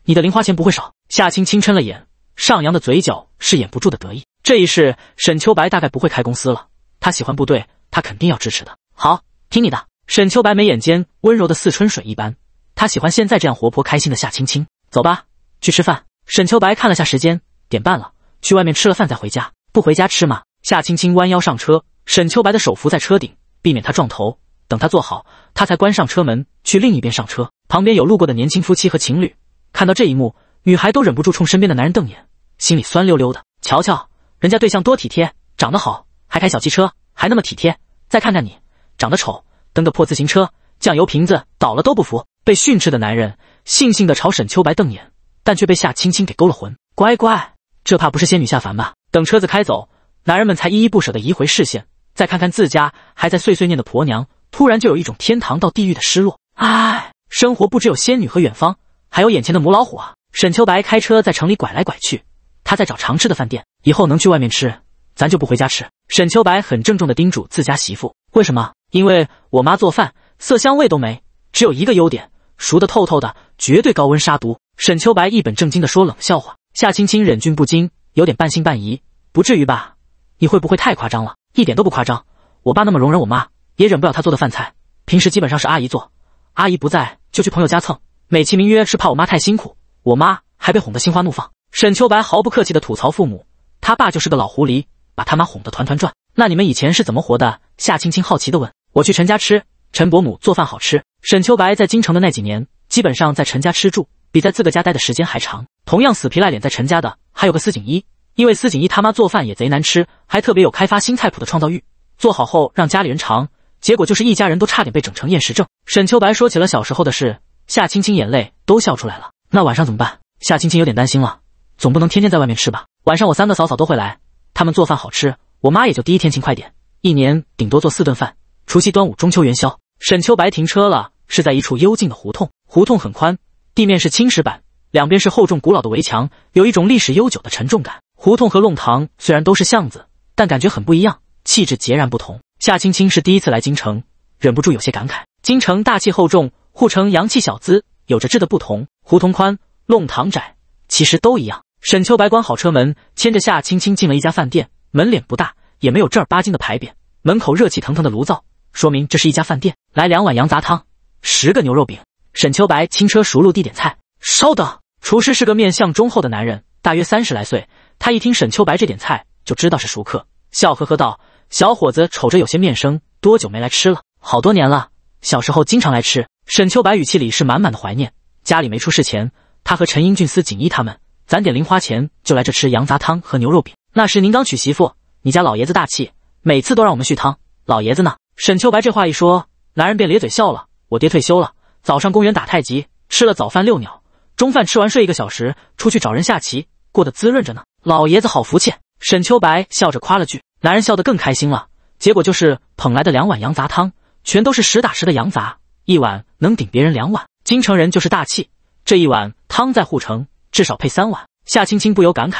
你的零花钱不会少。”夏青青撑了眼，上扬的嘴角是掩不住的得意。这一世，沈秋白大概不会开公司了，他喜欢部队。他肯定要支持的，好，听你的。沈秋白眉眼间温柔的似春水一般，他喜欢现在这样活泼开心的夏青青。走吧，去吃饭。沈秋白看了下时间，点半了，去外面吃了饭再回家，不回家吃吗？夏青青弯腰上车，沈秋白的手扶在车顶，避免他撞头。等他坐好，他才关上车门，去另一边上车。旁边有路过的年轻夫妻和情侣，看到这一幕，女孩都忍不住冲身边的男人瞪眼，心里酸溜溜的。瞧瞧，人家对象多体贴，长得好，还开小汽车。还那么体贴，再看看你，长得丑，蹬个破自行车，酱油瓶子倒了都不服。被训斥的男人悻悻地朝沈秋白瞪眼，但却被夏青青给勾了魂。乖乖，这怕不是仙女下凡吧？等车子开走，男人们才依依不舍地移回视线，再看看自家还在碎碎念的婆娘，突然就有一种天堂到地狱的失落。唉，生活不只有仙女和远方，还有眼前的母老虎啊！沈秋白开车在城里拐来拐去，他在找常吃的饭店，以后能去外面吃。咱就不回家吃。沈秋白很郑重地叮嘱自家媳妇：“为什么？因为我妈做饭色香味都没，只有一个优点，熟得透透的，绝对高温杀毒。”沈秋白一本正经地说冷笑话。夏青青忍俊不禁，有点半信半疑：“不至于吧？你会不会太夸张了？一点都不夸张。我爸那么容忍我妈，也忍不了他做的饭菜。平时基本上是阿姨做，阿姨不在就去朋友家蹭，美其名曰是怕我妈太辛苦。我妈还被哄得心花怒放。”沈秋白毫不客气地吐槽父母：“他爸就是个老狐狸。”把他妈哄得团团转。那你们以前是怎么活的？夏青青好奇地问。我去陈家吃，陈伯母做饭好吃。沈秋白在京城的那几年，基本上在陈家吃住，比在自个家待的时间还长。同样死皮赖脸在陈家的还有个司锦一，因为司锦一他妈做饭也贼难吃，还特别有开发新菜谱的创造欲，做好后让家里人尝，结果就是一家人都差点被整成厌食症。沈秋白说起了小时候的事，夏青青眼泪都笑出来了。那晚上怎么办？夏青青有点担心了，总不能天天在外面吃吧？晚上我三个嫂嫂都会来。他们做饭好吃，我妈也就第一天勤快点，一年顶多做四顿饭，除夕、端午、中秋、元宵。沈秋白停车了，是在一处幽静的胡同。胡同很宽，地面是青石板，两边是厚重古老的围墙，有一种历史悠久的沉重感。胡同和弄堂虽然都是巷子，但感觉很不一样，气质截然不同。夏青青是第一次来京城，忍不住有些感慨：京城大气厚重，护城阳气小资，有着质的不同。胡同宽，弄堂窄，其实都一样。沈秋白关好车门，牵着夏青青进了一家饭店。门脸不大，也没有正儿八经的牌匾。门口热气腾腾的炉灶，说明这是一家饭店。来两碗羊杂汤，十个牛肉饼。沈秋白轻车熟路地点菜。稍等。厨师是个面相忠厚的男人，大约三十来岁。他一听沈秋白这点菜，就知道是熟客，笑呵呵道：“小伙子，瞅着有些面生，多久没来吃了？好多年了，小时候经常来吃。”沈秋白语气里是满满的怀念。家里没出事前，他和陈英俊、司锦衣他们。攒点零花钱就来这吃羊杂汤和牛肉饼。那时您刚娶媳妇，你家老爷子大气，每次都让我们续汤。老爷子呢？沈秋白这话一说，男人便咧嘴笑了。我爹退休了，早上公园打太极，吃了早饭遛鸟，中饭吃完睡一个小时，出去找人下棋，过得滋润着呢。老爷子好福气。沈秋白笑着夸了句，男人笑得更开心了。结果就是捧来的两碗羊杂汤，全都是实打实的羊杂，一碗能顶别人两碗。京城人就是大气，这一碗汤在护城。至少配三碗。夏青青不由感慨，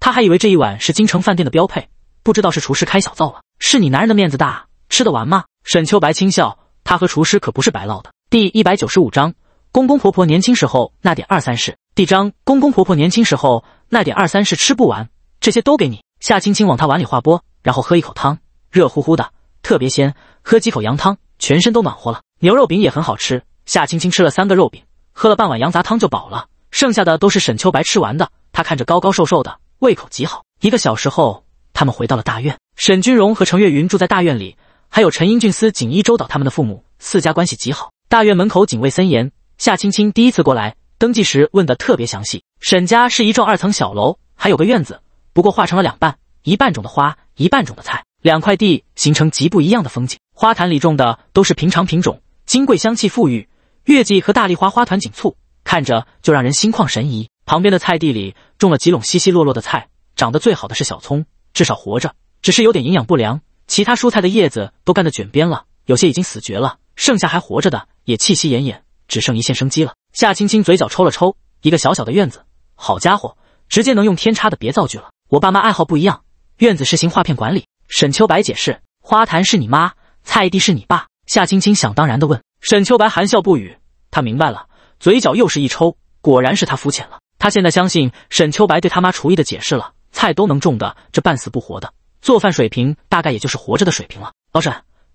她还以为这一碗是京城饭店的标配，不知道是厨师开小灶了。是你男人的面子大，吃得完吗？沈秋白轻笑，他和厨师可不是白唠的。第一百九十五章公公婆婆年轻时候那点二三事。第章公公婆婆年轻时候那点二三事吃不完，这些都给你。夏青青往他碗里划拨，然后喝一口汤，热乎乎的，特别鲜。喝几口羊汤，全身都暖和了。牛肉饼也很好吃，夏青青吃了三个肉饼，喝了半碗羊杂汤就饱了。剩下的都是沈秋白吃完的。他看着高高瘦瘦的，胃口极好。一个小时后，他们回到了大院。沈君荣和程月云住在大院里，还有陈英俊、司锦衣、周导他们的父母，四家关系极好。大院门口警卫森严。夏青青第一次过来登记时问得特别详细。沈家是一幢二层小楼，还有个院子，不过划成了两半，一半种的花，一半种的菜，两块地形成极不一样的风景。花坛里种的都是平常品种，金桂香气馥郁，月季和大丽花花团锦簇。看着就让人心旷神怡。旁边的菜地里种了几垄稀稀落落的菜，长得最好的是小葱，至少活着，只是有点营养不良。其他蔬菜的叶子都干得卷边了，有些已经死绝了，剩下还活着的也气息奄奄，只剩一线生机了。夏青青嘴角抽了抽，一个小小的院子，好家伙，直接能用天差的，别造句了。我爸妈爱好不一样，院子实行划片管理。沈秋白解释，花坛是你妈，菜地是你爸。夏青青想当然的问，沈秋白含笑不语，他明白了。嘴角又是一抽，果然是他肤浅了。他现在相信沈秋白对他妈厨艺的解释了，菜都能种的，这半死不活的做饭水平，大概也就是活着的水平了。老沈，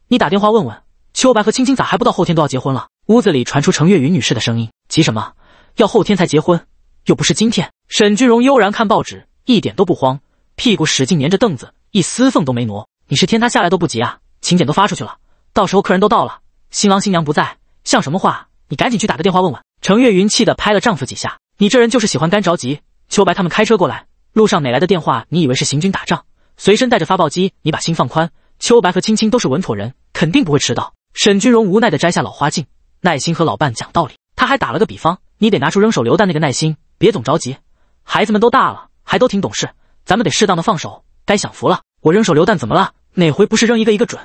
你打电话问问秋白和青青，咋还不到后天都要结婚了？屋子里传出程月云女士的声音：“急什么？要后天才结婚，又不是今天。”沈君荣悠然看报纸，一点都不慌，屁股使劲粘着凳子，一丝缝都没挪。你是天塌下来都不急啊？请柬都发出去了，到时候客人都到了，新郎新娘不在，像什么话？你赶紧去打个电话问问。程月云气得拍了丈夫几下，你这人就是喜欢干着急。秋白他们开车过来，路上哪来的电话？你以为是行军打仗，随身带着发报机？你把心放宽，秋白和青青都是稳妥人，肯定不会迟到。沈君荣无奈地摘下老花镜，耐心和老伴讲道理。他还打了个比方，你得拿出扔手榴弹那个耐心，别总着急。孩子们都大了，还都挺懂事，咱们得适当的放手，该享福了。我扔手榴弹怎么了？哪回不是扔一个一个准？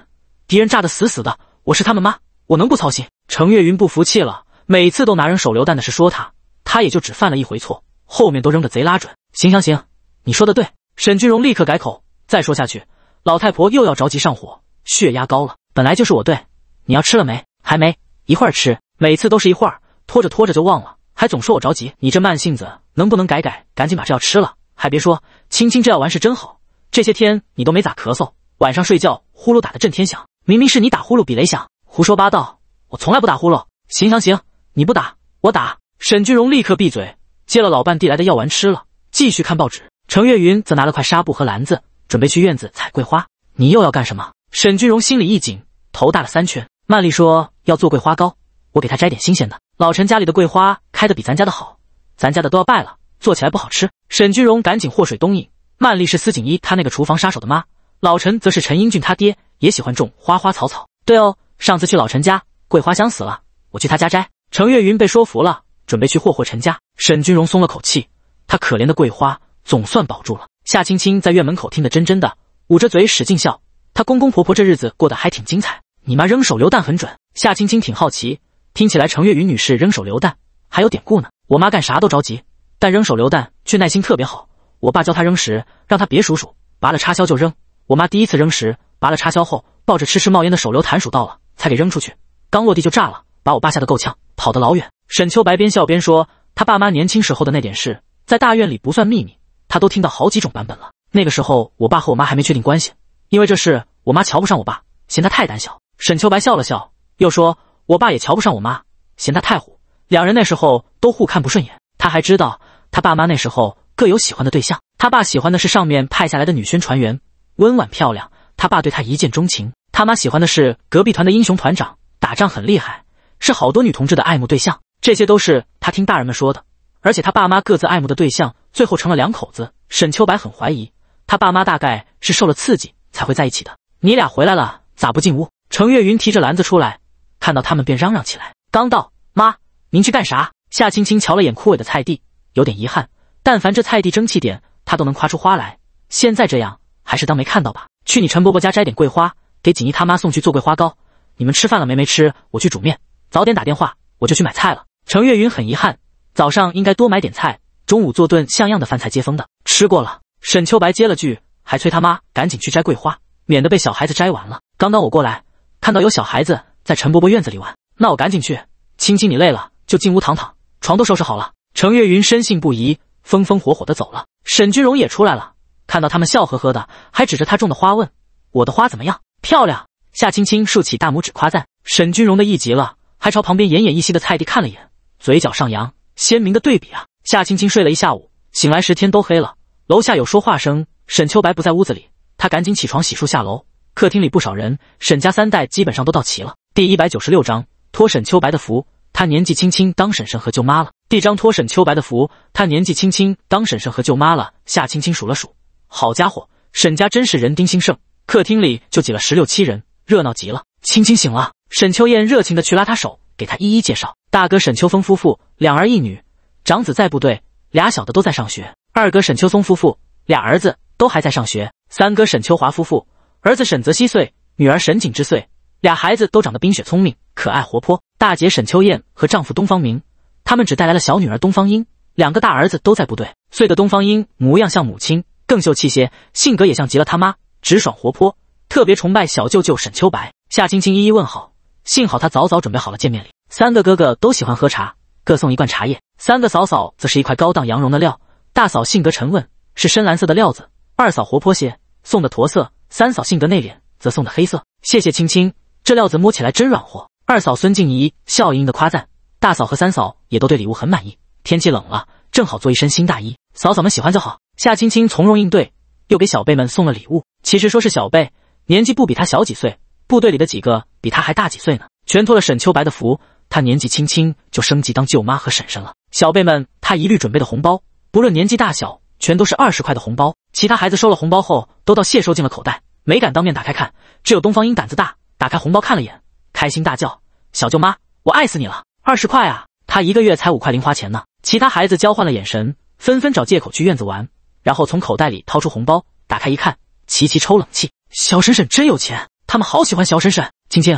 敌人炸得死死的，我是他们妈，我能不操心？程月云不服气了。每次都拿扔手榴弹的事说他，他也就只犯了一回错，后面都扔的贼拉准。行行行，你说的对，沈君荣立刻改口。再说下去，老太婆又要着急上火，血压高了。本来就是我对，你要吃了没？还没，一会儿吃。每次都是一会儿，拖着拖着就忘了，还总说我着急。你这慢性子能不能改改？赶紧把这药吃了。还别说，青青这药丸是真好，这些天你都没咋咳嗽，晚上睡觉呼噜打得震天响。明明是你打呼噜比雷响，胡说八道。我从来不打呼噜。行行行。你不打我打，沈君荣立刻闭嘴，接了老伴递来的药丸吃了，继续看报纸。程月云则拿了块纱布和篮子，准备去院子采桂花。你又要干什么？沈君荣心里一紧，头大了三圈。曼丽说要做桂花糕，我给她摘点新鲜的。老陈家里的桂花开得比咱家的好，咱家的都要败了，做起来不好吃。沈君荣赶紧祸水东引，曼丽是司锦一他那个厨房杀手的妈，老陈则是陈英俊他爹，也喜欢种花花草草。对哦，上次去老陈家，桂花香死了，我去他家摘。程月云被说服了，准备去霍霍陈家。沈君荣松了口气，他可怜的桂花总算保住了。夏青青在院门口听得真真的，捂着嘴使劲笑。她公公婆婆这日子过得还挺精彩。你妈扔手榴弹很准。夏青青挺好奇，听起来程月云女士扔手榴弹还有典故呢。我妈干啥都着急，但扔手榴弹却耐心特别好。我爸教她扔时，让她别数数，拔了插销就扔。我妈第一次扔时，拔了插销后，抱着哧哧冒烟的手榴弹数到了，才给扔出去，刚落地就炸了。把我爸吓得够呛，跑得老远。沈秋白边笑边说：“他爸妈年轻时候的那点事，在大院里不算秘密，他都听到好几种版本了。那个时候，我爸和我妈还没确定关系，因为这事，我妈瞧不上我爸，嫌他太胆小。沈秋白笑了笑，又说：“我爸也瞧不上我妈，嫌她太虎。两人那时候都互看不顺眼。他还知道，他爸妈那时候各有喜欢的对象。他爸喜欢的是上面派下来的女宣传员，温婉漂亮，他爸对她一见钟情。他妈喜欢的是隔壁团的英雄团长，打仗很厉害。”是好多女同志的爱慕对象，这些都是他听大人们说的。而且他爸妈各自爱慕的对象，最后成了两口子。沈秋白很怀疑，他爸妈大概是受了刺激才会在一起的。你俩回来了，咋不进屋？程月云提着篮子出来，看到他们便嚷嚷起来：“刚到，妈，您去干啥？”夏青青瞧了眼枯萎的菜地，有点遗憾。但凡这菜地争气点，她都能夸出花来。现在这样，还是当没看到吧。去你陈伯伯家摘点桂花，给锦衣他妈送去做桂花糕。你们吃饭了没？没吃，我去煮面。早点打电话，我就去买菜了。程月云很遗憾，早上应该多买点菜，中午做顿像样的饭菜接风的。吃过了。沈秋白接了句，还催他妈赶紧去摘桂花，免得被小孩子摘完了。刚刚我过来，看到有小孩子在陈伯伯院子里玩，那我赶紧去。青青你累了，就进屋躺躺，床都收拾好了。程月云深信不疑，风风火火的走了。沈君荣也出来了，看到他们笑呵呵的，还指着他种的花问：“我的花怎么样？漂亮？”夏青青竖起大拇指夸赞。沈君荣的一急了。还朝旁边奄奄一息的菜地看了一眼，嘴角上扬，鲜明的对比啊！夏青青睡了一下午，醒来时天都黑了。楼下有说话声，沈秋白不在屋子里，她赶紧起床洗漱下楼。客厅里不少人，沈家三代基本上都到齐了。第一百九十六章，托沈秋白的福，她年纪轻轻当婶婶和舅妈了。第章，托沈秋白的福，她年纪轻轻当婶婶和舅妈了。夏青青数了数，好家伙，沈家真是人丁兴盛，客厅里就挤了十六七人，热闹极了。青青醒了，沈秋燕热情的去拉他手，给他一一介绍：大哥沈秋风夫妇两儿一女，长子在部队，俩小的都在上学；二哥沈秋松夫妇俩儿子都还在上学；三哥沈秋华夫妇儿子沈泽熙岁，女儿沈景之岁，俩孩子都长得冰雪聪明，可爱活泼。大姐沈秋燕和丈夫东方明，他们只带来了小女儿东方英，两个大儿子都在部队。岁的东方英模样像母亲，更秀气些，性格也像极了他妈，直爽活泼，特别崇拜小舅舅沈秋白。夏青青一一问好，幸好她早早准备好了见面礼。三个哥哥都喜欢喝茶，各送一罐茶叶；三个嫂嫂则是一块高档羊绒的料。大嫂性格沉稳，是深蓝色的料子；二嫂活泼些，送的驼色；三嫂性格内敛，则送的黑色。谢谢青青，这料子摸起来真软和。二嫂孙静怡笑盈盈地夸赞，大嫂和三嫂也都对礼物很满意。天气冷了，正好做一身新大衣。嫂嫂们喜欢就好。夏青青从容应对，又给小辈们送了礼物。其实说是小辈，年纪不比她小几岁。部队里的几个比他还大几岁呢，全托了沈秋白的福。他年纪轻轻就升级当舅妈和婶婶了。小辈们他一律准备的红包，不论年纪大小，全都是二十块的红包。其他孩子收了红包后都到谢收进了口袋，没敢当面打开看。只有东方英胆子大，打开红包看了眼，开心大叫：“小舅妈，我爱死你了！二十块啊！”他一个月才五块零花钱呢。其他孩子交换了眼神，纷纷找借口去院子玩，然后从口袋里掏出红包，打开一看，齐齐抽冷气：“小婶婶真有钱！”他们好喜欢小婶婶青青，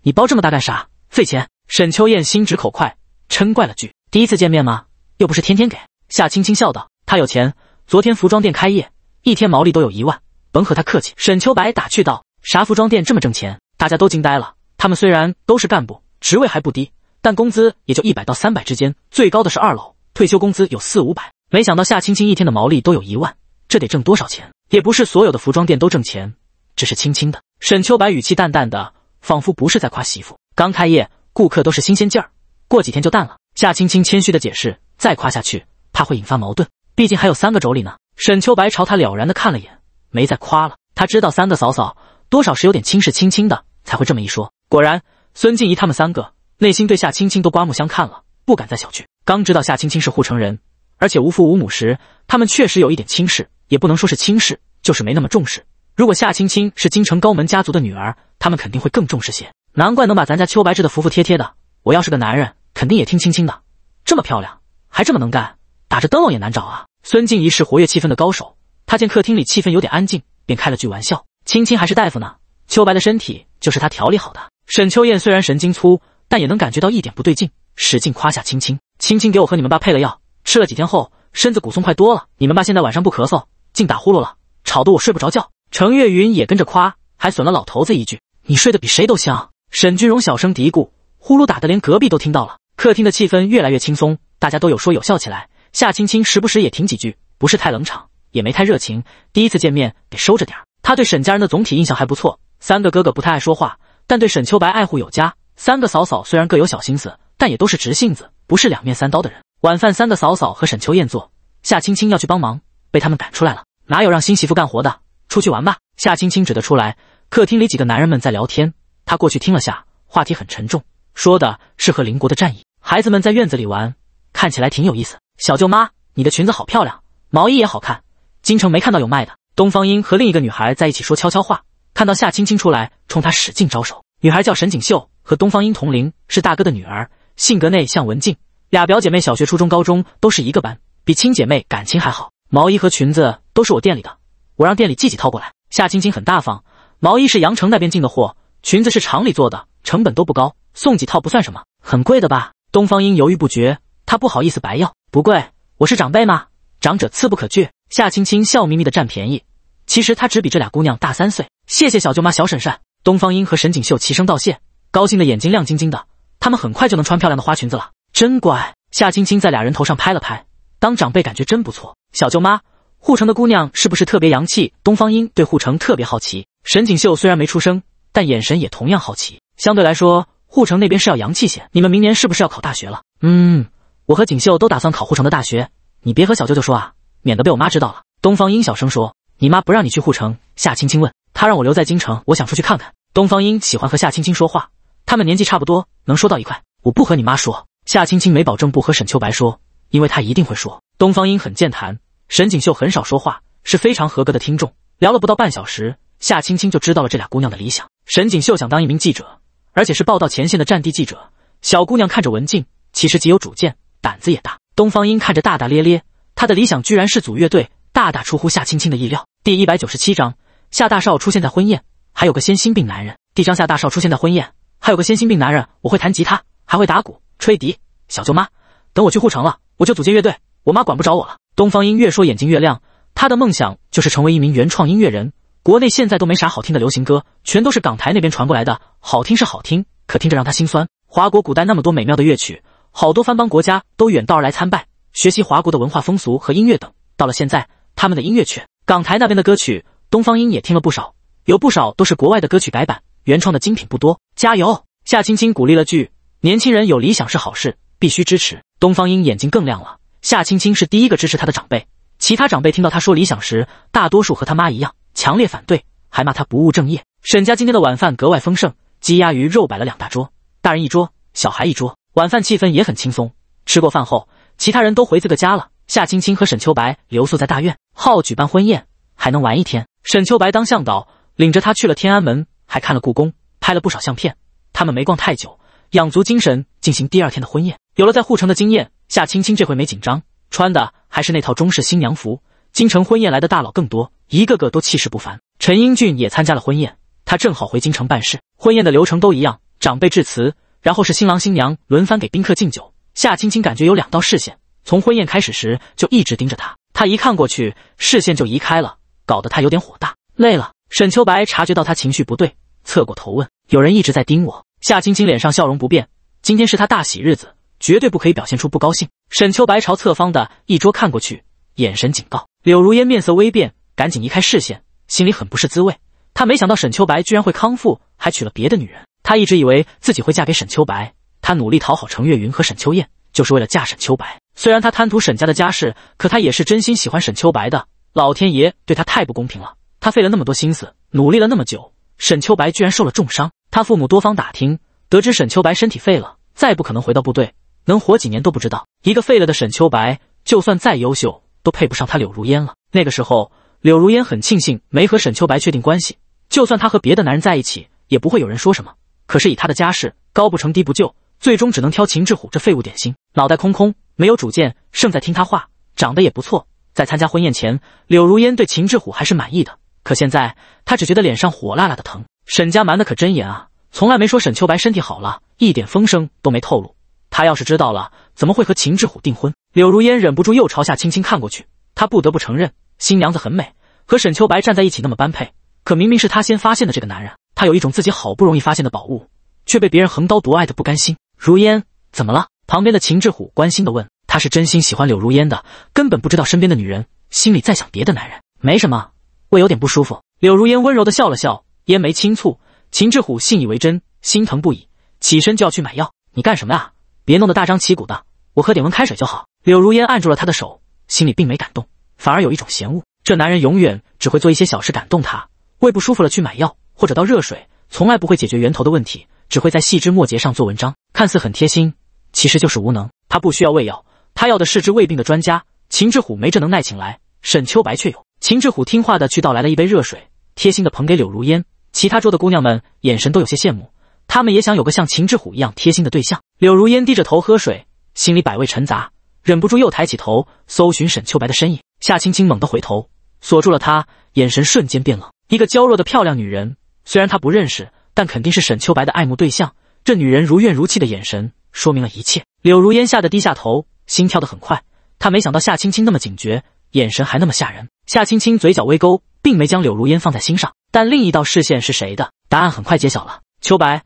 你包这么大干啥？费钱！沈秋燕心直口快，嗔怪了句：“第一次见面吗？又不是天天给。”夏青青笑道：“他有钱，昨天服装店开业，一天毛利都有一万，甭和他客气。”沈秋白打趣道：“啥服装店这么挣钱？”大家都惊呆了。他们虽然都是干部，职位还不低，但工资也就一百到三百之间，最高的是二楼，退休工资有四五百。没想到夏青青一天的毛利都有一万，这得挣多少钱？也不是所有的服装店都挣钱，只是青青的。沈秋白语气淡淡的，仿佛不是在夸媳妇。刚开业，顾客都是新鲜劲儿，过几天就淡了。夏青青谦虚的解释，再夸下去，怕会引发矛盾。毕竟还有三个妯娌呢。沈秋白朝他了然的看了眼，没再夸了。他知道三个嫂嫂多少是有点轻视青青的，才会这么一说。果然，孙静怡他们三个内心对夏青青都刮目相看了，不敢再小觑。刚知道夏青青是护城人，而且无父无母时，他们确实有一点轻视，也不能说是轻视，就是没那么重视。如果夏青青是京城高门家族的女儿，他们肯定会更重视些。难怪能把咱家秋白治的服服帖帖的。我要是个男人，肯定也听青青的。这么漂亮，还这么能干，打着灯笼也难找啊！孙静怡是活跃气氛的高手，她见客厅里气氛有点安静，便开了句玩笑：“青青还是大夫呢，秋白的身体就是她调理好的。”沈秋燕虽然神经粗，但也能感觉到一点不对劲，使劲夸夏青青：“青青给我和你们爸配了药，吃了几天后，身子骨松快多了。你们爸现在晚上不咳嗽，竟打呼噜了，吵得我睡不着觉。”程月云也跟着夸，还损了老头子一句：“你睡得比谁都香。”沈君荣小声嘀咕，呼噜打得连隔壁都听到了。客厅的气氛越来越轻松，大家都有说有笑起来。夏青青时不时也停几句，不是太冷场，也没太热情。第一次见面得收着点儿。他对沈家人的总体印象还不错。三个哥哥不太爱说话，但对沈秋白爱护有加。三个嫂嫂虽然各有小心思，但也都是直性子，不是两面三刀的人。晚饭，三个嫂嫂和沈秋燕做，夏青青要去帮忙，被他们赶出来了。哪有让新媳妇干活的？出去玩吧，夏青青指的出来。客厅里几个男人们在聊天，她过去听了下，话题很沉重，说的是和邻国的战役。孩子们在院子里玩，看起来挺有意思。小舅妈，你的裙子好漂亮，毛衣也好看。京城没看到有卖的。东方英和另一个女孩在一起说悄悄话，看到夏青青出来，冲她使劲招手。女孩叫沈锦绣，和东方英同龄，是大哥的女儿，性格内向文静。俩表姐妹小学、初中、高中都是一个班，比亲姐妹感情还好。毛衣和裙子都是我店里的。我让店里寄几套过来。夏青青很大方，毛衣是羊城那边进的货，裙子是厂里做的，成本都不高，送几套不算什么。很贵的吧？东方英犹豫不决，她不好意思白要。不贵，我是长辈嘛，长者赐不可拒。夏青青笑眯眯的占便宜。其实她只比这俩姑娘大三岁。谢谢小舅妈、小婶婶。东方英和沈锦绣齐声道谢，高兴的眼睛亮晶晶的。她们很快就能穿漂亮的花裙子了，真乖。夏青青在俩人头上拍了拍，当长辈感觉真不错。小舅妈。护城的姑娘是不是特别洋气？东方英对护城特别好奇。沈锦绣虽然没出声，但眼神也同样好奇。相对来说，护城那边是要洋气些。你们明年是不是要考大学了？嗯，我和锦绣都打算考护城的大学。你别和小舅舅说啊，免得被我妈知道了。东方英小声说：“你妈不让你去护城。”夏青青问：“她让我留在京城，我想出去看看。”东方英喜欢和夏青青说话，他们年纪差不多，能说到一块。我不和你妈说。夏青青没保证不和沈秋白说，因为她一定会说。东方英很健谈。沈锦绣很少说话，是非常合格的听众。聊了不到半小时，夏青青就知道了这俩姑娘的理想。沈锦绣想当一名记者，而且是报道前线的战地记者。小姑娘看着文静，其实极有主见，胆子也大。东方英看着大大咧咧，他的理想居然是组乐队，大大出乎夏青青的意料。第一百九十七章，夏大少出现在婚宴，还有个先心病男人。第章，夏大少出现在婚宴，还有个先心病男人。我会弹吉他，还会打鼓、吹笛。小舅妈，等我去护城了，我就组建乐队，我妈管不着我了。东方英越说眼睛越亮，他的梦想就是成为一名原创音乐人。国内现在都没啥好听的流行歌，全都是港台那边传过来的，好听是好听，可听着让他心酸。华国古代那么多美妙的乐曲，好多藩邦国家都远道而来参拜，学习华国的文化风俗和音乐等。到了现在，他们的音乐圈，港台那边的歌曲，东方英也听了不少，有不少都是国外的歌曲改版，原创的精品不多。加油！夏青青鼓励了句：“年轻人有理想是好事，必须支持。”东方英眼睛更亮了。夏青青是第一个支持他的长辈，其他长辈听到他说理想时，大多数和他妈一样强烈反对，还骂他不务正业。沈家今天的晚饭格外丰盛，鸡鸭鱼肉摆了两大桌，大人一桌，小孩一桌。晚饭气氛也很轻松。吃过饭后，其他人都回自个家了，夏青青和沈秋白留宿在大院，好举办婚宴，还能玩一天。沈秋白当向导，领着他去了天安门，还看了故宫，拍了不少相片。他们没逛太久，养足精神进行第二天的婚宴。有了在护城的经验。夏青青这回没紧张，穿的还是那套中式新娘服。京城婚宴来的大佬更多，一个个都气势不凡。陈英俊也参加了婚宴，他正好回京城办事。婚宴的流程都一样，长辈致辞，然后是新郎新娘轮番给宾客敬酒。夏青青感觉有两道视线，从婚宴开始时就一直盯着她。她一看过去，视线就移开了，搞得她有点火大。累了，沈秋白察觉到她情绪不对，侧过头问：“有人一直在盯我？”夏青青脸上笑容不变，今天是她大喜日子。绝对不可以表现出不高兴。沈秋白朝侧方的一桌看过去，眼神警告。柳如烟面色微变，赶紧移开视线，心里很不是滋味。她没想到沈秋白居然会康复，还娶了别的女人。她一直以为自己会嫁给沈秋白，她努力讨好程月云和沈秋燕，就是为了嫁沈秋白。虽然她贪图沈家的家世，可她也是真心喜欢沈秋白的。老天爷对她太不公平了，她费了那么多心思，努力了那么久，沈秋白居然受了重伤。她父母多方打听，得知沈秋白身体废了，再不可能回到部队。能活几年都不知道。一个废了的沈秋白，就算再优秀，都配不上他柳如烟了。那个时候，柳如烟很庆幸没和沈秋白确定关系。就算他和别的男人在一起，也不会有人说什么。可是以他的家世，高不成低不就，最终只能挑秦志虎这废物点心。脑袋空空，没有主见，胜在听他话，长得也不错。在参加婚宴前，柳如烟对秦志虎还是满意的。可现在，她只觉得脸上火辣辣的疼。沈家瞒得可真严啊，从来没说沈秋白身体好了，一点风声都没透露。他要是知道了，怎么会和秦志虎订婚？柳如烟忍不住又朝下青青看过去。她不得不承认，新娘子很美，和沈秋白站在一起那么般配。可明明是她先发现的这个男人，她有一种自己好不容易发现的宝物却被别人横刀夺爱的不甘心。如烟，怎么了？旁边的秦志虎关心的问。他是真心喜欢柳如烟的，根本不知道身边的女人心里在想别的男人。没什么，我有点不舒服。柳如烟温柔的笑了笑，烟眉轻蹙。秦志虎信以为真，心疼不已，起身就要去买药。你干什么啊？别弄得大张旗鼓的，我喝点温开水就好。柳如烟按住了他的手，心里并没感动，反而有一种嫌恶。这男人永远只会做一些小事感动她，胃不舒服了去买药或者倒热水，从来不会解决源头的问题，只会在细枝末节上做文章，看似很贴心，其实就是无能。他不需要胃药，他要的是治胃病的专家。秦志虎没这能耐，请来沈秋白却有。秦志虎听话的去倒来了一杯热水，贴心的捧给柳如烟。其他桌的姑娘们眼神都有些羡慕。他们也想有个像秦志虎一样贴心的对象。柳如烟低着头喝水，心里百味陈杂，忍不住又抬起头搜寻沈秋白的身影。夏青青猛地回头，锁住了他，眼神瞬间变冷。一个娇弱的漂亮女人，虽然她不认识，但肯定是沈秋白的爱慕对象。这女人如怨如泣的眼神，说明了一切。柳如烟吓得低下头，心跳得很快。她没想到夏青青那么警觉，眼神还那么吓人。夏青青嘴角微勾，并没将柳如烟放在心上。但另一道视线是谁的？答案很快揭晓了。秋白。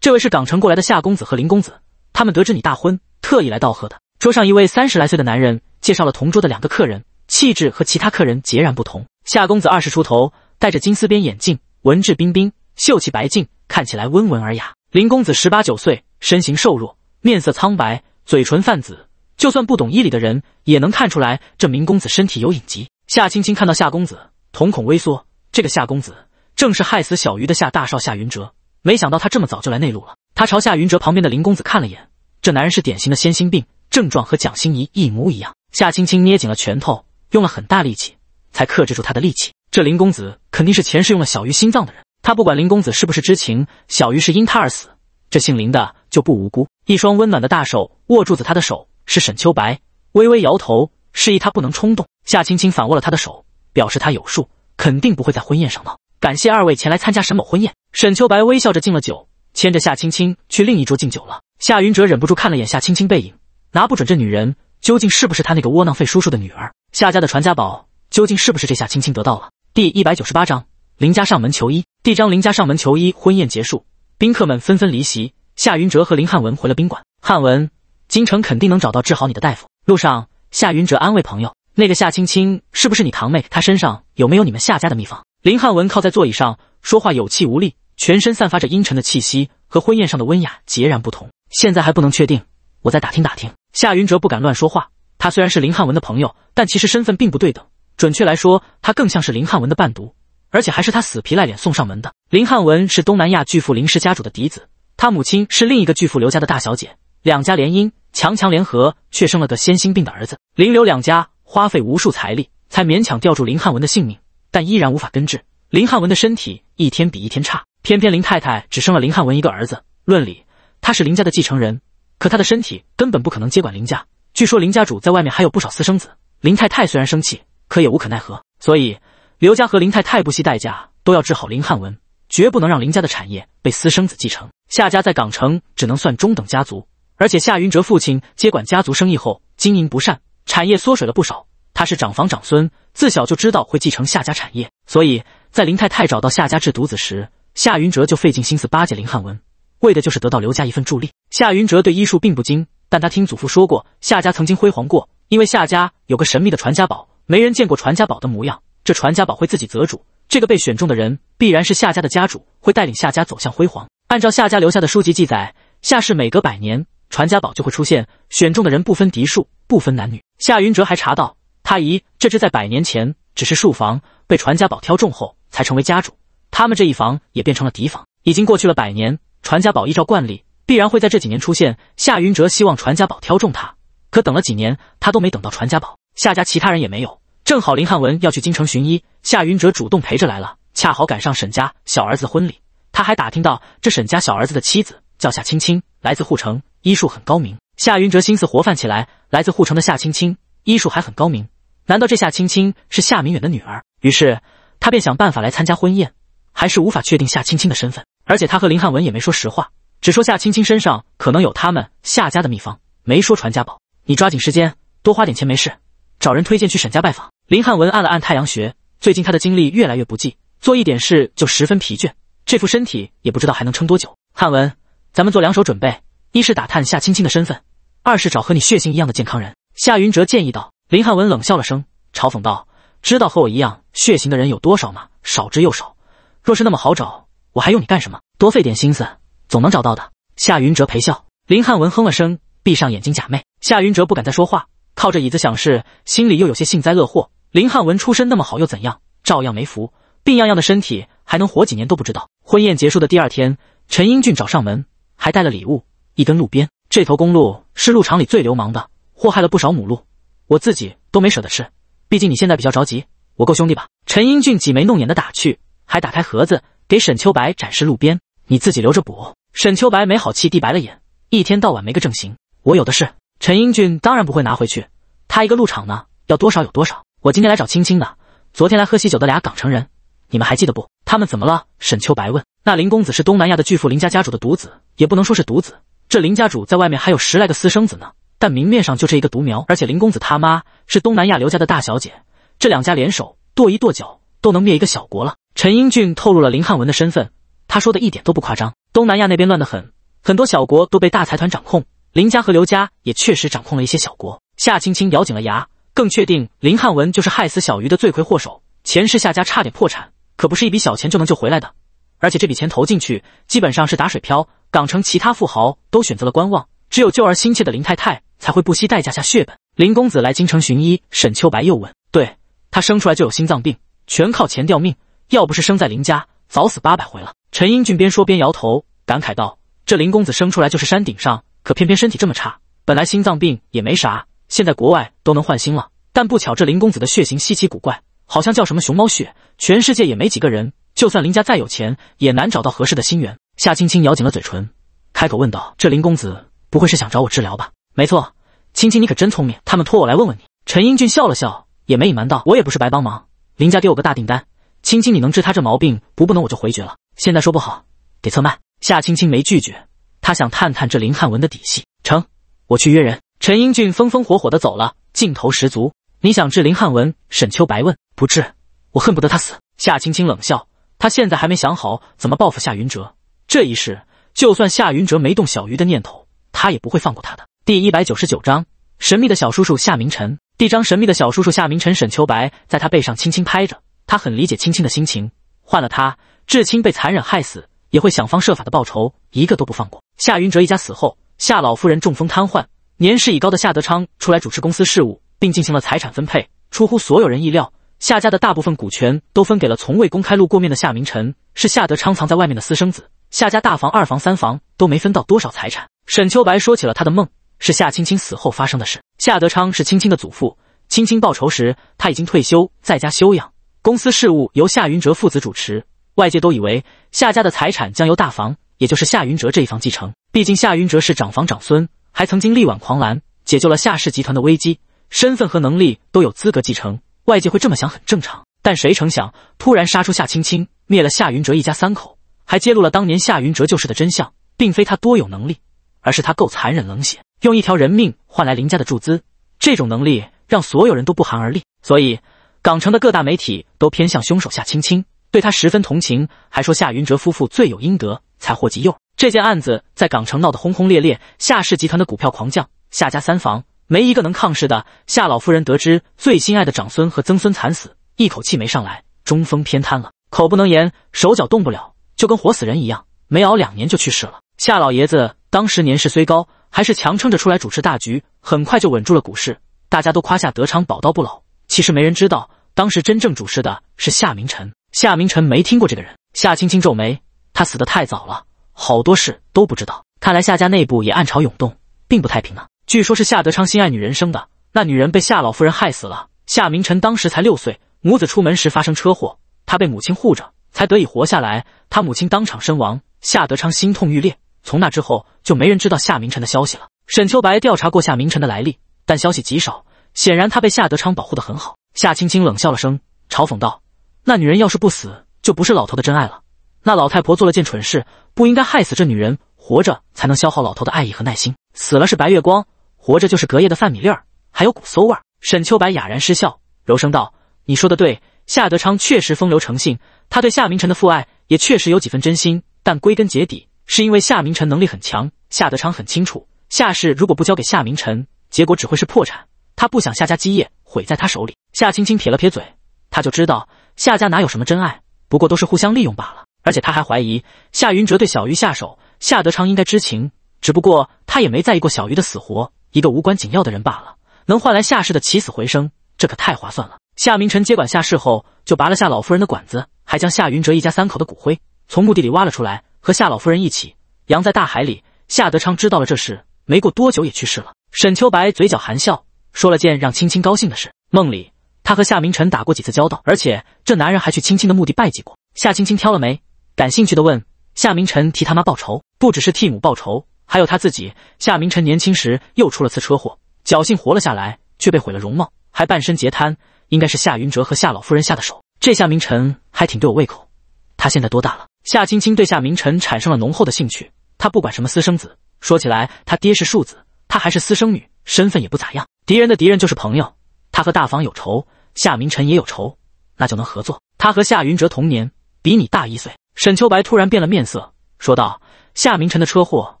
这位是港城过来的夏公子和林公子，他们得知你大婚，特意来道贺的。桌上一位三十来岁的男人介绍了同桌的两个客人，气质和其他客人截然不同。夏公子二十出头，戴着金丝边眼镜，文质彬彬，秀气白净，看起来温文尔雅。林公子十八九岁，身形瘦弱，面色苍白，嘴唇泛紫，就算不懂医理的人也能看出来这明公子身体有隐疾。夏青青看到夏公子，瞳孔微缩，这个夏公子正是害死小鱼的夏大少夏云哲。没想到他这么早就来内陆了。他朝夏云哲旁边的林公子看了眼，这男人是典型的先心病，症状和蒋欣怡一模一样。夏青青捏紧了拳头，用了很大力气才克制住他的力气。这林公子肯定是前世用了小鱼心脏的人。他不管林公子是不是知情，小鱼是因他而死，这姓林的就不无辜。一双温暖的大手握住了他的手，是沈秋白，微微摇头，示意他不能冲动。夏青青反握了他的手，表示他有数，肯定不会在婚宴上闹。感谢二位前来参加沈某婚宴。沈秋白微笑着敬了酒，牵着夏青青去另一桌敬酒了。夏云哲忍不住看了眼夏青青背影，拿不准这女人究竟是不是他那个窝囊废叔叔的女儿，夏家的传家宝究竟是不是这夏青青得到了。第一百九十八章林家上门求医。第章林家上门求医。婚宴结束，宾客们纷纷离席。夏云哲和林汉文回了宾馆。汉文，京城肯定能找到治好你的大夫。路上，夏云哲安慰朋友：“那个夏青青是不是你堂妹？她身上有没有你们夏家的秘方？”林汉文靠在座椅上，说话有气无力，全身散发着阴沉的气息，和婚宴上的温雅截然不同。现在还不能确定，我再打听打听。夏云哲不敢乱说话，他虽然是林汉文的朋友，但其实身份并不对等。准确来说，他更像是林汉文的伴读，而且还是他死皮赖脸送上门的。林汉文是东南亚巨富林氏家主的嫡子，他母亲是另一个巨富刘家的大小姐，两家联姻，强强联合，却生了个先心病的儿子。林刘两家花费无数财力，才勉强吊住林汉文的性命。但依然无法根治，林汉文的身体一天比一天差。偏偏林太太只生了林汉文一个儿子，论理他是林家的继承人，可他的身体根本不可能接管林家。据说林家主在外面还有不少私生子。林太太虽然生气，可也无可奈何。所以刘家和林太太不惜代价都要治好林汉文，绝不能让林家的产业被私生子继承。夏家在港城只能算中等家族，而且夏云哲父亲接管家族生意后经营不善，产业缩水了不少。他是长房长孙。自小就知道会继承夏家产业，所以在林太太找到夏家制独子时，夏云哲就费尽心思巴结林汉文，为的就是得到刘家一份助力。夏云哲对医术并不精，但他听祖父说过，夏家曾经辉煌过，因为夏家有个神秘的传家宝，没人见过传家宝的模样，这传家宝会自己择主，这个被选中的人必然是夏家的家主，会带领夏家走向辉煌。按照夏家留下的书籍记载，夏氏每隔百年传家宝就会出现，选中的人不分嫡庶，不分男女。夏云哲还查到。他姨这只在百年前只是树房，被传家宝挑中后才成为家主。他们这一房也变成了敌房。已经过去了百年，传家宝依照惯例必然会在这几年出现。夏云哲希望传家宝挑中他，可等了几年，他都没等到传家宝。夏家其他人也没有。正好林汉文要去京城寻医，夏云哲主动陪着来了，恰好赶上沈家小儿子的婚礼。他还打听到，这沈家小儿子的妻子叫夏青青，来自护城，医术很高明。夏云哲心思活泛起来，来自护城的夏青青医术还很高明。难道这夏青青是夏明远的女儿？于是他便想办法来参加婚宴，还是无法确定夏青青的身份。而且他和林汉文也没说实话，只说夏青青身上可能有他们夏家的秘方，没说传家宝。你抓紧时间，多花点钱没事，找人推荐去沈家拜访。林汉文按了按太阳穴，最近他的精力越来越不济，做一点事就十分疲倦，这副身体也不知道还能撑多久。汉文，咱们做两手准备，一是打探夏青青的身份，二是找和你血型一样的健康人。夏云哲建议道。林汉文冷笑了声，嘲讽道：“知道和我一样血型的人有多少吗？少之又少。若是那么好找，我还用你干什么？多费点心思，总能找到的。”夏云哲陪笑。林汉文哼了声，闭上眼睛假寐。夏云哲不敢再说话，靠着椅子想事，心里又有些幸灾乐祸。林汉文出身那么好又怎样？照样没福。病殃殃的身体还能活几年都不知道。婚宴结束的第二天，陈英俊找上门，还带了礼物，一根鹿鞭。这头公鹿是鹿场里最流氓的，祸害了不少母鹿。我自己都没舍得吃，毕竟你现在比较着急，我够兄弟吧？陈英俊挤眉弄眼的打趣，还打开盒子给沈秋白展示路边，你自己留着补。沈秋白没好气地白了眼，一天到晚没个正形，我有的是。陈英俊当然不会拿回去，他一个鹿场呢，要多少有多少。我今天来找青青的，昨天来喝喜酒的俩港城人，你们还记得不？他们怎么了？沈秋白问。那林公子是东南亚的巨富林家家主的独子，也不能说是独子，这林家主在外面还有十来个私生子呢。但明面上就这一个独苗，而且林公子他妈是东南亚刘家的大小姐，这两家联手跺一跺脚都能灭一个小国了。陈英俊透露了林汉文的身份，他说的一点都不夸张。东南亚那边乱得很，很多小国都被大财团掌控，林家和刘家也确实掌控了一些小国。夏青青咬紧了牙，更确定林汉文就是害死小鱼的罪魁祸首。前世夏家差点破产，可不是一笔小钱就能救回来的，而且这笔钱投进去基本上是打水漂。港城其他富豪都选择了观望，只有救儿心切的林太太。才会不惜代价下血本。林公子来京城寻医，沈秋白又问：“对他生出来就有心脏病，全靠钱吊命。要不是生在林家，早死八百回了。”陈英俊边说边摇头，感慨道：“这林公子生出来就是山顶上，可偏偏身体这么差。本来心脏病也没啥，现在国外都能换心了，但不巧这林公子的血型稀奇古怪，好像叫什么熊猫血，全世界也没几个人。就算林家再有钱，也难找到合适的心源。”夏青青咬紧了嘴唇，开口问道：“这林公子不会是想找我治疗吧？”没错，青青你可真聪明。他们托我来问问你。陈英俊笑了笑，也没隐瞒道，我也不是白帮忙。林家给我个大订单，青青你能治他这毛病不？不能我就回绝了。现在说不好，得测脉。夏青青没拒绝，她想探探这林汉文的底细。成，我去约人。陈英俊风风火火的走了，劲头十足。你想治林汉文？沈秋白问。不治，我恨不得他死。夏青青冷笑，她现在还没想好怎么报复夏云哲。这一世，就算夏云哲没动小鱼的念头，她也不会放过他的。第一百九十九章神秘的小叔叔夏明晨。第章神秘的小叔叔夏明晨。沈秋白在他背上轻轻拍着，他很理解青青的心情。换了他，至亲被残忍害死，也会想方设法的报仇，一个都不放过。夏云哲一家死后，夏老夫人中风瘫痪，年事已高的夏德昌出来主持公司事务，并进行了财产分配。出乎所有人意料，夏家的大部分股权都分给了从未公开露过面的夏明晨，是夏德昌藏在外面的私生子。夏家大房、二房、三房都没分到多少财产。沈秋白说起了他的梦。是夏青青死后发生的事。夏德昌是青青的祖父，青青报仇时他已经退休，在家休养，公司事务由夏云哲父子主持。外界都以为夏家的财产将由大房，也就是夏云哲这一房继承，毕竟夏云哲是长房长孙，还曾经力挽狂澜，解救了夏氏集团的危机，身份和能力都有资格继承。外界会这么想很正常，但谁成想突然杀出夏青青，灭了夏云哲一家三口，还揭露了当年夏云哲救世的真相，并非他多有能力，而是他够残忍冷血。用一条人命换来林家的注资，这种能力让所有人都不寒而栗。所以港城的各大媒体都偏向凶手夏青青，对她十分同情，还说夏云哲夫妇罪有应得，才祸及幼。这件案子在港城闹得轰轰烈烈，夏氏集团的股票狂降，夏家三房没一个能抗事的。夏老夫人得知最心爱的长孙和曾孙惨死，一口气没上来，中风偏瘫了，口不能言，手脚动不了，就跟活死人一样，没熬两年就去世了。夏老爷子当时年事虽高。还是强撑着出来主持大局，很快就稳住了股市。大家都夸夏德昌宝刀不老。其实没人知道，当时真正主事的是夏明晨。夏明晨没听过这个人。夏青青皱眉，他死得太早了，好多事都不知道。看来夏家内部也暗潮涌动，并不太平啊。据说是夏德昌心爱女人生的那女人被夏老夫人害死了。夏明晨当时才六岁，母子出门时发生车祸，他被母亲护着才得以活下来。他母亲当场身亡，夏德昌心痛欲裂。从那之后，就没人知道夏明晨的消息了。沈秋白调查过夏明晨的来历，但消息极少，显然他被夏德昌保护的很好。夏青青冷笑了声，嘲讽道：“那女人要是不死，就不是老头的真爱了。那老太婆做了件蠢事，不应该害死这女人，活着才能消耗老头的爱意和耐心。死了是白月光，活着就是隔夜的饭米粒儿，还有股馊味儿。”沈秋白哑然失笑，柔声道：“你说的对，夏德昌确实风流成性，他对夏明晨的父爱也确实有几分真心，但归根结底……”是因为夏明晨能力很强，夏德昌很清楚，夏氏如果不交给夏明晨，结果只会是破产。他不想夏家基业毁在他手里。夏青青撇了撇嘴，他就知道夏家哪有什么真爱，不过都是互相利用罢了。而且他还怀疑夏云哲对小鱼下手，夏德昌应该知情，只不过他也没在意过小鱼的死活，一个无关紧要的人罢了，能换来夏氏的起死回生，这可太划算了。夏明晨接管夏氏后，就拔了夏老夫人的管子，还将夏云哲一家三口的骨灰从墓地里挖了出来。和夏老夫人一起，扬在大海里。夏德昌知道了这事，没过多久也去世了。沈秋白嘴角含笑，说了件让青青高兴的事。梦里，他和夏明晨打过几次交道，而且这男人还去青青的墓地拜祭过。夏青青挑了眉，感兴趣的问：“夏明晨替他妈报仇，不只是替母报仇，还有他自己。”夏明晨年轻时又出了次车祸，侥幸活了下来，却被毁了容貌，还半身截瘫，应该是夏云哲和夏老夫人下的手。这夏明晨还挺对我胃口，他现在多大了？夏青青对夏明晨产生了浓厚的兴趣。他不管什么私生子，说起来他爹是庶子，他还是私生女，身份也不咋样。敌人的敌人就是朋友。他和大房有仇，夏明晨也有仇，那就能合作。他和夏云哲同年，比你大一岁。沈秋白突然变了面色，说道：“夏明晨的车祸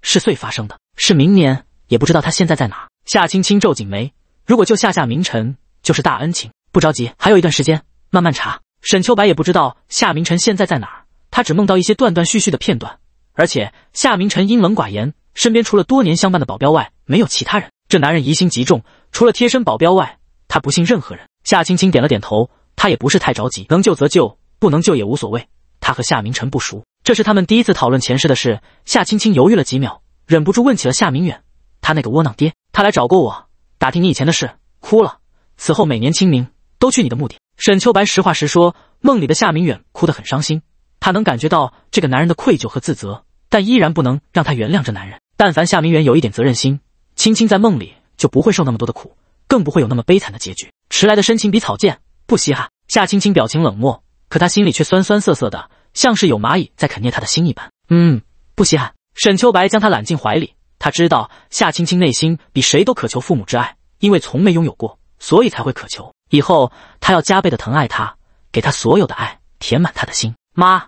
是岁发生的，是明年，也不知道他现在在哪儿。”夏青青皱紧眉，如果救下夏明晨，就是大恩情。不着急，还有一段时间，慢慢查。沈秋白也不知道夏明晨现在在哪儿。他只梦到一些断断续续的片段，而且夏明晨阴冷寡言，身边除了多年相伴的保镖外，没有其他人。这男人疑心极重，除了贴身保镖外，他不信任何人。夏青青点了点头，她也不是太着急，能救则救，不能救也无所谓。她和夏明晨不熟，这是他们第一次讨论前世的事。夏青青犹豫了几秒，忍不住问起了夏明远，他那个窝囊爹，他来找过我，打听你以前的事，哭了。此后每年清明都去你的墓地。沈秋白实话实说，梦里的夏明远哭得很伤心。他能感觉到这个男人的愧疚和自责，但依然不能让他原谅这男人。但凡夏明远有一点责任心，青青在梦里就不会受那么多的苦，更不会有那么悲惨的结局。迟来的深情比草贱，不稀罕。夏青青表情冷漠，可她心里却酸酸涩涩的，像是有蚂蚁在啃捏她的心一般。嗯，不稀罕。沈秋白将她揽进怀里，他知道夏青青内心比谁都渴求父母之爱，因为从没拥有过，所以才会渴求。以后他要加倍的疼爱她，给她所有的爱，填满她的心。妈。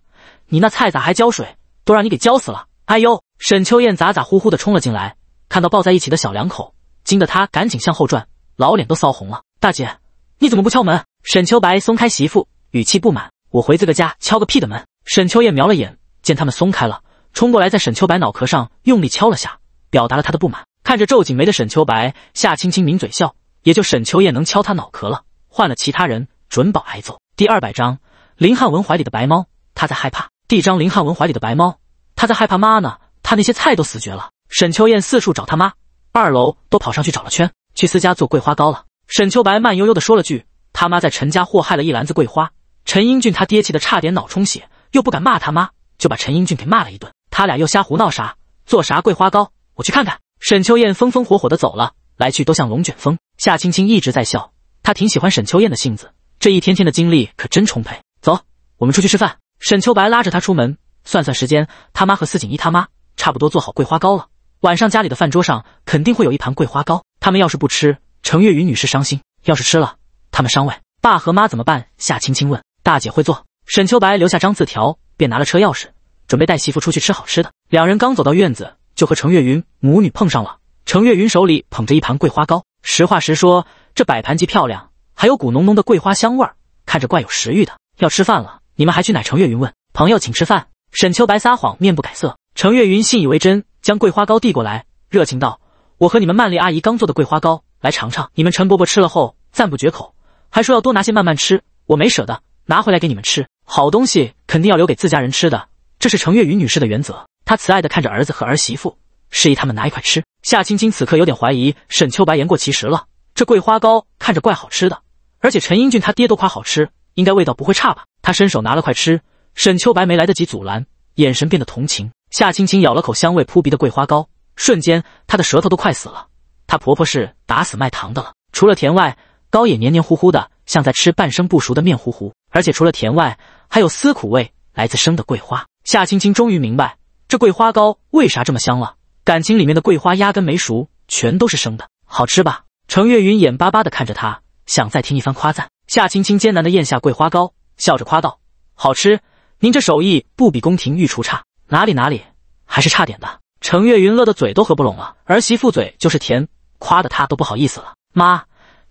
你那菜咋还浇水？都让你给浇死了！哎呦，沈秋燕咋咋呼呼的冲了进来，看到抱在一起的小两口，惊得她赶紧向后转，老脸都臊红了。大姐，你怎么不敲门？沈秋白松开媳妇，语气不满：“我回自个家敲个屁的门！”沈秋燕瞄了眼，见他们松开了，冲过来在沈秋白脑壳上用力敲了下，表达了他的不满。看着皱紧眉的沈秋白，夏青青抿嘴笑，也就沈秋燕能敲他脑壳了，换了其他人准保挨揍。第二百章，林汉文怀里的白猫，他在害怕。递张林汉文怀里的白猫，他在害怕妈呢。他那些菜都死绝了。沈秋燕四处找他妈，二楼都跑上去找了圈，去私家做桂花糕了。沈秋白慢悠悠的说了句：“他妈在陈家祸害了一篮子桂花。”陈英俊他爹气得差点脑充血，又不敢骂他妈，就把陈英俊给骂了一顿。他俩又瞎胡闹啥，做啥桂花糕？我去看看。沈秋燕风风火火的走了，来去都像龙卷风。夏青青一直在笑，她挺喜欢沈秋燕的性子，这一天天的精力可真充沛。走，我们出去吃饭。沈秋白拉着他出门，算算时间，他妈和司锦一他妈差不多做好桂花糕了。晚上家里的饭桌上肯定会有一盘桂花糕，他们要是不吃，程月云女士伤心；要是吃了，他们伤胃。爸和妈怎么办？夏青青问。大姐会做。沈秋白留下张字条，便拿了车钥匙，准备带媳妇出去吃好吃的。两人刚走到院子，就和程月云母女碰上了。程月云手里捧着一盘桂花糕，实话实说，这摆盘极漂亮，还有股浓浓的桂花香味儿，看着怪有食欲的。要吃饭了。你们还去哪？程月云问朋友，请吃饭。沈秋白撒谎，面不改色。程月云信以为真，将桂花糕递过来，热情道：“我和你们曼丽阿姨刚做的桂花糕，来尝尝。你们陈伯伯吃了后赞不绝口，还说要多拿些慢慢吃。我没舍得拿回来给你们吃，好东西肯定要留给自家人吃的。这是程月云女士的原则。”她慈爱的看着儿子和儿媳妇，示意他们拿一块吃。夏青青此刻有点怀疑沈秋白言过其实了，这桂花糕看着怪好吃的，而且陈英俊他爹都夸好吃。应该味道不会差吧？他伸手拿了块吃，沈秋白没来得及阻拦，眼神变得同情。夏青青咬了口香味扑鼻的桂花糕，瞬间她的舌头都快死了。她婆婆是打死卖糖的了，除了甜外，糕也黏黏糊糊的，像在吃半生不熟的面糊糊。而且除了甜外，还有丝苦味，来自生的桂花。夏青青终于明白这桂花糕为啥这么香了，感情里面的桂花压根没熟，全都是生的。好吃吧？程月云眼巴巴地看着她，想再听一番夸赞。夏青青艰难的咽下桂花糕，笑着夸道：“好吃，您这手艺不比宫廷御厨差。哪里哪里，还是差点的。”程月云乐的嘴都合不拢了，儿媳妇嘴就是甜，夸的她都不好意思了。妈，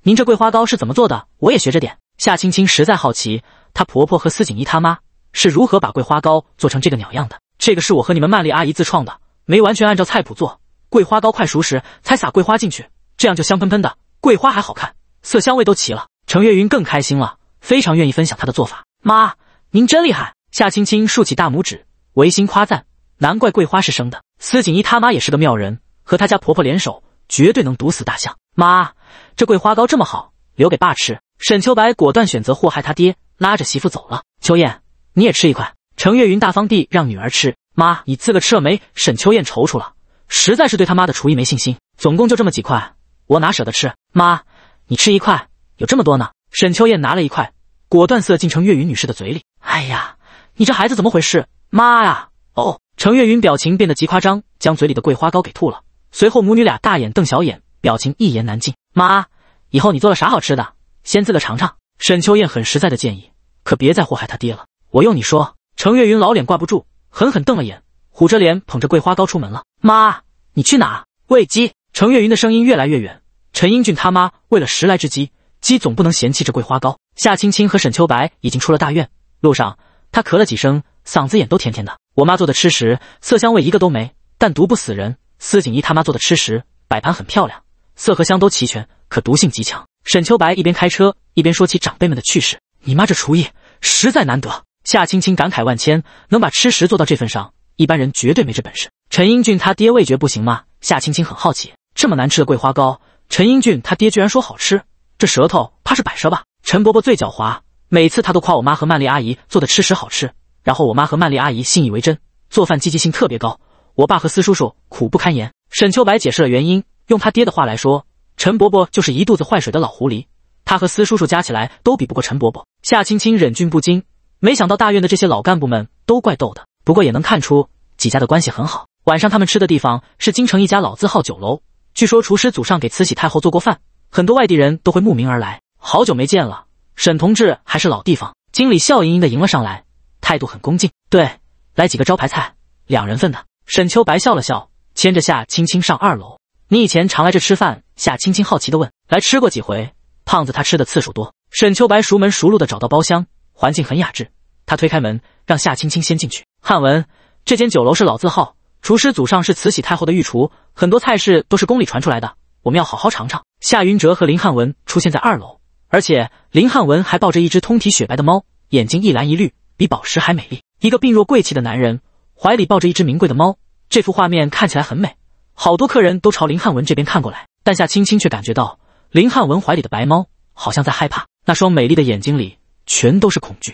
您这桂花糕是怎么做的？我也学着点。夏青青实在好奇，她婆婆和司锦衣他妈是如何把桂花糕做成这个鸟样的。这个是我和你们曼丽阿姨自创的，没完全按照菜谱做。桂花糕快熟时才撒桂花进去，这样就香喷喷的，桂花还好看，色香味都齐了。程月云更开心了，非常愿意分享她的做法。妈，您真厉害！夏青青竖起大拇指，违心夸赞。难怪桂花是生的。司锦衣他妈也是个妙人，和他家婆婆联手，绝对能毒死大象。妈，这桂花糕这么好，留给爸吃。沈秋白果断选择祸害他爹，拉着媳妇走了。秋燕，你也吃一块。程月云大方地让女儿吃。妈，你自个吃了没？沈秋燕踌躇了，实在是对他妈的厨艺没信心。总共就这么几块，我哪舍得吃？妈，你吃一块。有这么多呢？沈秋燕拿了一块，果断塞进程月云女士的嘴里。哎呀，你这孩子怎么回事？妈呀！哦，程月云表情变得极夸张，将嘴里的桂花糕给吐了。随后母女俩大眼瞪小眼，表情一言难尽。妈，以后你做了啥好吃的，先自个尝尝。沈秋燕很实在的建议，可别再祸害他爹了。我用你说，程月云老脸挂不住，狠狠瞪了眼，虎着脸捧着桂花糕出门了。妈，你去哪？喂鸡。程月云的声音越来越远。陈英俊他妈喂了十来只鸡。鸡总不能嫌弃这桂花糕。夏青青和沈秋白已经出了大院，路上她咳了几声，嗓子眼都甜甜的。我妈做的吃食，色香味一个都没，但毒不死人。司锦衣他妈做的吃食，摆盘很漂亮，色和香都齐全，可毒性极强。沈秋白一边开车一边说起长辈们的趣事：“你妈这厨艺实在难得。”夏青青感慨万千，能把吃食做到这份上，一般人绝对没这本事。陈英俊他爹味觉不行吗？夏青青很好奇，这么难吃的桂花糕，陈英俊他爹居然说好吃。这舌头怕是摆舌吧？陈伯伯最狡猾，每次他都夸我妈和曼丽阿姨做的吃食好吃，然后我妈和曼丽阿姨信以为真，做饭积极性特别高。我爸和司叔叔苦不堪言。沈秋白解释了原因，用他爹的话来说，陈伯伯就是一肚子坏水的老狐狸，他和司叔叔加起来都比不过陈伯伯。夏青青忍俊不禁，没想到大院的这些老干部们都怪逗的，不过也能看出几家的关系很好。晚上他们吃的地方是京城一家老字号酒楼，据说厨师祖上给慈禧太后做过饭。很多外地人都会慕名而来。好久没见了，沈同志还是老地方。经理笑盈盈的迎了上来，态度很恭敬。对，来几个招牌菜，两人份的。沈秋白笑了笑，牵着夏青青上二楼。你以前常来这吃饭？夏青青好奇的问。来吃过几回？胖子他吃的次数多。沈秋白熟门熟路的找到包厢，环境很雅致。他推开门，让夏青青先进去。汉文，这间酒楼是老字号，厨师祖上是慈禧太后的御厨，很多菜式都是宫里传出来的。我们要好好尝尝。夏云哲和林汉文出现在二楼，而且林汉文还抱着一只通体雪白的猫，眼睛一蓝一绿，比宝石还美丽。一个病弱贵气的男人怀里抱着一只名贵的猫，这幅画面看起来很美。好多客人都朝林汉文这边看过来，但夏青青却感觉到林汉文怀里的白猫好像在害怕，那双美丽的眼睛里全都是恐惧。